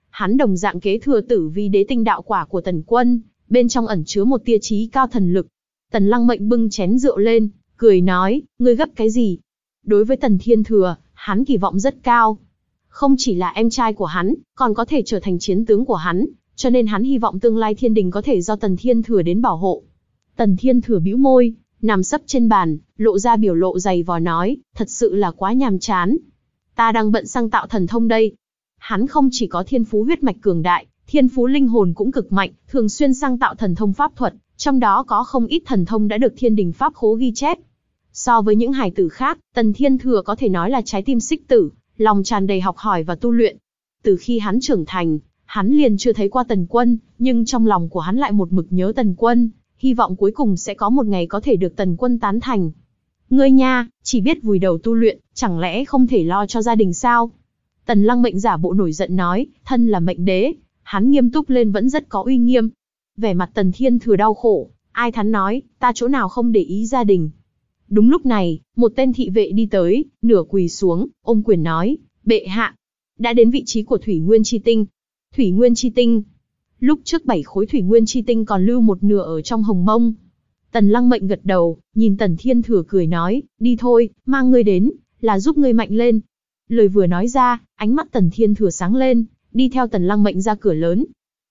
Hắn đồng dạng kế thừa tử vi đế tinh đạo quả của tần quân, bên trong ẩn chứa một tia trí cao thần lực. Tần lăng mệnh bưng chén rượu lên, cười nói, ngươi gấp cái gì? Đối với tần thiên thừa, hắn kỳ vọng rất cao. Không chỉ là em trai của hắn, còn có thể trở thành chiến tướng của hắn, cho nên hắn hy vọng tương lai thiên đình có thể do Tần Thiên Thừa đến bảo hộ. Tần Thiên Thừa bĩu môi, nằm sấp trên bàn, lộ ra biểu lộ dày vò nói, thật sự là quá nhàm chán. Ta đang bận sang tạo thần thông đây. Hắn không chỉ có thiên phú huyết mạch cường đại, thiên phú linh hồn cũng cực mạnh, thường xuyên sang tạo thần thông pháp thuật, trong đó có không ít thần thông đã được thiên đình pháp khố ghi chép. So với những hài tử khác, Tần Thiên Thừa có thể nói là trái tim xích tử, lòng tràn đầy học hỏi và tu luyện. Từ khi hắn trưởng thành, hắn liền chưa thấy qua Tần Quân, nhưng trong lòng của hắn lại một mực nhớ Tần Quân hy vọng cuối cùng sẽ có một ngày có thể được tần quân tán thành. Ngươi nha, chỉ biết vùi đầu tu luyện, chẳng lẽ không thể lo cho gia đình sao? Tần lăng mệnh giả bộ nổi giận nói, thân là mệnh đế, hắn nghiêm túc lên vẫn rất có uy nghiêm. Vẻ mặt tần thiên thừa đau khổ, ai thắn nói, ta chỗ nào không để ý gia đình. Đúng lúc này, một tên thị vệ đi tới, nửa quỳ xuống, ôm quyền nói, bệ hạ, đã đến vị trí của Thủy Nguyên Chi Tinh. Thủy Nguyên Chi Tinh, Lúc trước bảy khối thủy nguyên chi tinh còn lưu một nửa ở trong hồng mông. Tần lăng mệnh gật đầu, nhìn tần thiên thừa cười nói, đi thôi, mang ngươi đến, là giúp ngươi mạnh lên. Lời vừa nói ra, ánh mắt tần thiên thừa sáng lên, đi theo tần lăng mệnh ra cửa lớn.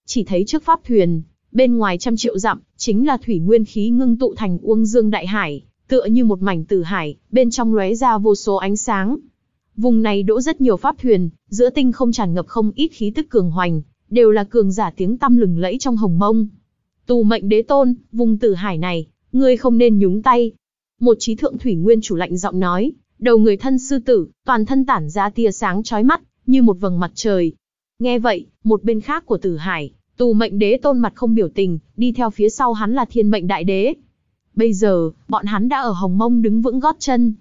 Chỉ thấy trước pháp thuyền, bên ngoài trăm triệu dặm, chính là thủy nguyên khí ngưng tụ thành uông dương đại hải, tựa như một mảnh tử hải, bên trong lóe ra vô số ánh sáng. Vùng này đỗ rất nhiều pháp thuyền, giữa tinh không tràn ngập không ít khí tức cường hoành, đều là cường giả tiếng tăm lừng lẫy trong hồng mông. Tù mệnh đế tôn, vùng tử hải này, ngươi không nên nhúng tay. Một trí thượng thủy nguyên chủ lạnh giọng nói, đầu người thân sư tử, toàn thân tản ra tia sáng chói mắt, như một vầng mặt trời. Nghe vậy, một bên khác của tử hải, tù mệnh đế tôn mặt không biểu tình, đi theo phía sau hắn là thiên mệnh đại đế. Bây giờ, bọn hắn đã ở hồng mông đứng vững gót chân.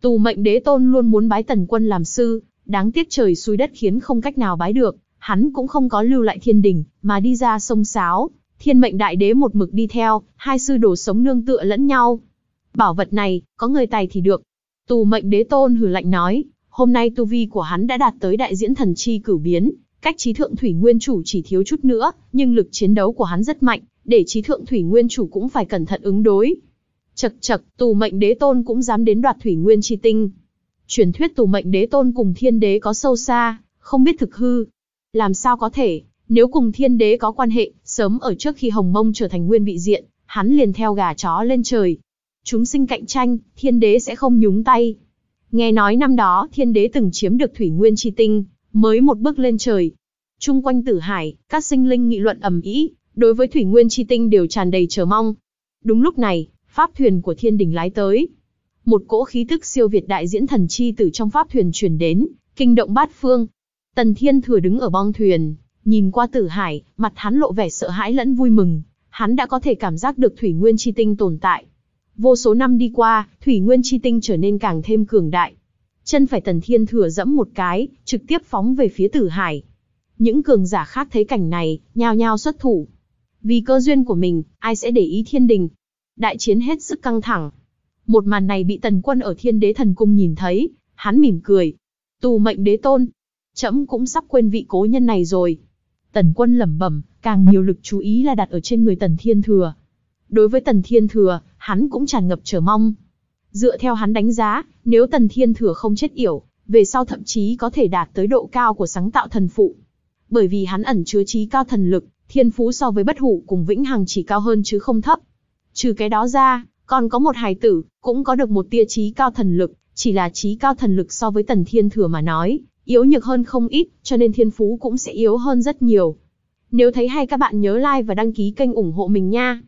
Tù mệnh đế tôn luôn muốn bái tần quân làm sư, đáng tiếc trời xui đất khiến không cách nào bái được, hắn cũng không có lưu lại thiên đình, mà đi ra sông Sáo, thiên mệnh đại đế một mực đi theo, hai sư đổ sống nương tựa lẫn nhau. Bảo vật này, có người tài thì được. Tù mệnh đế tôn hử lạnh nói, hôm nay tu vi của hắn đã đạt tới đại diễn thần chi cử biến, cách trí thượng thủy nguyên chủ chỉ thiếu chút nữa, nhưng lực chiến đấu của hắn rất mạnh, để trí thượng thủy nguyên chủ cũng phải cẩn thận ứng đối. Chật chật, tù mệnh đế tôn cũng dám đến đoạt thủy nguyên chi tinh. Truyền thuyết tù mệnh đế tôn cùng thiên đế có sâu xa, không biết thực hư, làm sao có thể, nếu cùng thiên đế có quan hệ, sớm ở trước khi Hồng Mông trở thành nguyên vị diện, hắn liền theo gà chó lên trời. Chúng sinh cạnh tranh, thiên đế sẽ không nhúng tay. Nghe nói năm đó thiên đế từng chiếm được thủy nguyên chi tinh, mới một bước lên trời. Trung quanh tử hải, các sinh linh nghị luận ầm ĩ, đối với thủy nguyên chi tinh đều tràn đầy chờ mong. Đúng lúc này, pháp thuyền của thiên đình lái tới. Một cỗ khí tức siêu việt đại diễn thần chi từ trong pháp thuyền truyền đến, kinh động bát phương, Tần Thiên Thừa đứng ở bong thuyền, nhìn qua Tử Hải, mặt hắn lộ vẻ sợ hãi lẫn vui mừng. Hắn đã có thể cảm giác được Thủy Nguyên Chi Tinh tồn tại. Vô số năm đi qua, Thủy Nguyên Chi Tinh trở nên càng thêm cường đại. Chân phải Tần Thiên Thừa dẫm một cái, trực tiếp phóng về phía Tử Hải. Những cường giả khác thấy cảnh này, nhao nhao xuất thủ. Vì cơ duyên của mình, ai sẽ để ý thiên đình? Đại chiến hết sức căng thẳng. Một màn này bị Tần Quân ở Thiên Đế Thần Cung nhìn thấy, hắn mỉm cười. Tù mệnh đế tôn, trẫm cũng sắp quên vị cố nhân này rồi. Tần quân lẩm bẩm, càng nhiều lực chú ý là đặt ở trên người Tần Thiên Thừa. Đối với Tần Thiên Thừa, hắn cũng tràn ngập chờ mong. Dựa theo hắn đánh giá, nếu Tần Thiên Thừa không chết yểu, về sau thậm chí có thể đạt tới độ cao của sáng tạo thần phụ. Bởi vì hắn ẩn chứa trí cao thần lực, thiên phú so với bất hủ cùng vĩnh hằng chỉ cao hơn chứ không thấp. Trừ cái đó ra, còn có một hài tử, cũng có được một tia trí cao thần lực, chỉ là trí cao thần lực so với tần thiên thừa mà nói, yếu nhược hơn không ít, cho nên thiên phú cũng sẽ yếu hơn rất nhiều. Nếu thấy hay các bạn nhớ like và đăng ký kênh ủng hộ mình nha.